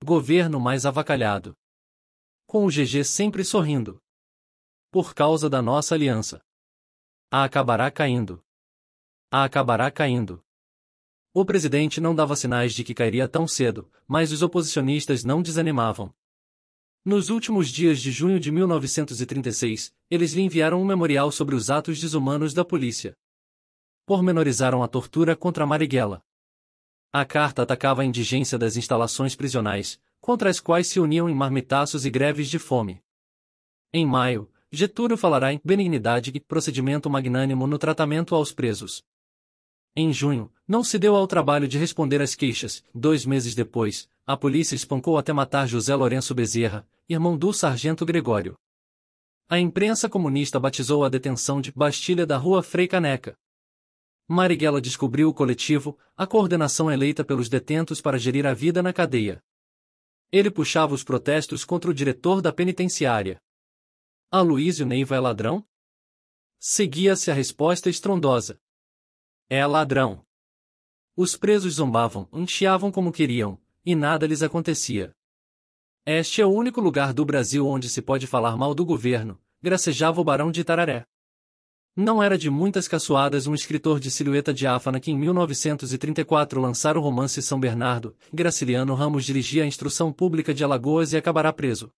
Governo mais avacalhado. Com o GG sempre sorrindo por causa da nossa aliança. A acabará caindo. A acabará caindo. O presidente não dava sinais de que cairia tão cedo, mas os oposicionistas não desanimavam. Nos últimos dias de junho de 1936, eles lhe enviaram um memorial sobre os atos desumanos da polícia. Pormenorizaram a tortura contra Marighella. A carta atacava a indigência das instalações prisionais, contra as quais se uniam em marmitaços e greves de fome. Em maio, Getúlio falará em benignidade e procedimento magnânimo no tratamento aos presos. Em junho, não se deu ao trabalho de responder às queixas. Dois meses depois, a polícia espancou até matar José Lourenço Bezerra, irmão do sargento Gregório. A imprensa comunista batizou a detenção de Bastilha da Rua Frei Caneca. Marighella descobriu o coletivo, a coordenação eleita pelos detentos para gerir a vida na cadeia. Ele puxava os protestos contra o diretor da penitenciária. Aloísio Neiva é ladrão? Seguia-se a resposta estrondosa. É ladrão. Os presos zombavam, anteavam como queriam, e nada lhes acontecia. Este é o único lugar do Brasil onde se pode falar mal do governo, gracejava o barão de Tararé. Não era de muitas caçoadas um escritor de silhueta diáfana que em 1934 lançara o romance São Bernardo, Graciliano Ramos dirigia a instrução pública de Alagoas e acabará preso.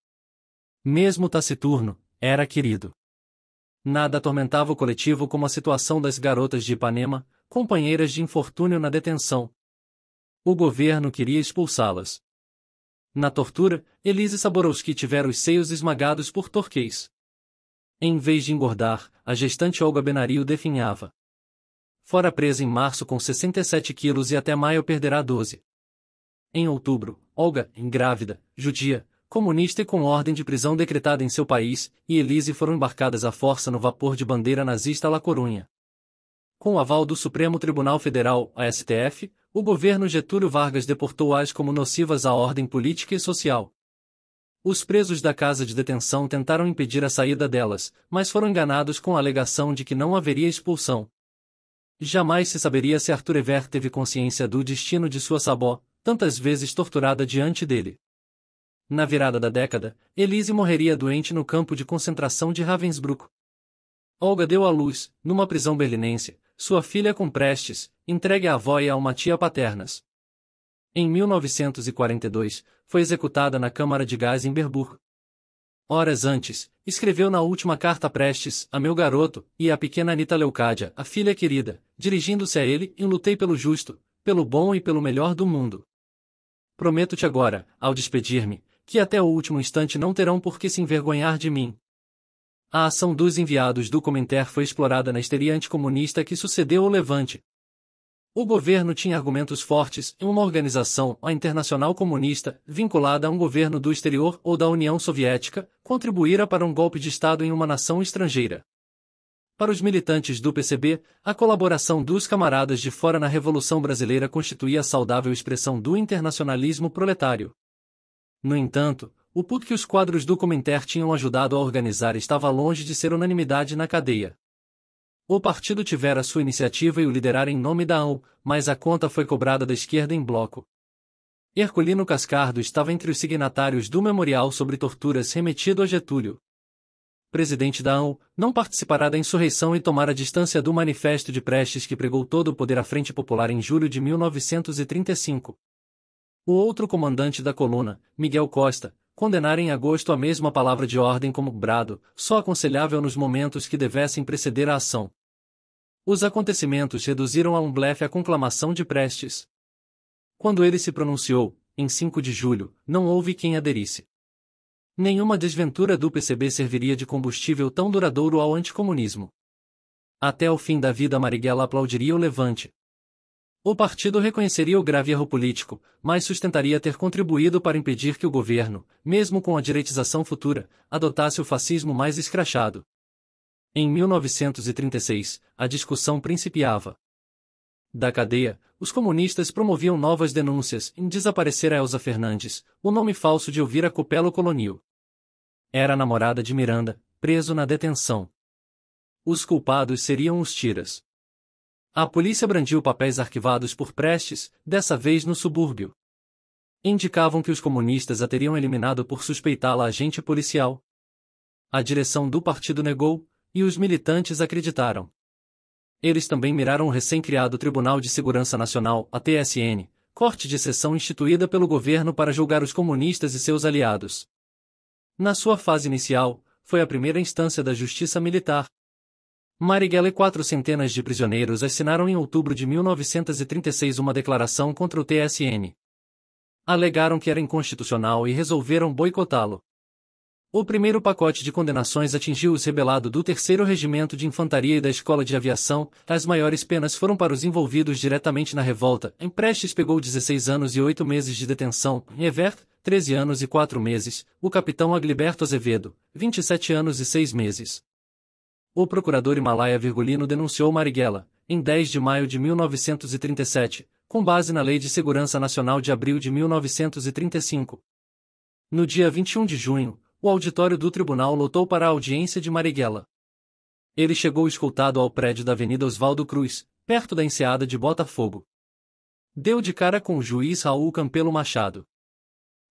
Mesmo taciturno, era querido. Nada atormentava o coletivo como a situação das garotas de Ipanema, companheiras de infortúnio na detenção. O governo queria expulsá-las. Na tortura, Elise Saborowski tivera os seios esmagados por torquês. Em vez de engordar, a gestante Olga Benario definhava. Fora presa em março com 67 quilos e até maio perderá 12. Em outubro, Olga, engrávida, judia, comunista e com ordem de prisão decretada em seu país, e Elise foram embarcadas à força no vapor de bandeira nazista La Corunha. Com o aval do Supremo Tribunal Federal, a STF, o governo Getúlio Vargas deportou-as como nocivas à ordem política e social. Os presos da casa de detenção tentaram impedir a saída delas, mas foram enganados com a alegação de que não haveria expulsão. Jamais se saberia se Arthur Ever teve consciência do destino de sua sabó, tantas vezes torturada diante dele na virada da década, Elise morreria doente no campo de concentração de Ravensbrück. Olga deu à luz, numa prisão berlinense, sua filha com Prestes, entregue à avó e a uma tia paternas. Em 1942, foi executada na Câmara de Gás em Berburg. Horas antes, escreveu na última carta Prestes, a meu garoto, e a pequena Anita Leucádia, a filha querida, dirigindo-se a ele, e lutei pelo justo, pelo bom e pelo melhor do mundo. Prometo-te agora, ao despedir-me, que até o último instante não terão por que se envergonhar de mim. A ação dos enviados do Comintern foi explorada na histeria anticomunista que sucedeu ao levante. O governo tinha argumentos fortes e uma organização, a Internacional Comunista, vinculada a um governo do exterior ou da União Soviética, contribuíra para um golpe de Estado em uma nação estrangeira. Para os militantes do PCB, a colaboração dos camaradas de fora na Revolução Brasileira constituía a saudável expressão do internacionalismo proletário. No entanto, o put que os quadros do Comintern tinham ajudado a organizar estava longe de ser unanimidade na cadeia. O partido tivera sua iniciativa e o liderar em nome da AU, mas a conta foi cobrada da esquerda em bloco. Herculino Cascardo estava entre os signatários do memorial sobre torturas remetido a Getúlio. Presidente da AU, não participará da insurreição e tomará distância do manifesto de Prestes que pregou todo o poder à Frente Popular em julho de 1935 o outro comandante da coluna, Miguel Costa, condenar em agosto a mesma palavra de ordem como brado, só aconselhável nos momentos que devessem preceder a ação. Os acontecimentos reduziram a um blefe a conclamação de Prestes. Quando ele se pronunciou, em 5 de julho, não houve quem aderisse. Nenhuma desventura do PCB serviria de combustível tão duradouro ao anticomunismo. Até o fim da vida Marighella aplaudiria o levante. O partido reconheceria o grave erro político, mas sustentaria ter contribuído para impedir que o governo, mesmo com a direitização futura, adotasse o fascismo mais escrachado. Em 1936, a discussão principiava. Da cadeia, os comunistas promoviam novas denúncias em desaparecer a Elza Fernandes, o nome falso de Elvira Copelo Colonil. Era a namorada de Miranda, preso na detenção. Os culpados seriam os tiras. A polícia brandiu papéis arquivados por Prestes, dessa vez no subúrbio. Indicavam que os comunistas a teriam eliminado por suspeitá-la agente policial. A direção do partido negou, e os militantes acreditaram. Eles também miraram o recém-criado Tribunal de Segurança Nacional, a TSN, corte de sessão instituída pelo governo para julgar os comunistas e seus aliados. Na sua fase inicial, foi a primeira instância da justiça militar, Marighella e quatro centenas de prisioneiros assinaram em outubro de 1936 uma declaração contra o TSN. Alegaram que era inconstitucional e resolveram boicotá-lo. O primeiro pacote de condenações atingiu os rebelados do 3 Regimento de Infantaria e da Escola de Aviação, as maiores penas foram para os envolvidos diretamente na revolta. Emprestes pegou 16 anos e 8 meses de detenção, Nevert, Evert, 13 anos e 4 meses, o capitão Agliberto Azevedo, 27 anos e 6 meses. O procurador Himalaia Virgulino denunciou Marighella, em 10 de maio de 1937, com base na Lei de Segurança Nacional de abril de 1935. No dia 21 de junho, o auditório do tribunal lotou para a audiência de Marighella. Ele chegou escoltado ao prédio da Avenida Oswaldo Cruz, perto da enseada de Botafogo. Deu de cara com o juiz Raul Campelo Machado.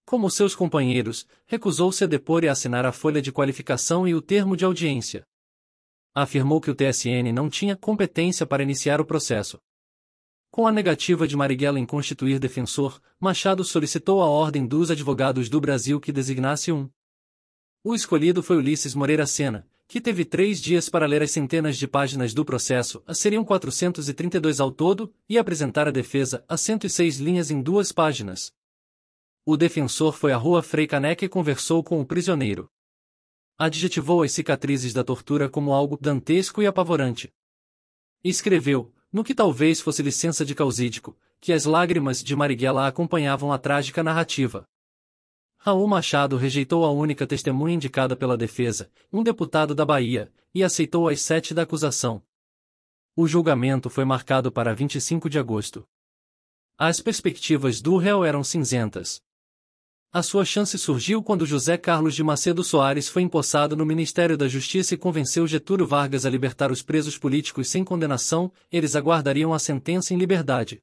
Como seus companheiros, recusou-se a depor e assinar a folha de qualificação e o termo de audiência afirmou que o TSN não tinha competência para iniciar o processo. Com a negativa de Marighella em constituir defensor, Machado solicitou a Ordem dos Advogados do Brasil que designasse um. O escolhido foi Ulisses Moreira Sena, que teve três dias para ler as centenas de páginas do processo, a seriam 432 ao todo, e apresentar a defesa a 106 linhas em duas páginas. O defensor foi à rua Frei Caneca e conversou com o prisioneiro adjetivou as cicatrizes da tortura como algo dantesco e apavorante. Escreveu, no que talvez fosse licença de causídico, que as lágrimas de Marighella acompanhavam a trágica narrativa. Raul Machado rejeitou a única testemunha indicada pela defesa, um deputado da Bahia, e aceitou as sete da acusação. O julgamento foi marcado para 25 de agosto. As perspectivas do réu eram cinzentas. A sua chance surgiu quando José Carlos de Macedo Soares foi empossado no Ministério da Justiça e convenceu Getúlio Vargas a libertar os presos políticos sem condenação, eles aguardariam a sentença em liberdade.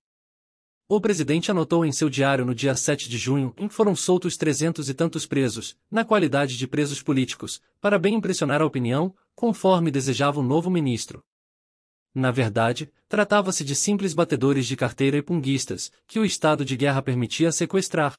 O presidente anotou em seu diário no dia 7 de junho que foram soltos trezentos e tantos presos, na qualidade de presos políticos, para bem impressionar a opinião, conforme desejava o novo ministro. Na verdade, tratava-se de simples batedores de carteira e punguistas, que o estado de guerra permitia sequestrar.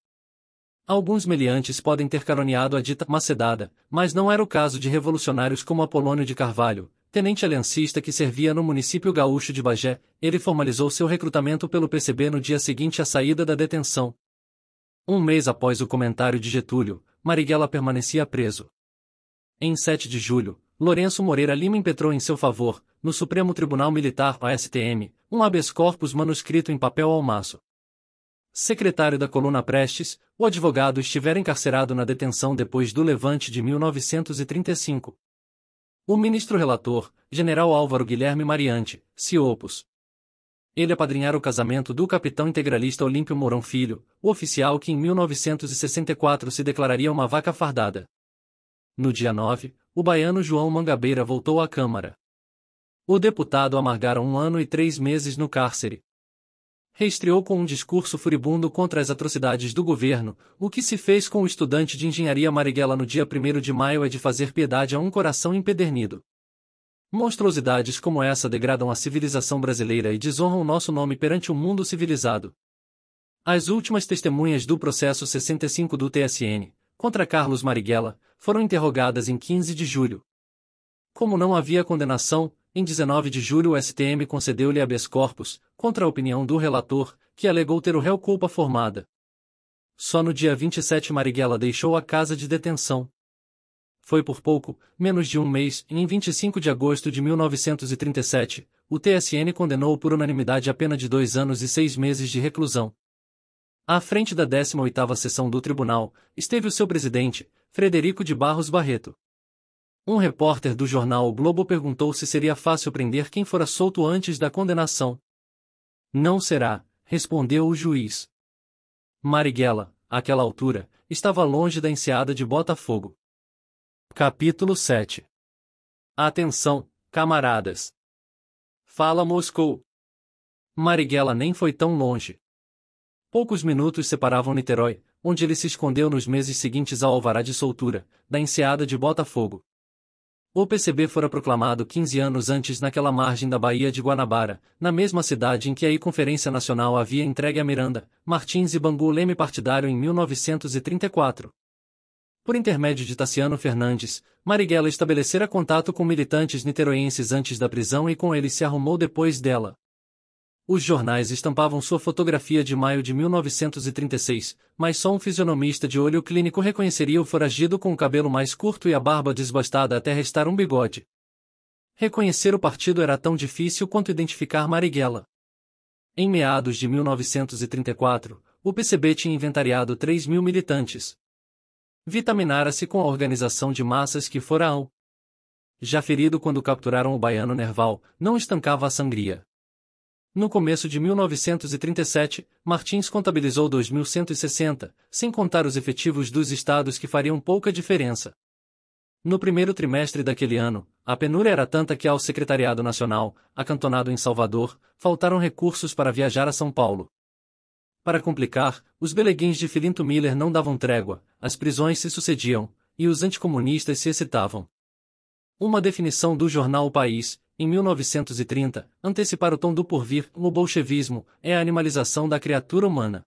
Alguns meliantes podem ter caroneado a dita macedada, mas não era o caso de revolucionários como Apolônio de Carvalho, tenente aliancista que servia no município gaúcho de Bagé, ele formalizou seu recrutamento pelo PCB no dia seguinte à saída da detenção. Um mês após o comentário de Getúlio, Marighella permanecia preso. Em 7 de julho, Lourenço Moreira Lima impetrou em seu favor, no Supremo Tribunal Militar, STM, um habeas corpus manuscrito em papel almaço secretário da Coluna Prestes, o advogado estiver encarcerado na detenção depois do levante de 1935. O ministro relator, general Álvaro Guilherme Mariante, Ciopos. Ele apadrinhar o casamento do capitão integralista Olímpio Mourão Filho, o oficial que em 1964 se declararia uma vaca fardada. No dia 9, o baiano João Mangabeira voltou à Câmara. O deputado amargara um ano e três meses no cárcere, reestreou com um discurso furibundo contra as atrocidades do governo, o que se fez com o estudante de engenharia Marighella no dia 1 de maio é de fazer piedade a um coração empedernido. Monstruosidades como essa degradam a civilização brasileira e desonram nosso nome perante o mundo civilizado. As últimas testemunhas do processo 65 do TSN, contra Carlos Marighella, foram interrogadas em 15 de julho. Como não havia condenação, em 19 de julho o STM concedeu-lhe habeas corpus, contra a opinião do relator, que alegou ter o réu culpa formada. Só no dia 27 Marighella deixou a casa de detenção. Foi por pouco, menos de um mês, em 25 de agosto de 1937, o TSN condenou por unanimidade a pena de dois anos e seis meses de reclusão. À frente da 18ª sessão do tribunal, esteve o seu presidente, Frederico de Barros Barreto. Um repórter do jornal O Globo perguntou se seria fácil prender quem fora solto antes da condenação. Não será, respondeu o juiz. Marighella, àquela altura, estava longe da enseada de Botafogo. Capítulo 7 Atenção, camaradas! Fala Moscou! Marighella nem foi tão longe. Poucos minutos separavam Niterói, onde ele se escondeu nos meses seguintes ao alvará de soltura, da enseada de Botafogo. O PCB fora proclamado 15 anos antes naquela margem da Baía de Guanabara, na mesma cidade em que a Conferência Nacional havia entregue a Miranda, Martins e Bangu leme partidário em 1934. Por intermédio de Tassiano Fernandes, Marighella estabelecera contato com militantes niteroienses antes da prisão e com eles se arrumou depois dela. Os jornais estampavam sua fotografia de maio de 1936, mas só um fisionomista de olho clínico reconheceria o foragido com o cabelo mais curto e a barba desbastada até restar um bigode. Reconhecer o partido era tão difícil quanto identificar Marighella. Em meados de 1934, o PCB tinha inventariado 3 mil militantes. Vitaminara-se com a organização de massas que fora ao. Já ferido quando capturaram o baiano Nerval, não estancava a sangria no começo de 1937, Martins contabilizou 2.160, sem contar os efetivos dos estados que fariam pouca diferença. No primeiro trimestre daquele ano, a penúria era tanta que ao Secretariado Nacional, acantonado em Salvador, faltaram recursos para viajar a São Paulo. Para complicar, os beleguins de Filinto Miller não davam trégua, as prisões se sucediam, e os anticomunistas se excitavam. Uma definição do jornal O País, em 1930, antecipar o tom do porvir no bolchevismo é a animalização da criatura humana.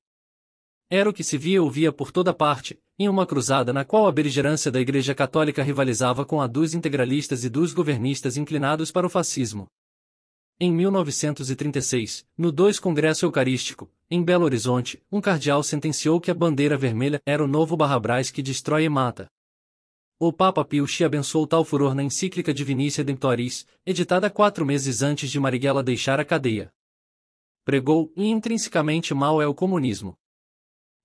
Era o que se via e ouvia por toda parte, em uma cruzada na qual a beligerância da Igreja Católica rivalizava com a dos integralistas e dos governistas inclinados para o fascismo. Em 1936, no 2 Congresso Eucarístico, em Belo Horizonte, um cardeal sentenciou que a bandeira vermelha era o novo barra que destrói e mata o Papa Pio X abençoou tal furor na encíclica Divinicia Demptoris, editada quatro meses antes de Marighella deixar a cadeia. Pregou, e intrinsecamente mal é o comunismo.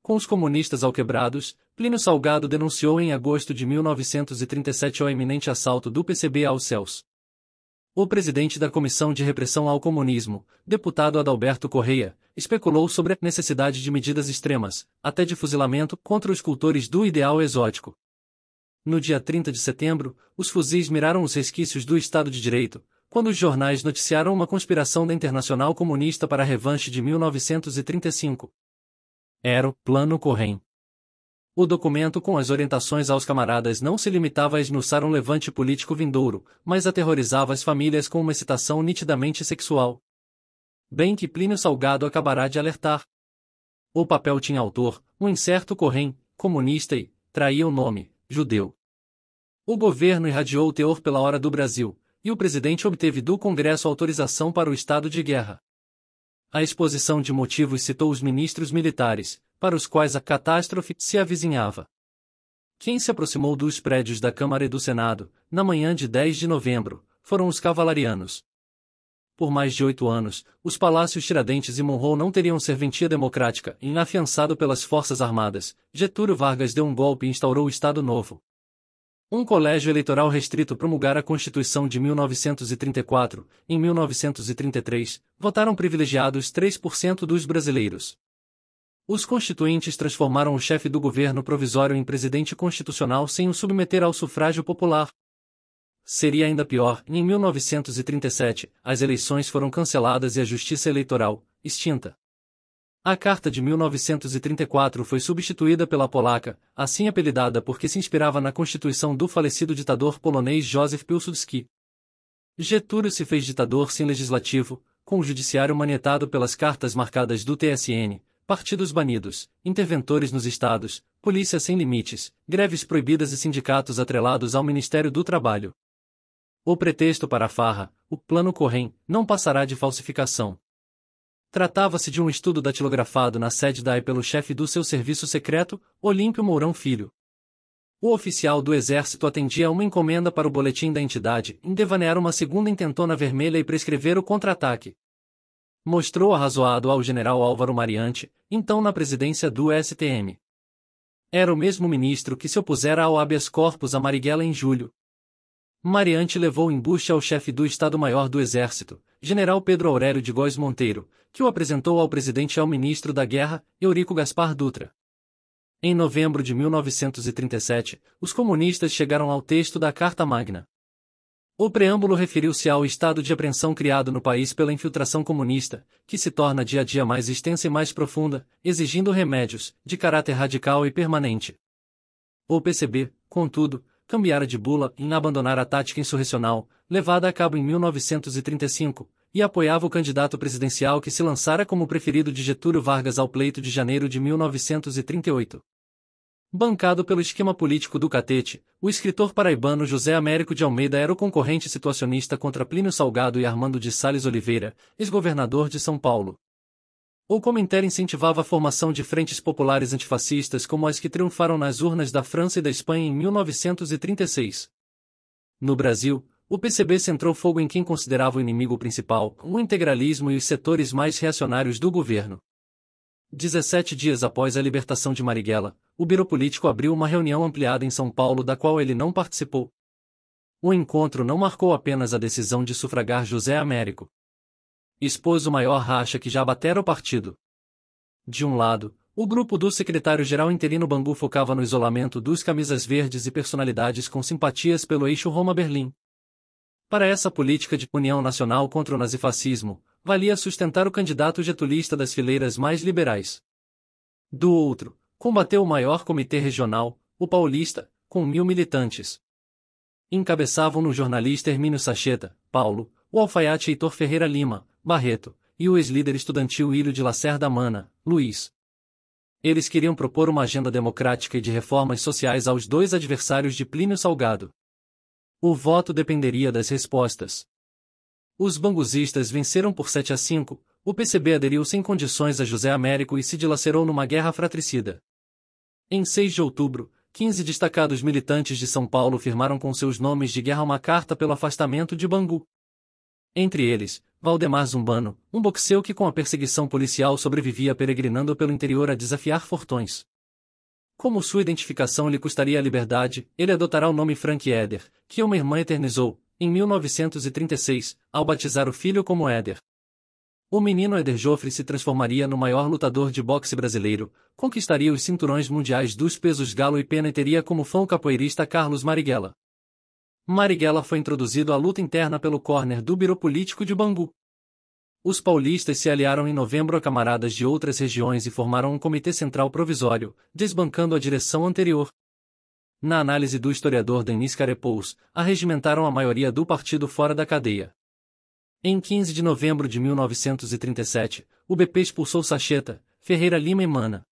Com os comunistas alquebrados, Plínio Salgado denunciou em agosto de 1937 o eminente assalto do PCB aos céus. O presidente da Comissão de Repressão ao Comunismo, deputado Adalberto Correia, especulou sobre a necessidade de medidas extremas, até de fuzilamento, contra os cultores do ideal exótico no dia 30 de setembro, os fuzis miraram os resquícios do Estado de Direito, quando os jornais noticiaram uma conspiração da Internacional Comunista para a revanche de 1935. Era o Plano Corrêa. O documento com as orientações aos camaradas não se limitava a esnuçar um levante político vindouro, mas aterrorizava as famílias com uma excitação nitidamente sexual. Bem que Plínio Salgado acabará de alertar. O papel tinha autor, um incerto Corrêa, comunista e, traía o nome, judeu, o governo irradiou o teor pela hora do Brasil, e o presidente obteve do Congresso autorização para o estado de guerra. A exposição de motivos citou os ministros militares, para os quais a catástrofe se avizinhava. Quem se aproximou dos prédios da Câmara e do Senado, na manhã de 10 de novembro, foram os cavalarianos. Por mais de oito anos, os palácios Tiradentes e Monroe não teriam serventia democrática e, afiançado pelas Forças Armadas, Getúlio Vargas deu um golpe e instaurou o Estado Novo. Um colégio eleitoral restrito promulgar a Constituição de 1934, em 1933, votaram privilegiados 3% dos brasileiros. Os constituintes transformaram o chefe do governo provisório em presidente constitucional sem o submeter ao sufrágio popular. Seria ainda pior, em 1937, as eleições foram canceladas e a justiça eleitoral, extinta. A carta de 1934 foi substituída pela polaca, assim apelidada porque se inspirava na constituição do falecido ditador polonês Józef Piłsudski. Getúlio se fez ditador sem legislativo, com o judiciário manietado pelas cartas marcadas do TSN, partidos banidos, interventores nos estados, polícia sem limites, greves proibidas e sindicatos atrelados ao Ministério do Trabalho. O pretexto para a farra, o plano Correm, não passará de falsificação. Tratava-se de um estudo datilografado na sede da AI pelo chefe do seu serviço secreto, Olímpio Mourão Filho. O oficial do exército atendia a uma encomenda para o boletim da entidade em devanear uma segunda intentona vermelha e prescrever o contra-ataque. Mostrou arrazoado ao general Álvaro Mariante, então na presidência do STM. Era o mesmo ministro que se opusera ao habeas corpus a Marighella em julho. Mariante levou embuste ao chefe do Estado-Maior do Exército, General Pedro Aurélio de Góes Monteiro, que o apresentou ao presidente e ao ministro da Guerra, Eurico Gaspar Dutra. Em novembro de 1937, os comunistas chegaram ao texto da Carta Magna. O preâmbulo referiu-se ao estado de apreensão criado no país pela infiltração comunista, que se torna dia a dia mais extensa e mais profunda, exigindo remédios, de caráter radical e permanente. O PCB, contudo, cambiara de bula em abandonar a tática insurrecional, levada a cabo em 1935, e apoiava o candidato presidencial que se lançara como preferido de Getúlio Vargas ao pleito de janeiro de 1938. Bancado pelo esquema político do Catete, o escritor paraibano José Américo de Almeida era o concorrente situacionista contra Plínio Salgado e Armando de Sales Oliveira, ex-governador de São Paulo. O Comintern incentivava a formação de frentes populares antifascistas como as que triunfaram nas urnas da França e da Espanha em 1936. No Brasil, o PCB centrou fogo em quem considerava o inimigo principal, o integralismo e os setores mais reacionários do governo. 17 dias após a libertação de Marighella, o Biro Político abriu uma reunião ampliada em São Paulo da qual ele não participou. O encontro não marcou apenas a decisão de sufragar José Américo. Expôs o maior racha que já batera o partido. De um lado, o grupo do secretário-geral interino Bangu focava no isolamento dos camisas verdes e personalidades com simpatias pelo eixo Roma-Berlim. Para essa política de união nacional contra o nazifascismo, valia sustentar o candidato getulista das fileiras mais liberais. Do outro, combateu o maior comitê regional, o Paulista, com mil militantes. Encabeçavam-no jornalista Hermínio Sacheta, Paulo, o alfaiate Heitor Ferreira Lima, Barreto, e o ex-líder estudantil Ilho de Lacerda Mana, Luiz. Eles queriam propor uma agenda democrática e de reformas sociais aos dois adversários de Plínio Salgado. O voto dependeria das respostas. Os banguzistas venceram por 7 a 5, o PCB aderiu sem condições a José Américo e se dilacerou numa guerra fratricida. Em 6 de outubro, 15 destacados militantes de São Paulo firmaram com seus nomes de guerra uma carta pelo afastamento de Bangu. Entre eles, Valdemar Zumbano, um boxeu que com a perseguição policial sobrevivia peregrinando pelo interior a desafiar fortões. Como sua identificação lhe custaria a liberdade, ele adotará o nome Frank Eder, que uma irmã eternizou, em 1936, ao batizar o filho como Eder. O menino Eder Joffre se transformaria no maior lutador de boxe brasileiro, conquistaria os cinturões mundiais dos pesos galo e pena e teria como fã o capoeirista Carlos Marighella. Marighella foi introduzido à luta interna pelo corner do Biro Político de Bangu. Os paulistas se aliaram em novembro a camaradas de outras regiões e formaram um comitê central provisório, desbancando a direção anterior. Na análise do historiador Denis Carepous, arregimentaram a maioria do partido fora da cadeia. Em 15 de novembro de 1937, o BP expulsou Sacheta, Ferreira Lima e Mana.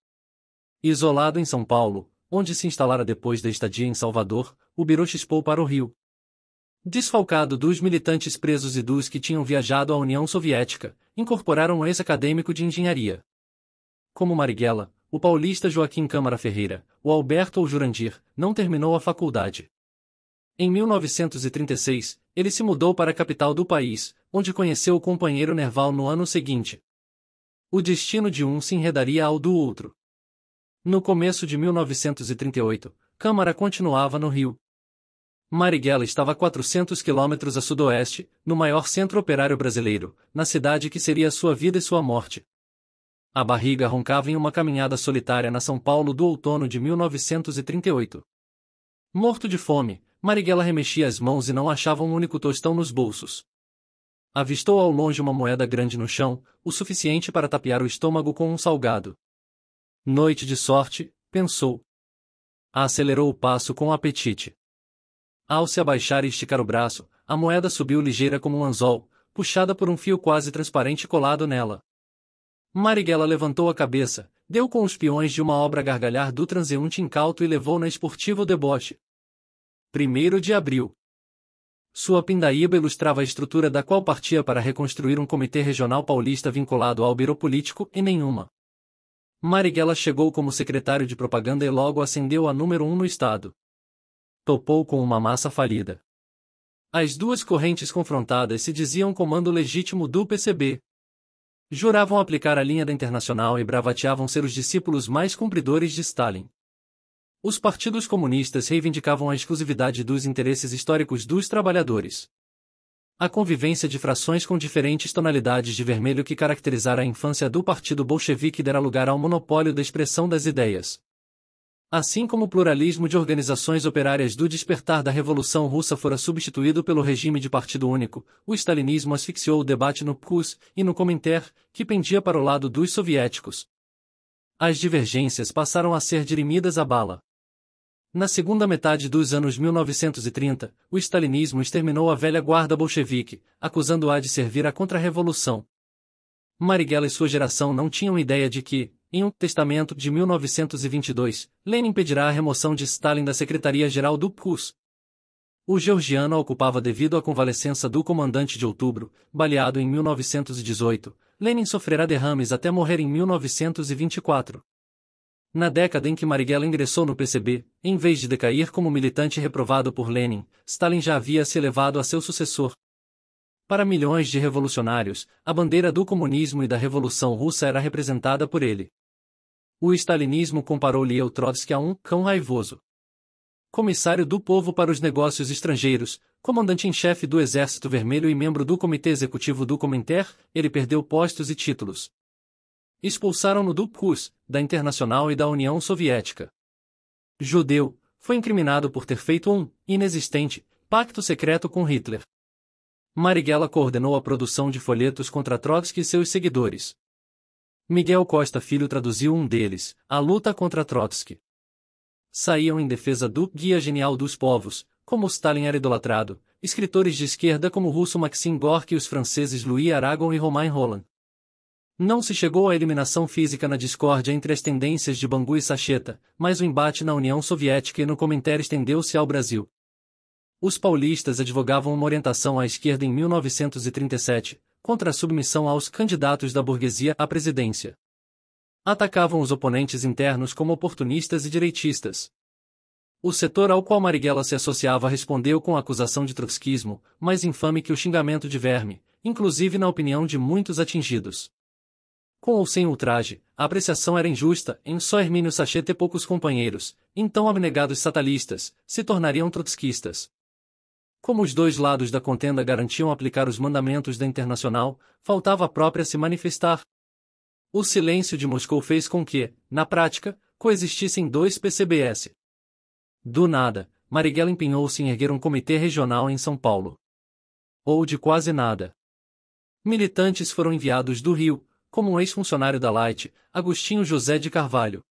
Isolado em São Paulo, onde se instalara depois da estadia em Salvador, o Biro chispou para o Rio. Desfalcado dos militantes presos e dos que tinham viajado à União Soviética, incorporaram um ex-acadêmico de engenharia. Como Marighella, o paulista Joaquim Câmara Ferreira, o Alberto ou Jurandir, não terminou a faculdade. Em 1936, ele se mudou para a capital do país, onde conheceu o companheiro Nerval no ano seguinte. O destino de um se enredaria ao do outro. No começo de 1938, Câmara continuava no Rio, Marighella estava a 400 quilômetros a sudoeste, no maior centro operário brasileiro, na cidade que seria sua vida e sua morte. A barriga roncava em uma caminhada solitária na São Paulo do outono de 1938. Morto de fome, Marighella remexia as mãos e não achava um único tostão nos bolsos. Avistou ao longe uma moeda grande no chão, o suficiente para tapear o estômago com um salgado. Noite de sorte, pensou. Acelerou o passo com apetite. Ao se abaixar e esticar o braço, a moeda subiu ligeira como um anzol, puxada por um fio quase transparente colado nela. Marighella levantou a cabeça, deu com os peões de uma obra gargalhar do transeunte incauto e levou na esportiva o deboche. 1 de abril. Sua pindaíba ilustrava a estrutura da qual partia para reconstruir um comitê regional paulista vinculado ao biro político e nenhuma. Marighella chegou como secretário de propaganda e logo ascendeu a número um no estado topou com uma massa falida. As duas correntes confrontadas se diziam comando legítimo do PCB. Juravam aplicar a linha da Internacional e bravateavam ser os discípulos mais cumpridores de Stalin. Os partidos comunistas reivindicavam a exclusividade dos interesses históricos dos trabalhadores. A convivência de frações com diferentes tonalidades de vermelho que caracterizara a infância do Partido Bolchevique dera lugar ao monopólio da expressão das ideias, assim como o pluralismo de organizações operárias do despertar da Revolução Russa fora substituído pelo regime de partido único, o stalinismo asfixiou o debate no PCUS e no Comintern, que pendia para o lado dos soviéticos. As divergências passaram a ser dirimidas à bala. Na segunda metade dos anos 1930, o stalinismo exterminou a velha guarda bolchevique, acusando-a de servir à contra-revolução. Marighella e sua geração não tinham ideia de que, em um testamento de 1922, Lenin pedirá a remoção de Stalin da Secretaria-Geral do PUS. O georgiano ocupava devido à convalescença do comandante de outubro, baleado em 1918. Lenin sofrerá derrames até morrer em 1924. Na década em que Marighella ingressou no PCB, em vez de decair como militante reprovado por Lenin, Stalin já havia se elevado a seu sucessor. Para milhões de revolucionários, a bandeira do comunismo e da Revolução Russa era representada por ele. O stalinismo comparou-lhe Trotsky a é um cão raivoso. Comissário do Povo para os Negócios Estrangeiros, comandante em chefe do Exército Vermelho e membro do Comitê Executivo do Comintern, ele perdeu postos e títulos. Expulsaram-no do PUS, da Internacional e da União Soviética. Judeu, foi incriminado por ter feito um inexistente pacto secreto com Hitler. Marighella coordenou a produção de folhetos contra Trotsky e seus seguidores. Miguel Costa Filho traduziu um deles, A Luta contra Trotsky. Saíam em defesa do Guia Genial dos Povos, como Stalin era idolatrado, escritores de esquerda como o russo Maxim Gorky e os franceses Louis Aragon e Romain Roland. Não se chegou à eliminação física na discórdia entre as tendências de Bangu e Sacheta, mas o embate na União Soviética e no Comentário estendeu-se ao Brasil. Os paulistas advogavam uma orientação à esquerda em 1937, contra a submissão aos candidatos da burguesia à presidência. Atacavam os oponentes internos como oportunistas e direitistas. O setor ao qual Marighella se associava respondeu com a acusação de trotskismo, mais infame que o xingamento de verme, inclusive na opinião de muitos atingidos. Com ou sem ultraje, a apreciação era injusta, em só Hermínio Sachete poucos companheiros, então abnegados satalistas, se tornariam trotskistas. Como os dois lados da contenda garantiam aplicar os mandamentos da Internacional, faltava a própria se manifestar. O silêncio de Moscou fez com que, na prática, coexistissem dois PCBS. Do nada, Marighella empenhou-se em erguer um comitê regional em São Paulo. Ou de quase nada. Militantes foram enviados do Rio, como um ex-funcionário da Light, Agostinho José de Carvalho.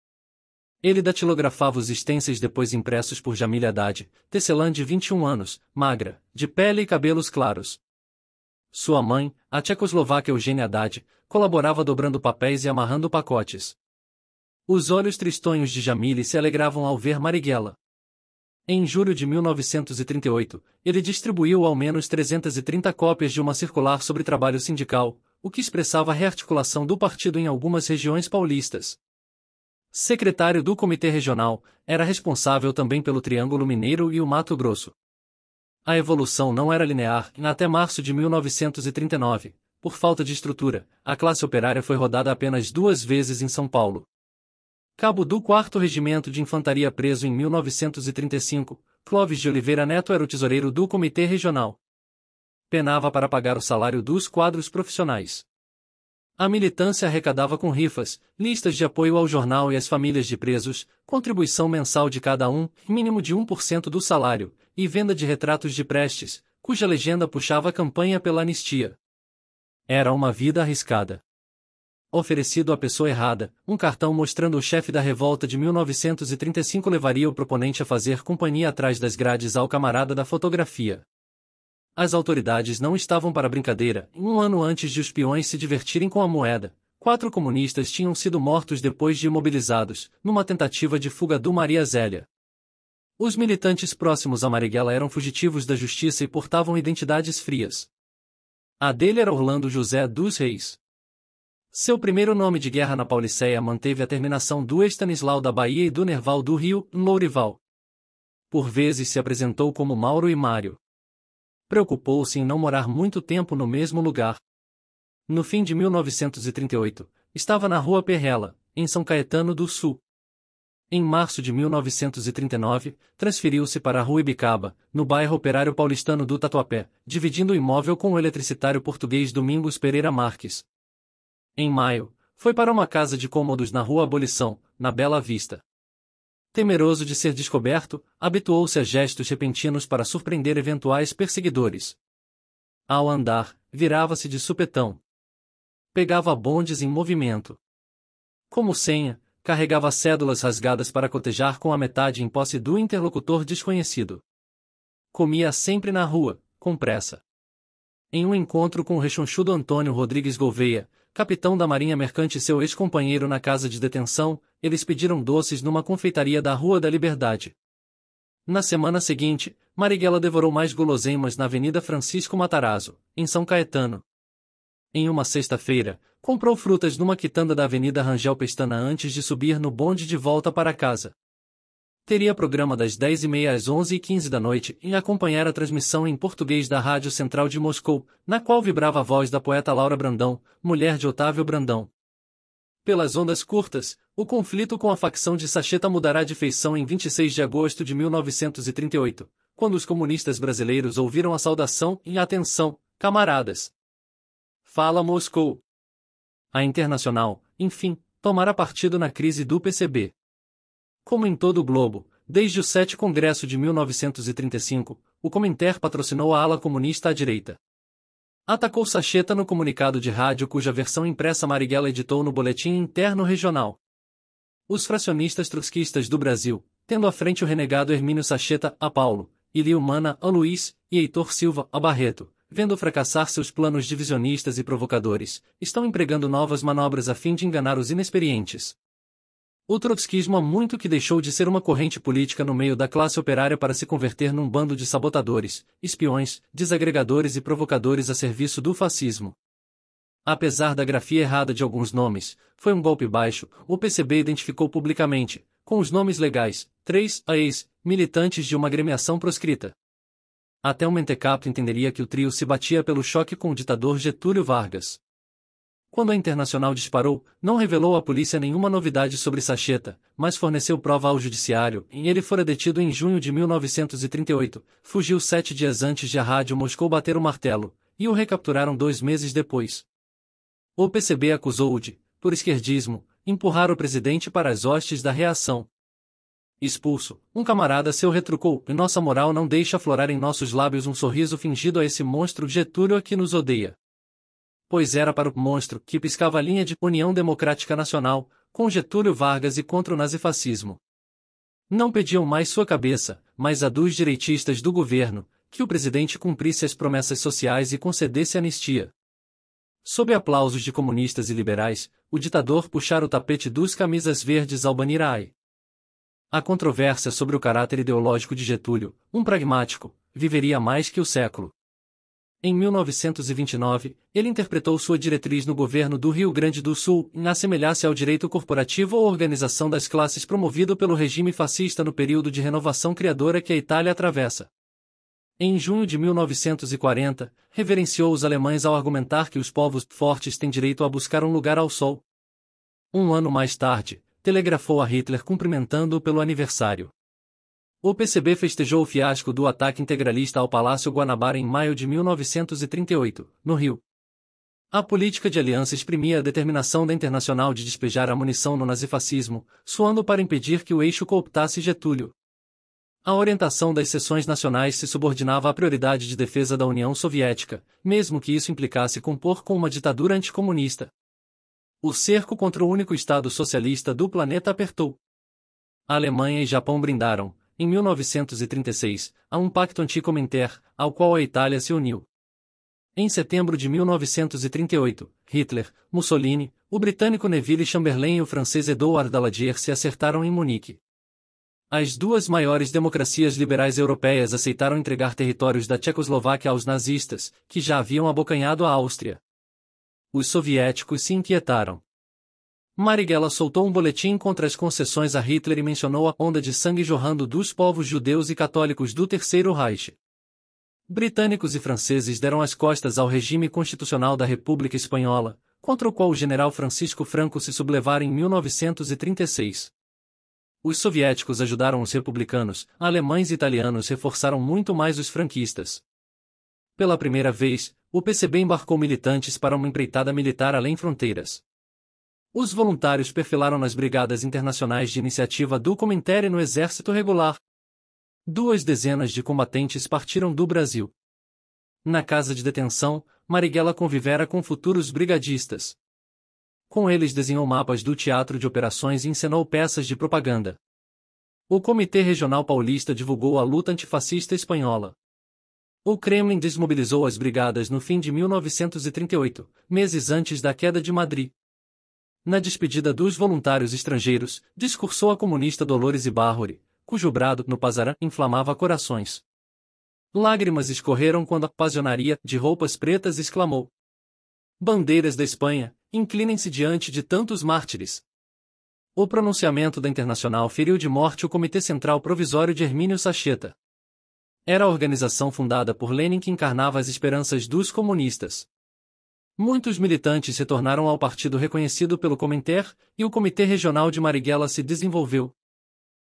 Ele datilografava os stencils depois impressos por Jamil Haddad, tecelã de 21 anos, magra, de pele e cabelos claros. Sua mãe, a tchecoslovaca Eugênia Haddad, colaborava dobrando papéis e amarrando pacotes. Os olhos tristonhos de Jamile se alegravam ao ver Marighella. Em julho de 1938, ele distribuiu ao menos 330 cópias de uma circular sobre trabalho sindical, o que expressava a rearticulação do partido em algumas regiões paulistas secretário do Comitê Regional, era responsável também pelo Triângulo Mineiro e o Mato Grosso. A evolução não era linear e até março de 1939, por falta de estrutura, a classe operária foi rodada apenas duas vezes em São Paulo. Cabo do 4 Regimento de Infantaria preso em 1935, Clóvis de Oliveira Neto era o tesoureiro do Comitê Regional. Penava para pagar o salário dos quadros profissionais. A militância arrecadava com rifas, listas de apoio ao jornal e às famílias de presos, contribuição mensal de cada um, mínimo de 1% do salário, e venda de retratos de prestes, cuja legenda puxava a campanha pela anistia. Era uma vida arriscada. Oferecido à pessoa errada, um cartão mostrando o chefe da revolta de 1935 levaria o proponente a fazer companhia atrás das grades ao camarada da fotografia. As autoridades não estavam para brincadeira, um ano antes de os peões se divertirem com a moeda, quatro comunistas tinham sido mortos depois de imobilizados, numa tentativa de fuga do Maria Zélia. Os militantes próximos a Marighella eram fugitivos da justiça e portavam identidades frias. A dele era Orlando José dos Reis. Seu primeiro nome de guerra na Pauliceia manteve a terminação do Estanislau da Bahia e do Nerval do Rio, Lourival. Por vezes se apresentou como Mauro e Mário preocupou-se em não morar muito tempo no mesmo lugar. No fim de 1938, estava na rua Perrela, em São Caetano do Sul. Em março de 1939, transferiu-se para a Rua Ibicaba, no bairro operário paulistano do Tatuapé, dividindo o imóvel com o eletricitário português Domingos Pereira Marques. Em maio, foi para uma casa de cômodos na Rua Abolição, na Bela Vista temeroso de ser descoberto, habituou-se a gestos repentinos para surpreender eventuais perseguidores. Ao andar, virava-se de supetão. Pegava bondes em movimento. Como senha, carregava cédulas rasgadas para cotejar com a metade em posse do interlocutor desconhecido. Comia sempre na rua, com pressa. Em um encontro com o rechonchudo Antônio Rodrigues Gouveia, capitão da Marinha Mercante e seu ex-companheiro na casa de detenção, eles pediram doces numa confeitaria da Rua da Liberdade. Na semana seguinte, Marighella devorou mais guloseimas na Avenida Francisco Matarazzo, em São Caetano. Em uma sexta-feira, comprou frutas numa quitanda da Avenida Rangel Pestana antes de subir no bonde de volta para casa teria programa das 10h30 às 11h15 da noite e acompanhar a transmissão em português da Rádio Central de Moscou, na qual vibrava a voz da poeta Laura Brandão, mulher de Otávio Brandão. Pelas ondas curtas, o conflito com a facção de Sacheta mudará de feição em 26 de agosto de 1938, quando os comunistas brasileiros ouviram a saudação e atenção, camaradas. Fala Moscou. A Internacional, enfim, tomará partido na crise do PCB. Como em todo o globo, desde o 7 Congresso de 1935, o Comintern patrocinou a ala comunista à direita. Atacou Sacheta no comunicado de rádio cuja versão impressa Marighella editou no Boletim Interno Regional. Os fracionistas trusquistas do Brasil, tendo à frente o renegado Hermínio Sacheta a Paulo, Ilio Mana a Luiz e Heitor Silva a Barreto, vendo fracassar seus planos divisionistas e provocadores, estão empregando novas manobras a fim de enganar os inexperientes. O trotskismo há muito que deixou de ser uma corrente política no meio da classe operária para se converter num bando de sabotadores, espiões, desagregadores e provocadores a serviço do fascismo. Apesar da grafia errada de alguns nomes, foi um golpe baixo, o PCB identificou publicamente, com os nomes legais, três a ex-militantes de uma agremiação proscrita. Até o mentecapto entenderia que o trio se batia pelo choque com o ditador Getúlio Vargas. Quando a Internacional disparou, não revelou à polícia nenhuma novidade sobre Sacheta, mas forneceu prova ao judiciário e ele fora detido em junho de 1938, fugiu sete dias antes de a rádio Moscou bater o martelo, e o recapturaram dois meses depois. O PCB acusou-o de, por esquerdismo, empurrar o presidente para as hostes da reação. Expulso, um camarada seu retrucou, e nossa moral não deixa florar em nossos lábios um sorriso fingido a esse monstro Getúlio a que nos odeia pois era para o monstro que piscava a linha de União Democrática Nacional, com Getúlio Vargas e contra o nazifascismo. Não pediam mais sua cabeça, mas a dos direitistas do governo, que o presidente cumprisse as promessas sociais e concedesse anistia. Sob aplausos de comunistas e liberais, o ditador puxara o tapete dos camisas verdes ao banir a AI. A controvérsia sobre o caráter ideológico de Getúlio, um pragmático, viveria mais que o século. Em 1929, ele interpretou sua diretriz no governo do Rio Grande do Sul em assemelhar-se ao direito corporativo ou organização das classes promovido pelo regime fascista no período de renovação criadora que a Itália atravessa. Em junho de 1940, reverenciou os alemães ao argumentar que os povos fortes têm direito a buscar um lugar ao sol. Um ano mais tarde, telegrafou a Hitler cumprimentando-o pelo aniversário. O PCB festejou o fiasco do ataque integralista ao Palácio Guanabara em maio de 1938, no Rio. A política de aliança exprimia a determinação da Internacional de despejar a munição no nazifascismo, suando para impedir que o eixo cooptasse Getúlio. A orientação das seções nacionais se subordinava à prioridade de defesa da União Soviética, mesmo que isso implicasse compor com uma ditadura anticomunista. O cerco contra o único Estado socialista do planeta apertou. A Alemanha e Japão brindaram, em 1936, a um pacto anti ao qual a Itália se uniu. Em setembro de 1938, Hitler, Mussolini, o britânico Neville Chamberlain e o francês Edouard Daladier se acertaram em Munique. As duas maiores democracias liberais europeias aceitaram entregar territórios da Tchecoslováquia aos nazistas, que já haviam abocanhado a Áustria. Os soviéticos se inquietaram. Marighella soltou um boletim contra as concessões a Hitler e mencionou a onda de sangue jorrando dos povos judeus e católicos do Terceiro Reich. Britânicos e franceses deram as costas ao regime constitucional da República Espanhola, contra o qual o general Francisco Franco se sublevara em 1936. Os soviéticos ajudaram os republicanos, alemães e italianos reforçaram muito mais os franquistas. Pela primeira vez, o PCB embarcou militantes para uma empreitada militar além fronteiras. Os voluntários perfilaram nas Brigadas Internacionais de Iniciativa do Comentério no Exército Regular. Duas dezenas de combatentes partiram do Brasil. Na casa de detenção, Marighella convivera com futuros brigadistas. Com eles desenhou mapas do teatro de operações e encenou peças de propaganda. O Comitê Regional Paulista divulgou a luta antifascista espanhola. O Kremlin desmobilizou as brigadas no fim de 1938, meses antes da queda de Madrid. Na despedida dos voluntários estrangeiros, discursou a comunista Dolores Ibarrori, cujo brado no Pazarã inflamava corações. Lágrimas escorreram quando a pasionaria de roupas pretas exclamou: Bandeiras da Espanha, inclinem-se diante de tantos mártires. O pronunciamento da Internacional feriu de morte o Comitê Central Provisório de Hermínio Sacheta. Era a organização fundada por Lenin que encarnava as esperanças dos comunistas. Muitos militantes se tornaram ao partido reconhecido pelo Comintern, e o Comitê Regional de Marighella se desenvolveu.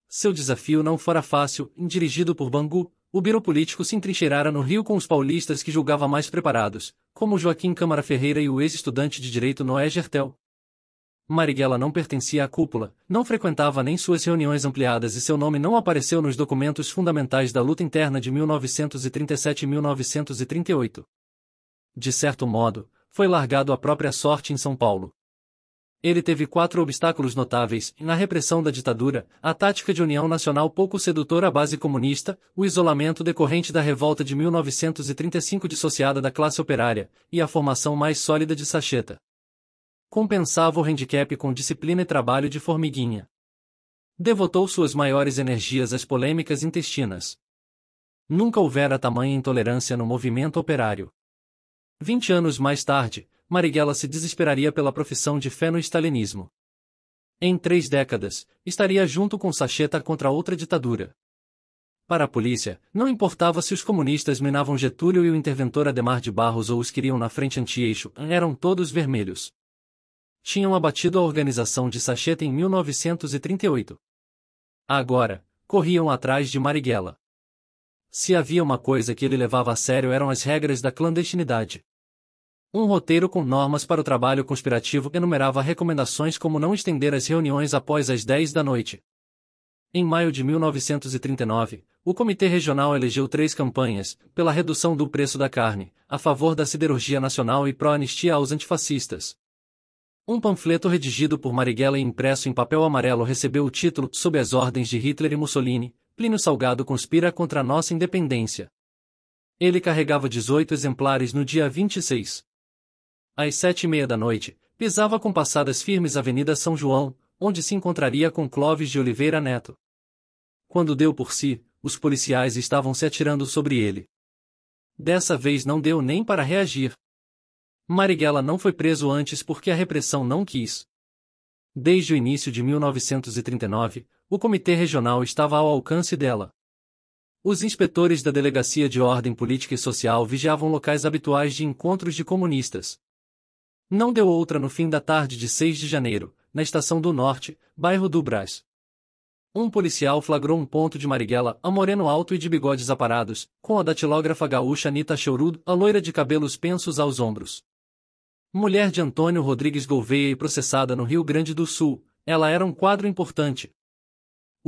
Seu desafio não fora fácil, dirigido por Bangu, o biro político se entrincheirara no Rio com os paulistas que julgava mais preparados, como Joaquim Câmara Ferreira e o ex-estudante de direito Noé Gertel. Marighella não pertencia à cúpula, não frequentava nem suas reuniões ampliadas e seu nome não apareceu nos documentos fundamentais da luta interna de 1937 e 1938. De certo modo, foi largado à própria sorte em São Paulo. Ele teve quatro obstáculos notáveis, na repressão da ditadura, a tática de união nacional pouco sedutora à base comunista, o isolamento decorrente da revolta de 1935 dissociada da classe operária, e a formação mais sólida de Sacheta. Compensava o handicap com disciplina e trabalho de formiguinha. Devotou suas maiores energias às polêmicas intestinas. Nunca houvera tamanha intolerância no movimento operário. Vinte anos mais tarde, Marighella se desesperaria pela profissão de fé no stalinismo. Em três décadas, estaria junto com Sacheta contra outra ditadura. Para a polícia, não importava se os comunistas minavam Getúlio e o interventor Ademar de Barros ou os queriam na frente anti-eixo, eram todos vermelhos. Tinham abatido a organização de Sacheta em 1938. Agora, corriam atrás de Marighella. Se havia uma coisa que ele levava a sério eram as regras da clandestinidade. Um roteiro com normas para o trabalho conspirativo enumerava recomendações como não estender as reuniões após as 10 da noite. Em maio de 1939, o Comitê Regional elegeu três campanhas, pela redução do preço da carne, a favor da siderurgia nacional e pró-anistia aos antifascistas. Um panfleto redigido por Marighella e impresso em papel amarelo recebeu o título Sob as Ordens de Hitler e Mussolini, Plínio Salgado conspira contra nossa independência. Ele carregava 18 exemplares no dia 26. Às sete e meia da noite, pisava com passadas firmes a Avenida São João, onde se encontraria com Clóvis de Oliveira Neto. Quando deu por si, os policiais estavam se atirando sobre ele. Dessa vez não deu nem para reagir. Marighella não foi preso antes porque a repressão não quis. Desde o início de 1939, o Comitê Regional estava ao alcance dela. Os inspetores da Delegacia de Ordem Política e Social vigiavam locais habituais de encontros de comunistas. Não deu outra no fim da tarde de 6 de janeiro, na Estação do Norte, bairro do Brás. Um policial flagrou um ponto de Marighella a moreno alto e de bigodes aparados, com a datilógrafa gaúcha Anita Chorud, a loira de cabelos pensos aos ombros. Mulher de Antônio Rodrigues Gouveia e processada no Rio Grande do Sul, ela era um quadro importante,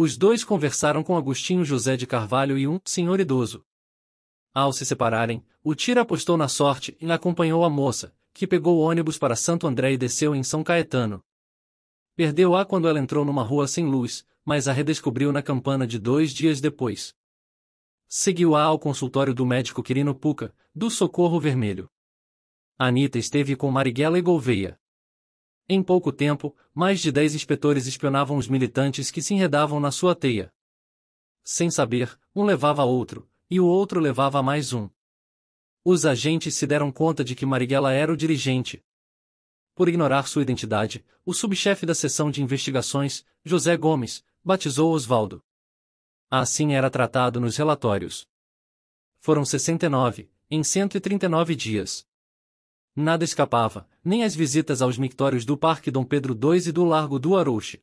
os dois conversaram com Agostinho José de Carvalho e um senhor idoso. Ao se separarem, o Tira apostou na sorte e acompanhou a moça, que pegou o ônibus para Santo André e desceu em São Caetano. Perdeu-a quando ela entrou numa rua sem luz, mas a redescobriu na campana de dois dias depois. Seguiu-a ao consultório do médico Quirino Puca, do Socorro Vermelho. Anita esteve com Marighella e Gouveia. Em pouco tempo, mais de dez inspetores espionavam os militantes que se enredavam na sua teia. Sem saber, um levava a outro, e o outro levava a mais um. Os agentes se deram conta de que Marighella era o dirigente. Por ignorar sua identidade, o subchefe da seção de investigações, José Gomes, batizou Osvaldo. Assim era tratado nos relatórios. Foram 69, em 139 dias. Nada escapava, nem as visitas aos mictórios do Parque Dom Pedro II e do Largo do Arouche.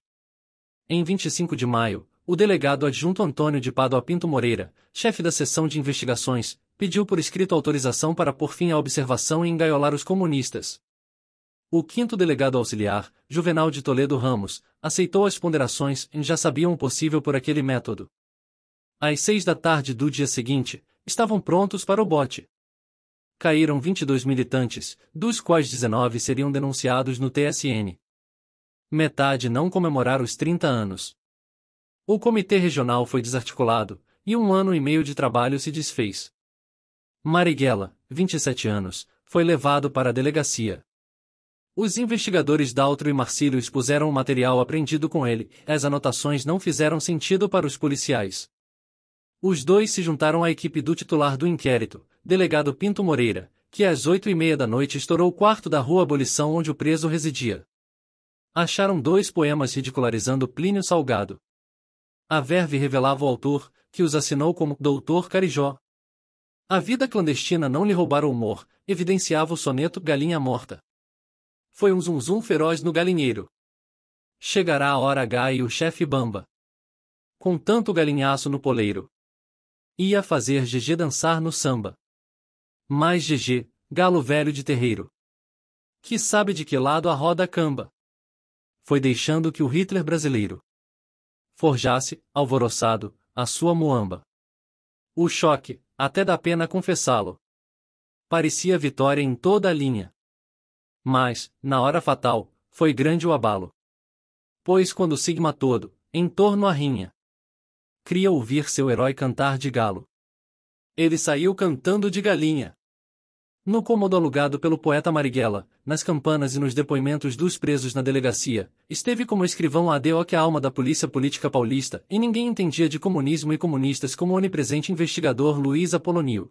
Em 25 de maio, o delegado adjunto Antônio de Pádua Pinto Moreira, chefe da seção de investigações, pediu por escrito autorização para pôr fim à observação e engaiolar os comunistas. O quinto delegado auxiliar, Juvenal de Toledo Ramos, aceitou as ponderações e já sabiam o possível por aquele método. Às seis da tarde do dia seguinte, estavam prontos para o bote caíram 22 militantes, dos quais 19 seriam denunciados no TSN. Metade não comemoraram os 30 anos. O comitê regional foi desarticulado, e um ano e meio de trabalho se desfez. Marighella, 27 anos, foi levado para a delegacia. Os investigadores Daltro e Marcílio expuseram o material apreendido com ele, as anotações não fizeram sentido para os policiais. Os dois se juntaram à equipe do titular do inquérito, delegado Pinto Moreira, que às oito e meia da noite estourou o quarto da rua Abolição onde o preso residia. Acharam dois poemas ridicularizando Plínio Salgado. A verve revelava o autor, que os assinou como Doutor Carijó. A vida clandestina não lhe roubara o humor, evidenciava o soneto Galinha Morta. Foi um zum-zum feroz no galinheiro. Chegará a hora H e o chefe bamba. Com tanto galinhaço no poleiro. Ia fazer GG dançar no samba. Mais GG, galo velho de terreiro. Que sabe de que lado a roda camba. Foi deixando que o Hitler brasileiro forjasse, alvoroçado, a sua moamba. O choque, até dá pena confessá-lo. Parecia vitória em toda a linha. Mas, na hora fatal, foi grande o abalo. Pois quando Sigma todo, em torno à rinha, cria ouvir seu herói cantar de galo. Ele saiu cantando de galinha. No cômodo alugado pelo poeta Marighella, nas campanas e nos depoimentos dos presos na delegacia, esteve como escrivão a que a alma da polícia política paulista, e ninguém entendia de comunismo e comunistas como o onipresente investigador Luiz Apolonio.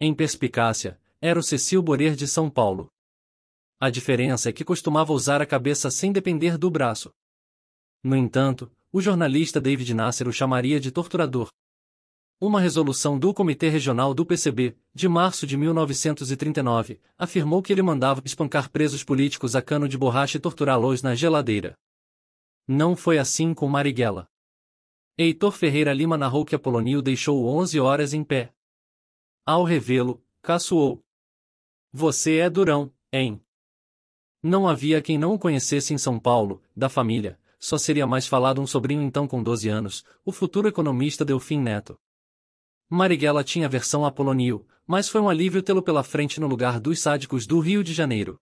Em perspicácia, era o Cecil Borer de São Paulo. A diferença é que costumava usar a cabeça sem depender do braço. No entanto, o jornalista David Nasser o chamaria de torturador. Uma resolução do Comitê Regional do PCB, de março de 1939, afirmou que ele mandava espancar presos políticos a cano de borracha e torturá-los na geladeira. Não foi assim com Marighella. Heitor Ferreira Lima narrou que Apolonio deixou 11 horas em pé. Ao revê-lo, caçoou. Você é durão, hein? Não havia quem não o conhecesse em São Paulo, da família, só seria mais falado um sobrinho então com 12 anos, o futuro economista Delfim Neto. Marighella tinha versão Apolonio, mas foi um alívio tê-lo pela frente no lugar dos sádicos do Rio de Janeiro.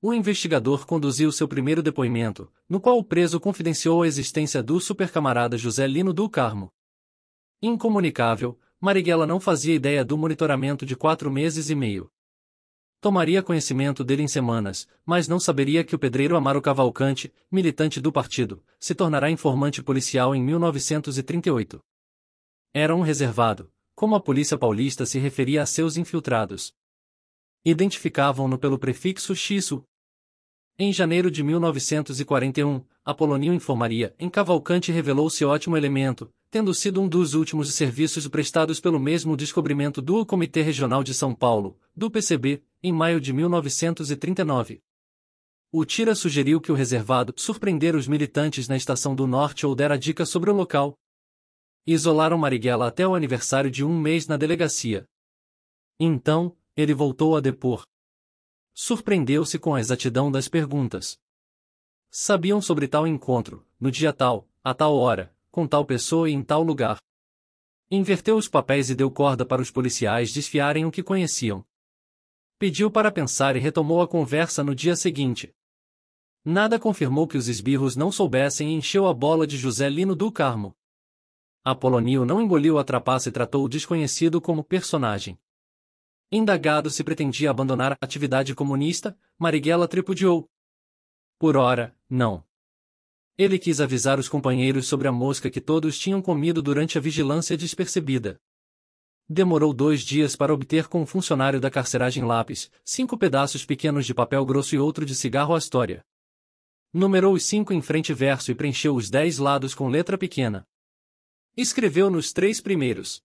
O investigador conduziu seu primeiro depoimento, no qual o preso confidenciou a existência do supercamarada José Lino do Carmo. Incomunicável, Marighella não fazia ideia do monitoramento de quatro meses e meio. Tomaria conhecimento dele em semanas, mas não saberia que o pedreiro Amaro Cavalcante, militante do partido, se tornará informante policial em 1938. Era um reservado, como a polícia paulista se referia a seus infiltrados. Identificavam-no pelo prefixo Xisu. Em janeiro de 1941, Apolonio Informaria em Cavalcante revelou-se ótimo elemento, tendo sido um dos últimos serviços prestados pelo mesmo descobrimento do Comitê Regional de São Paulo, do PCB, em maio de 1939. O Tira sugeriu que o reservado surpreender os militantes na Estação do Norte ou dera dica sobre o local, e isolaram Marighella até o aniversário de um mês na delegacia. Então, ele voltou a depor. Surpreendeu-se com a exatidão das perguntas. Sabiam sobre tal encontro, no dia tal, a tal hora, com tal pessoa e em tal lugar. Inverteu os papéis e deu corda para os policiais desfiarem o que conheciam. Pediu para pensar e retomou a conversa no dia seguinte. Nada confirmou que os esbirros não soubessem e encheu a bola de José Lino do Carmo. Apolonio não engoliu a trapaça e tratou o desconhecido como personagem. Indagado se pretendia abandonar a atividade comunista, Marighella tripudiou. Por ora, não. Ele quis avisar os companheiros sobre a mosca que todos tinham comido durante a vigilância despercebida. Demorou dois dias para obter com um funcionário da carceragem lápis, cinco pedaços pequenos de papel grosso e outro de cigarro Astoria. Numerou os cinco em frente e verso e preencheu os dez lados com letra pequena. Escreveu nos três primeiros.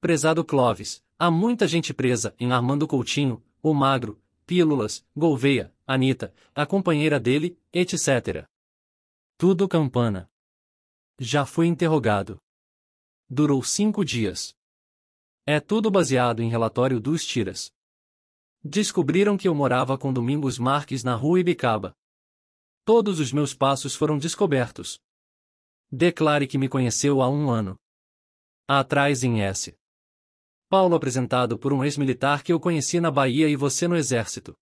Prezado Clóvis, há muita gente presa em Armando Coutinho, o Magro, Pílulas, Gouveia, Anita, a companheira dele, etc. Tudo campana. Já fui interrogado. Durou cinco dias. É tudo baseado em relatório dos tiras. Descobriram que eu morava com Domingos Marques na rua Ibicaba. Todos os meus passos foram descobertos. Declare que me conheceu há um ano. Atrás em S. Paulo apresentado por um ex-militar que eu conheci na Bahia e você no Exército.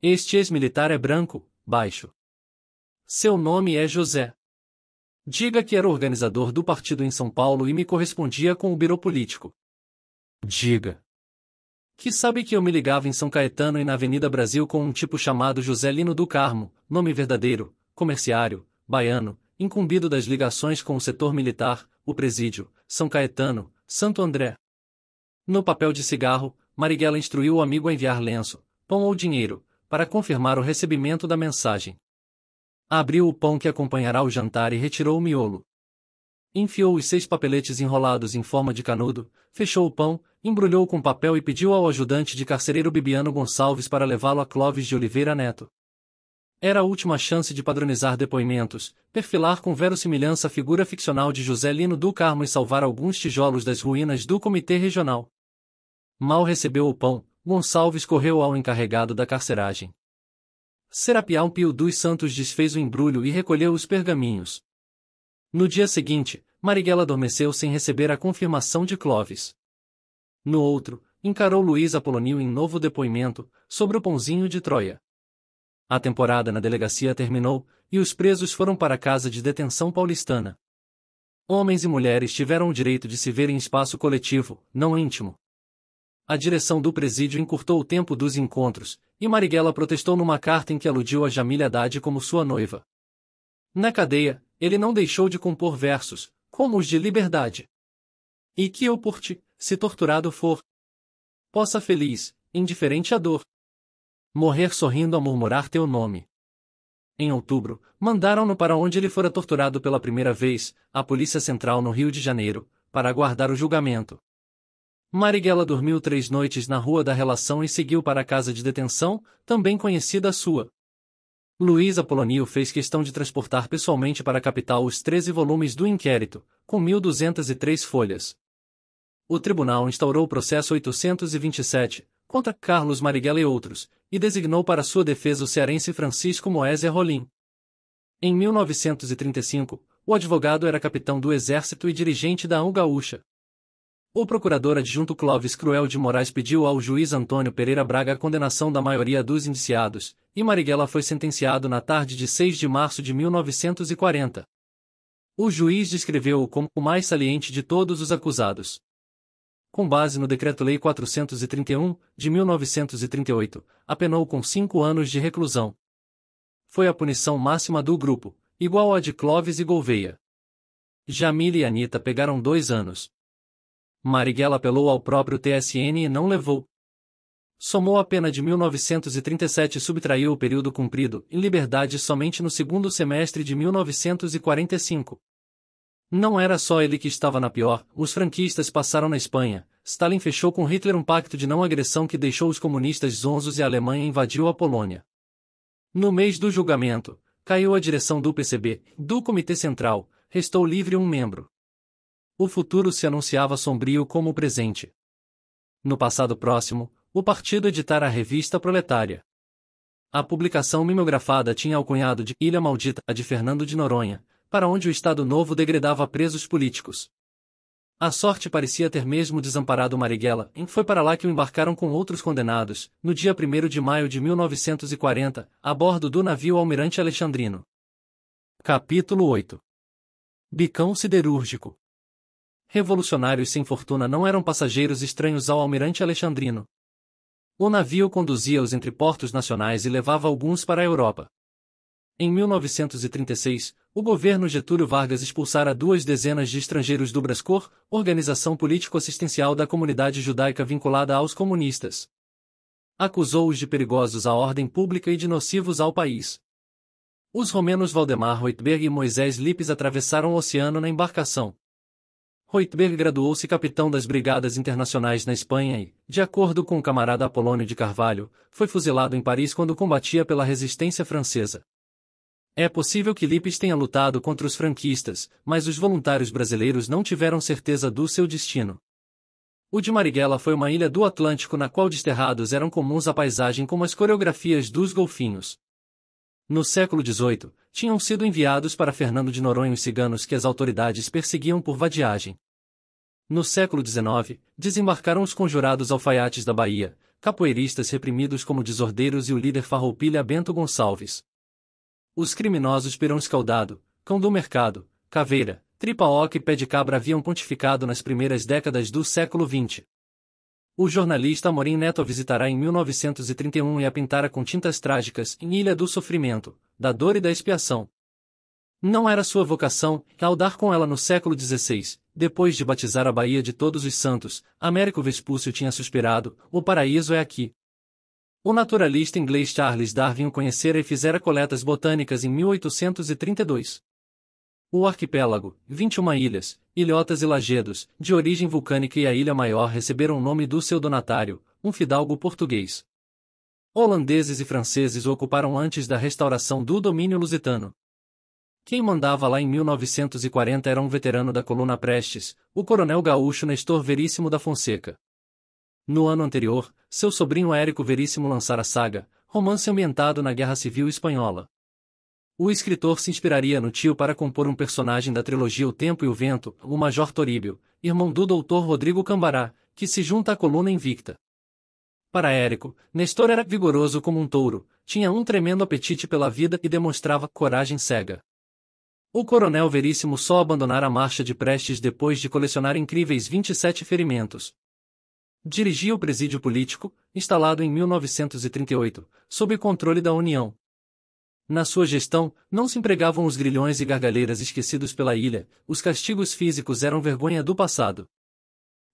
Este ex-militar é branco, baixo. Seu nome é José. Diga que era organizador do partido em São Paulo e me correspondia com o biro político. Diga. Que sabe que eu me ligava em São Caetano e na Avenida Brasil com um tipo chamado José Lino do Carmo, nome verdadeiro, comerciário, baiano, incumbido das ligações com o setor militar, o Presídio, São Caetano, Santo André. No papel de cigarro, Marighella instruiu o amigo a enviar lenço, pão ou dinheiro, para confirmar o recebimento da mensagem. Abriu o pão que acompanhará o jantar e retirou o miolo. Enfiou os seis papeletes enrolados em forma de canudo, fechou o pão, embrulhou com papel e pediu ao ajudante de carcereiro Bibiano Gonçalves para levá-lo a Clóvis de Oliveira Neto. Era a última chance de padronizar depoimentos, perfilar com verossimilhança a figura ficcional de José Lino do Carmo e salvar alguns tijolos das ruínas do Comitê Regional. Mal recebeu o pão, Gonçalves correu ao encarregado da carceragem. Serapião Pio dos Santos desfez o embrulho e recolheu os pergaminhos. No dia seguinte, Marighella adormeceu sem receber a confirmação de Clovis. No outro, encarou Luiz Apolonio em novo depoimento, sobre o pãozinho de Troia. A temporada na delegacia terminou, e os presos foram para a casa de detenção paulistana. Homens e mulheres tiveram o direito de se ver em espaço coletivo, não íntimo. A direção do presídio encurtou o tempo dos encontros, e Marighella protestou numa carta em que aludiu a Jamília Haddad como sua noiva. Na cadeia, ele não deixou de compor versos, como os de liberdade. E que eu por ti, se torturado for, possa feliz, indiferente à dor, Morrer sorrindo a murmurar teu nome. Em outubro, mandaram-no para onde ele fora torturado pela primeira vez, a Polícia Central no Rio de Janeiro, para aguardar o julgamento. Marighella dormiu três noites na Rua da Relação e seguiu para a casa de detenção, também conhecida sua. Luiz Apolonio fez questão de transportar pessoalmente para a capital os 13 volumes do inquérito, com 1.203 folhas. O tribunal instaurou o processo 827, contra Carlos Marighella e outros, e designou para sua defesa o cearense Francisco Moésia Rolim. Em 1935, o advogado era capitão do Exército e dirigente da AU O procurador adjunto Clóvis Cruel de Moraes pediu ao juiz Antônio Pereira Braga a condenação da maioria dos indiciados, e Marighella foi sentenciado na tarde de 6 de março de 1940. O juiz descreveu-o como o mais saliente de todos os acusados com base no Decreto-Lei 431, de 1938, apenou com cinco anos de reclusão. Foi a punição máxima do grupo, igual à de Clóvis e Gouveia. Jamile e Anita pegaram dois anos. Marighella apelou ao próprio TSN e não levou. Somou a pena de 1937 e subtraiu o período cumprido em liberdade somente no segundo semestre de 1945. Não era só ele que estava na pior, os franquistas passaram na Espanha, Stalin fechou com Hitler um pacto de não agressão que deixou os comunistas zonzos e a Alemanha invadiu a Polônia. No mês do julgamento, caiu a direção do PCB, do Comitê Central, restou livre um membro. O futuro se anunciava sombrio como o presente. No passado próximo, o partido editara a revista proletária. A publicação mimeografada tinha cunhado de Ilha Maldita, a de Fernando de Noronha, para onde o Estado Novo degredava presos políticos. A sorte parecia ter mesmo desamparado Marighella, e foi para lá que o embarcaram com outros condenados, no dia 1 de maio de 1940, a bordo do navio Almirante Alexandrino. Capítulo 8 Bicão Siderúrgico Revolucionários sem fortuna não eram passageiros estranhos ao Almirante Alexandrino. O navio conduzia-os entre portos nacionais e levava alguns para a Europa. Em 1936, o governo Getúlio Vargas expulsara duas dezenas de estrangeiros do Brascor, organização político-assistencial da comunidade judaica vinculada aos comunistas. Acusou-os de perigosos à ordem pública e de nocivos ao país. Os romenos Valdemar Reutberg e Moisés Lipes atravessaram o oceano na embarcação. Reutberg graduou-se capitão das Brigadas Internacionais na Espanha e, de acordo com o camarada Apolônio de Carvalho, foi fuzilado em Paris quando combatia pela resistência francesa. É possível que Lipes tenha lutado contra os franquistas, mas os voluntários brasileiros não tiveram certeza do seu destino. O de Marighella foi uma ilha do Atlântico na qual desterrados eram comuns a paisagem como as coreografias dos golfinhos. No século XVIII, tinham sido enviados para Fernando de Noronha os ciganos que as autoridades perseguiam por vadiagem. No século XIX, desembarcaram os conjurados alfaiates da Bahia, capoeiristas reprimidos como desordeiros e o líder farroupilha Bento Gonçalves. Os criminosos pirão escaldado, cão do mercado, caveira, tripa e pé de cabra haviam pontificado nas primeiras décadas do século XX. O jornalista Amorim Neto a visitará em 1931 e a pintará com tintas trágicas em Ilha do Sofrimento, da Dor e da Expiação. Não era sua vocação, ao dar com ela no século XVI, depois de batizar a Bahia de Todos os Santos, Américo Vespúcio tinha suspirado, o paraíso é aqui. O naturalista inglês Charles Darwin o conhecera e fizera coletas botânicas em 1832. O arquipélago, 21 ilhas, ilhotas e lajedos, de origem vulcânica e a Ilha Maior receberam o nome do seu donatário, um fidalgo português. Holandeses e franceses o ocuparam antes da restauração do domínio lusitano. Quem mandava lá em 1940 era um veterano da coluna Prestes, o coronel gaúcho Nestor Veríssimo da Fonseca. No ano anterior, seu sobrinho Érico Veríssimo lançara a saga, romance ambientado na Guerra Civil Espanhola. O escritor se inspiraria no tio para compor um personagem da trilogia O Tempo e o Vento, o Major Toríbio, irmão do doutor Rodrigo Cambará, que se junta à coluna invicta. Para Érico, Nestor era vigoroso como um touro, tinha um tremendo apetite pela vida e demonstrava coragem cega. O coronel Veríssimo só abandonara a marcha de Prestes depois de colecionar incríveis 27 ferimentos, Dirigia o presídio político, instalado em 1938, sob controle da União. Na sua gestão, não se empregavam os grilhões e gargalheiras esquecidos pela ilha, os castigos físicos eram vergonha do passado.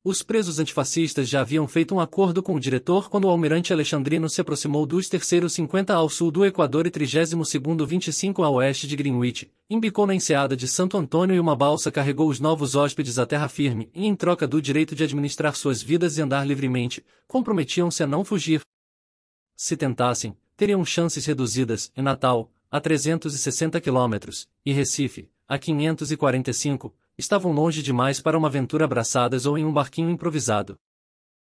Os presos antifascistas já haviam feito um acordo com o diretor quando o almirante Alexandrino se aproximou dos terceiros 50 ao sul do Equador e 32º 25 ao oeste de Greenwich, embicou na enseada de Santo Antônio e uma balsa carregou os novos hóspedes à terra firme e, em troca do direito de administrar suas vidas e andar livremente, comprometiam-se a não fugir. Se tentassem, teriam chances reduzidas, em Natal, a 360 quilômetros, e Recife, a 545, estavam longe demais para uma aventura abraçadas ou em um barquinho improvisado.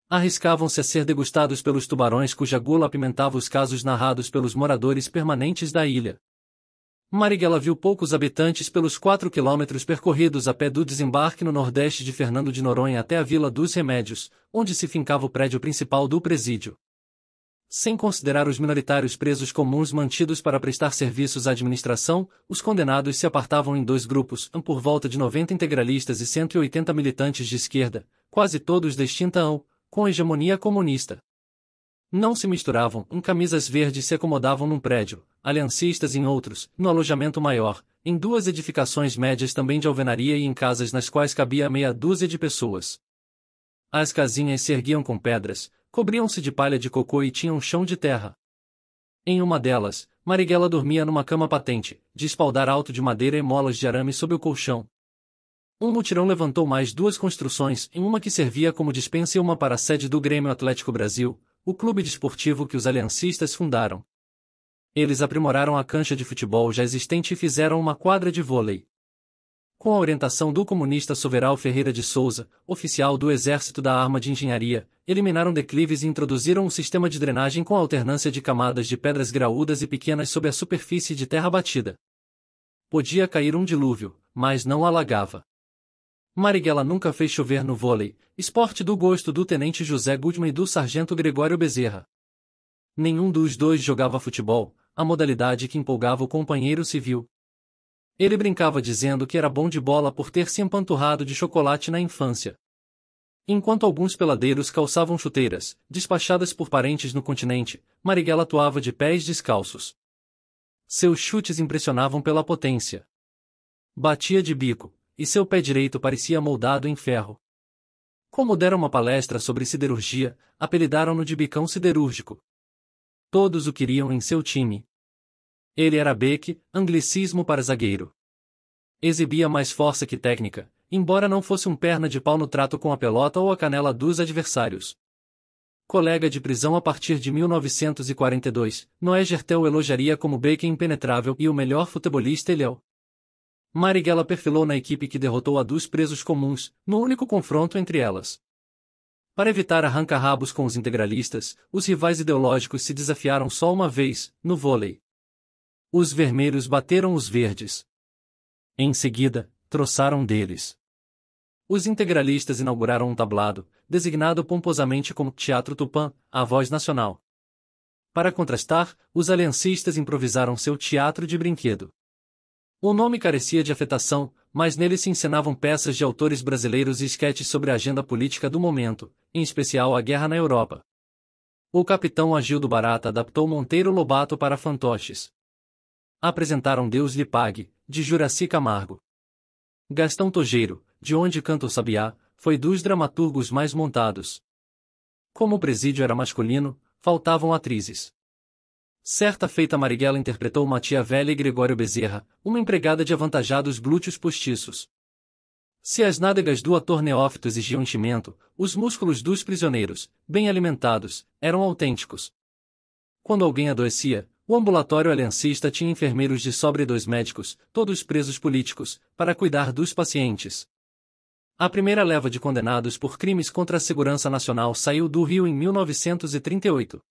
Arriscavam-se a ser degustados pelos tubarões cuja gula apimentava os casos narrados pelos moradores permanentes da ilha. Marighella viu poucos habitantes pelos 4 quilômetros percorridos a pé do desembarque no nordeste de Fernando de Noronha até a Vila dos Remédios, onde se fincava o prédio principal do presídio sem considerar os minoritários presos comuns mantidos para prestar serviços à administração, os condenados se apartavam em dois grupos, um por volta de 90 integralistas e 180 militantes de esquerda, quase todos da extinta AU, com hegemonia comunista. Não se misturavam, um camisas verdes se acomodavam num prédio, aliancistas em outros, no alojamento maior, em duas edificações médias também de alvenaria e em casas nas quais cabia meia dúzia de pessoas. As casinhas se erguiam com pedras, cobriam-se de palha de cocô e tinham chão de terra. Em uma delas, Marighella dormia numa cama patente, de espaldar alto de madeira e molas de arame sob o colchão. Um mutirão levantou mais duas construções, em uma que servia como dispensa e uma para a sede do Grêmio Atlético Brasil, o clube desportivo que os aliancistas fundaram. Eles aprimoraram a cancha de futebol já existente e fizeram uma quadra de vôlei com a orientação do comunista Soveral Ferreira de Souza, oficial do Exército da Arma de Engenharia, eliminaram declives e introduziram um sistema de drenagem com alternância de camadas de pedras graúdas e pequenas sob a superfície de terra batida. Podia cair um dilúvio, mas não alagava. Marighella nunca fez chover no vôlei, esporte do gosto do tenente José Goodman e do sargento Gregório Bezerra. Nenhum dos dois jogava futebol, a modalidade que empolgava o companheiro civil, ele brincava dizendo que era bom de bola por ter se empanturrado de chocolate na infância. Enquanto alguns peladeiros calçavam chuteiras, despachadas por parentes no continente, Marighella atuava de pés descalços. Seus chutes impressionavam pela potência. Batia de bico, e seu pé direito parecia moldado em ferro. Como deram uma palestra sobre siderurgia, apelidaram-no de bicão siderúrgico. Todos o queriam em seu time. Ele era beck, anglicismo para zagueiro. Exibia mais força que técnica, embora não fosse um perna de pau no trato com a pelota ou a canela dos adversários. Colega de prisão a partir de 1942, Noé Gertel elogiaria como Beck impenetrável e o melhor futebolista ele é. Marighella perfilou na equipe que derrotou a dos presos comuns, no único confronto entre elas. Para evitar arranca-rabos com os integralistas, os rivais ideológicos se desafiaram só uma vez, no vôlei. Os vermelhos bateram os verdes. Em seguida, troçaram deles. Os integralistas inauguraram um tablado, designado pomposamente como Teatro Tupã, a voz nacional. Para contrastar, os aliancistas improvisaram seu teatro de brinquedo. O nome carecia de afetação, mas nele se encenavam peças de autores brasileiros e esquetes sobre a agenda política do momento, em especial a guerra na Europa. O capitão Agildo Barata adaptou Monteiro Lobato para fantoches apresentaram Deus lhe pague, de Juraci Camargo. Gastão Tojeiro, de onde canta o Sabiá, foi dos dramaturgos mais montados. Como o presídio era masculino, faltavam atrizes. Certa feita Marighella interpretou uma tia velha e Gregório Bezerra, uma empregada de avantajados glúteos postiços. Se as nádegas do ator neófito exigiam enchimento, os músculos dos prisioneiros, bem alimentados, eram autênticos. Quando alguém adoecia, o ambulatório aliancista tinha enfermeiros de sobre e dois médicos, todos presos políticos, para cuidar dos pacientes. A primeira leva de condenados por crimes contra a segurança nacional saiu do Rio em 1938.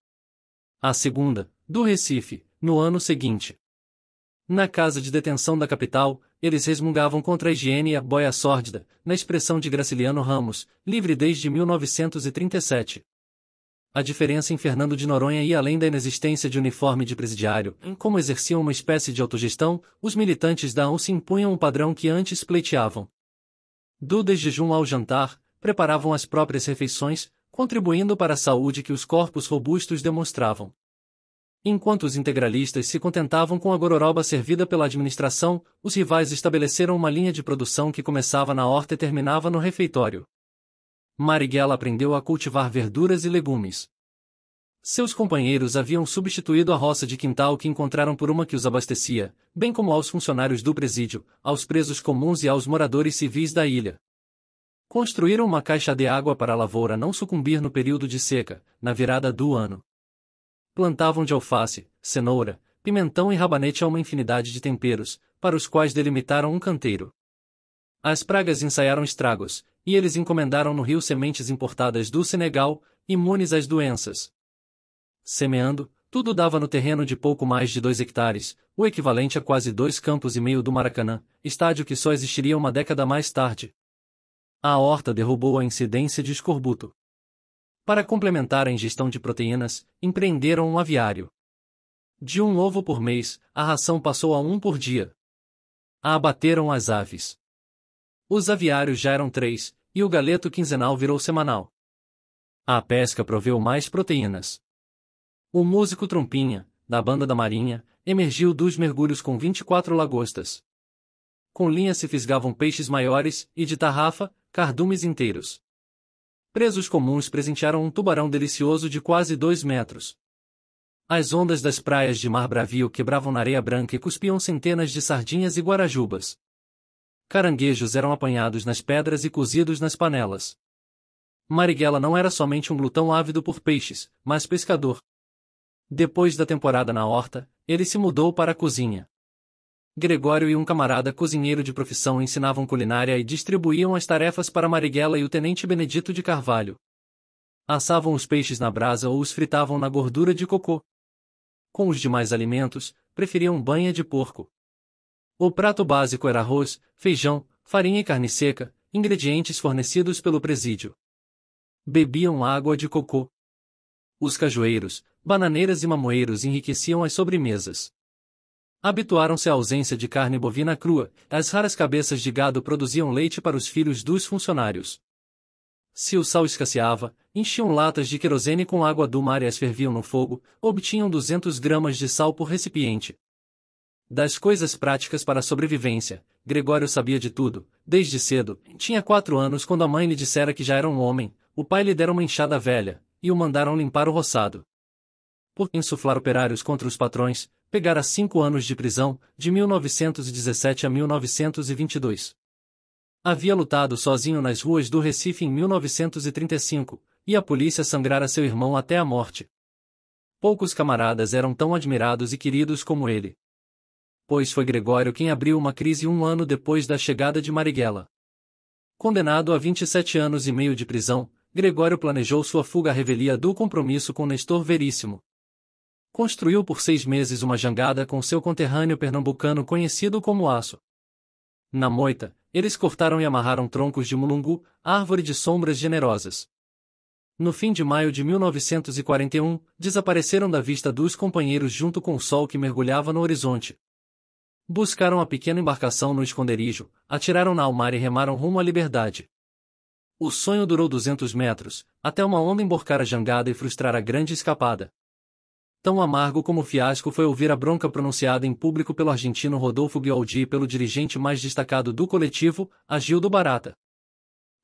A segunda, do Recife, no ano seguinte. Na casa de detenção da capital, eles resmungavam contra a higiene e a boia sórdida, na expressão de Graciliano Ramos, livre desde 1937. A diferença em Fernando de Noronha e, além da inexistência de uniforme de presidiário, em como exerciam uma espécie de autogestão, os militantes da AU se impunham um padrão que antes pleiteavam. Do desjejum ao jantar, preparavam as próprias refeições, contribuindo para a saúde que os corpos robustos demonstravam. Enquanto os integralistas se contentavam com a gororoba servida pela administração, os rivais estabeleceram uma linha de produção que começava na horta e terminava no refeitório. Marighella aprendeu a cultivar verduras e legumes. Seus companheiros haviam substituído a roça de quintal que encontraram por uma que os abastecia, bem como aos funcionários do presídio, aos presos comuns e aos moradores civis da ilha. Construíram uma caixa de água para a lavoura não sucumbir no período de seca, na virada do ano. Plantavam de alface, cenoura, pimentão e rabanete a uma infinidade de temperos, para os quais delimitaram um canteiro. As pragas ensaiaram estragos, e eles encomendaram no rio sementes importadas do Senegal, imunes às doenças. Semeando, tudo dava no terreno de pouco mais de dois hectares, o equivalente a quase dois campos e meio do Maracanã, estádio que só existiria uma década mais tarde. A horta derrubou a incidência de escorbuto. Para complementar a ingestão de proteínas, empreenderam um aviário. De um ovo por mês, a ração passou a um por dia. A abateram as aves. Os aviários já eram três, e o galeto quinzenal virou semanal. A pesca proveu mais proteínas. O músico Trompinha, da banda da Marinha, emergiu dos mergulhos com 24 lagostas. Com linha se fisgavam peixes maiores e de tarrafa, cardumes inteiros. Presos comuns presentearam um tubarão delicioso de quase dois metros. As ondas das praias de Mar Bravio quebravam na areia branca e cuspiam centenas de sardinhas e guarajubas caranguejos eram apanhados nas pedras e cozidos nas panelas. Marighella não era somente um glutão ávido por peixes, mas pescador. Depois da temporada na horta, ele se mudou para a cozinha. Gregório e um camarada cozinheiro de profissão ensinavam culinária e distribuíam as tarefas para Marighella e o tenente Benedito de Carvalho. Assavam os peixes na brasa ou os fritavam na gordura de cocô. Com os demais alimentos, preferiam banha de porco. O prato básico era arroz, feijão, farinha e carne seca, ingredientes fornecidos pelo presídio. Bebiam água de cocô. Os cajueiros, bananeiras e mamoeiros enriqueciam as sobremesas. Habituaram-se à ausência de carne bovina crua, as raras cabeças de gado produziam leite para os filhos dos funcionários. Se o sal escasseava, enchiam latas de querosene com água do mar e as ferviam no fogo, obtinham 200 gramas de sal por recipiente. Das coisas práticas para a sobrevivência, Gregório sabia de tudo, desde cedo. Tinha quatro anos quando a mãe lhe dissera que já era um homem, o pai lhe dera uma enxada velha, e o mandaram limpar o roçado. Por insuflar operários contra os patrões, pegara cinco anos de prisão, de 1917 a 1922. Havia lutado sozinho nas ruas do Recife em 1935, e a polícia sangrara seu irmão até a morte. Poucos camaradas eram tão admirados e queridos como ele pois foi Gregório quem abriu uma crise um ano depois da chegada de Marighella. Condenado a 27 anos e meio de prisão, Gregório planejou sua fuga à revelia do compromisso com Nestor Veríssimo. Construiu por seis meses uma jangada com seu conterrâneo pernambucano conhecido como Aço. Na moita, eles cortaram e amarraram troncos de mulungu, árvore de sombras generosas. No fim de maio de 1941, desapareceram da vista dos companheiros junto com o sol que mergulhava no horizonte. Buscaram a pequena embarcação no esconderijo, atiraram na almar e remaram rumo à liberdade. O sonho durou 200 metros, até uma onda emborcar a jangada e frustrar a grande escapada. Tão amargo como o fiasco foi ouvir a bronca pronunciada em público pelo argentino Rodolfo Gualdi e pelo dirigente mais destacado do coletivo, Agildo Barata.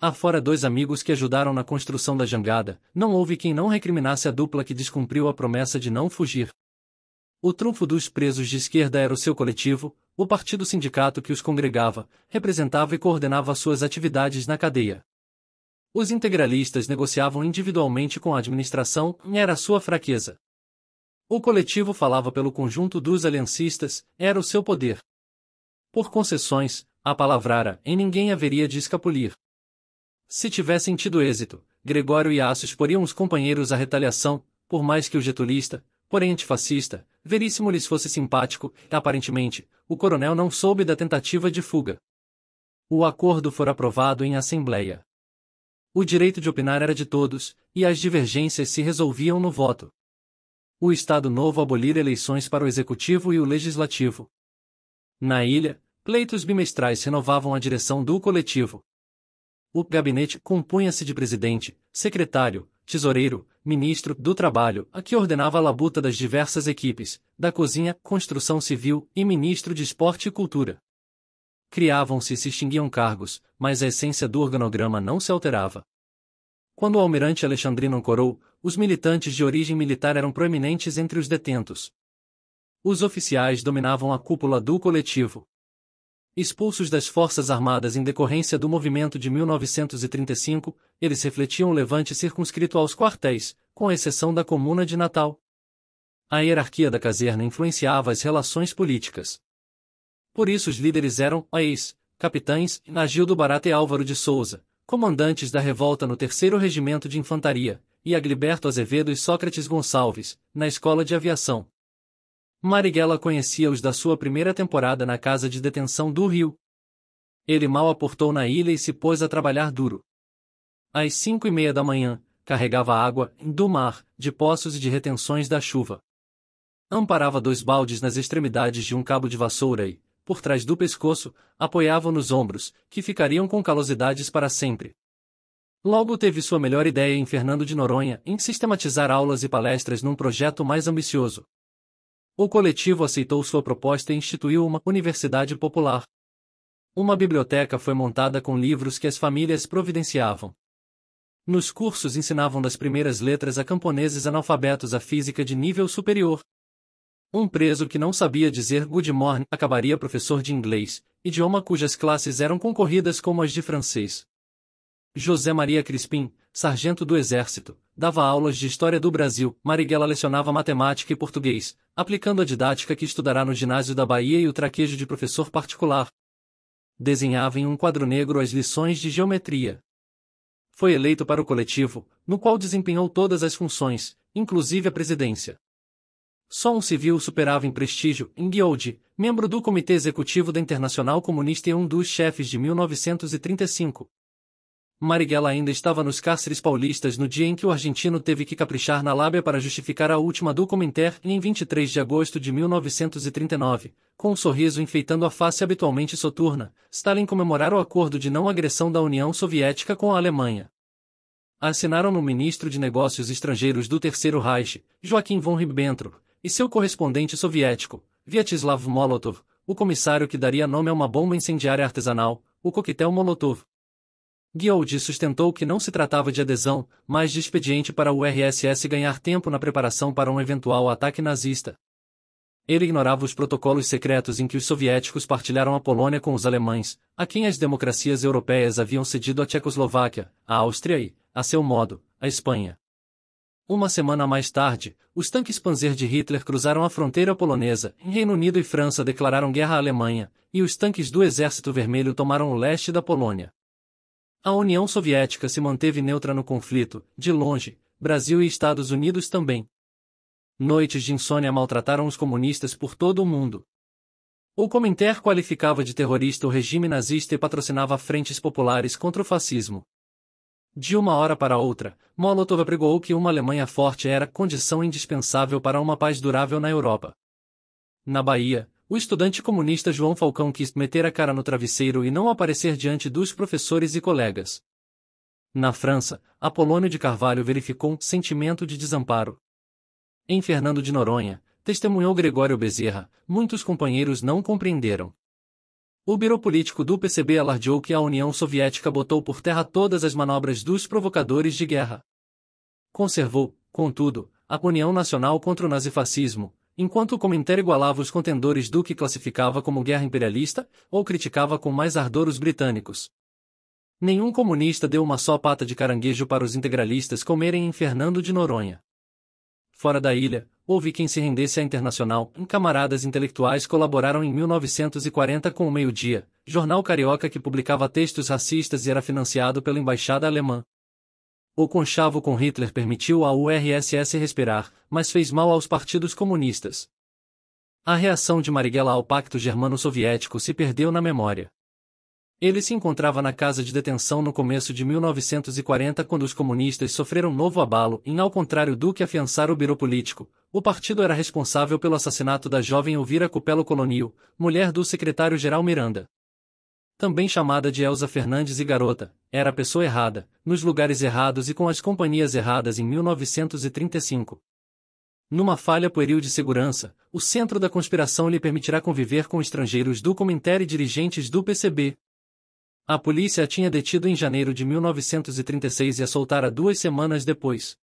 Afora dois amigos que ajudaram na construção da jangada, não houve quem não recriminasse a dupla que descumpriu a promessa de não fugir. O trunfo dos presos de esquerda era o seu coletivo, o partido sindicato que os congregava, representava e coordenava suas atividades na cadeia. Os integralistas negociavam individualmente com a administração, era sua fraqueza. O coletivo falava pelo conjunto dos aliancistas, era o seu poder. Por concessões, a palavrara, em ninguém haveria de escapulir. Se tivessem tido êxito, Gregório e Aço exporiam os companheiros à retaliação, por mais que o getulista, porém antifascista, Veríssimo lhes fosse simpático, aparentemente, o coronel não soube da tentativa de fuga. O acordo foi aprovado em assembleia. O direito de opinar era de todos, e as divergências se resolviam no voto. O Estado Novo abolir eleições para o Executivo e o Legislativo. Na ilha, pleitos bimestrais renovavam a direção do coletivo. O gabinete compunha-se de presidente, secretário, tesoureiro, ministro do Trabalho, a que ordenava a labuta das diversas equipes, da cozinha, construção civil e ministro de Esporte e Cultura. Criavam-se e se extinguiam cargos, mas a essência do organograma não se alterava. Quando o almirante Alexandrino ancorou, os militantes de origem militar eram proeminentes entre os detentos. Os oficiais dominavam a cúpula do coletivo. Expulsos das Forças Armadas em decorrência do movimento de 1935, eles refletiam o levante circunscrito aos quartéis, com exceção da Comuna de Natal. A hierarquia da caserna influenciava as relações políticas. Por isso os líderes eram ex capitães Nagildo Barata e Álvaro de Souza, comandantes da revolta no 3 Regimento de Infantaria, e Agliberto Azevedo e Sócrates Gonçalves, na Escola de Aviação. Marighella conhecia-os da sua primeira temporada na casa de detenção do Rio. Ele mal aportou na ilha e se pôs a trabalhar duro. Às cinco e meia da manhã, carregava água, do mar, de poços e de retenções da chuva. Amparava dois baldes nas extremidades de um cabo de vassoura e, por trás do pescoço, apoiava nos ombros, que ficariam com calosidades para sempre. Logo teve sua melhor ideia em Fernando de Noronha em sistematizar aulas e palestras num projeto mais ambicioso. O coletivo aceitou sua proposta e instituiu uma universidade popular. Uma biblioteca foi montada com livros que as famílias providenciavam. Nos cursos ensinavam das primeiras letras a camponeses analfabetos a física de nível superior. Um preso que não sabia dizer good morning acabaria professor de inglês, idioma cujas classes eram concorridas como as de francês. José Maria Crispim, sargento do Exército, dava aulas de História do Brasil, Marighella lecionava matemática e português, aplicando a didática que estudará no ginásio da Bahia e o traquejo de professor particular. Desenhava em um quadro negro as lições de geometria. Foi eleito para o coletivo, no qual desempenhou todas as funções, inclusive a presidência. Só um civil superava em prestígio Ingioldi, membro do Comitê Executivo da Internacional Comunista e um dos chefes de 1935. Marighella ainda estava nos cárceres paulistas no dia em que o argentino teve que caprichar na lábia para justificar a última documentaire em 23 de agosto de 1939, com um sorriso enfeitando a face habitualmente soturna, Stalin comemorara o acordo de não agressão da União Soviética com a Alemanha. Assinaram no ministro de Negócios Estrangeiros do Terceiro Reich, Joaquim von Ribbentrop, e seu correspondente soviético, Vyacheslav Molotov, o comissário que daria nome a uma bomba incendiária artesanal, o coquetel Molotov Guioldi sustentou que não se tratava de adesão, mas de expediente para o RSS ganhar tempo na preparação para um eventual ataque nazista. Ele ignorava os protocolos secretos em que os soviéticos partilharam a Polônia com os alemães, a quem as democracias europeias haviam cedido a Tchecoslováquia, a Áustria e, a seu modo, a Espanha. Uma semana mais tarde, os tanques Panzer de Hitler cruzaram a fronteira polonesa, Reino Unido e França declararam guerra à Alemanha, e os tanques do Exército Vermelho tomaram o leste da Polônia. A União Soviética se manteve neutra no conflito, de longe, Brasil e Estados Unidos também. Noites de insônia maltrataram os comunistas por todo o mundo. O Comintern qualificava de terrorista o regime nazista e patrocinava frentes populares contra o fascismo. De uma hora para outra, Molotov apregou que uma Alemanha forte era condição indispensável para uma paz durável na Europa. Na Bahia, o estudante comunista João Falcão quis meter a cara no travesseiro e não aparecer diante dos professores e colegas. Na França, Apolônio de Carvalho verificou um sentimento de desamparo. Em Fernando de Noronha, testemunhou Gregório Bezerra, muitos companheiros não compreenderam. O biro político do PCB alardeou que a União Soviética botou por terra todas as manobras dos provocadores de guerra. Conservou, contudo, a União Nacional contra o Nazifascismo, enquanto o Comintern igualava os contendores do que classificava como guerra imperialista, ou criticava com mais ardor os britânicos. Nenhum comunista deu uma só pata de caranguejo para os integralistas comerem em Fernando de Noronha. Fora da ilha, houve quem se rendesse à internacional, camaradas intelectuais colaboraram em 1940 com o Meio Dia, jornal carioca que publicava textos racistas e era financiado pela embaixada alemã. O conchavo com Hitler permitiu à URSS respirar, mas fez mal aos partidos comunistas. A reação de Marighella ao Pacto Germano-Soviético se perdeu na memória. Ele se encontrava na casa de detenção no começo de 1940 quando os comunistas sofreram novo abalo e, ao contrário do que afiançar o biro político, o partido era responsável pelo assassinato da jovem Elvira Cupelo Colonil, mulher do secretário-geral Miranda também chamada de Elsa Fernandes e Garota, era a pessoa errada, nos lugares errados e com as companhias erradas em 1935. Numa falha pueril de segurança, o centro da conspiração lhe permitirá conviver com estrangeiros do Cominter e dirigentes do PCB. A polícia a tinha detido em janeiro de 1936 e a soltara duas semanas depois.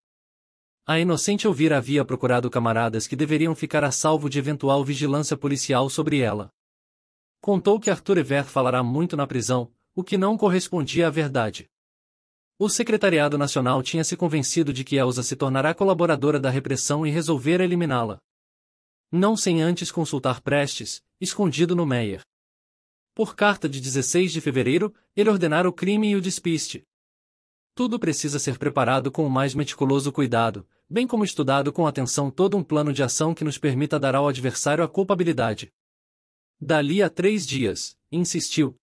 A inocente ouvira havia procurado camaradas que deveriam ficar a salvo de eventual vigilância policial sobre ela. Contou que Arthur Ever falará muito na prisão, o que não correspondia à verdade. O Secretariado Nacional tinha se convencido de que Elsa se tornará colaboradora da repressão e resolvera eliminá-la. Não sem antes consultar Prestes, escondido no Meyer. Por carta de 16 de fevereiro, ele ordenara o crime e o despiste. Tudo precisa ser preparado com o mais meticuloso cuidado, bem como estudado com atenção todo um plano de ação que nos permita dar ao adversário a culpabilidade. Dali a três dias, insistiu.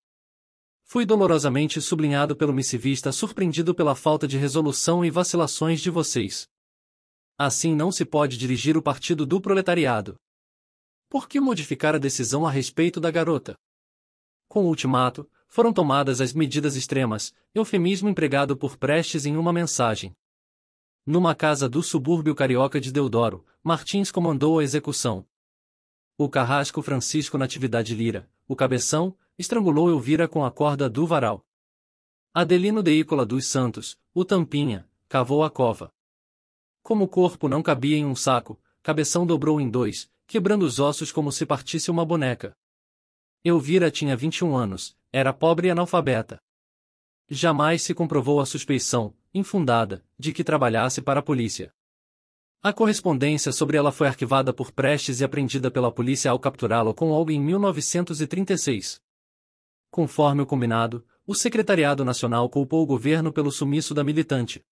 Fui dolorosamente sublinhado pelo missivista surpreendido pela falta de resolução e vacilações de vocês. Assim não se pode dirigir o partido do proletariado. Por que modificar a decisão a respeito da garota? Com o ultimato, foram tomadas as medidas extremas, eufemismo empregado por Prestes em uma mensagem. Numa casa do subúrbio carioca de Deodoro, Martins comandou a execução. O carrasco Francisco Natividade Lira, o cabeção, estrangulou Elvira com a corda do varal. Adelino Deícola dos Santos, o tampinha, cavou a cova. Como o corpo não cabia em um saco, cabeção dobrou em dois, quebrando os ossos como se partisse uma boneca. Elvira tinha 21 anos, era pobre e analfabeta. Jamais se comprovou a suspeição, infundada, de que trabalhasse para a polícia. A correspondência sobre ela foi arquivada por Prestes e apreendida pela polícia ao capturá-lo com algo em 1936. Conforme o combinado, o Secretariado Nacional culpou o governo pelo sumiço da militante.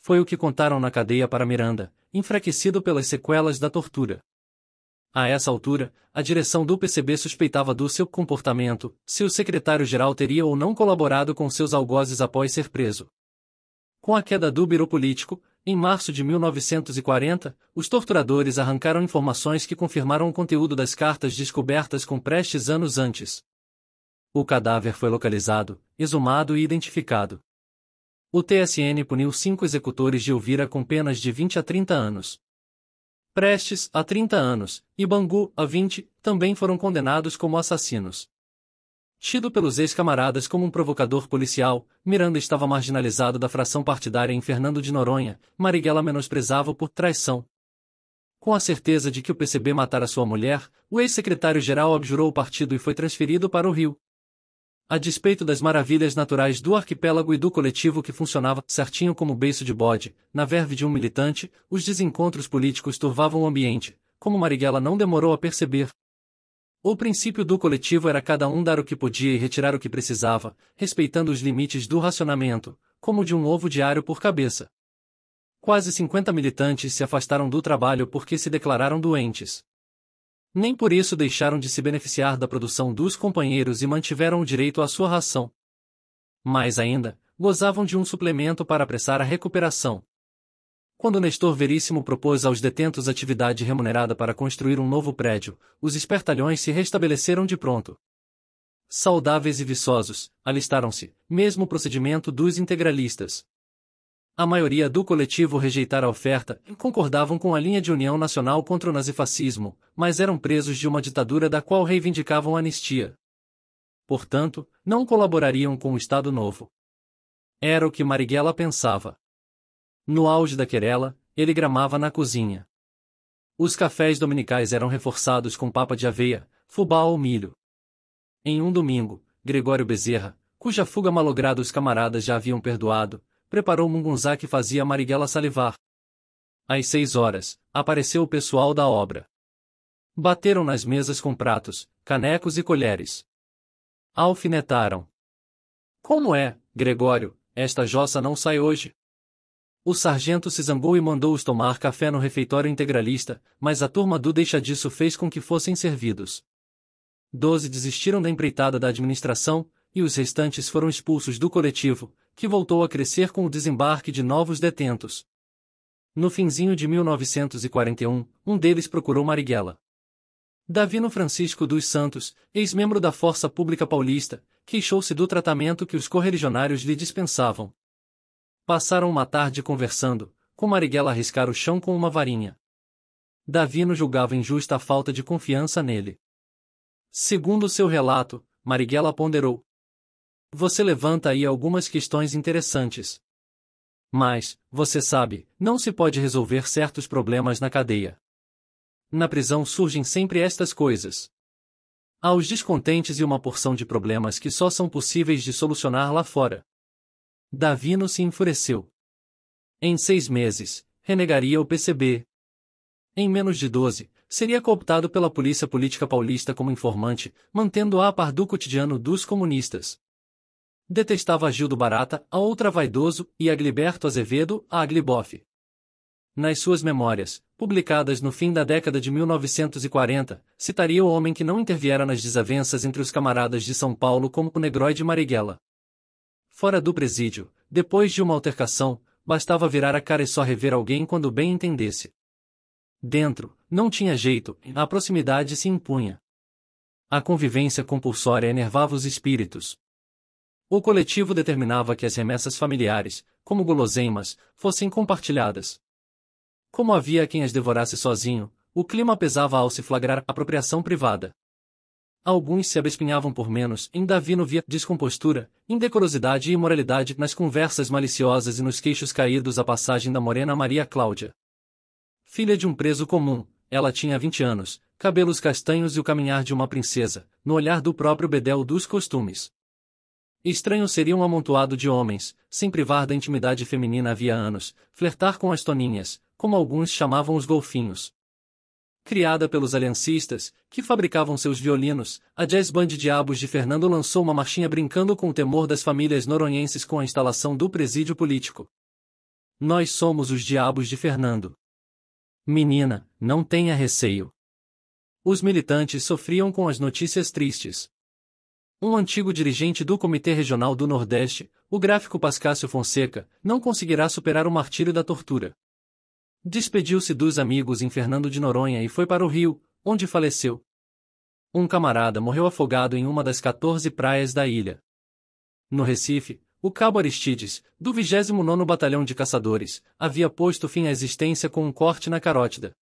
Foi o que contaram na cadeia para Miranda, enfraquecido pelas sequelas da tortura. A essa altura, a direção do PCB suspeitava do seu comportamento, se o secretário-geral teria ou não colaborado com seus algozes após ser preso. Com a queda do biro político, em março de 1940, os torturadores arrancaram informações que confirmaram o conteúdo das cartas descobertas com Prestes anos antes. O cadáver foi localizado, exumado e identificado. O TSN puniu cinco executores de Elvira com penas de 20 a 30 anos. Prestes, a 30 anos, e Bangu, a 20, também foram condenados como assassinos. Tido pelos ex-camaradas como um provocador policial, Miranda estava marginalizado da fração partidária em Fernando de Noronha, Marighella menosprezava por traição. Com a certeza de que o PCB matara sua mulher, o ex-secretário-geral abjurou o partido e foi transferido para o Rio. A despeito das maravilhas naturais do arquipélago e do coletivo que funcionava certinho como beiço de bode, na verve de um militante, os desencontros políticos turvavam o ambiente, como Marighella não demorou a perceber. O princípio do coletivo era cada um dar o que podia e retirar o que precisava, respeitando os limites do racionamento, como de um ovo diário por cabeça. Quase 50 militantes se afastaram do trabalho porque se declararam doentes. Nem por isso deixaram de se beneficiar da produção dos companheiros e mantiveram o direito à sua ração. Mais ainda, gozavam de um suplemento para apressar a recuperação. Quando Nestor Veríssimo propôs aos detentos atividade remunerada para construir um novo prédio, os espertalhões se restabeleceram de pronto. Saudáveis e viçosos, alistaram-se, mesmo procedimento dos integralistas. A maioria do coletivo rejeitara a oferta e concordavam com a linha de união nacional contra o nazifascismo, mas eram presos de uma ditadura da qual reivindicavam anistia. Portanto, não colaborariam com o Estado Novo. Era o que Marighella pensava. No auge da querela, ele gramava na cozinha. Os cafés dominicais eram reforçados com papa de aveia, fubá ou milho. Em um domingo, Gregório Bezerra, cuja fuga malograda os camaradas já haviam perdoado, preparou mungunzá que fazia Marighella salivar. Às seis horas, apareceu o pessoal da obra. Bateram nas mesas com pratos, canecos e colheres. Alfinetaram. Como é, Gregório, esta jossa não sai hoje? O sargento se zangou e mandou-os tomar café no refeitório integralista, mas a turma do deixa disso fez com que fossem servidos. Doze desistiram da empreitada da administração, e os restantes foram expulsos do coletivo, que voltou a crescer com o desembarque de novos detentos. No finzinho de 1941, um deles procurou Marighella. Davino Francisco dos Santos, ex-membro da Força Pública Paulista, queixou-se do tratamento que os correligionários lhe dispensavam. Passaram uma tarde conversando, com Marighella arriscar o chão com uma varinha. Davino julgava injusta a falta de confiança nele. Segundo seu relato, Marighella ponderou. Você levanta aí algumas questões interessantes. Mas, você sabe, não se pode resolver certos problemas na cadeia. Na prisão surgem sempre estas coisas. Há os descontentes e uma porção de problemas que só são possíveis de solucionar lá fora. Davino se enfureceu. Em seis meses, renegaria o PCB. Em menos de doze, seria cooptado pela polícia política paulista como informante, mantendo-a a par do cotidiano dos comunistas. Detestava Gildo Barata, a outra vaidoso, e Agliberto Azevedo, a Agliboff. Nas suas memórias, publicadas no fim da década de 1940, citaria o homem que não interviera nas desavenças entre os camaradas de São Paulo como o negroide Marighella. Fora do presídio, depois de uma altercação, bastava virar a cara e só rever alguém quando bem entendesse. Dentro, não tinha jeito, a proximidade se impunha. A convivência compulsória enervava os espíritos. O coletivo determinava que as remessas familiares, como guloseimas, fossem compartilhadas. Como havia quem as devorasse sozinho, o clima pesava ao se flagrar apropriação privada. Alguns se abespinhavam por menos, em Davi não via descompostura, indecorosidade e imoralidade nas conversas maliciosas e nos queixos caídos à passagem da morena Maria Cláudia. Filha de um preso comum, ela tinha vinte anos, cabelos castanhos e o caminhar de uma princesa, no olhar do próprio Bedel dos costumes. Estranho seria um amontoado de homens, sem privar da intimidade feminina havia anos, flertar com as toninhas, como alguns chamavam os golfinhos criada pelos aliancistas, que fabricavam seus violinos, a Jazz Band Diabos de Fernando lançou uma marchinha brincando com o temor das famílias noronhenses com a instalação do presídio político. Nós somos os Diabos de Fernando. Menina, não tenha receio. Os militantes sofriam com as notícias tristes. Um antigo dirigente do Comitê Regional do Nordeste, o gráfico Pascácio Fonseca, não conseguirá superar o martírio da tortura. Despediu-se dos amigos em Fernando de Noronha e foi para o Rio, onde faleceu. Um camarada morreu afogado em uma das 14 praias da ilha. No Recife, o cabo Aristides, do 29 Batalhão de Caçadores, havia posto fim à existência com um corte na carótida.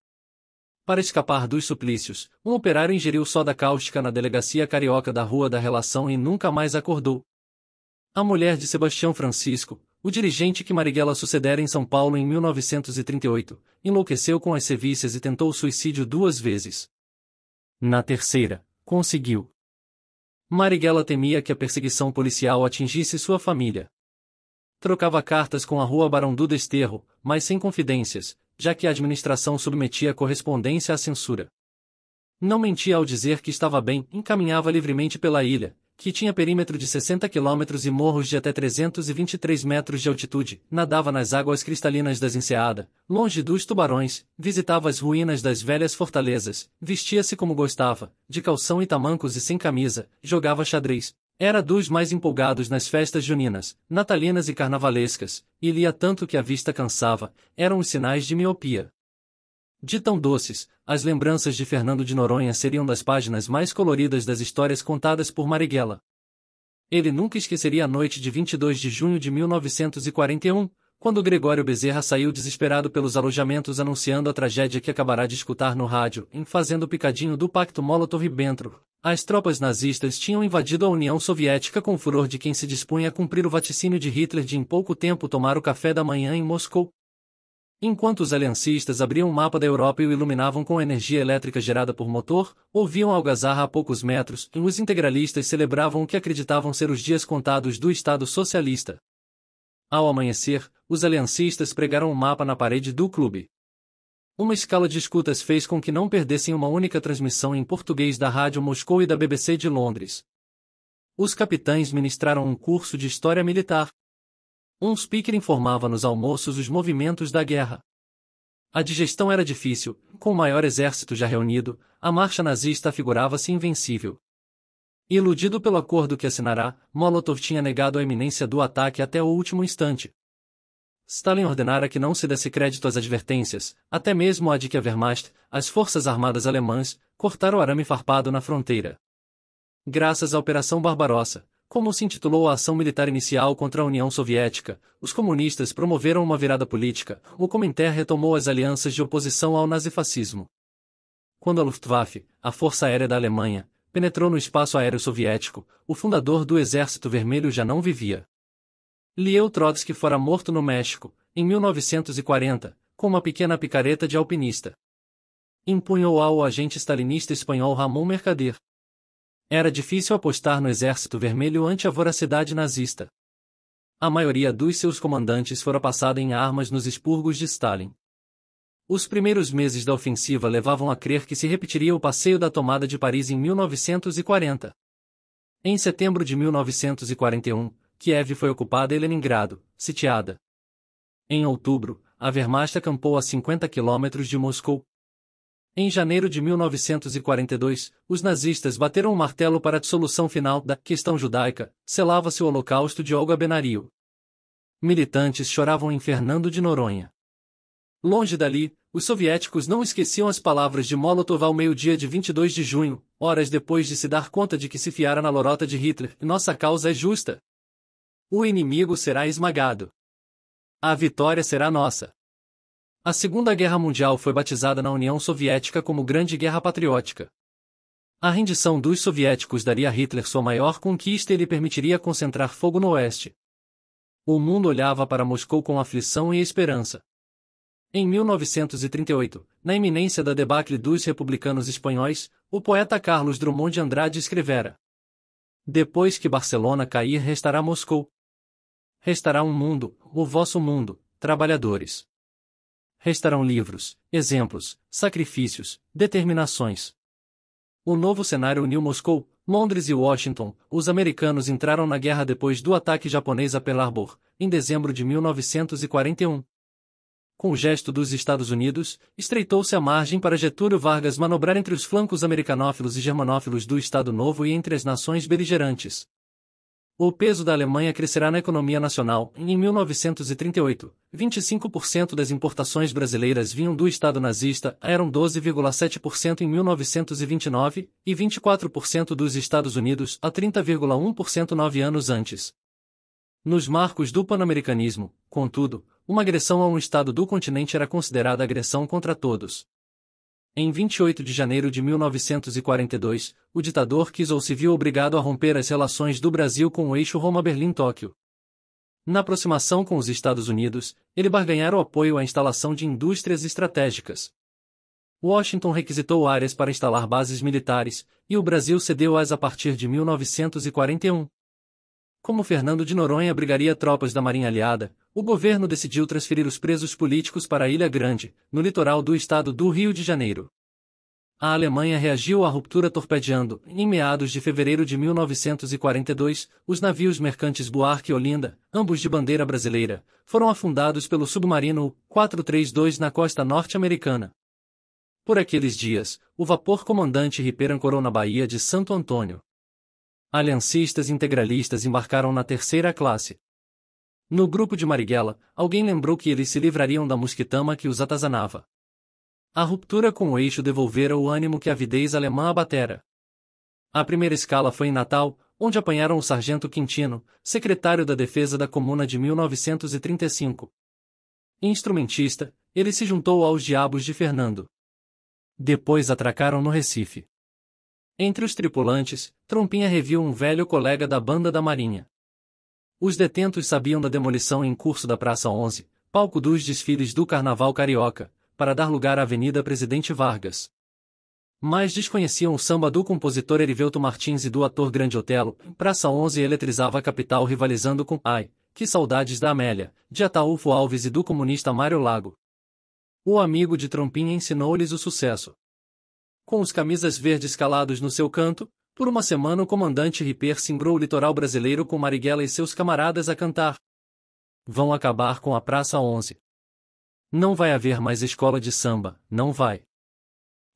Para escapar dos suplícios, um operário ingeriu soda cáustica na delegacia carioca da Rua da Relação e nunca mais acordou. A mulher de Sebastião Francisco, o dirigente que Marighella sucedera em São Paulo em 1938, enlouqueceu com as sevícias e tentou o suicídio duas vezes. Na terceira, conseguiu. Marighella temia que a perseguição policial atingisse sua família. Trocava cartas com a rua Barão do Desterro, mas sem confidências, já que a administração submetia a correspondência à censura. Não mentia ao dizer que estava bem, encaminhava livremente pela ilha, que tinha perímetro de 60 km e morros de até 323 metros de altitude, nadava nas águas cristalinas das enseada, longe dos tubarões, visitava as ruínas das velhas fortalezas, vestia-se como gostava, de calção e tamancos e sem camisa, jogava xadrez. Era dos mais empolgados nas festas juninas, natalinas e carnavalescas, e lia tanto que a vista cansava, eram os sinais de miopia. De tão doces, as lembranças de Fernando de Noronha seriam das páginas mais coloridas das histórias contadas por Marighella. Ele nunca esqueceria a noite de 22 de junho de 1941, quando Gregório Bezerra saiu desesperado pelos alojamentos anunciando a tragédia que acabará de escutar no rádio, em fazendo o picadinho do Pacto Molotov-Ribbentrop. As tropas nazistas tinham invadido a União Soviética com o furor de quem se dispunha a cumprir o vaticínio de Hitler de em pouco tempo tomar o café da manhã em Moscou, Enquanto os aliancistas abriam o um mapa da Europa e o iluminavam com a energia elétrica gerada por motor, ouviam algazarra a poucos metros e os integralistas celebravam o que acreditavam ser os dias contados do Estado Socialista. Ao amanhecer, os aliancistas pregaram o um mapa na parede do clube. Uma escala de escutas fez com que não perdessem uma única transmissão em português da Rádio Moscou e da BBC de Londres. Os capitães ministraram um curso de história militar, um speaker informava nos almoços os movimentos da guerra. A digestão era difícil, com o maior exército já reunido, a marcha nazista figurava-se invencível. Iludido pelo acordo que assinará, Molotov tinha negado a iminência do ataque até o último instante. Stalin ordenara que não se desse crédito às advertências, até mesmo a de que a Wehrmacht, as forças armadas alemãs, cortaram o arame farpado na fronteira. Graças à Operação Barbarossa, como se intitulou a ação militar inicial contra a União Soviética, os comunistas promoveram uma virada política, o Comintern retomou as alianças de oposição ao nazifascismo. Quando a Luftwaffe, a Força Aérea da Alemanha, penetrou no espaço aéreo soviético, o fundador do Exército Vermelho já não vivia. Leo Trotsky fora morto no México, em 1940, com uma pequena picareta de alpinista. Empunhou ao agente stalinista espanhol Ramon Mercader. Era difícil apostar no Exército Vermelho ante a voracidade nazista. A maioria dos seus comandantes fora passada em armas nos expurgos de Stalin. Os primeiros meses da ofensiva levavam a crer que se repetiria o passeio da tomada de Paris em 1940. Em setembro de 1941, Kiev foi ocupada e Leningrado, sitiada. Em outubro, a Wehrmacht acampou a 50 quilômetros de Moscou. Em janeiro de 1942, os nazistas bateram o um martelo para a dissolução final da questão judaica, selava-se o holocausto de Olga Benario. Militantes choravam em Fernando de Noronha. Longe dali, os soviéticos não esqueciam as palavras de Molotov ao meio-dia de 22 de junho, horas depois de se dar conta de que se fiara na lorota de Hitler, nossa causa é justa. O inimigo será esmagado. A vitória será nossa. A Segunda Guerra Mundial foi batizada na União Soviética como Grande Guerra Patriótica. A rendição dos soviéticos daria a Hitler sua maior conquista e lhe permitiria concentrar fogo no oeste. O mundo olhava para Moscou com aflição e esperança. Em 1938, na iminência da debacle dos republicanos espanhóis, o poeta Carlos Drummond de Andrade escrevera: Depois que Barcelona cair, restará Moscou. Restará um mundo, o vosso mundo, trabalhadores restarão livros, exemplos, sacrifícios, determinações. O novo cenário uniu Moscou, Londres e Washington. Os americanos entraram na guerra depois do ataque japonês a Pearl Harbor, em dezembro de 1941. Com o gesto dos Estados Unidos, estreitou-se a margem para Getúlio Vargas manobrar entre os flancos americanófilos e germanófilos do Estado Novo e entre as nações beligerantes. O peso da Alemanha crescerá na economia nacional. Em 1938, 25% das importações brasileiras vinham do Estado nazista, eram 12,7% em 1929 e 24% dos Estados Unidos, a 30,1% nove anos antes. Nos marcos do pan-americanismo, contudo, uma agressão a um Estado do continente era considerada agressão contra todos. Em 28 de janeiro de 1942, o ditador quis ou se viu obrigado a romper as relações do Brasil com o eixo Roma-Berlim-Tóquio. Na aproximação com os Estados Unidos, ele barganhara o apoio à instalação de indústrias estratégicas. Washington requisitou áreas para instalar bases militares, e o Brasil cedeu-as a partir de 1941 como Fernando de Noronha abrigaria tropas da Marinha Aliada, o governo decidiu transferir os presos políticos para a Ilha Grande, no litoral do estado do Rio de Janeiro. A Alemanha reagiu à ruptura torpedeando, em meados de fevereiro de 1942, os navios mercantes Buarque e Olinda, ambos de bandeira brasileira, foram afundados pelo submarino 432 na costa norte-americana. Por aqueles dias, o vapor comandante Ripper ancorou na Baía de Santo Antônio. Aliancistas integralistas embarcaram na terceira classe. No grupo de Marighella, alguém lembrou que eles se livrariam da mosquitama que os atazanava. A ruptura com o eixo devolvera o ânimo que a avidez alemã abatera. A primeira escala foi em Natal, onde apanharam o sargento Quintino, secretário da Defesa da Comuna de 1935. Instrumentista, ele se juntou aos diabos de Fernando. Depois atracaram no Recife. Entre os tripulantes, Trompinha reviu um velho colega da banda da Marinha. Os detentos sabiam da demolição em curso da Praça 11, palco dos desfiles do Carnaval Carioca, para dar lugar à Avenida Presidente Vargas. Mas desconheciam o samba do compositor Erivelto Martins e do ator Grande Otelo, Praça 11 eletrizava a capital rivalizando com Ai, que saudades da Amélia, de Ataúfo Alves e do comunista Mário Lago. O amigo de Trompinha ensinou-lhes o sucesso com os camisas verdes calados no seu canto, por uma semana o comandante Ripper simbrou o litoral brasileiro com Marighella e seus camaradas a cantar. Vão acabar com a Praça 11. Não vai haver mais escola de samba, não vai.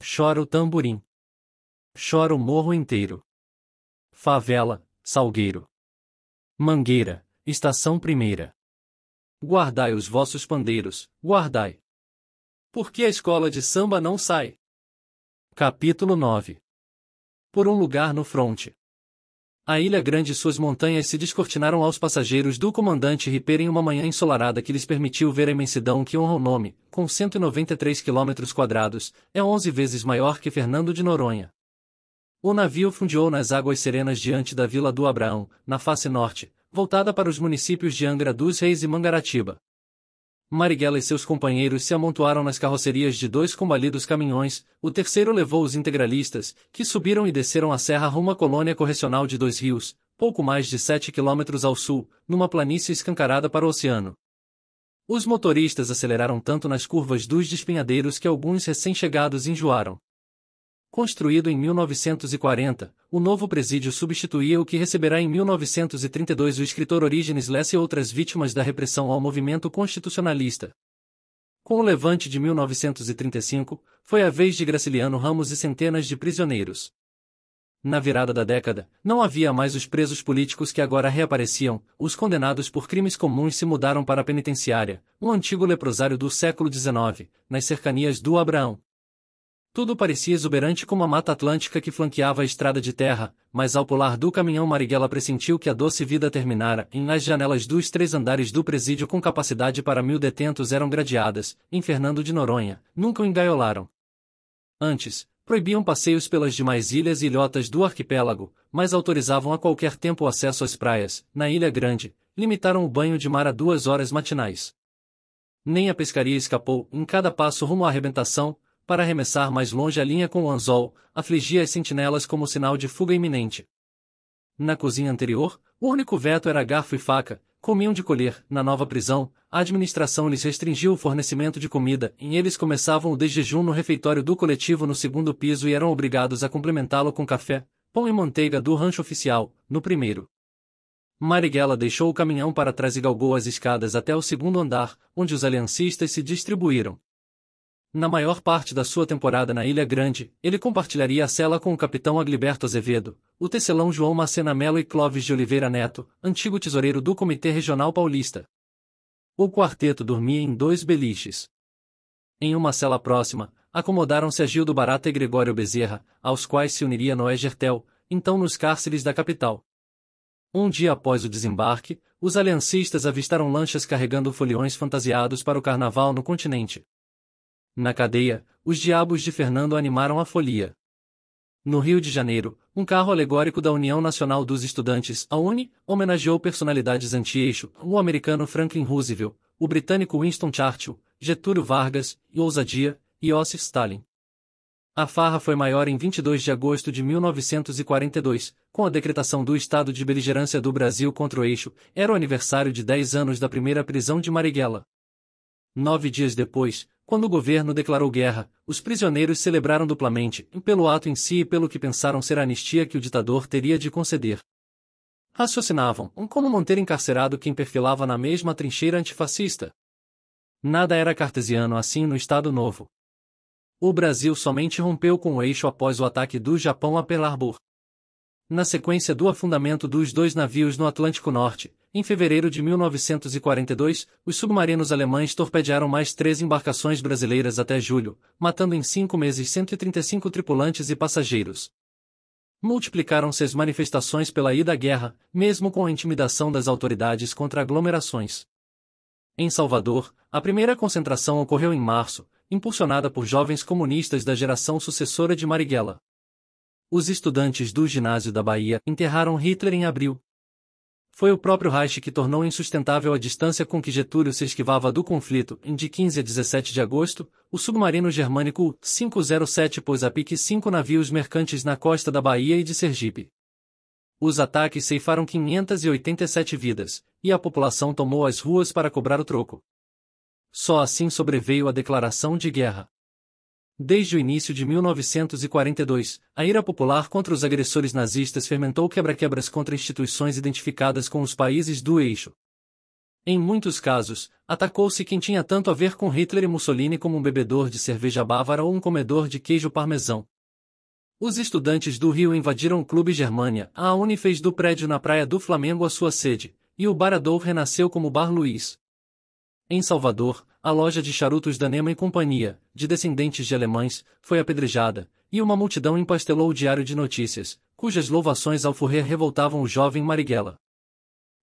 Chora o tamborim. Chora o morro inteiro. Favela, Salgueiro. Mangueira, Estação Primeira. Guardai os vossos pandeiros, guardai. Por que a escola de samba não sai? Capítulo 9 Por um lugar no fronte. A ilha grande e suas montanhas se descortinaram aos passageiros do comandante Ripper em uma manhã ensolarada que lhes permitiu ver a imensidão que honra o nome, com 193 quilômetros quadrados, é 11 vezes maior que Fernando de Noronha. O navio fundiou nas águas serenas diante da Vila do Abraão, na face norte, voltada para os municípios de Angra dos Reis e Mangaratiba. Marighella e seus companheiros se amontoaram nas carrocerias de dois combalidos caminhões, o terceiro levou os integralistas, que subiram e desceram a serra rumo à colônia correcional de Dois Rios, pouco mais de sete quilômetros ao sul, numa planície escancarada para o oceano. Os motoristas aceleraram tanto nas curvas dos despinhadeiros que alguns recém-chegados enjoaram. Construído em 1940, o novo presídio substituía o que receberá em 1932 o escritor Orígenes Less e outras vítimas da repressão ao movimento constitucionalista. Com o levante de 1935, foi a vez de Graciliano Ramos e centenas de prisioneiros. Na virada da década, não havia mais os presos políticos que agora reapareciam, os condenados por crimes comuns se mudaram para a penitenciária, um antigo leprosário do século XIX, nas cercanias do Abraão. Tudo parecia exuberante como a mata atlântica que flanqueava a estrada de terra, mas ao pular do caminhão Marighella pressentiu que a doce vida terminara em as janelas dos três andares do presídio com capacidade para mil detentos eram gradeadas, em Fernando de Noronha, nunca o engaiolaram. Antes, proibiam passeios pelas demais ilhas e ilhotas do arquipélago, mas autorizavam a qualquer tempo o acesso às praias, na Ilha Grande, limitaram o banho de mar a duas horas matinais. Nem a pescaria escapou, em cada passo rumo à arrebentação, para arremessar mais longe a linha com o anzol, afligia as sentinelas como sinal de fuga iminente. Na cozinha anterior, o único veto era garfo e faca, comiam de colher. Na nova prisão, a administração lhes restringiu o fornecimento de comida e eles começavam o desjejum no refeitório do coletivo no segundo piso e eram obrigados a complementá-lo com café, pão e manteiga do rancho oficial, no primeiro. Marighella deixou o caminhão para trás e galgou as escadas até o segundo andar, onde os aliancistas se distribuíram. Na maior parte da sua temporada na Ilha Grande, ele compartilharia a cela com o capitão Agliberto Azevedo, o tecelão João Macena Melo e Clóvis de Oliveira Neto, antigo tesoureiro do Comitê Regional Paulista. O quarteto dormia em dois beliches. Em uma cela próxima, acomodaram-se Agildo Barata e Gregório Bezerra, aos quais se uniria Noé Gertel, então nos cárceres da capital. Um dia após o desembarque, os aliancistas avistaram lanchas carregando foliões fantasiados para o carnaval no continente. Na cadeia, os diabos de Fernando animaram a folia. No Rio de Janeiro, um carro alegórico da União Nacional dos Estudantes, a UNE, homenageou personalidades anti-eixo, o americano Franklin Roosevelt, o britânico Winston Churchill, Getúlio Vargas, e Ousadia, e Ossif Stalin. A farra foi maior em 22 de agosto de 1942, com a decretação do estado de beligerância do Brasil contra o eixo, era o aniversário de 10 anos da primeira prisão de Marighella. Nove dias depois, quando o governo declarou guerra, os prisioneiros celebraram duplamente, pelo ato em si e pelo que pensaram ser a anistia que o ditador teria de conceder. Raciocinavam um como manter encarcerado quem perfilava na mesma trincheira antifascista. Nada era cartesiano assim no Estado Novo. O Brasil somente rompeu com o eixo após o ataque do Japão a Pearl Harbor. Na sequência do afundamento dos dois navios no Atlântico Norte, em fevereiro de 1942, os submarinos alemães torpedearam mais três embarcações brasileiras até julho, matando em cinco meses 135 tripulantes e passageiros. Multiplicaram-se as manifestações pela ida à guerra, mesmo com a intimidação das autoridades contra aglomerações. Em Salvador, a primeira concentração ocorreu em março, impulsionada por jovens comunistas da geração sucessora de Marighella. Os estudantes do ginásio da Bahia enterraram Hitler em abril, foi o próprio Reich que tornou insustentável a distância com que Getúlio se esquivava do conflito. Em de 15 a 17 de agosto, o submarino germânico 507 pôs a pique cinco navios mercantes na costa da Bahia e de Sergipe. Os ataques ceifaram 587 vidas, e a população tomou as ruas para cobrar o troco. Só assim sobreveio a declaração de guerra. Desde o início de 1942, a ira popular contra os agressores nazistas fermentou quebra-quebras contra instituições identificadas com os países do eixo. Em muitos casos, atacou-se quem tinha tanto a ver com Hitler e Mussolini como um bebedor de cerveja bávara ou um comedor de queijo parmesão. Os estudantes do Rio invadiram o Clube Germânia, a Uni fez do prédio na Praia do Flamengo a sua sede, e o Bar Adolf renasceu como Bar Luiz. Em Salvador, a loja de charutos da Nema e Companhia, de descendentes de alemães, foi apedrejada, e uma multidão empastelou o Diário de Notícias, cujas louvações ao Fourier revoltavam o jovem Marighella.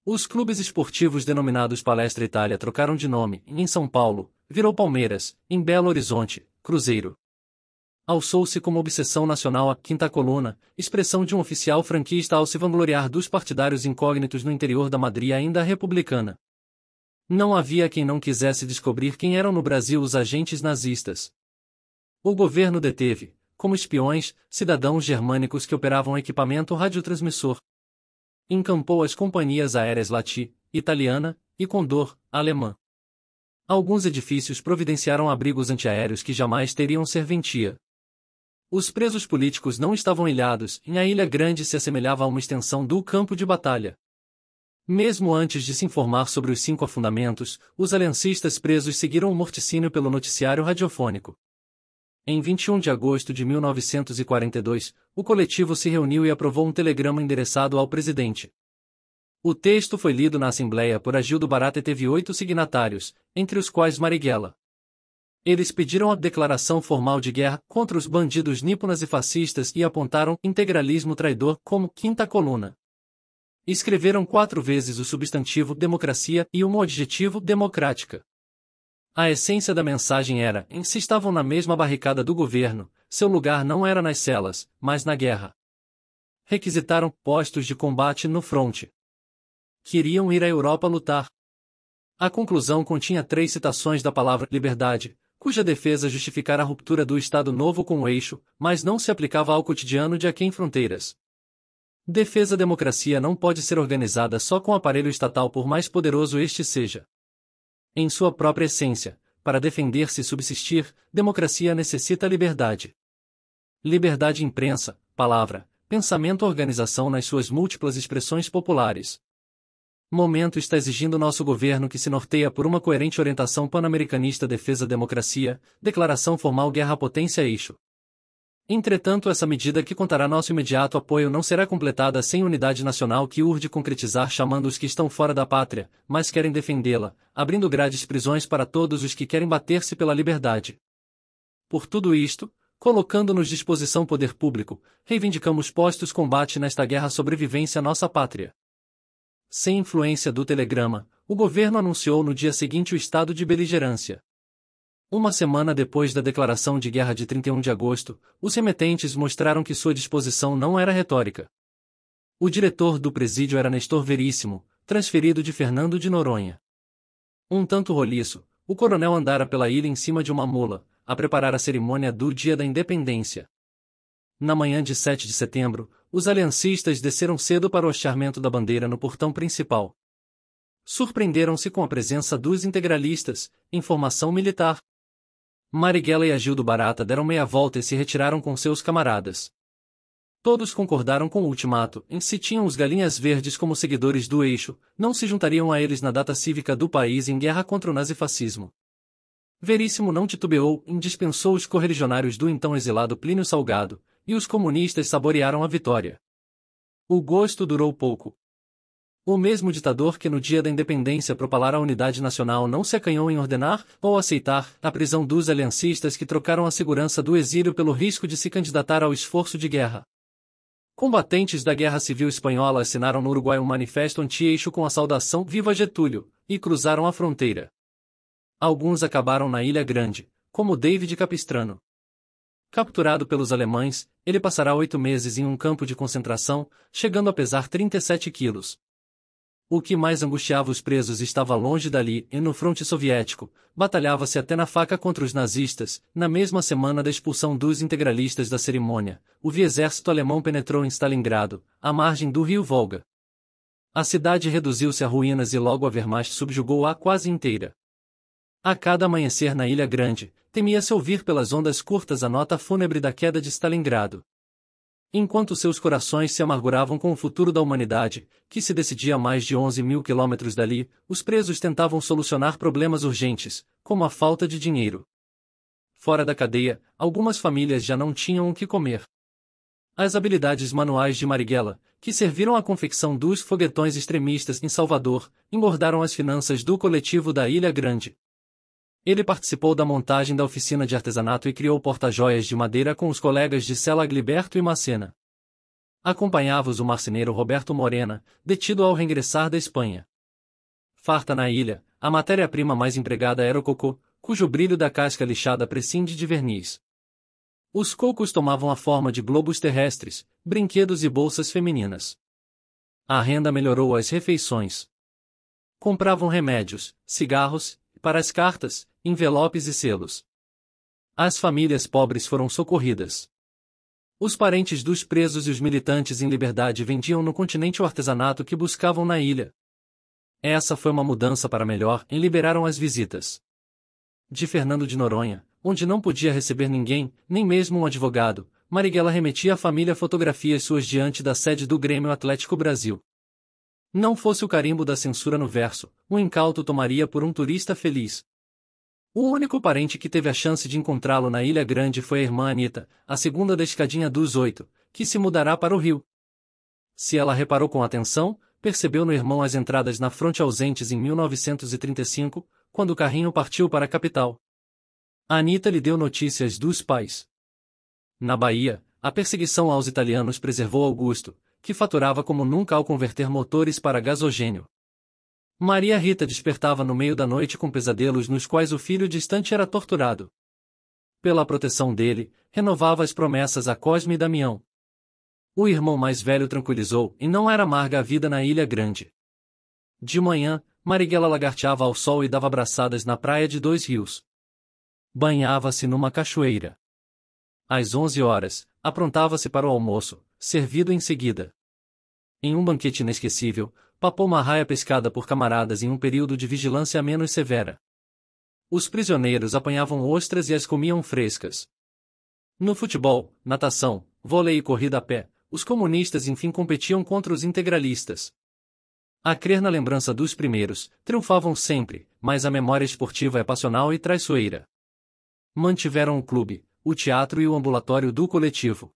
Os clubes esportivos denominados Palestra Itália trocaram de nome, em São Paulo, virou Palmeiras, em Belo Horizonte, Cruzeiro. Alçou-se como obsessão nacional a quinta coluna, expressão de um oficial franquista ao se vangloriar dos partidários incógnitos no interior da Madrid ainda republicana. Não havia quem não quisesse descobrir quem eram no Brasil os agentes nazistas. O governo deteve, como espiões, cidadãos germânicos que operavam equipamento radiotransmissor. Encampou as companhias aéreas Lati, italiana, e Condor, alemã. Alguns edifícios providenciaram abrigos antiaéreos que jamais teriam serventia. Os presos políticos não estavam ilhados e a Ilha Grande se assemelhava a uma extensão do campo de batalha. Mesmo antes de se informar sobre os cinco afundamentos, os aliancistas presos seguiram o morticínio pelo noticiário radiofônico. Em 21 de agosto de 1942, o coletivo se reuniu e aprovou um telegrama endereçado ao presidente. O texto foi lido na Assembleia por Agildo Barata e teve oito signatários, entre os quais Marighella. Eles pediram a declaração formal de guerra contra os bandidos níponas e fascistas e apontaram integralismo traidor como quinta coluna escreveram quatro vezes o substantivo democracia e um adjetivo democrática. A essência da mensagem era: em se estavam na mesma barricada do governo, seu lugar não era nas celas, mas na guerra. Requisitaram postos de combate no fronte. Queriam ir à Europa lutar. A conclusão continha três citações da palavra liberdade, cuja defesa justificara a ruptura do Estado Novo com o eixo, mas não se aplicava ao cotidiano de aquém fronteiras. Defesa democracia não pode ser organizada só com o aparelho estatal por mais poderoso este seja. Em sua própria essência, para defender-se e subsistir, democracia necessita liberdade. Liberdade imprensa, palavra, pensamento organização nas suas múltiplas expressões populares. Momento está exigindo nosso governo que se norteia por uma coerente orientação pan-americanista defesa democracia, declaração formal guerra potência eixo. Entretanto, essa medida que contará nosso imediato apoio não será completada sem unidade nacional que urde concretizar chamando os que estão fora da pátria, mas querem defendê-la, abrindo grades prisões para todos os que querem bater-se pela liberdade. Por tudo isto, colocando-nos disposição poder público, reivindicamos postos combate nesta guerra sobrevivência à nossa pátria. Sem influência do telegrama, o governo anunciou no dia seguinte o estado de beligerância. Uma semana depois da declaração de guerra de 31 de agosto, os remetentes mostraram que sua disposição não era retórica. O diretor do presídio era Nestor Veríssimo, transferido de Fernando de Noronha. Um tanto roliço, o coronel andara pela ilha em cima de uma mula, a preparar a cerimônia do Dia da Independência. Na manhã de 7 de setembro, os aliancistas desceram cedo para o acharmento da bandeira no portão principal. Surpreenderam-se com a presença dos integralistas, em formação militar, Marighella e Agildo Barata deram meia volta e se retiraram com seus camaradas. Todos concordaram com o ultimato, em se tinham os galinhas verdes como seguidores do eixo, não se juntariam a eles na data cívica do país em guerra contra o nazifascismo. Veríssimo não titubeou, indispensou os correligionários do então exilado Plínio Salgado, e os comunistas saborearam a vitória. O gosto durou pouco. O mesmo ditador que no dia da independência propalara a unidade nacional não se acanhou em ordenar, ou aceitar, a prisão dos aliancistas que trocaram a segurança do exílio pelo risco de se candidatar ao esforço de guerra. Combatentes da Guerra Civil Espanhola assinaram no Uruguai um manifesto anti-eixo com a saudação Viva Getúlio, e cruzaram a fronteira. Alguns acabaram na Ilha Grande, como David Capistrano. Capturado pelos alemães, ele passará oito meses em um campo de concentração, chegando a pesar 37 quilos, o que mais angustiava os presos estava longe dali e no fronte soviético, batalhava-se até na faca contra os nazistas. Na mesma semana da expulsão dos integralistas da cerimônia, o exército alemão penetrou em Stalingrado, à margem do rio Volga. A cidade reduziu-se a ruínas e logo a Wehrmacht subjugou-a quase inteira. A cada amanhecer na Ilha Grande, temia-se ouvir pelas ondas curtas a nota fúnebre da queda de Stalingrado. Enquanto seus corações se amarguravam com o futuro da humanidade, que se decidia a mais de 11 mil quilômetros dali, os presos tentavam solucionar problemas urgentes, como a falta de dinheiro. Fora da cadeia, algumas famílias já não tinham o que comer. As habilidades manuais de Marighella, que serviram à confecção dos foguetões extremistas em Salvador, engordaram as finanças do coletivo da Ilha Grande. Ele participou da montagem da oficina de artesanato e criou porta-joias de madeira com os colegas de Sela Gliberto e Macena. Acompanhava-os o marceneiro Roberto Morena, detido ao regressar da Espanha. Farta na ilha, a matéria-prima mais empregada era o cocô, cujo brilho da casca lixada prescinde de verniz. Os cocos tomavam a forma de globos terrestres, brinquedos e bolsas femininas. A renda melhorou as refeições. Compravam remédios, cigarros, para as cartas, envelopes e selos. As famílias pobres foram socorridas. Os parentes dos presos e os militantes em liberdade vendiam no continente o artesanato que buscavam na ilha. Essa foi uma mudança para melhor e liberaram as visitas. De Fernando de Noronha, onde não podia receber ninguém, nem mesmo um advogado, Marighella remetia à família fotografias suas diante da sede do Grêmio Atlético Brasil. Não fosse o carimbo da censura no verso, o um incauto tomaria por um turista feliz. O único parente que teve a chance de encontrá-lo na Ilha Grande foi a irmã Anita, a segunda da escadinha dos oito, que se mudará para o Rio. Se ela reparou com atenção, percebeu no irmão as entradas na fronte ausentes em 1935, quando o carrinho partiu para a capital. Anita lhe deu notícias dos pais. Na Bahia, a perseguição aos italianos preservou Augusto, que faturava como nunca ao converter motores para gasogênio. Maria Rita despertava no meio da noite com pesadelos nos quais o filho distante era torturado. Pela proteção dele, renovava as promessas a Cosme e Damião. O irmão mais velho tranquilizou e não era amarga a vida na Ilha Grande. De manhã, Marighella lagarteava ao sol e dava abraçadas na praia de dois rios. Banhava-se numa cachoeira. Às onze horas, aprontava-se para o almoço, servido em seguida. Em um banquete inesquecível, papou Marraia pescada por camaradas em um período de vigilância menos severa. Os prisioneiros apanhavam ostras e as comiam frescas. No futebol, natação, vôlei e corrida a pé, os comunistas enfim competiam contra os integralistas. A crer na lembrança dos primeiros, triunfavam sempre, mas a memória esportiva é passional e traiçoeira. Mantiveram o clube, o teatro e o ambulatório do coletivo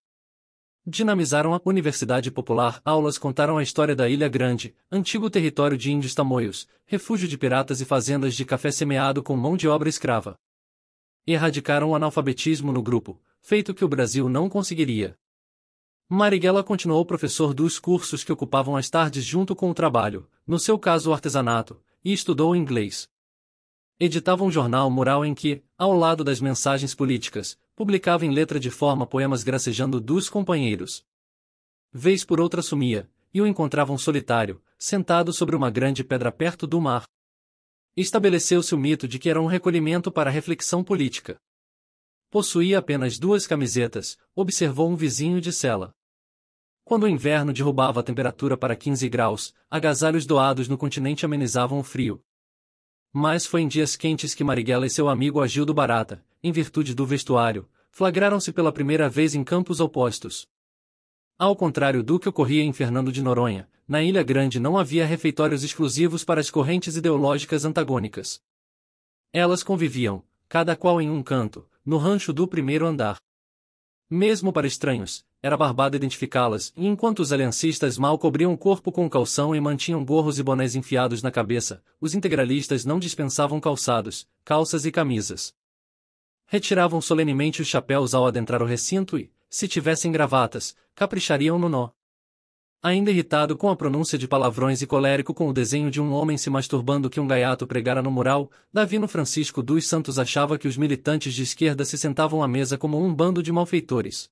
dinamizaram a Universidade Popular. Aulas contaram a história da Ilha Grande, antigo território de índios tamoios, refúgio de piratas e fazendas de café semeado com mão de obra escrava. Erradicaram o analfabetismo no grupo, feito que o Brasil não conseguiria. Marighella continuou professor dos cursos que ocupavam as tardes junto com o trabalho, no seu caso o artesanato, e estudou inglês. Editava um jornal mural em que, ao lado das mensagens políticas, publicava em letra de forma poemas gracejando dos companheiros. Vez por outra sumia, e o encontravam solitário, sentado sobre uma grande pedra perto do mar. Estabeleceu-se o mito de que era um recolhimento para reflexão política. Possuía apenas duas camisetas, observou um vizinho de cela. Quando o inverno derrubava a temperatura para 15 graus, agasalhos doados no continente amenizavam o frio. Mas foi em dias quentes que Marighella e seu amigo Agildo Barata, em virtude do vestuário, flagraram-se pela primeira vez em campos opostos. Ao contrário do que ocorria em Fernando de Noronha, na Ilha Grande não havia refeitórios exclusivos para as correntes ideológicas antagônicas. Elas conviviam, cada qual em um canto, no rancho do primeiro andar. Mesmo para estranhos, era barbado identificá-las, e enquanto os aliancistas mal cobriam o corpo com calção e mantinham gorros e bonés enfiados na cabeça, os integralistas não dispensavam calçados, calças e camisas. Retiravam solenemente os chapéus ao adentrar o recinto e, se tivessem gravatas, caprichariam no nó. Ainda irritado com a pronúncia de palavrões e colérico com o desenho de um homem se masturbando que um gaiato pregara no mural, Davino Francisco dos Santos achava que os militantes de esquerda se sentavam à mesa como um bando de malfeitores.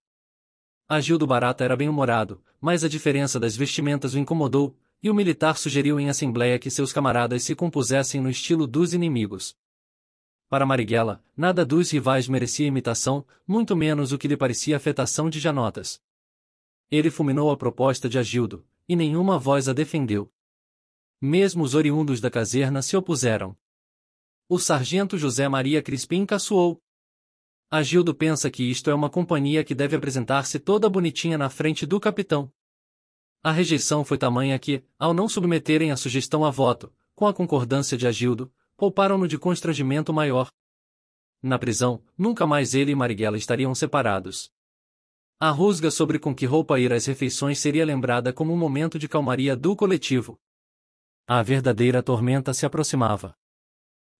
Agildo Barata era bem-humorado, mas a diferença das vestimentas o incomodou, e o militar sugeriu em assembleia que seus camaradas se compusessem no estilo dos inimigos. Para Marighella, nada dos rivais merecia imitação, muito menos o que lhe parecia afetação de janotas. Ele fulminou a proposta de Agildo, e nenhuma voz a defendeu. Mesmo os oriundos da caserna se opuseram. O sargento José Maria Crispim caçoou. Agildo pensa que isto é uma companhia que deve apresentar-se toda bonitinha na frente do capitão. A rejeição foi tamanha que, ao não submeterem a sugestão a voto, com a concordância de Agildo, pouparam-no de constrangimento maior. Na prisão, nunca mais ele e Marighella estariam separados. A rusga sobre com que roupa ir às refeições seria lembrada como um momento de calmaria do coletivo. A verdadeira tormenta se aproximava.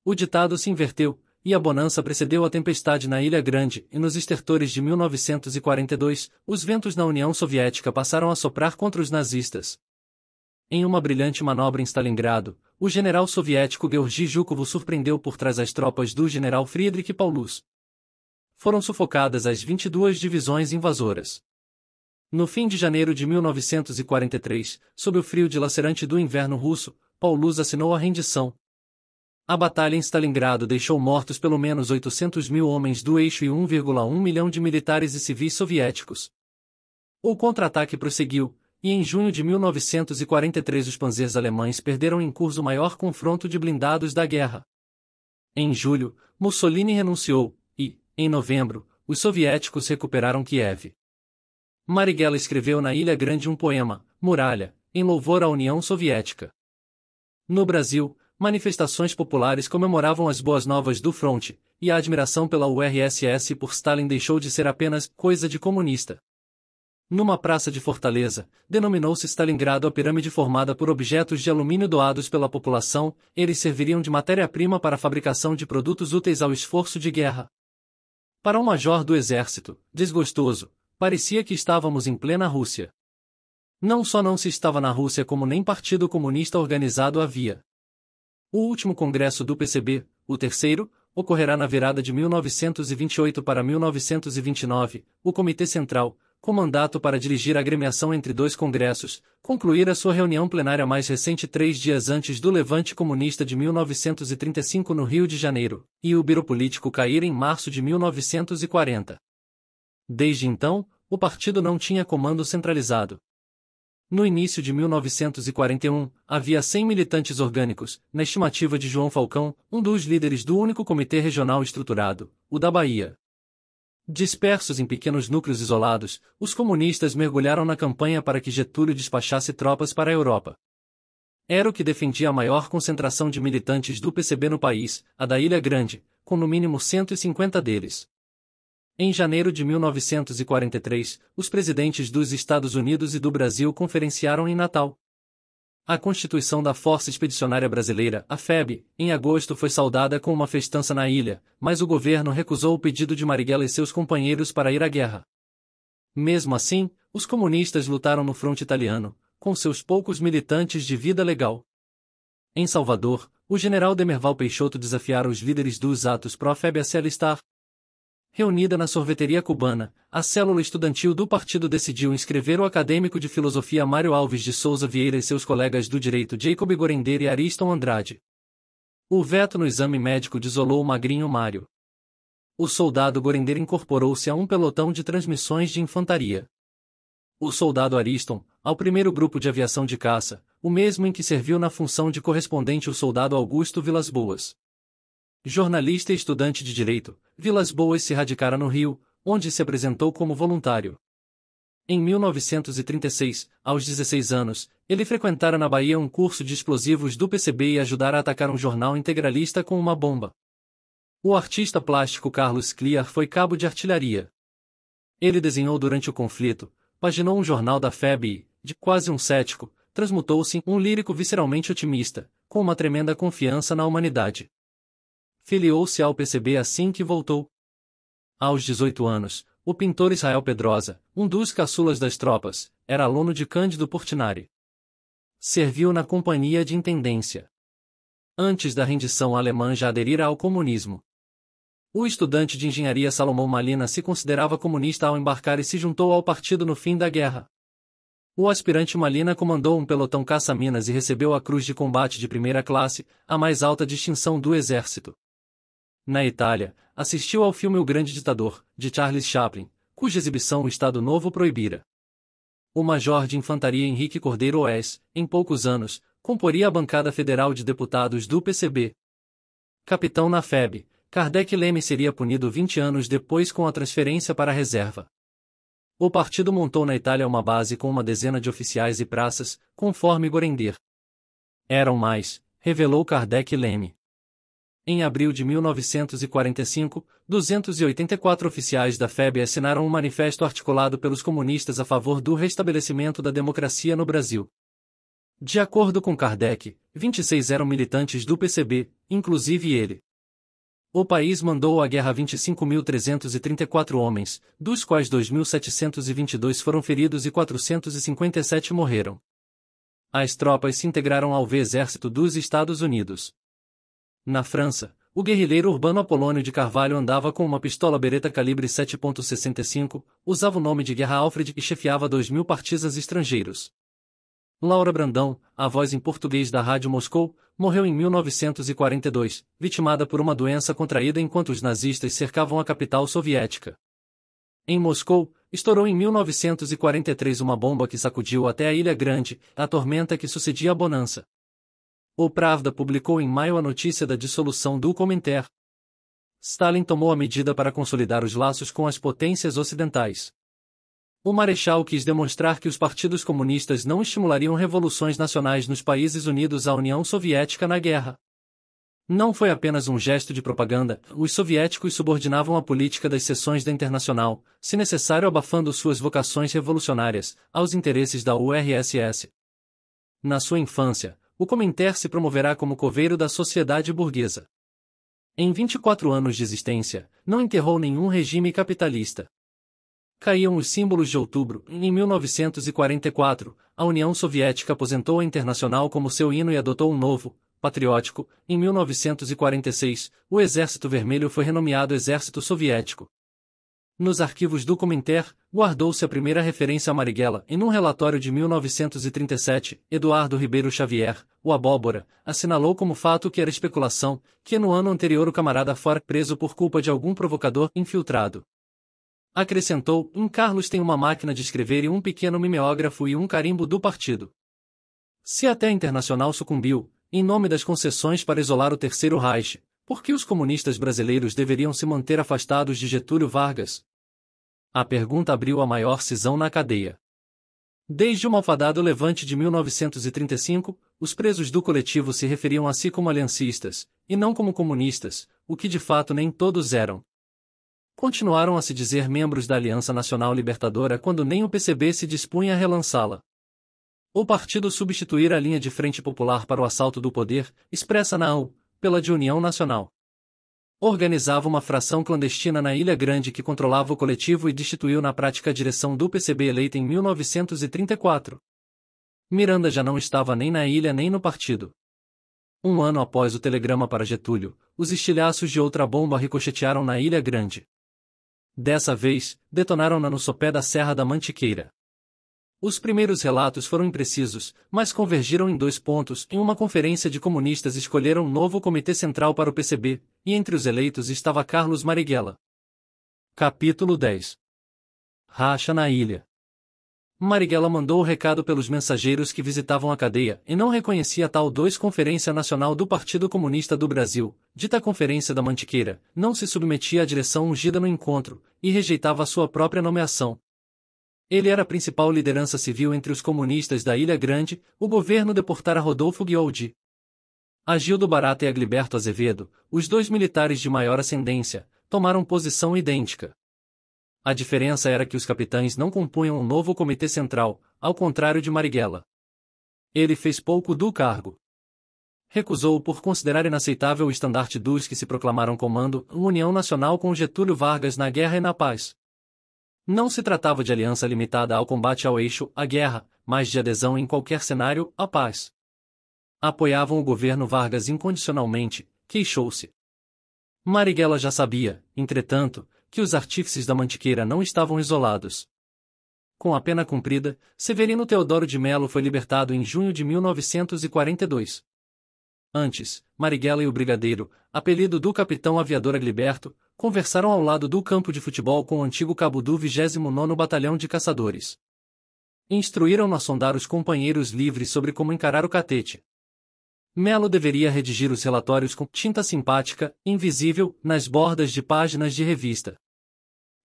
O ditado se inverteu, e a bonança precedeu a tempestade na Ilha Grande, e nos estertores de 1942, os ventos na União Soviética passaram a soprar contra os nazistas. Em uma brilhante manobra em Stalingrado, o general soviético Georgi Zhukov surpreendeu por trás as tropas do general Friedrich Paulus. Foram sufocadas as 22 divisões invasoras. No fim de janeiro de 1943, sob o frio dilacerante do inverno russo, Paulus assinou a rendição. A batalha em Stalingrado deixou mortos pelo menos 800 mil homens do eixo e 1,1 milhão de militares e civis soviéticos. O contra-ataque prosseguiu, e em junho de 1943 os panzers alemães perderam em curso o maior confronto de blindados da guerra. Em julho, Mussolini renunciou, e, em novembro, os soviéticos recuperaram Kiev. Marighella escreveu na Ilha Grande um poema, Muralha, em louvor à União Soviética. No Brasil, manifestações populares comemoravam as boas novas do fronte, e a admiração pela URSS por Stalin deixou de ser apenas coisa de comunista. Numa praça de Fortaleza, denominou-se Stalingrado a pirâmide formada por objetos de alumínio doados pela população, eles serviriam de matéria-prima para a fabricação de produtos úteis ao esforço de guerra. Para um major do exército, desgostoso, parecia que estávamos em plena Rússia. Não só não se estava na Rússia como nem partido comunista organizado havia. O último congresso do PCB, o terceiro, ocorrerá na virada de 1928 para 1929, o Comitê Central, com mandato para dirigir a gremiação entre dois congressos, concluir a sua reunião plenária mais recente três dias antes do levante comunista de 1935 no Rio de Janeiro, e o biro político cair em março de 1940. Desde então, o partido não tinha comando centralizado. No início de 1941, havia 100 militantes orgânicos, na estimativa de João Falcão, um dos líderes do único comitê regional estruturado, o da Bahia. Dispersos em pequenos núcleos isolados, os comunistas mergulharam na campanha para que Getúlio despachasse tropas para a Europa. Era o que defendia a maior concentração de militantes do PCB no país, a da Ilha Grande, com no mínimo 150 deles. Em janeiro de 1943, os presidentes dos Estados Unidos e do Brasil conferenciaram em Natal. A constituição da Força Expedicionária Brasileira, a FEB, em agosto foi saudada com uma festança na ilha, mas o governo recusou o pedido de Marighella e seus companheiros para ir à guerra. Mesmo assim, os comunistas lutaram no fronte italiano, com seus poucos militantes de vida legal. Em Salvador, o general Demerval Peixoto desafiara os líderes dos atos pró-FEB a se alistar, reunida na sorveteria cubana, a célula estudantil do partido decidiu inscrever o acadêmico de filosofia Mário Alves de Souza Vieira e seus colegas do direito Jacob Gorender e Ariston Andrade. O veto no exame médico desolou o magrinho Mário. O soldado Gorender incorporou-se a um pelotão de transmissões de infantaria. O soldado Ariston, ao primeiro grupo de aviação de caça, o mesmo em que serviu na função de correspondente o soldado Augusto Vilas Boas. Jornalista e estudante de direito, Vilas Boas se radicara no Rio, onde se apresentou como voluntário. Em 1936, aos 16 anos, ele frequentara na Bahia um curso de explosivos do PCB e ajudara a atacar um jornal integralista com uma bomba. O artista plástico Carlos Clear foi cabo de artilharia. Ele desenhou durante o conflito, paginou um jornal da FEB e, de quase um cético, transmutou-se em um lírico visceralmente otimista, com uma tremenda confiança na humanidade filiou-se ao PCB assim que voltou. Aos 18 anos, o pintor Israel Pedrosa, um dos caçulas das tropas, era aluno de Cândido Portinari. Serviu na companhia de intendência. Antes da rendição alemã já aderira ao comunismo. O estudante de engenharia Salomão Malina se considerava comunista ao embarcar e se juntou ao partido no fim da guerra. O aspirante Malina comandou um pelotão caça-minas e recebeu a Cruz de Combate de Primeira Classe, a mais alta distinção do Exército na Itália, assistiu ao filme O Grande Ditador, de Charles Chaplin, cuja exibição o Estado Novo proibira. O major de infantaria Henrique Cordeiro Oés, em poucos anos, comporia a bancada federal de deputados do PCB. Capitão na FEB, Kardec Leme seria punido 20 anos depois com a transferência para a reserva. O partido montou na Itália uma base com uma dezena de oficiais e praças, conforme Gorender. Eram mais, revelou Kardec Leme. Em abril de 1945, 284 oficiais da FEB assinaram um manifesto articulado pelos comunistas a favor do restabelecimento da democracia no Brasil. De acordo com Kardec, 26 eram militantes do PCB, inclusive ele. O país mandou à guerra 25.334 homens, dos quais 2.722 foram feridos e 457 morreram. As tropas se integraram ao V Exército dos Estados Unidos. Na França, o guerrilheiro urbano Apolônio de Carvalho andava com uma pistola bereta calibre 7.65, usava o nome de guerra Alfred e chefiava 2 mil partidas estrangeiros. Laura Brandão, a voz em português da Rádio Moscou, morreu em 1942, vitimada por uma doença contraída enquanto os nazistas cercavam a capital soviética. Em Moscou, estourou em 1943 uma bomba que sacudiu até a Ilha Grande, a tormenta que sucedia a bonança. O Pravda publicou em maio a notícia da dissolução do Comintern. Stalin tomou a medida para consolidar os laços com as potências ocidentais. O Marechal quis demonstrar que os partidos comunistas não estimulariam revoluções nacionais nos países unidos à União Soviética na guerra. Não foi apenas um gesto de propaganda, os soviéticos subordinavam a política das sessões da Internacional, se necessário abafando suas vocações revolucionárias, aos interesses da URSS. Na sua infância, o Comintern se promoverá como coveiro da sociedade burguesa. Em 24 anos de existência, não enterrou nenhum regime capitalista. Caíam os símbolos de outubro. Em 1944, a União Soviética aposentou a Internacional como seu hino e adotou um novo, patriótico. Em 1946, o Exército Vermelho foi renomeado Exército Soviético. Nos arquivos do Comintern, guardou-se a primeira referência a Marighella em um relatório de 1937. Eduardo Ribeiro Xavier, o abóbora, assinalou como fato que era especulação que no ano anterior o camarada fora preso por culpa de algum provocador infiltrado. Acrescentou, um Carlos tem uma máquina de escrever e um pequeno mimeógrafo e um carimbo do partido. Se até a Internacional sucumbiu, em nome das concessões para isolar o Terceiro Reich, por que os comunistas brasileiros deveriam se manter afastados de Getúlio Vargas, a pergunta abriu a maior cisão na cadeia. Desde o malfadado levante de 1935, os presos do coletivo se referiam a si como aliancistas, e não como comunistas, o que de fato nem todos eram. Continuaram a se dizer membros da Aliança Nacional Libertadora quando nem o PCB se dispunha a relançá-la. O partido substituir a linha de Frente Popular para o assalto do poder, expressa na AU, pela de União Nacional organizava uma fração clandestina na Ilha Grande que controlava o coletivo e destituiu na prática a direção do PCB eleita em 1934. Miranda já não estava nem na ilha nem no partido. Um ano após o telegrama para Getúlio, os estilhaços de outra bomba ricochetearam na Ilha Grande. Dessa vez, detonaram-na no sopé da Serra da Mantiqueira. Os primeiros relatos foram imprecisos, mas convergiram em dois pontos. Em uma conferência de comunistas escolheram um novo comitê central para o PCB, e entre os eleitos estava Carlos Marighella. Capítulo 10 Racha na ilha Marighella mandou o recado pelos mensageiros que visitavam a cadeia e não reconhecia tal 2 Conferência Nacional do Partido Comunista do Brasil, dita Conferência da Mantiqueira, não se submetia à direção ungida no encontro, e rejeitava sua própria nomeação. Ele era a principal liderança civil entre os comunistas da Ilha Grande, o governo deportara Rodolfo Guioldi. Agildo Barata e Agliberto Azevedo, os dois militares de maior ascendência, tomaram posição idêntica. A diferença era que os capitães não compunham um novo comitê central, ao contrário de Marighella. Ele fez pouco do cargo. Recusou por considerar inaceitável o estandarte dos que se proclamaram comando, União Nacional com Getúlio Vargas na guerra e na paz. Não se tratava de aliança limitada ao combate ao eixo, à guerra, mas de adesão em qualquer cenário, à paz. Apoiavam o governo Vargas incondicionalmente, queixou-se. Marighella já sabia, entretanto, que os artífices da Mantiqueira não estavam isolados. Com a pena cumprida, Severino Teodoro de Melo foi libertado em junho de 1942. Antes, Marighella e o Brigadeiro, apelido do capitão aviador Agliberto, conversaram ao lado do campo de futebol com o antigo cabo do 29 Batalhão de Caçadores. Instruíram-no a sondar os companheiros livres sobre como encarar o catete. Melo deveria redigir os relatórios com tinta simpática, invisível, nas bordas de páginas de revista.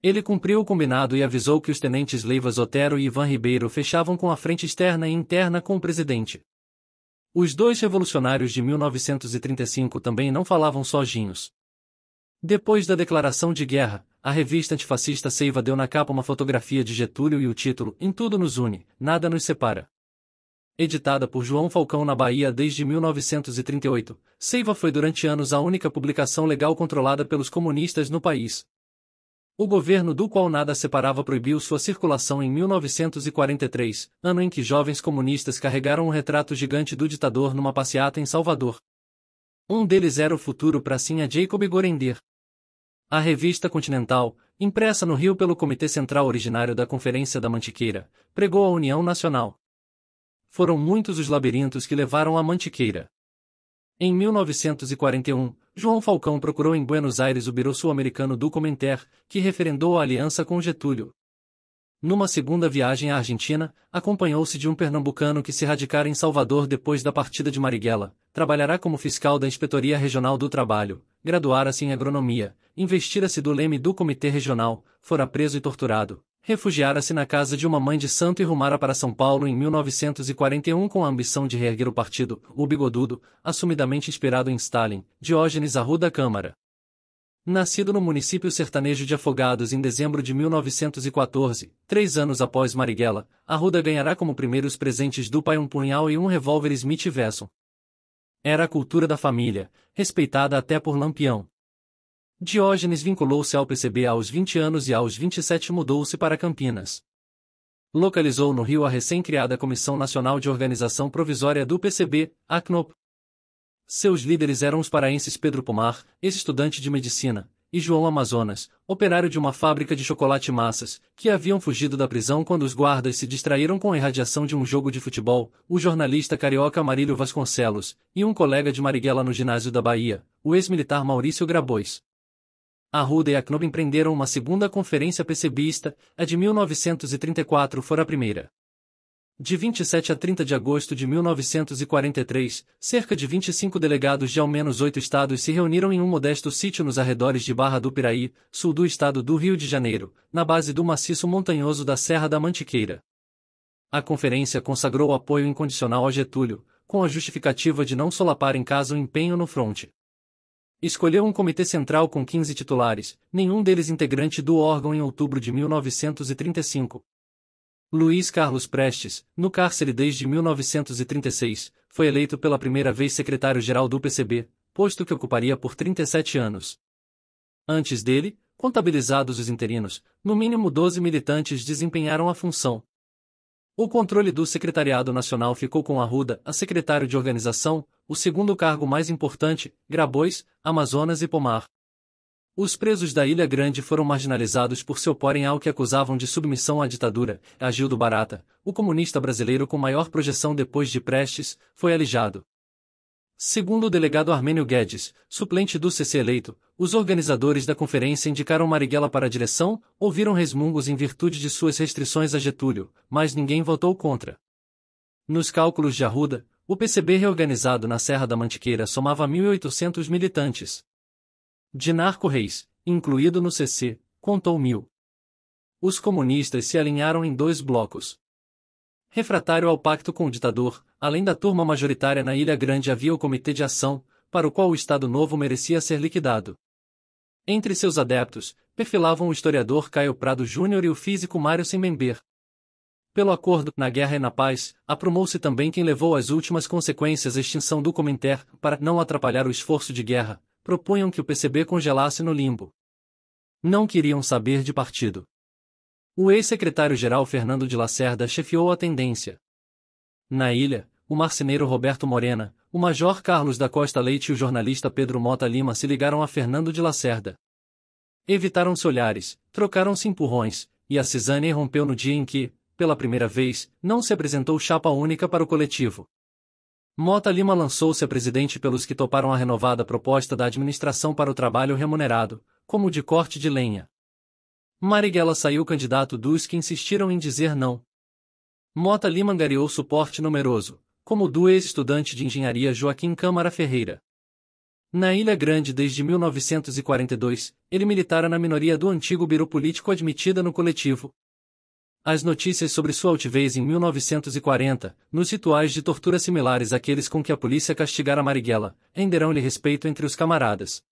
Ele cumpriu o combinado e avisou que os tenentes Leivas Otero e Ivan Ribeiro fechavam com a frente externa e interna com o presidente. Os dois revolucionários de 1935 também não falavam sozinhos, depois da declaração de guerra, a revista antifascista Seiva deu na capa uma fotografia de Getúlio e o título Em tudo nos une, nada nos separa. Editada por João Falcão na Bahia desde 1938, Seiva foi durante anos a única publicação legal controlada pelos comunistas no país. O governo do qual nada separava proibiu sua circulação em 1943, ano em que jovens comunistas carregaram um retrato gigante do ditador numa passeata em Salvador. Um deles era o futuro pracinha Jacob Gorender. A revista Continental, impressa no Rio pelo Comitê Central originário da Conferência da Mantiqueira, pregou a União Nacional. Foram muitos os labirintos que levaram à Mantiqueira. Em 1941, João Falcão procurou em Buenos Aires o Biro Sul-Americano do Comenter, que referendou a aliança com Getúlio. Numa segunda viagem à Argentina, acompanhou-se de um pernambucano que se radicara em Salvador depois da partida de Marighella, trabalhará como fiscal da Inspetoria Regional do Trabalho, graduara-se em agronomia, investira-se do leme do Comitê Regional, fora preso e torturado, refugiara-se na casa de uma mãe de santo e rumara para São Paulo em 1941 com a ambição de reerguer o partido, o bigodudo, assumidamente inspirado em Stalin, Diógenes Arruda Câmara. Nascido no município sertanejo de Afogados em dezembro de 1914, três anos após Marighella, Arruda ganhará como primeiros presentes do pai um punhal e um revólver Smith Wesson. Era a cultura da família, respeitada até por Lampião. Diógenes vinculou-se ao PCB aos 20 anos e aos 27 mudou-se para Campinas. Localizou no Rio a recém-criada Comissão Nacional de Organização Provisória do PCB, ACNOP, seus líderes eram os paraenses Pedro Pomar, ex-estudante de medicina, e João Amazonas, operário de uma fábrica de chocolate massas, que haviam fugido da prisão quando os guardas se distraíram com a irradiação de um jogo de futebol, o jornalista carioca Marílio Vasconcelos, e um colega de Marighella no ginásio da Bahia, o ex-militar Maurício Grabois. Arruda e Knob empreenderam uma segunda conferência percebista, a de 1934 fora a primeira. De 27 a 30 de agosto de 1943, cerca de 25 delegados de ao menos oito estados se reuniram em um modesto sítio nos arredores de Barra do Piraí, sul do estado do Rio de Janeiro, na base do maciço montanhoso da Serra da Mantiqueira. A conferência consagrou apoio incondicional a Getúlio, com a justificativa de não solapar em casa o empenho no fronte. Escolheu um comitê central com 15 titulares, nenhum deles integrante do órgão em outubro de 1935 Luiz Carlos Prestes, no cárcere desde 1936, foi eleito pela primeira vez secretário-geral do PCB, posto que ocuparia por 37 anos. Antes dele, contabilizados os interinos, no mínimo 12 militantes desempenharam a função. O controle do Secretariado Nacional ficou com Arruda, a secretário de organização, o segundo cargo mais importante, Grabois, Amazonas e Pomar. Os presos da Ilha Grande foram marginalizados por seu porém ao que acusavam de submissão à ditadura. Agildo Barata, o comunista brasileiro com maior projeção depois de Prestes, foi alijado. Segundo o delegado Armênio Guedes, suplente do CC eleito, os organizadores da conferência indicaram Marighella para a direção, ouviram resmungos em virtude de suas restrições a Getúlio, mas ninguém votou contra. Nos cálculos de Arruda, o PCB reorganizado na Serra da Mantiqueira somava 1.800 militantes. Dinarco Reis, incluído no CC, contou mil. Os comunistas se alinharam em dois blocos. Refratário ao pacto com o ditador, além da turma majoritária na Ilha Grande havia o Comitê de Ação, para o qual o Estado Novo merecia ser liquidado. Entre seus adeptos, perfilavam o historiador Caio Prado Júnior e o físico Mário Simember. Pelo acordo na guerra e na paz, aprumou-se também quem levou as últimas consequências a extinção do Comintern para não atrapalhar o esforço de guerra, propunham que o PCB congelasse no limbo. Não queriam saber de partido. O ex-secretário-geral Fernando de Lacerda chefiou a tendência. Na ilha, o marceneiro Roberto Morena, o major Carlos da Costa Leite e o jornalista Pedro Mota Lima se ligaram a Fernando de Lacerda. Evitaram-se olhares, trocaram-se empurrões, e a Cisane irrompeu no dia em que, pela primeira vez, não se apresentou chapa única para o coletivo. Mota Lima lançou-se a presidente pelos que toparam a renovada proposta da administração para o trabalho remunerado, como o de corte de lenha. Marighella saiu candidato dos que insistiram em dizer não. Mota Lima angariou suporte numeroso, como o do ex-estudante de engenharia Joaquim Câmara Ferreira. Na Ilha Grande desde 1942, ele militara na minoria do antigo biro político admitida no coletivo, as notícias sobre sua altivez em 1940, nos rituais de tortura similares àqueles com que a polícia castigara Marighella, renderão-lhe respeito entre os camaradas.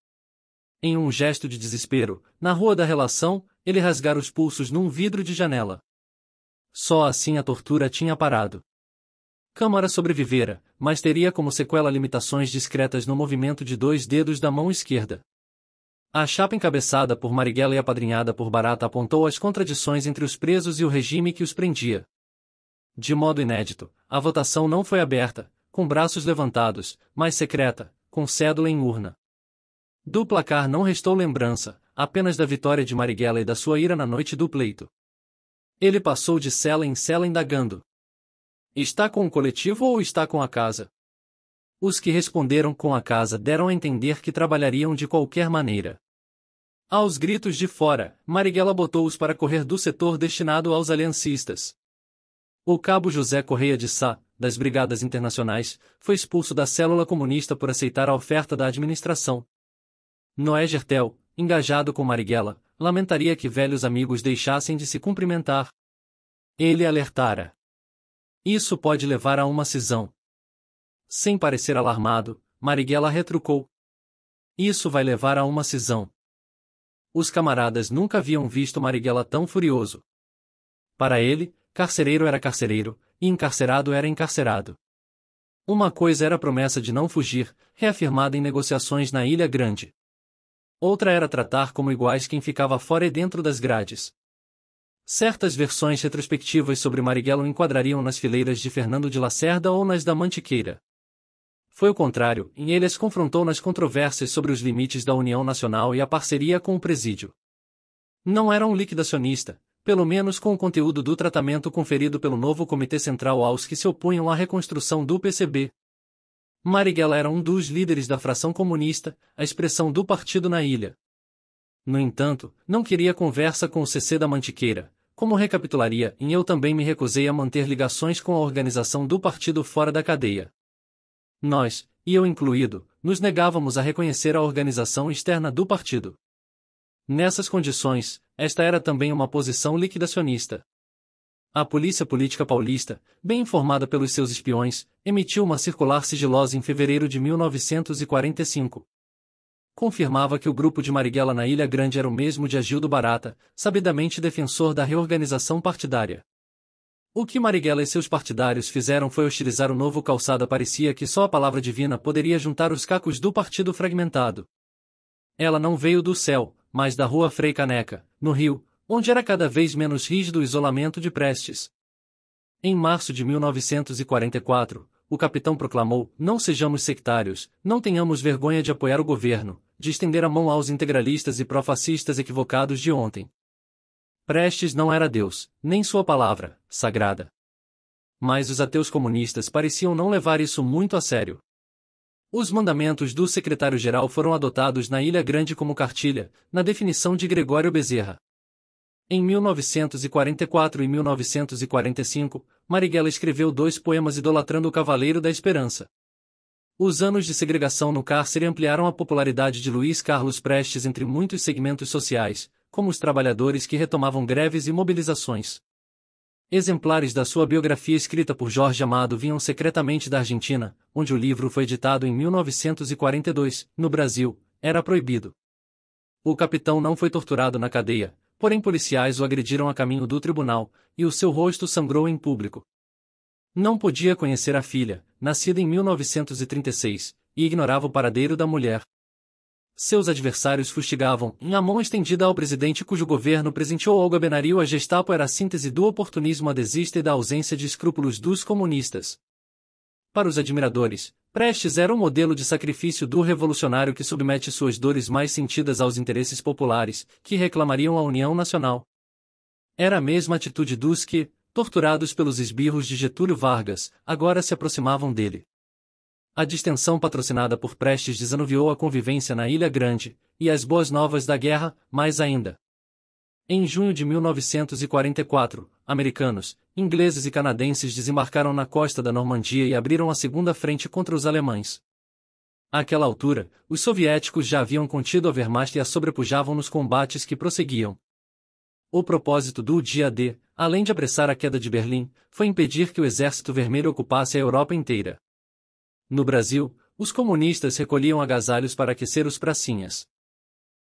Em um gesto de desespero, na rua da relação, ele rasgara os pulsos num vidro de janela. Só assim a tortura tinha parado. Câmara sobrevivera, mas teria como sequela limitações discretas no movimento de dois dedos da mão esquerda. A chapa encabeçada por Marighella e apadrinhada por Barata apontou as contradições entre os presos e o regime que os prendia. De modo inédito, a votação não foi aberta, com braços levantados, mas secreta, com cédula em urna. Do placar não restou lembrança, apenas da vitória de Marighella e da sua ira na noite do pleito. Ele passou de cela em cela indagando. Está com o coletivo ou está com a casa? Os que responderam com a casa deram a entender que trabalhariam de qualquer maneira. Aos gritos de fora, Marighella botou-os para correr do setor destinado aos aliancistas. O cabo José Correia de Sá, das Brigadas Internacionais, foi expulso da célula comunista por aceitar a oferta da administração. Noé Gertel, engajado com Marighella, lamentaria que velhos amigos deixassem de se cumprimentar. Ele alertara. Isso pode levar a uma cisão sem parecer alarmado, Marighella retrucou. Isso vai levar a uma cisão. Os camaradas nunca haviam visto Marighella tão furioso. Para ele, carcereiro era carcereiro, e encarcerado era encarcerado. Uma coisa era a promessa de não fugir, reafirmada em negociações na Ilha Grande. Outra era tratar como iguais quem ficava fora e dentro das grades. Certas versões retrospectivas sobre Marighella enquadrariam nas fileiras de Fernando de Lacerda ou nas da Mantiqueira. Foi o contrário, em ele as confrontou nas controvérsias sobre os limites da União Nacional e a parceria com o Presídio. Não era um liquidacionista, pelo menos com o conteúdo do tratamento conferido pelo novo Comitê Central aos que se opunham à reconstrução do PCB. Marighella era um dos líderes da fração comunista, a expressão do partido na ilha. No entanto, não queria conversa com o CC da Mantiqueira, como recapitularia, e eu também me recusei a manter ligações com a organização do partido fora da cadeia. Nós, e eu incluído, nos negávamos a reconhecer a organização externa do partido. Nessas condições, esta era também uma posição liquidacionista. A polícia política paulista, bem informada pelos seus espiões, emitiu uma circular sigilosa em fevereiro de 1945. Confirmava que o grupo de Marighella na Ilha Grande era o mesmo de Agildo Barata, sabidamente defensor da reorganização partidária. O que Marighella e seus partidários fizeram foi hostilizar o novo calçada parecia que só a palavra divina poderia juntar os cacos do partido fragmentado. Ela não veio do céu, mas da rua Frei Caneca, no Rio, onde era cada vez menos rígido o isolamento de Prestes. Em março de 1944, o capitão proclamou: Não sejamos sectários, não tenhamos vergonha de apoiar o governo, de estender a mão aos integralistas e profascistas equivocados de ontem. Prestes não era Deus, nem sua palavra, sagrada. Mas os ateus comunistas pareciam não levar isso muito a sério. Os mandamentos do secretário-geral foram adotados na Ilha Grande como cartilha, na definição de Gregório Bezerra. Em 1944 e 1945, Marighella escreveu dois poemas idolatrando o Cavaleiro da Esperança. Os anos de segregação no cárcere ampliaram a popularidade de Luiz Carlos Prestes entre muitos segmentos sociais, como os trabalhadores que retomavam greves e mobilizações. Exemplares da sua biografia escrita por Jorge Amado vinham secretamente da Argentina, onde o livro foi editado em 1942, no Brasil, era proibido. O capitão não foi torturado na cadeia, porém policiais o agrediram a caminho do tribunal, e o seu rosto sangrou em público. Não podia conhecer a filha, nascida em 1936, e ignorava o paradeiro da mulher, seus adversários fustigavam em a mão estendida ao presidente cujo governo presenteou ao gabenario a Gestapo era a síntese do oportunismo adesista e da ausência de escrúpulos dos comunistas. Para os admiradores, Prestes era um modelo de sacrifício do revolucionário que submete suas dores mais sentidas aos interesses populares, que reclamariam a União Nacional. Era a mesma atitude dos que, torturados pelos esbirros de Getúlio Vargas, agora se aproximavam dele. A distensão patrocinada por Prestes desanuviou a convivência na Ilha Grande, e as boas novas da guerra, mais ainda. Em junho de 1944, americanos, ingleses e canadenses desembarcaram na costa da Normandia e abriram a segunda frente contra os alemães. Àquela altura, os soviéticos já haviam contido a Wehrmacht e a sobrepujavam nos combates que prosseguiam. O propósito do dia D, além de apressar a queda de Berlim, foi impedir que o Exército Vermelho ocupasse a Europa inteira. No Brasil, os comunistas recolhiam agasalhos para aquecer os pracinhas.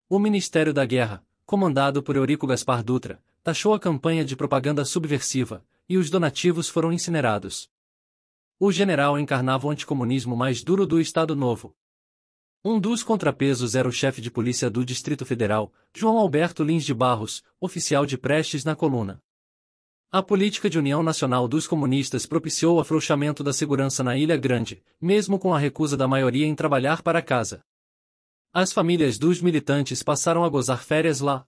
O Ministério da Guerra, comandado por Eurico Gaspar Dutra, taxou a campanha de propaganda subversiva, e os donativos foram incinerados. O general encarnava o anticomunismo mais duro do Estado Novo. Um dos contrapesos era o chefe de polícia do Distrito Federal, João Alberto Lins de Barros, oficial de Prestes na coluna. A política de união nacional dos comunistas propiciou o afrouxamento da segurança na Ilha Grande, mesmo com a recusa da maioria em trabalhar para casa. As famílias dos militantes passaram a gozar férias lá.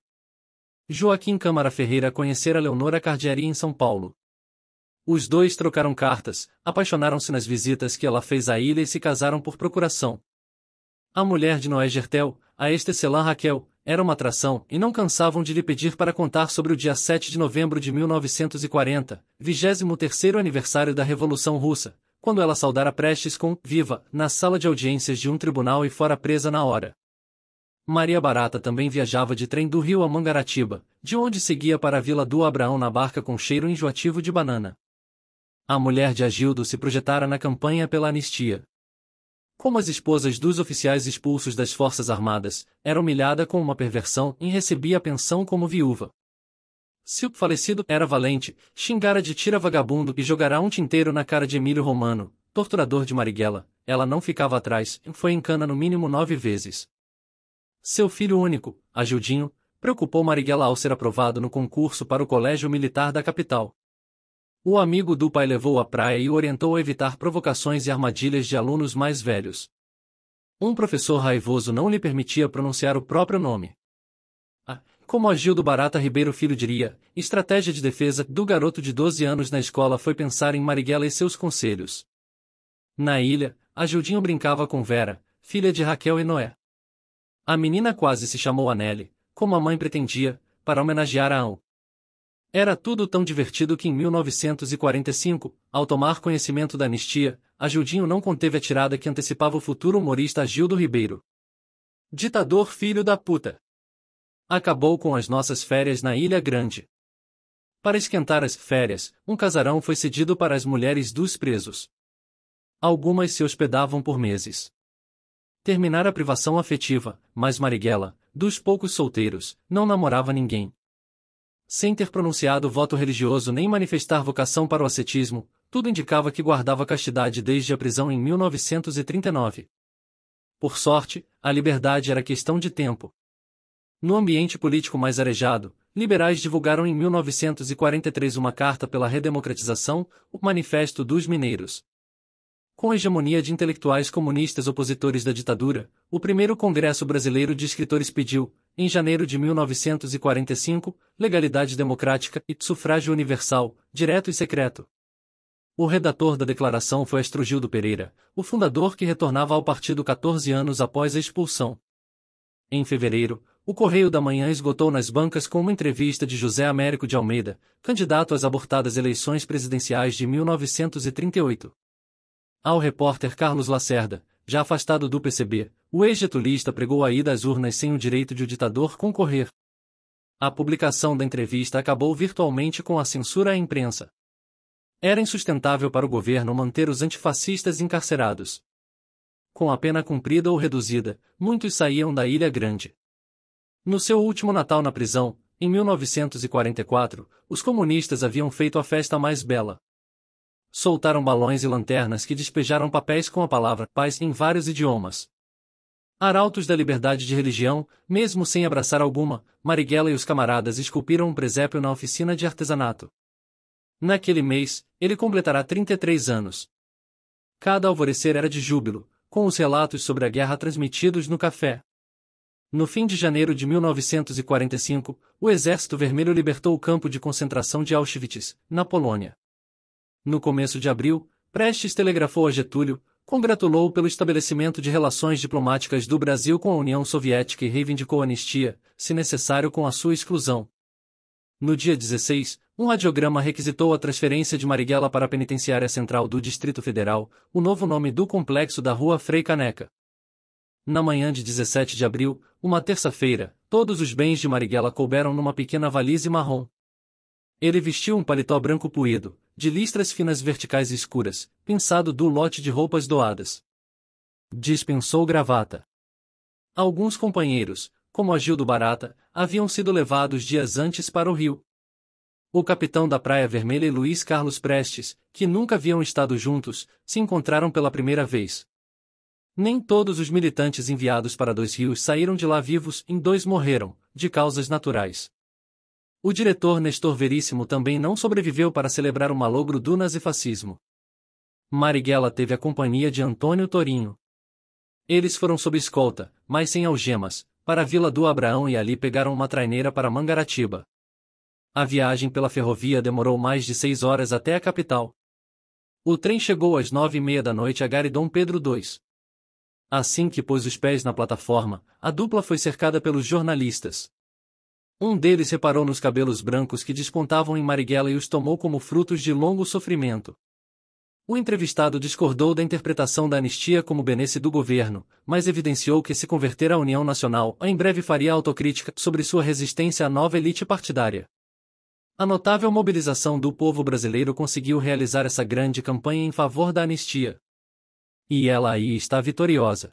Joaquim Câmara Ferreira conhecera Leonora Cardieri em São Paulo. Os dois trocaram cartas, apaixonaram-se nas visitas que ela fez à ilha e se casaram por procuração. A mulher de Noé Gertel, a estecelar Raquel, era uma atração e não cansavam de lhe pedir para contar sobre o dia 7 de novembro de 1940, 23º aniversário da Revolução Russa, quando ela saudara Prestes com Viva na sala de audiências de um tribunal e fora presa na hora. Maria Barata também viajava de trem do Rio a Mangaratiba, de onde seguia para a Vila do Abraão na barca com cheiro enjoativo de banana. A mulher de Agildo se projetara na campanha pela anistia como as esposas dos oficiais expulsos das Forças Armadas, era humilhada com uma perversão e recebia pensão como viúva. Se o falecido era valente, xingara de tira vagabundo e jogará um tinteiro na cara de Emílio Romano, torturador de Marighella, ela não ficava atrás e foi em cana no mínimo nove vezes. Seu filho único, Agildinho, preocupou Marighella ao ser aprovado no concurso para o Colégio Militar da capital. O amigo do pai levou à praia e orientou a evitar provocações e armadilhas de alunos mais velhos. Um professor raivoso não lhe permitia pronunciar o próprio nome. Ah, como Agildo Barata Ribeiro Filho diria, estratégia de defesa do garoto de 12 anos na escola foi pensar em Marighella e seus conselhos. Na ilha, Agildinho brincava com Vera, filha de Raquel e Noé. A menina quase se chamou Anelli, como a mãe pretendia, para homenagear a Anne. Era tudo tão divertido que em 1945, ao tomar conhecimento da anistia, Agildinho não conteve a tirada que antecipava o futuro humorista Gildo Ribeiro. Ditador filho da puta. Acabou com as nossas férias na Ilha Grande. Para esquentar as férias, um casarão foi cedido para as mulheres dos presos. Algumas se hospedavam por meses. Terminar a privação afetiva, mas Marighella, dos poucos solteiros, não namorava ninguém sem ter pronunciado voto religioso nem manifestar vocação para o ascetismo, tudo indicava que guardava castidade desde a prisão em 1939. Por sorte, a liberdade era questão de tempo. No ambiente político mais arejado, liberais divulgaram em 1943 uma carta pela redemocratização, o Manifesto dos Mineiros com a hegemonia de intelectuais comunistas opositores da ditadura, o primeiro Congresso Brasileiro de Escritores pediu, em janeiro de 1945, legalidade democrática e sufrágio universal, direto e secreto. O redator da declaração foi Astrogildo Pereira, o fundador que retornava ao partido 14 anos após a expulsão. Em fevereiro, o Correio da Manhã esgotou nas bancas com uma entrevista de José Américo de Almeida, candidato às abortadas eleições presidenciais de 1938. Ao repórter Carlos Lacerda, já afastado do PCB, o ex-getulista pregou a ida às urnas sem o direito de o ditador concorrer. A publicação da entrevista acabou virtualmente com a censura à imprensa. Era insustentável para o governo manter os antifascistas encarcerados. Com a pena cumprida ou reduzida, muitos saíam da Ilha Grande. No seu último Natal na prisão, em 1944, os comunistas haviam feito a festa mais bela soltaram balões e lanternas que despejaram papéis com a palavra paz em vários idiomas. Arautos da liberdade de religião, mesmo sem abraçar alguma, Marighella e os camaradas esculpiram um presépio na oficina de artesanato. Naquele mês, ele completará 33 anos. Cada alvorecer era de júbilo, com os relatos sobre a guerra transmitidos no café. No fim de janeiro de 1945, o Exército Vermelho libertou o campo de concentração de Auschwitz, na Polônia. No começo de abril, Prestes telegrafou a Getúlio, congratulou-o pelo estabelecimento de relações diplomáticas do Brasil com a União Soviética e reivindicou anistia, se necessário com a sua exclusão. No dia 16, um radiograma requisitou a transferência de Marighella para a Penitenciária Central do Distrito Federal, o novo nome do complexo da Rua Frei Caneca. Na manhã de 17 de abril, uma terça-feira, todos os bens de Marighella couberam numa pequena valise marrom. Ele vestiu um paletó branco puído, de listras finas verticais escuras, pensado do lote de roupas doadas. Dispensou gravata. Alguns companheiros, como Agildo Barata, haviam sido levados dias antes para o rio. O capitão da Praia Vermelha e Luiz Carlos Prestes, que nunca haviam estado juntos, se encontraram pela primeira vez. Nem todos os militantes enviados para Dois Rios saíram de lá vivos, em dois morreram, de causas naturais. O diretor Nestor Veríssimo também não sobreviveu para celebrar o malogro do nazifascismo. Marighella teve a companhia de Antônio Torinho. Eles foram sob escolta, mas sem algemas, para a Vila do Abraão e ali pegaram uma traineira para Mangaratiba. A viagem pela ferrovia demorou mais de seis horas até a capital. O trem chegou às nove e meia da noite a Gare Pedro II. Assim que pôs os pés na plataforma, a dupla foi cercada pelos jornalistas. Um deles reparou nos cabelos brancos que despontavam em Marighella e os tomou como frutos de longo sofrimento. O entrevistado discordou da interpretação da anistia como benesse do governo, mas evidenciou que se converter à União Nacional em breve faria autocrítica sobre sua resistência à nova elite partidária. A notável mobilização do povo brasileiro conseguiu realizar essa grande campanha em favor da anistia. E ela aí está vitoriosa.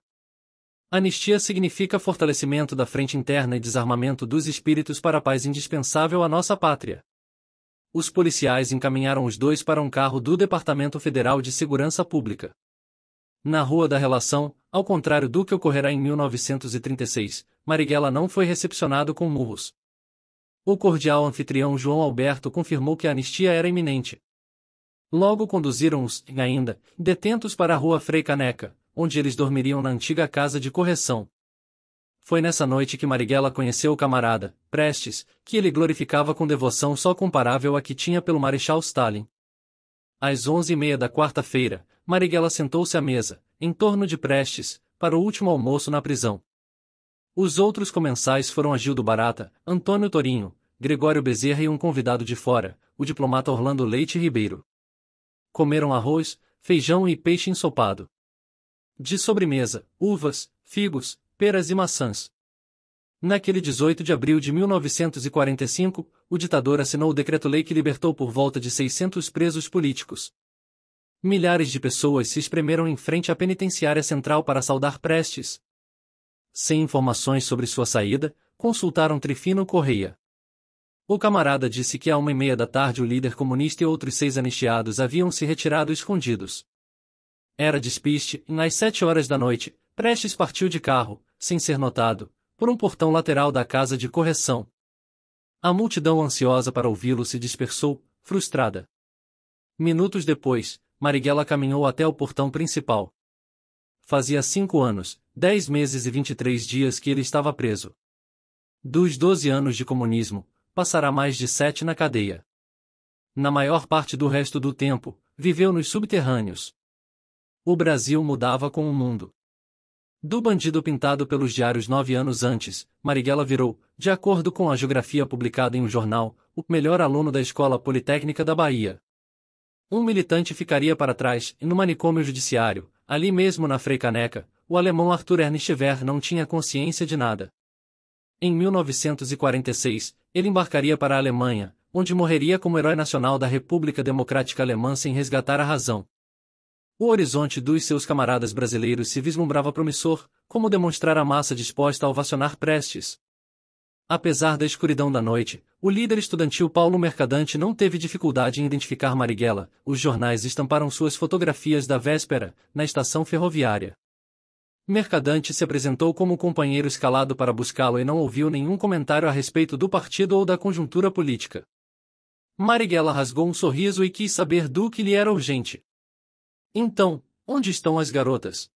Anistia significa fortalecimento da frente interna e desarmamento dos espíritos para a paz indispensável à nossa pátria. Os policiais encaminharam os dois para um carro do Departamento Federal de Segurança Pública. Na Rua da Relação, ao contrário do que ocorrerá em 1936, Marighella não foi recepcionado com murros. O cordial anfitrião João Alberto confirmou que a anistia era iminente. Logo conduziram-os, ainda, detentos para a Rua Frei Caneca, onde eles dormiriam na antiga casa de correção. Foi nessa noite que Marighella conheceu o camarada, Prestes, que ele glorificava com devoção só comparável à que tinha pelo Marechal Stalin. Às onze e meia da quarta-feira, Marighella sentou-se à mesa, em torno de Prestes, para o último almoço na prisão. Os outros comensais foram Agildo Barata, Antônio Torinho, Gregório Bezerra e um convidado de fora, o diplomata Orlando Leite Ribeiro. Comeram arroz, feijão e peixe ensopado de sobremesa, uvas, figos, peras e maçãs. Naquele 18 de abril de 1945, o ditador assinou o decreto-lei que libertou por volta de 600 presos políticos. Milhares de pessoas se espremeram em frente à penitenciária central para saudar Prestes. Sem informações sobre sua saída, consultaram Trifino Correia. O camarada disse que à uma e meia da tarde o líder comunista e outros seis anistiados haviam se retirado escondidos. Era despiste e, nas sete horas da noite, Prestes partiu de carro, sem ser notado, por um portão lateral da casa de correção. A multidão ansiosa para ouvi-lo se dispersou, frustrada. Minutos depois, Marighella caminhou até o portão principal. Fazia cinco anos, dez meses e vinte e três dias que ele estava preso. Dos doze anos de comunismo, passará mais de sete na cadeia. Na maior parte do resto do tempo, viveu nos subterrâneos. O Brasil mudava com o mundo. Do bandido pintado pelos diários nove anos antes, Marighella virou, de acordo com a geografia publicada em um jornal, o melhor aluno da Escola Politécnica da Bahia. Um militante ficaria para trás e no manicômio judiciário, ali mesmo na Caneca, o alemão Arthur Ernst Wehr não tinha consciência de nada. Em 1946, ele embarcaria para a Alemanha, onde morreria como herói nacional da República Democrática Alemã sem resgatar a razão. O horizonte dos seus camaradas brasileiros se vislumbrava promissor, como demonstrar a massa disposta a ovacionar Prestes. Apesar da escuridão da noite, o líder estudantil Paulo Mercadante não teve dificuldade em identificar Marighella, os jornais estamparam suas fotografias da véspera, na estação ferroviária. Mercadante se apresentou como companheiro escalado para buscá-lo e não ouviu nenhum comentário a respeito do partido ou da conjuntura política. Marighella rasgou um sorriso e quis saber do que lhe era urgente. Então, onde estão as garotas?